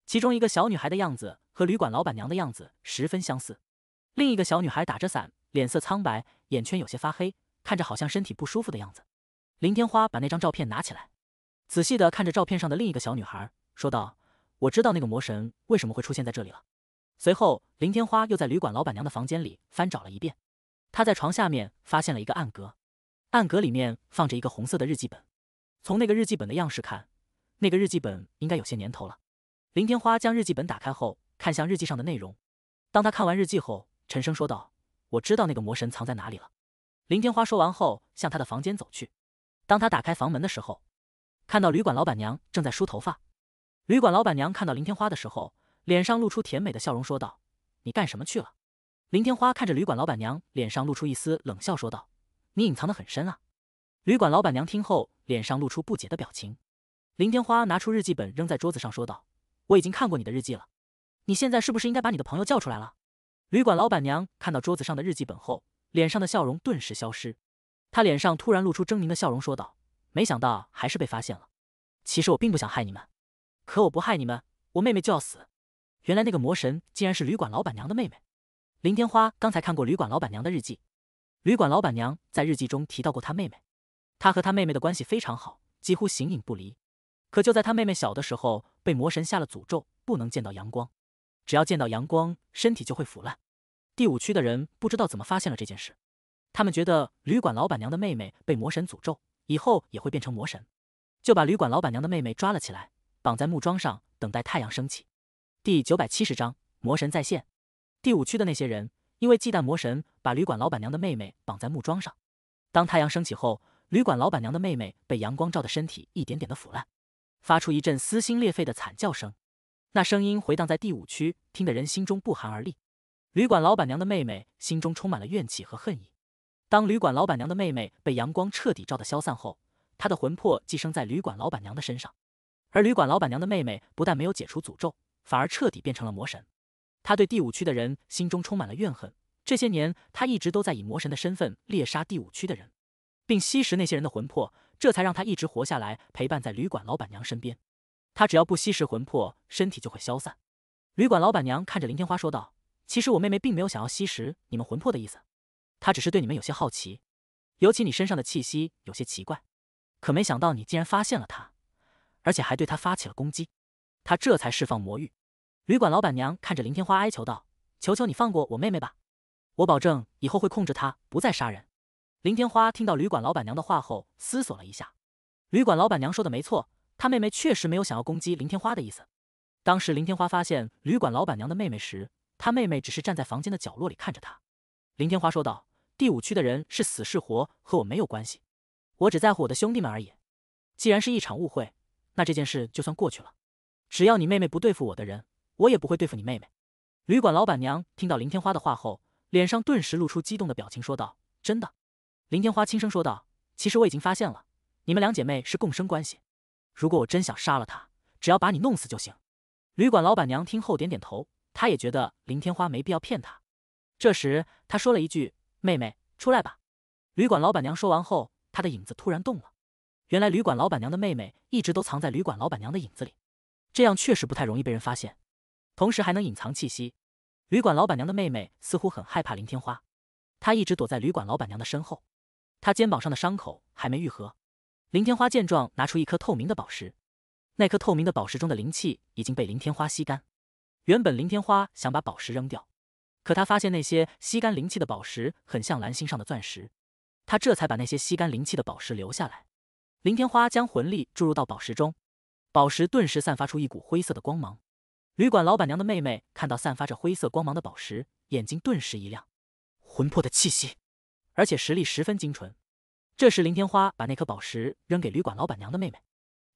其中一个小女孩的样子和旅馆老板娘的样子十分相似，另一个小女孩打着伞，脸色苍白，眼圈有些发黑，看着好像身体不舒服的样子。林天花把那张照片拿起来，仔细的看着照片上的另一个小女孩，说道：“我知道那个魔神为什么会出现在这里了。”随后，林天花又在旅馆老板娘的房间里翻找了一遍，她在床下面发现了一个暗格，暗格里面放着一个红色的日记本，从那个日记本的样式看。那个日记本应该有些年头了。林天花将日记本打开后，看向日记上的内容。当他看完日记后，沉声说道：“我知道那个魔神藏在哪里了。”林天花说完后，向他的房间走去。当他打开房门的时候，看到旅馆老板娘正在梳头发。旅馆老板娘看到林天花的时候，脸上露出甜美的笑容，说道：“你干什么去了？”林天花看着旅馆老板娘，脸上露出一丝冷笑，说道：“你隐藏的很深啊。”旅馆老板娘听后，脸上露出不解的表情。林天花拿出日记本扔在桌子上，说道：“我已经看过你的日记了，你现在是不是应该把你的朋友叫出来了？”旅馆老板娘看到桌子上的日记本后，脸上的笑容顿时消失，她脸上突然露出狰狞的笑容，说道：“没想到还是被发现了。其实我并不想害你们，可我不害你们，我妹妹就要死。”原来那个魔神竟然是旅馆老板娘的妹妹。林天花刚才看过旅馆老板娘的日记，旅馆老板娘在日记中提到过她妹妹，她和她妹妹的关系非常好，几乎形影不离。可就在他妹妹小的时候，被魔神下了诅咒，不能见到阳光，只要见到阳光，身体就会腐烂。第五区的人不知道怎么发现了这件事，他们觉得旅馆老板娘的妹妹被魔神诅咒，以后也会变成魔神，就把旅馆老板娘的妹妹抓了起来，绑在木桩上，等待太阳升起。第九百七十章魔神再现。第五区的那些人因为忌惮魔神，把旅馆老板娘的妹妹绑在木桩上。当太阳升起后，旅馆老板娘的妹妹被阳光照的身体一点点的腐烂。发出一阵撕心裂肺的惨叫声，那声音回荡在第五区，听得人心中不寒而栗。旅馆老板娘的妹妹心中充满了怨气和恨意。当旅馆老板娘的妹妹被阳光彻底照得消散后，她的魂魄寄生在旅馆老板娘的身上。而旅馆老板娘的妹妹不但没有解除诅咒，反而彻底变成了魔神。她对第五区的人心中充满了怨恨，这些年她一直都在以魔神的身份猎杀第五区的人。并吸食那些人的魂魄，这才让他一直活下来，陪伴在旅馆老板娘身边。他只要不吸食魂魄，身体就会消散。旅馆老板娘看着林天花说道：“其实我妹妹并没有想要吸食你们魂魄的意思，她只是对你们有些好奇，尤其你身上的气息有些奇怪。可没想到你竟然发现了她，而且还对她发起了攻击，她这才释放魔域。旅馆老板娘看着林天花哀求道：“求求你放过我妹妹吧，我保证以后会控制她，不再杀人。”林天花听到旅馆老板娘的话后，思索了一下。旅馆老板娘说的没错，她妹妹确实没有想要攻击林天花的意思。当时林天花发现旅馆老板娘的妹妹时，她妹妹只是站在房间的角落里看着她。林天花说道：“第五区的人是死是活和我没有关系，我只在乎我的兄弟们而已。既然是一场误会，那这件事就算过去了。只要你妹妹不对付我的人，我也不会对付你妹妹。”旅馆老板娘听到林天花的话后，脸上顿时露出激动的表情，说道：“真的？”林天花轻声说道：“其实我已经发现了，你们两姐妹是共生关系。如果我真想杀了她，只要把你弄死就行。”旅馆老板娘听后点点头，她也觉得林天花没必要骗她。这时，她说了一句：“妹妹，出来吧。”旅馆老板娘说完后，她的影子突然动了。原来，旅馆老板娘的妹妹一直都藏在旅馆老板娘的影子里，这样确实不太容易被人发现，同时还能隐藏气息。旅馆老板娘的妹妹似乎很害怕林天花，她一直躲在旅馆老板娘的身后。他肩膀上的伤口还没愈合，林天花见状拿出一颗透明的宝石，那颗透明的宝石中的灵气已经被林天花吸干。原本林天花想把宝石扔掉，可他发现那些吸干灵气的宝石很像蓝星上的钻石，他这才把那些吸干灵气的宝石留下来。林天花将魂力注入到宝石中，宝石顿时散发出一股灰色的光芒。旅馆老板娘的妹妹看到散发着灰色光芒的宝石，眼睛顿时一亮，魂魄的气息。而且实力十分精纯。这时，林天花把那颗宝石扔给旅馆老板娘的妹妹，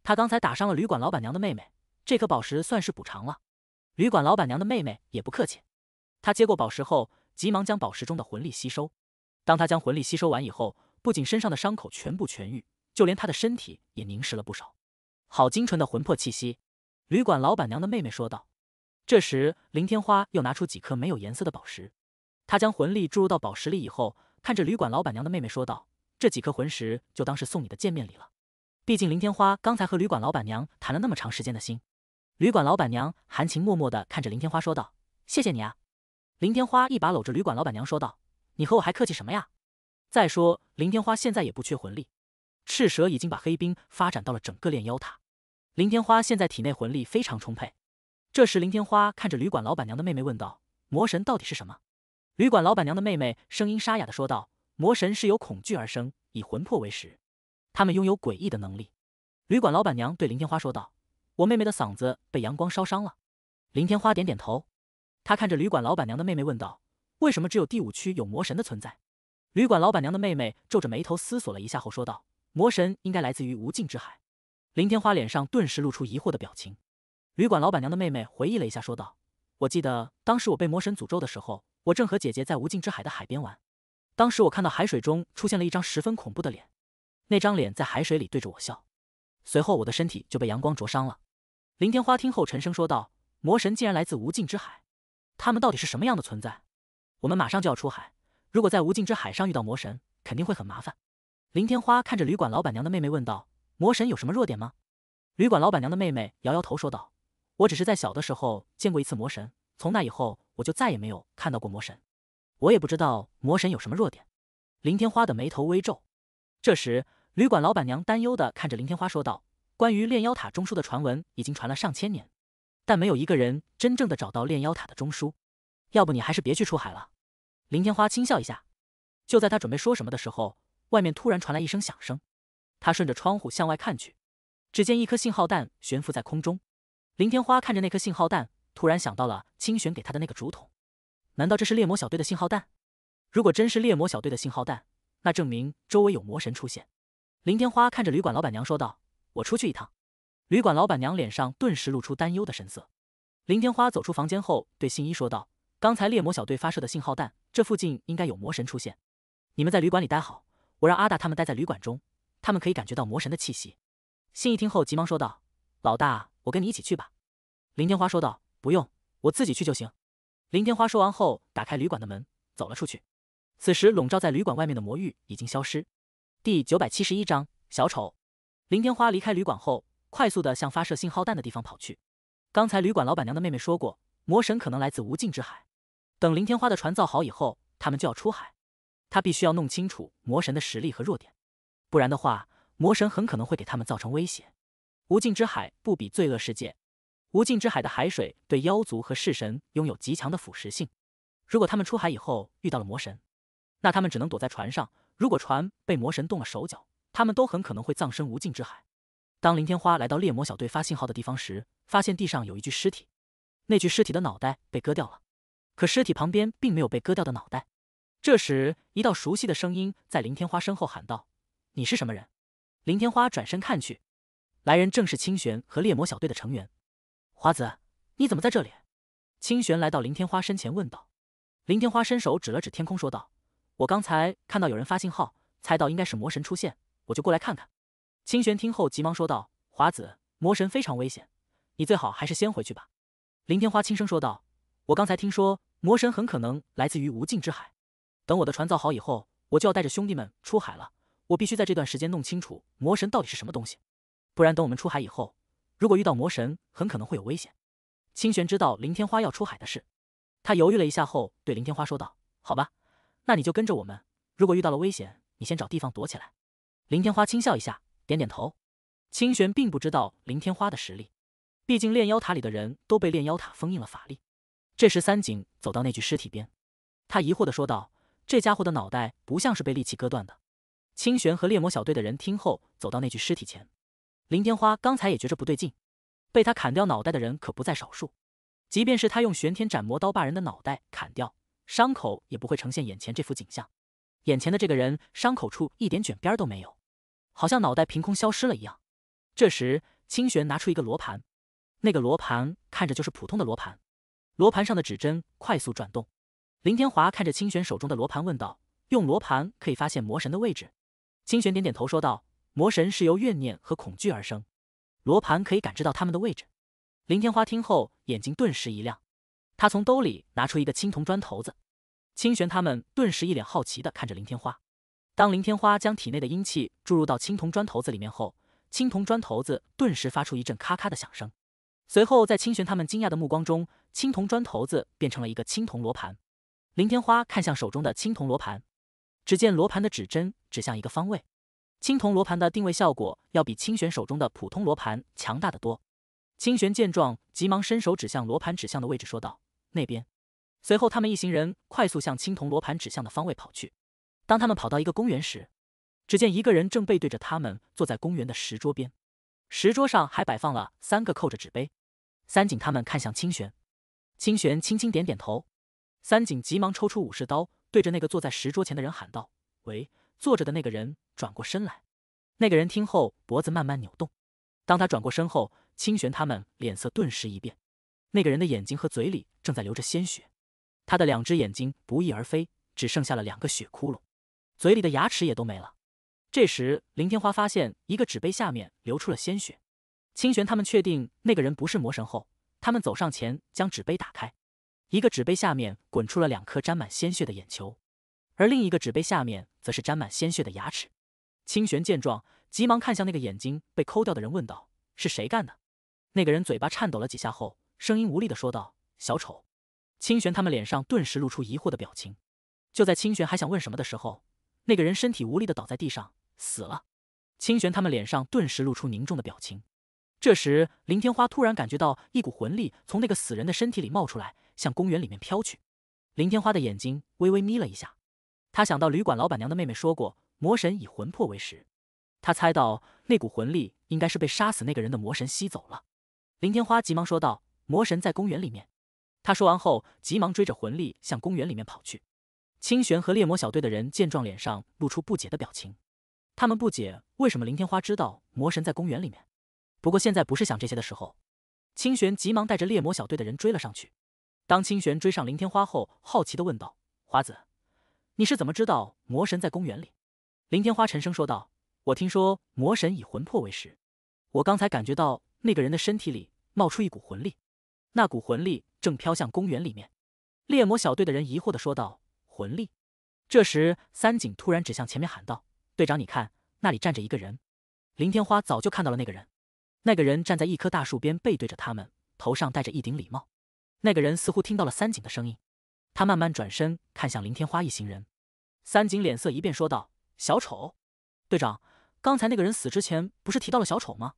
他刚才打伤了旅馆老板娘的妹妹，这颗宝石算是补偿了。旅馆老板娘的妹妹也不客气，她接过宝石后，急忙将宝石中的魂力吸收。当她将魂力吸收完以后，不仅身上的伤口全部痊愈，就连她的身体也凝实了不少。好精纯的魂魄气息！旅馆老板娘的妹妹说道。这时，林天花又拿出几颗没有颜色的宝石，她将魂力注入到宝石里以后。看着旅馆老板娘的妹妹说道：“这几颗魂石就当是送你的见面礼了，毕竟林天花刚才和旅馆老板娘谈了那么长时间的心。”旅馆老板娘含情脉脉地看着林天花说道：“谢谢你啊。”林天花一把搂着旅馆老板娘说道：“你和我还客气什么呀？再说林天花现在也不缺魂力，赤蛇已经把黑冰发展到了整个炼妖塔，林天花现在体内魂力非常充沛。”这时林天花看着旅馆老板娘的妹妹问道：“魔神到底是什么？”旅馆老板娘的妹妹声音沙哑的说道：“魔神是由恐惧而生，以魂魄为食，他们拥有诡异的能力。”旅馆老板娘对林天花说道：“我妹妹的嗓子被阳光烧伤了。”林天花点点头，他看着旅馆老板娘的妹妹问道：“为什么只有第五区有魔神的存在？”旅馆老板娘的妹妹皱着眉头思索了一下后说道：“魔神应该来自于无尽之海。”林天花脸上顿时露出疑惑的表情。旅馆老板娘的妹妹回忆了一下说道：“我记得当时我被魔神诅咒的时候。”我正和姐姐在无尽之海的海边玩，当时我看到海水中出现了一张十分恐怖的脸，那张脸在海水里对着我笑，随后我的身体就被阳光灼伤了。林天花听后沉声说道：“魔神竟然来自无尽之海，他们到底是什么样的存在？我们马上就要出海，如果在无尽之海上遇到魔神，肯定会很麻烦。”林天花看着旅馆老板娘的妹妹问道：“魔神有什么弱点吗？”旅馆老板娘的妹妹摇摇头说道：“我只是在小的时候见过一次魔神，从那以后。”我就再也没有看到过魔神，我也不知道魔神有什么弱点。林天花的眉头微皱。这时，旅馆老板娘担忧的看着林天花说道：“关于炼妖塔中枢的传闻已经传了上千年，但没有一个人真正的找到炼妖塔的中枢。要不你还是别去出海了。”林天花轻笑一下。就在他准备说什么的时候，外面突然传来一声响声。他顺着窗户向外看去，只见一颗信号弹悬浮在空中。林天花看着那颗信号弹。突然想到了清玄给他的那个竹筒，难道这是猎魔小队的信号弹？如果真是猎魔小队的信号弹，那证明周围有魔神出现。林天花看着旅馆老板娘说道：“我出去一趟。”旅馆老板娘脸上顿时露出担忧的神色。林天花走出房间后，对信一说道：“刚才猎魔小队发射的信号弹，这附近应该有魔神出现。你们在旅馆里待好，我让阿大他们待在旅馆中，他们可以感觉到魔神的气息。”信一听后急忙说道：“老大，我跟你一起去吧。”林天花说道。不用，我自己去就行。林天花说完后，打开旅馆的门，走了出去。此时，笼罩在旅馆外面的魔域已经消失。第九百七十一章小丑。林天花离开旅馆后，快速的向发射信号弹的地方跑去。刚才旅馆老板娘的妹妹说过，魔神可能来自无尽之海。等林天花的船造好以后，他们就要出海。他必须要弄清楚魔神的实力和弱点，不然的话，魔神很可能会给他们造成威胁。无尽之海不比罪恶世界。无尽之海的海水对妖族和式神拥有极强的腐蚀性，如果他们出海以后遇到了魔神，那他们只能躲在船上。如果船被魔神动了手脚，他们都很可能会葬身无尽之海。当林天花来到猎魔小队发信号的地方时，发现地上有一具尸体，那具尸体的脑袋被割掉了，可尸体旁边并没有被割掉的脑袋。这时，一道熟悉的声音在林天花身后喊道：“你是什么人？”林天花转身看去，来人正是清玄和猎魔小队的成员。华子，你怎么在这里？清玄来到林天花身前问道。林天花伸手指了指天空，说道：“我刚才看到有人发信号，猜到应该是魔神出现，我就过来看看。”清玄听后急忙说道：“华子，魔神非常危险，你最好还是先回去吧。”林天花轻声说道：“我刚才听说魔神很可能来自于无尽之海，等我的船造好以后，我就要带着兄弟们出海了。我必须在这段时间弄清楚魔神到底是什么东西，不然等我们出海以后……”如果遇到魔神，很可能会有危险。清玄知道林天花要出海的事，他犹豫了一下后，对林天花说道：“好吧，那你就跟着我们。如果遇到了危险，你先找地方躲起来。”林天花轻笑一下，点点头。清玄并不知道林天花的实力，毕竟炼妖塔里的人都被炼妖塔封印了法力。这时，三井走到那具尸体边，他疑惑地说道：“这家伙的脑袋不像是被利器割断的。”清玄和猎魔小队的人听后，走到那具尸体前。林天花刚才也觉着不对劲，被他砍掉脑袋的人可不在少数。即便是他用玄天斩魔刀把人的脑袋砍掉，伤口也不会呈现眼前这幅景象。眼前的这个人，伤口处一点卷边都没有，好像脑袋凭空消失了一样。这时，清玄拿出一个罗盘，那个罗盘看着就是普通的罗盘。罗盘上的指针快速转动。林天华看着清玄手中的罗盘，问道：“用罗盘可以发现魔神的位置？”清玄点点头，说道。魔神是由怨念和恐惧而生，罗盘可以感知到他们的位置。林天花听后，眼睛顿时一亮，他从兜里拿出一个青铜砖头子。清玄他们顿时一脸好奇的看着林天花。当林天花将体内的阴气注入到青铜砖头子里面后，青铜砖头子顿时发出一阵咔咔的响声。随后，在清玄他们惊讶的目光中，青铜砖头子变成了一个青铜罗盘。林天花看向手中的青铜罗盘，只见罗盘的指针指向一个方位。青铜罗盘的定位效果要比清玄手中的普通罗盘强大的多。清玄见状，急忙伸手指向罗盘指向的位置，说道：“那边。”随后，他们一行人快速向青铜罗盘指向的方位跑去。当他们跑到一个公园时，只见一个人正背对着他们坐在公园的石桌边，石桌上还摆放了三个扣着纸杯。三井他们看向清玄，清玄轻轻点点头。三井急忙抽出武士刀，对着那个坐在石桌前的人喊道：“喂！”坐着的那个人转过身来，那个人听后脖子慢慢扭动。当他转过身后，清玄他们脸色顿时一变。那个人的眼睛和嘴里正在流着鲜血，他的两只眼睛不翼而飞，只剩下了两个血窟窿，嘴里的牙齿也都没了。这时林天花发现一个纸杯下面流出了鲜血，清玄他们确定那个人不是魔神后，他们走上前将纸杯打开，一个纸杯下面滚出了两颗沾满鲜血的眼球。而另一个纸杯下面，则是沾满鲜血的牙齿。清玄见状，急忙看向那个眼睛被抠掉的人，问道：“是谁干的？”那个人嘴巴颤抖了几下后，声音无力的说道：“小丑。”清玄他们脸上顿时露出疑惑的表情。就在清玄还想问什么的时候，那个人身体无力的倒在地上，死了。清玄他们脸上顿时露出凝重的表情。这时，林天花突然感觉到一股魂力从那个死人的身体里冒出来，向公园里面飘去。林天花的眼睛微微眯了一下。他想到旅馆老板娘的妹妹说过，魔神以魂魄为食，他猜到那股魂力应该是被杀死那个人的魔神吸走了。林天花急忙说道：“魔神在公园里面。”他说完后，急忙追着魂力向公园里面跑去。清玄和猎魔小队的人见状，脸上露出不解的表情。他们不解为什么林天花知道魔神在公园里面。不过现在不是想这些的时候，清玄急忙带着猎魔小队的人追了上去。当清玄追上林天花后，好奇的问道：“花子。”你是怎么知道魔神在公园里？林天花沉声说道：“我听说魔神以魂魄为食，我刚才感觉到那个人的身体里冒出一股魂力，那股魂力正飘向公园里面。”猎魔小队的人疑惑地说道：“魂力？”这时，三井突然指向前面喊道：“队长，你看，那里站着一个人。”林天花早就看到了那个人，那个人站在一棵大树边，背对着他们，头上戴着一顶礼帽。那个人似乎听到了三井的声音。他慢慢转身看向林天花一行人，三井脸色一变，说道：“小丑，队长，刚才那个人死之前不是提到了小丑吗？”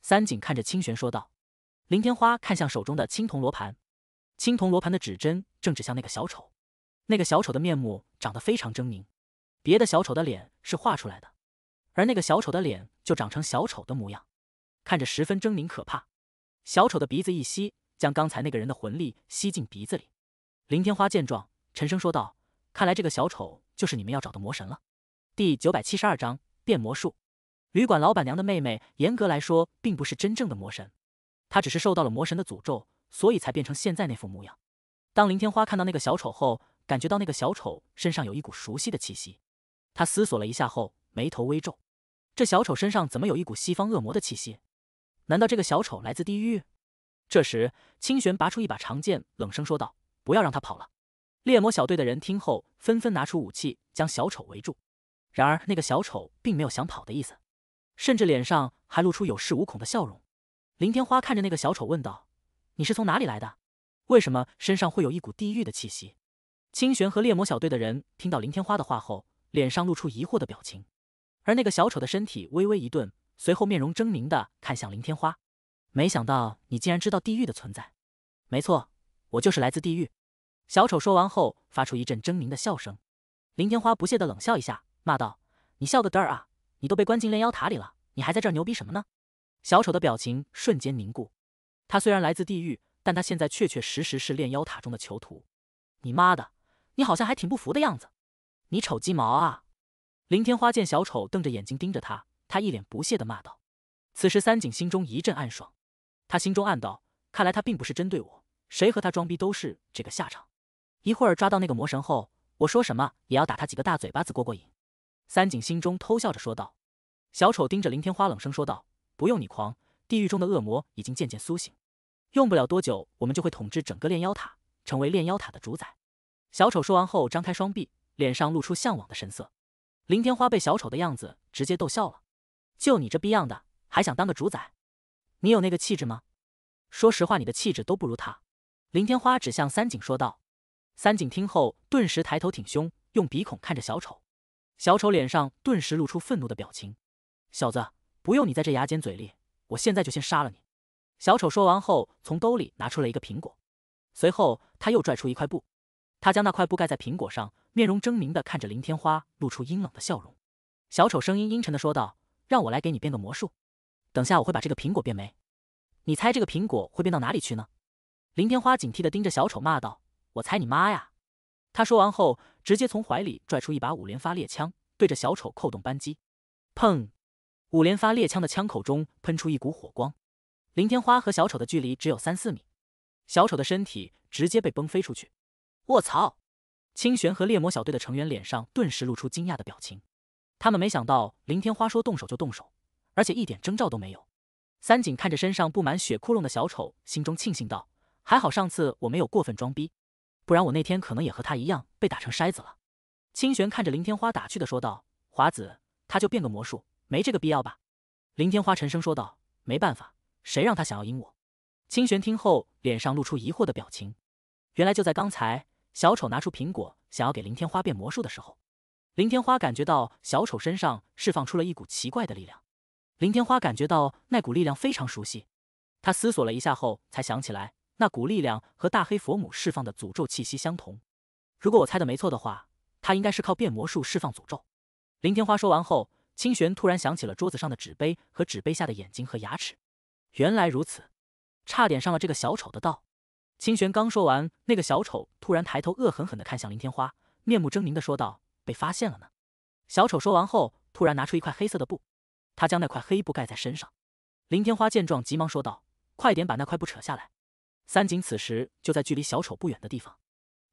三井看着清玄说道。林天花看向手中的青铜罗盘，青铜罗盘的指针正指向那个小丑。那个小丑的面目长得非常狰狞，别的小丑的脸是画出来的，而那个小丑的脸就长成小丑的模样，看着十分狰狞可怕。小丑的鼻子一吸，将刚才那个人的魂力吸进鼻子里。林天花见状，沉声说道：“看来这个小丑就是你们要找的魔神了。”第九百七十二章变魔术。旅馆老板娘的妹妹，严格来说并不是真正的魔神，她只是受到了魔神的诅咒，所以才变成现在那副模样。当林天花看到那个小丑后，感觉到那个小丑身上有一股熟悉的气息。他思索了一下后，眉头微皱：“这小丑身上怎么有一股西方恶魔的气息？难道这个小丑来自地狱？”这时，清玄拔出一把长剑，冷声说道。不要让他跑了！猎魔小队的人听后，纷纷拿出武器将小丑围住。然而，那个小丑并没有想跑的意思，甚至脸上还露出有恃无恐的笑容。林天花看着那个小丑问道：“你是从哪里来的？为什么身上会有一股地狱的气息？”清玄和猎魔小队的人听到林天花的话后，脸上露出疑惑的表情。而那个小丑的身体微微一顿，随后面容狰狞的看向林天花：“没想到你竟然知道地狱的存在。”“没错。”我就是来自地狱，小丑说完后，发出一阵狰狞的笑声。林天花不屑的冷笑一下，骂道：“你笑个嘚儿啊！你都被关进炼妖塔里了，你还在这儿牛逼什么呢？”小丑的表情瞬间凝固。他虽然来自地狱，但他现在确确实实是炼妖塔中的囚徒。你妈的，你好像还挺不服的样子。你丑鸡毛啊！林天花见小丑瞪着眼睛盯着他，他一脸不屑的骂道。此时三井心中一阵暗爽，他心中暗道：看来他并不是针对我。谁和他装逼都是这个下场。一会儿抓到那个魔神后，我说什么也要打他几个大嘴巴子过过瘾。三井心中偷笑着说道。小丑盯着林天花，冷声说道：“不用你狂，地狱中的恶魔已经渐渐苏醒，用不了多久，我们就会统治整个炼妖塔，成为炼妖塔的主宰。”小丑说完后，张开双臂，脸上露出向往的神色。林天花被小丑的样子直接逗笑了：“就你这逼样的，还想当个主宰？你有那个气质吗？说实话，你的气质都不如他。”林天花指向三井说道，三井听后顿时抬头挺胸，用鼻孔看着小丑，小丑脸上顿时露出愤怒的表情。小子，不用你在这牙尖嘴利，我现在就先杀了你！小丑说完后，从兜里拿出了一个苹果，随后他又拽出一块布，他将那块布盖在苹果上，面容狰狞的看着林天花，露出阴冷的笑容。小丑声音阴沉的说道：“让我来给你变个魔术，等下我会把这个苹果变没，你猜这个苹果会变到哪里去呢？”林天花警惕地盯着小丑，骂道：“我猜你妈呀！”他说完后，直接从怀里拽出一把五连发猎枪，对着小丑扣动扳机。砰！五连发猎枪的枪口中喷出一股火光。林天花和小丑的距离只有三四米，小丑的身体直接被崩飞出去。卧槽！清玄和猎魔小队的成员脸上顿时露出惊讶的表情，他们没想到林天花说动手就动手，而且一点征兆都没有。三井看着身上布满血窟窿的小丑，心中庆幸道。还好上次我没有过分装逼，不然我那天可能也和他一样被打成筛子了。清玄看着林天花，打趣的说道：“华子，他就变个魔术，没这个必要吧？”林天花沉声说道：“没办法，谁让他想要阴我？”清玄听后，脸上露出疑惑的表情。原来就在刚才，小丑拿出苹果想要给林天花变魔术的时候，林天花感觉到小丑身上释放出了一股奇怪的力量。林天花感觉到那股力量非常熟悉，他思索了一下后，才想起来。那股力量和大黑佛母释放的诅咒气息相同，如果我猜的没错的话，他应该是靠变魔术释放诅咒。林天花说完后，清玄突然想起了桌子上的纸杯和纸杯下的眼睛和牙齿，原来如此，差点上了这个小丑的当。清玄刚说完，那个小丑突然抬头，恶狠狠的看向林天花，面目狰狞的说道：“被发现了呢。”小丑说完后，突然拿出一块黑色的布，他将那块黑布盖在身上。林天花见状，急忙说道：“快点把那块布扯下来。”三井此时就在距离小丑不远的地方，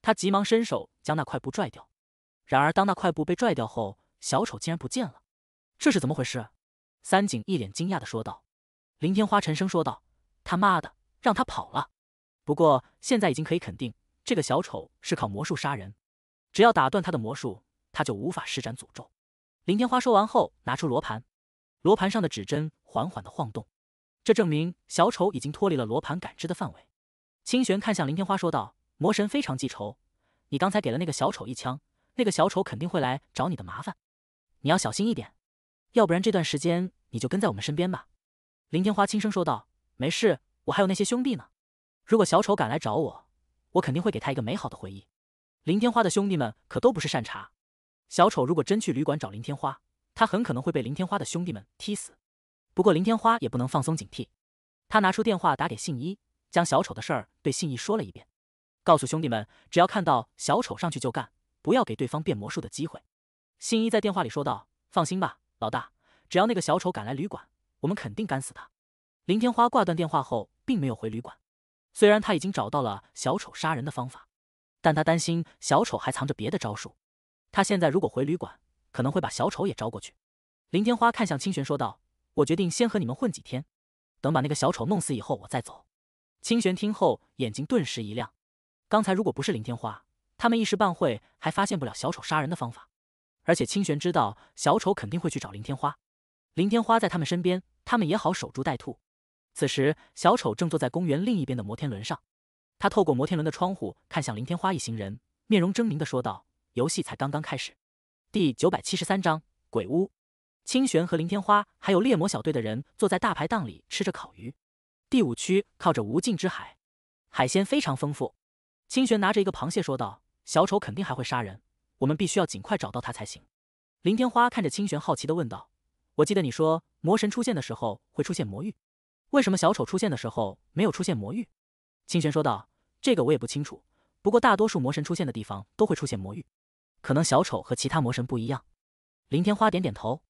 他急忙伸手将那块布拽掉。然而，当那块布被拽掉后，小丑竟然不见了。这是怎么回事？三井一脸惊讶的说道。林天花沉声说道：“他妈的，让他跑了！不过现在已经可以肯定，这个小丑是靠魔术杀人。只要打断他的魔术，他就无法施展诅咒。”林天花说完后，拿出罗盘，罗盘上的指针缓缓的晃动，这证明小丑已经脱离了罗盘感知的范围。清玄看向林天花，说道：“魔神非常记仇，你刚才给了那个小丑一枪，那个小丑肯定会来找你的麻烦，你要小心一点。要不然这段时间你就跟在我们身边吧。”林天花轻声说道：“没事，我还有那些兄弟呢。如果小丑敢来找我，我肯定会给他一个美好的回忆。林天花的兄弟们可都不是善茬。小丑如果真去旅馆找林天花，他很可能会被林天花的兄弟们踢死。不过林天花也不能放松警惕，他拿出电话打给信一。”将小丑的事儿对信义说了一遍，告诉兄弟们，只要看到小丑上去就干，不要给对方变魔术的机会。信义在电话里说道：“放心吧，老大，只要那个小丑敢来旅馆，我们肯定干死他。”林天花挂断电话后，并没有回旅馆。虽然他已经找到了小丑杀人的方法，但他担心小丑还藏着别的招数。他现在如果回旅馆，可能会把小丑也招过去。林天花看向清玄说道：“我决定先和你们混几天，等把那个小丑弄死以后，我再走。”清玄听后，眼睛顿时一亮。刚才如果不是林天花，他们一时半会还发现不了小丑杀人的方法。而且清玄知道，小丑肯定会去找林天花，林天花在他们身边，他们也好守株待兔。此时，小丑正坐在公园另一边的摩天轮上，他透过摩天轮的窗户看向林天花一行人，面容狰狞的说道：“游戏才刚刚开始。”第九百七十三章鬼屋。清玄和林天花还有猎魔小队的人坐在大排档里吃着烤鱼。第五区靠着无尽之海，海鲜非常丰富。清玄拿着一个螃蟹说道：“小丑肯定还会杀人，我们必须要尽快找到他才行。”林天花看着清玄，好奇的问道：“我记得你说魔神出现的时候会出现魔域，为什么小丑出现的时候没有出现魔域？”清玄说道：“这个我也不清楚，不过大多数魔神出现的地方都会出现魔域，可能小丑和其他魔神不一样。”林天花点点头，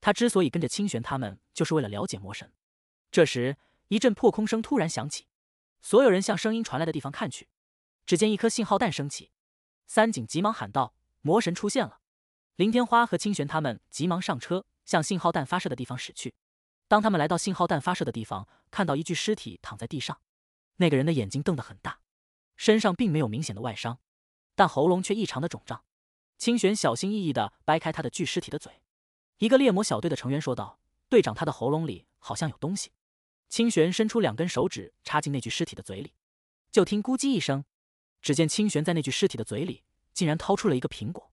他之所以跟着清玄他们，就是为了了解魔神。这时。一阵破空声突然响起，所有人向声音传来的地方看去，只见一颗信号弹升起。三井急忙喊道：“魔神出现了！”林天花和清玄他们急忙上车，向信号弹发射的地方驶去。当他们来到信号弹发射的地方，看到一具尸体躺在地上。那个人的眼睛瞪得很大，身上并没有明显的外伤，但喉咙却异常的肿胀。清玄小心翼翼的掰开他的具尸体的嘴，一个猎魔小队的成员说道：“队长，他的喉咙里好像有东西。”清玄伸出两根手指插进那具尸体的嘴里，就听咕叽一声，只见清玄在那具尸体的嘴里竟然掏出了一个苹果。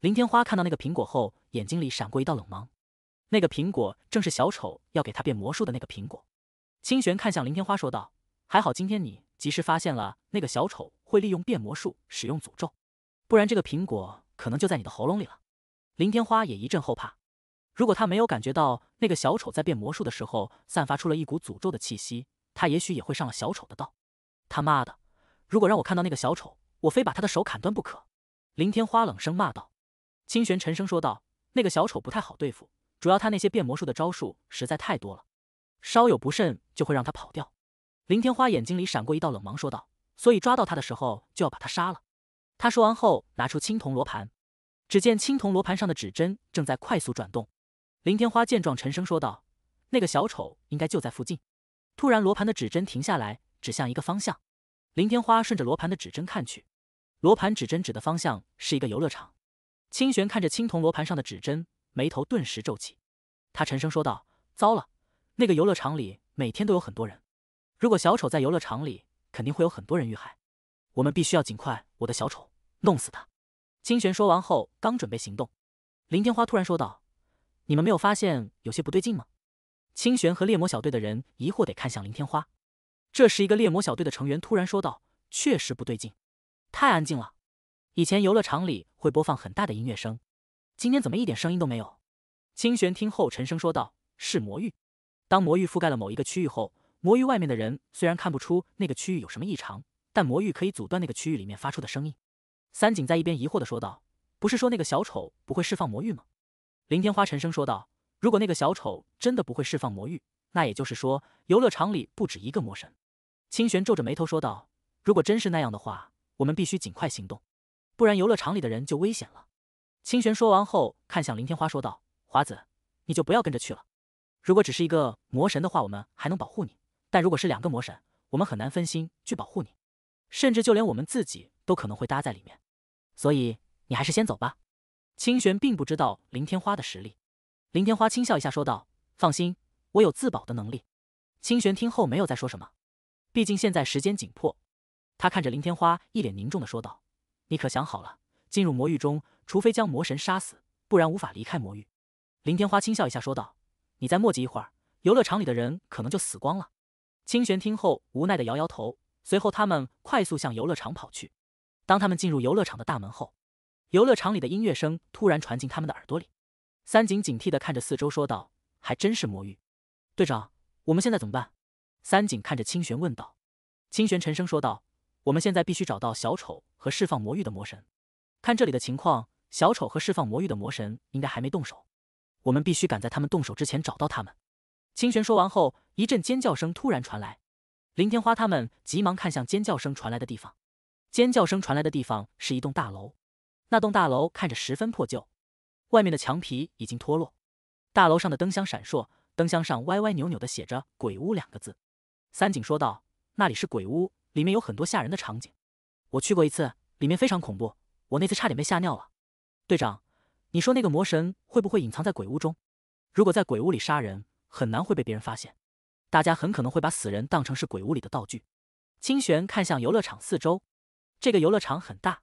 林天花看到那个苹果后，眼睛里闪过一道冷芒。那个苹果正是小丑要给他变魔术的那个苹果。清玄看向林天花说道：“还好今天你及时发现了那个小丑会利用变魔术使用诅咒，不然这个苹果可能就在你的喉咙里了。”林天花也一阵后怕。如果他没有感觉到那个小丑在变魔术的时候散发出了一股诅咒的气息，他也许也会上了小丑的当。他妈的！如果让我看到那个小丑，我非把他的手砍断不可！林天花冷声骂道。清玄沉声说道：“那个小丑不太好对付，主要他那些变魔术的招数实在太多了，稍有不慎就会让他跑掉。”林天花眼睛里闪过一道冷芒，说道：“所以抓到他的时候就要把他杀了。”他说完后拿出青铜罗盘，只见青铜罗盘上的指针正在快速转动。林天花见状，沉声说道：“那个小丑应该就在附近。”突然，罗盘的指针停下来，指向一个方向。林天花顺着罗盘的指针看去，罗盘指针指的方向是一个游乐场。清玄看着青铜罗盘上的指针，眉头顿时皱起。他沉声说道：“糟了，那个游乐场里每天都有很多人，如果小丑在游乐场里，肯定会有很多人遇害。我们必须要尽快，我的小丑弄死他。”清玄说完后，刚准备行动，林天花突然说道。你们没有发现有些不对劲吗？清玄和猎魔小队的人疑惑地看向林天花。这时，一个猎魔小队的成员突然说道：“确实不对劲，太安静了。以前游乐场里会播放很大的音乐声，今天怎么一点声音都没有？”清玄听后沉声说道：“是魔域。当魔域覆盖了某一个区域后，魔域外面的人虽然看不出那个区域有什么异常，但魔域可以阻断那个区域里面发出的声音。”三井在一边疑惑地说道：“不是说那个小丑不会释放魔域吗？”林天花沉声说道：“如果那个小丑真的不会释放魔域，那也就是说游乐场里不止一个魔神。”清玄皱着眉头说道：“如果真是那样的话，我们必须尽快行动，不然游乐场里的人就危险了。”清玄说完后，看向林天花说道：“华子，你就不要跟着去了。如果只是一个魔神的话，我们还能保护你；但如果是两个魔神，我们很难分心去保护你，甚至就连我们自己都可能会搭在里面。所以你还是先走吧。”清玄并不知道林天花的实力，林天花轻笑一下说道：“放心，我有自保的能力。”清玄听后没有再说什么，毕竟现在时间紧迫。他看着林天花，一脸凝重的说道：“你可想好了？进入魔域中，除非将魔神杀死，不然无法离开魔域。”林天花轻笑一下说道：“你再磨叽一会儿，游乐场里的人可能就死光了。”清玄听后无奈的摇摇头，随后他们快速向游乐场跑去。当他们进入游乐场的大门后，游乐场里的音乐声突然传进他们的耳朵里，三井警惕的看着四周，说道：“还真是魔域，队长，我们现在怎么办？”三井看着清玄问道。清玄沉声说道：“我们现在必须找到小丑和释放魔域的魔神。看这里的情况，小丑和释放魔域的魔神应该还没动手，我们必须赶在他们动手之前找到他们。”清玄说完后，一阵尖叫声突然传来，林天花他们急忙看向尖叫声传来的地方，尖叫声传来的地方是一栋大楼。那栋大楼看着十分破旧，外面的墙皮已经脱落。大楼上的灯箱闪烁，灯箱上歪歪扭扭的写着“鬼屋”两个字。三井说道：“那里是鬼屋，里面有很多吓人的场景。我去过一次，里面非常恐怖，我那次差点被吓尿了。”队长，你说那个魔神会不会隐藏在鬼屋中？如果在鬼屋里杀人，很难会被别人发现，大家很可能会把死人当成是鬼屋里的道具。清玄看向游乐场四周，这个游乐场很大。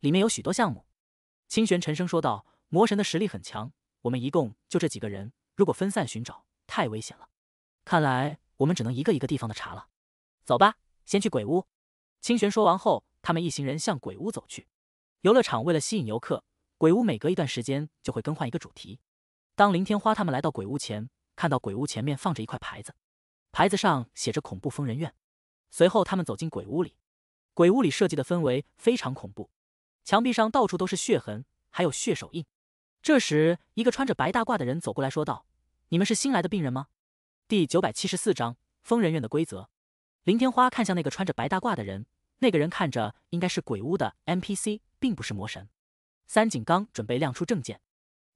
里面有许多项目，清玄沉声说道：“魔神的实力很强，我们一共就这几个人，如果分散寻找，太危险了。看来我们只能一个一个地方的查了。走吧，先去鬼屋。”清玄说完后，他们一行人向鬼屋走去。游乐场为了吸引游客，鬼屋每隔一段时间就会更换一个主题。当林天花他们来到鬼屋前，看到鬼屋前面放着一块牌子，牌子上写着“恐怖疯人院”。随后，他们走进鬼屋里。鬼屋里设计的氛围非常恐怖。墙壁上到处都是血痕，还有血手印。这时，一个穿着白大褂的人走过来说道：“你们是新来的病人吗？”第九百七十四章疯人院的规则。林天花看向那个穿着白大褂的人，那个人看着应该是鬼屋的 NPC，并不是魔神。三井刚准备亮出证件，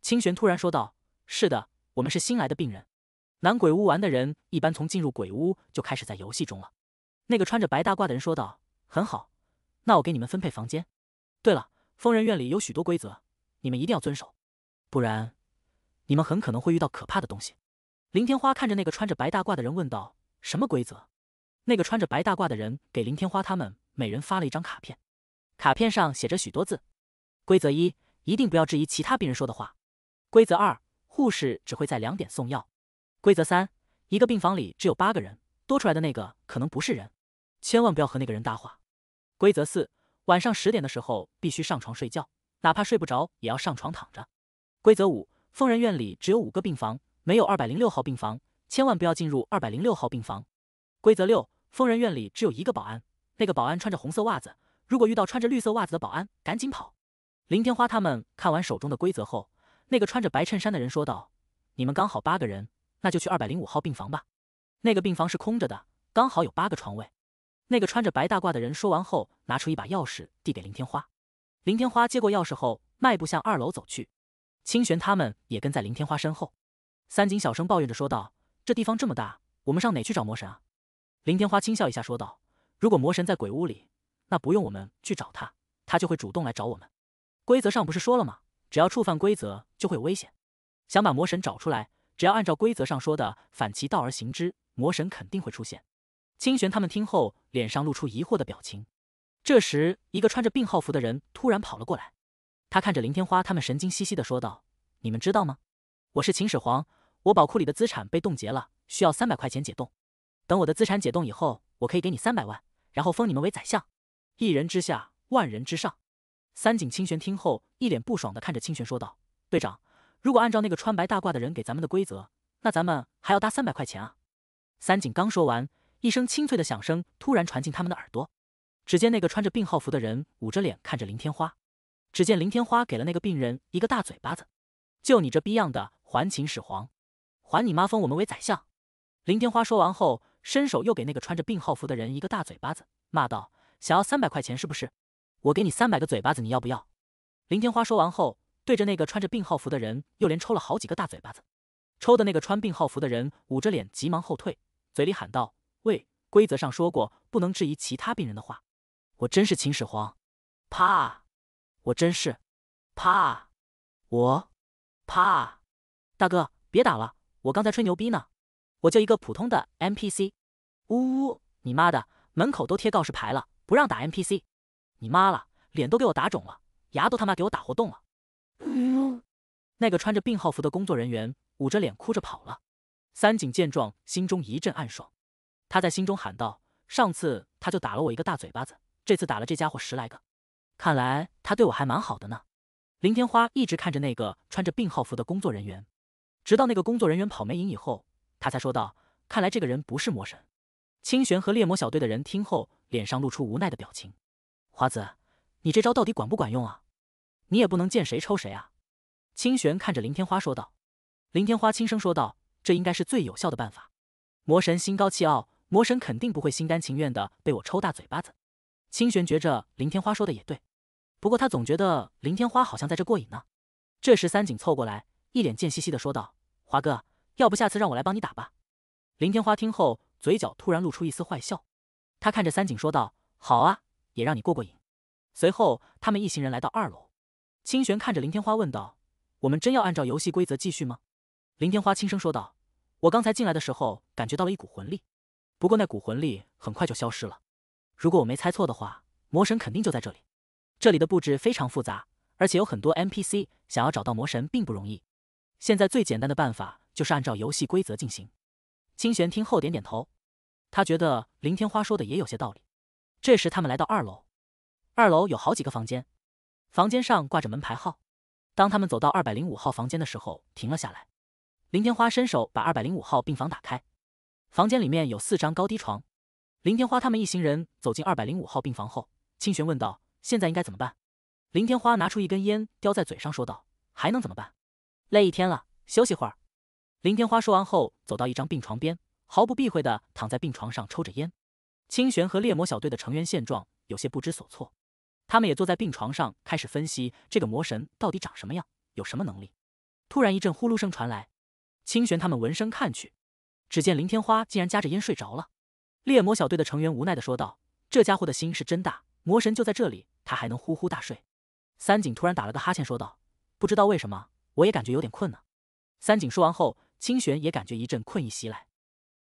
清玄突然说道：“是的，我们是新来的病人。男鬼屋玩的人一般从进入鬼屋就开始在游戏中了。”那个穿着白大褂的人说道：“很好，那我给你们分配房间。”对了，疯人院里有许多规则，你们一定要遵守，不然，你们很可能会遇到可怕的东西。林天花看着那个穿着白大褂的人问道：“什么规则？”那个穿着白大褂的人给林天花他们每人发了一张卡片，卡片上写着许多字：规则一，一定不要质疑其他病人说的话；规则二，护士只会在两点送药；规则三，一个病房里只有八个人，多出来的那个可能不是人，千万不要和那个人搭话；规则四。晚上十点的时候必须上床睡觉，哪怕睡不着也要上床躺着。规则五：疯人院里只有五个病房，没有二百零六号病房，千万不要进入二百零六号病房。规则六：疯人院里只有一个保安，那个保安穿着红色袜子，如果遇到穿着绿色袜子的保安，赶紧跑。林天花他们看完手中的规则后，那个穿着白衬衫的人说道：“你们刚好八个人，那就去二百零五号病房吧，那个病房是空着的，刚好有八个床位。”那个穿着白大褂的人说完后，拿出一把钥匙递给林天花。林天花接过钥匙后，迈步向二楼走去。清玄他们也跟在林天花身后。三井小声抱怨着说道：“这地方这么大，我们上哪去找魔神啊？”林天花轻笑一下说道：“如果魔神在鬼屋里，那不用我们去找他，他就会主动来找我们。规则上不是说了吗？只要触犯规则，就会有危险。想把魔神找出来，只要按照规则上说的反其道而行之，魔神肯定会出现。”清玄他们听后，脸上露出疑惑的表情。这时，一个穿着病号服的人突然跑了过来，他看着林天花他们，神经兮兮的说道：“你们知道吗？我是秦始皇，我宝库里的资产被冻结了，需要三百块钱解冻。等我的资产解冻以后，我可以给你三百万，然后封你们为宰相，一人之下，万人之上。”三井清玄听后，一脸不爽的看着清玄说道：“队长，如果按照那个穿白大褂的人给咱们的规则，那咱们还要搭三百块钱啊！”三井刚说完。一声清脆的响声突然传进他们的耳朵，只见那个穿着病号服的人捂着脸看着林天花。只见林天花给了那个病人一个大嘴巴子：“就你这逼样的，还秦始皇，还你妈封我们为宰相！”林天花说完后，伸手又给那个穿着病号服的人一个大嘴巴子，骂道：“想要三百块钱是不是？我给你三百个嘴巴子，你要不要？”林天花说完后，对着那个穿着病号服的人又连抽了好几个大嘴巴子，抽的那个穿病号服的人捂着脸急忙后退，嘴里喊道。喂，规则上说过不能质疑其他病人的话。我真是秦始皇，啪！我真是，啪！我，啪！大哥，别打了，我刚才吹牛逼呢。我就一个普通的 NPC。呜呜，你妈的，门口都贴告示牌了，不让打 NPC。你妈了，脸都给我打肿了，牙都他妈给我打活动了。呜！那个穿着病号服的工作人员捂着脸哭着跑了。三井见状，心中一阵暗爽。他在心中喊道：“上次他就打了我一个大嘴巴子，这次打了这家伙十来个，看来他对我还蛮好的呢。”林天花一直看着那个穿着病号服的工作人员，直到那个工作人员跑没影以后，他才说道：“看来这个人不是魔神。”清玄和猎魔小队的人听后，脸上露出无奈的表情。“华子，你这招到底管不管用啊？你也不能见谁抽谁啊！”清玄看着林天花说道。林天花轻声说道：“这应该是最有效的办法。”魔神心高气傲。魔神肯定不会心甘情愿的被我抽大嘴巴子。清玄觉着林天花说的也对，不过他总觉得林天花好像在这过瘾呢。这时三井凑过来，一脸贱兮兮的说道：“华哥，要不下次让我来帮你打吧？”林天花听后，嘴角突然露出一丝坏笑，他看着三井说道：“好啊，也让你过过瘾。”随后他们一行人来到二楼，清玄看着林天花问道：“我们真要按照游戏规则继续吗？”林天花轻声说道：“我刚才进来的时候，感觉到了一股魂力。”不过那股魂力很快就消失了。如果我没猜错的话，魔神肯定就在这里。这里的布置非常复杂，而且有很多 NPC，想要找到魔神并不容易。现在最简单的办法就是按照游戏规则进行。清玄听后点点头，他觉得林天花说的也有些道理。这时他们来到二楼，二楼有好几个房间，房间上挂着门牌号。当他们走到二百零五号房间的时候，停了下来。林天花伸手把二百零五号病房打开。房间里面有四张高低床，林天花他们一行人走进二百零五号病房后，清玄问道：“现在应该怎么办？”林天花拿出一根烟叼在嘴上说道：“还能怎么办？累一天了，休息会儿。”林天花说完后，走到一张病床边，毫不避讳的躺在病床上抽着烟。清玄和猎魔小队的成员现状有些不知所措，他们也坐在病床上开始分析这个魔神到底长什么样，有什么能力。突然一阵呼噜声传来，清玄他们闻声看去。只见林天花竟然夹着烟睡着了，猎魔小队的成员无奈的说道：“这家伙的心是真大，魔神就在这里，他还能呼呼大睡。”三井突然打了个哈欠说道：“不知道为什么，我也感觉有点困呢。”三井说完后，清玄也感觉一阵困意袭来。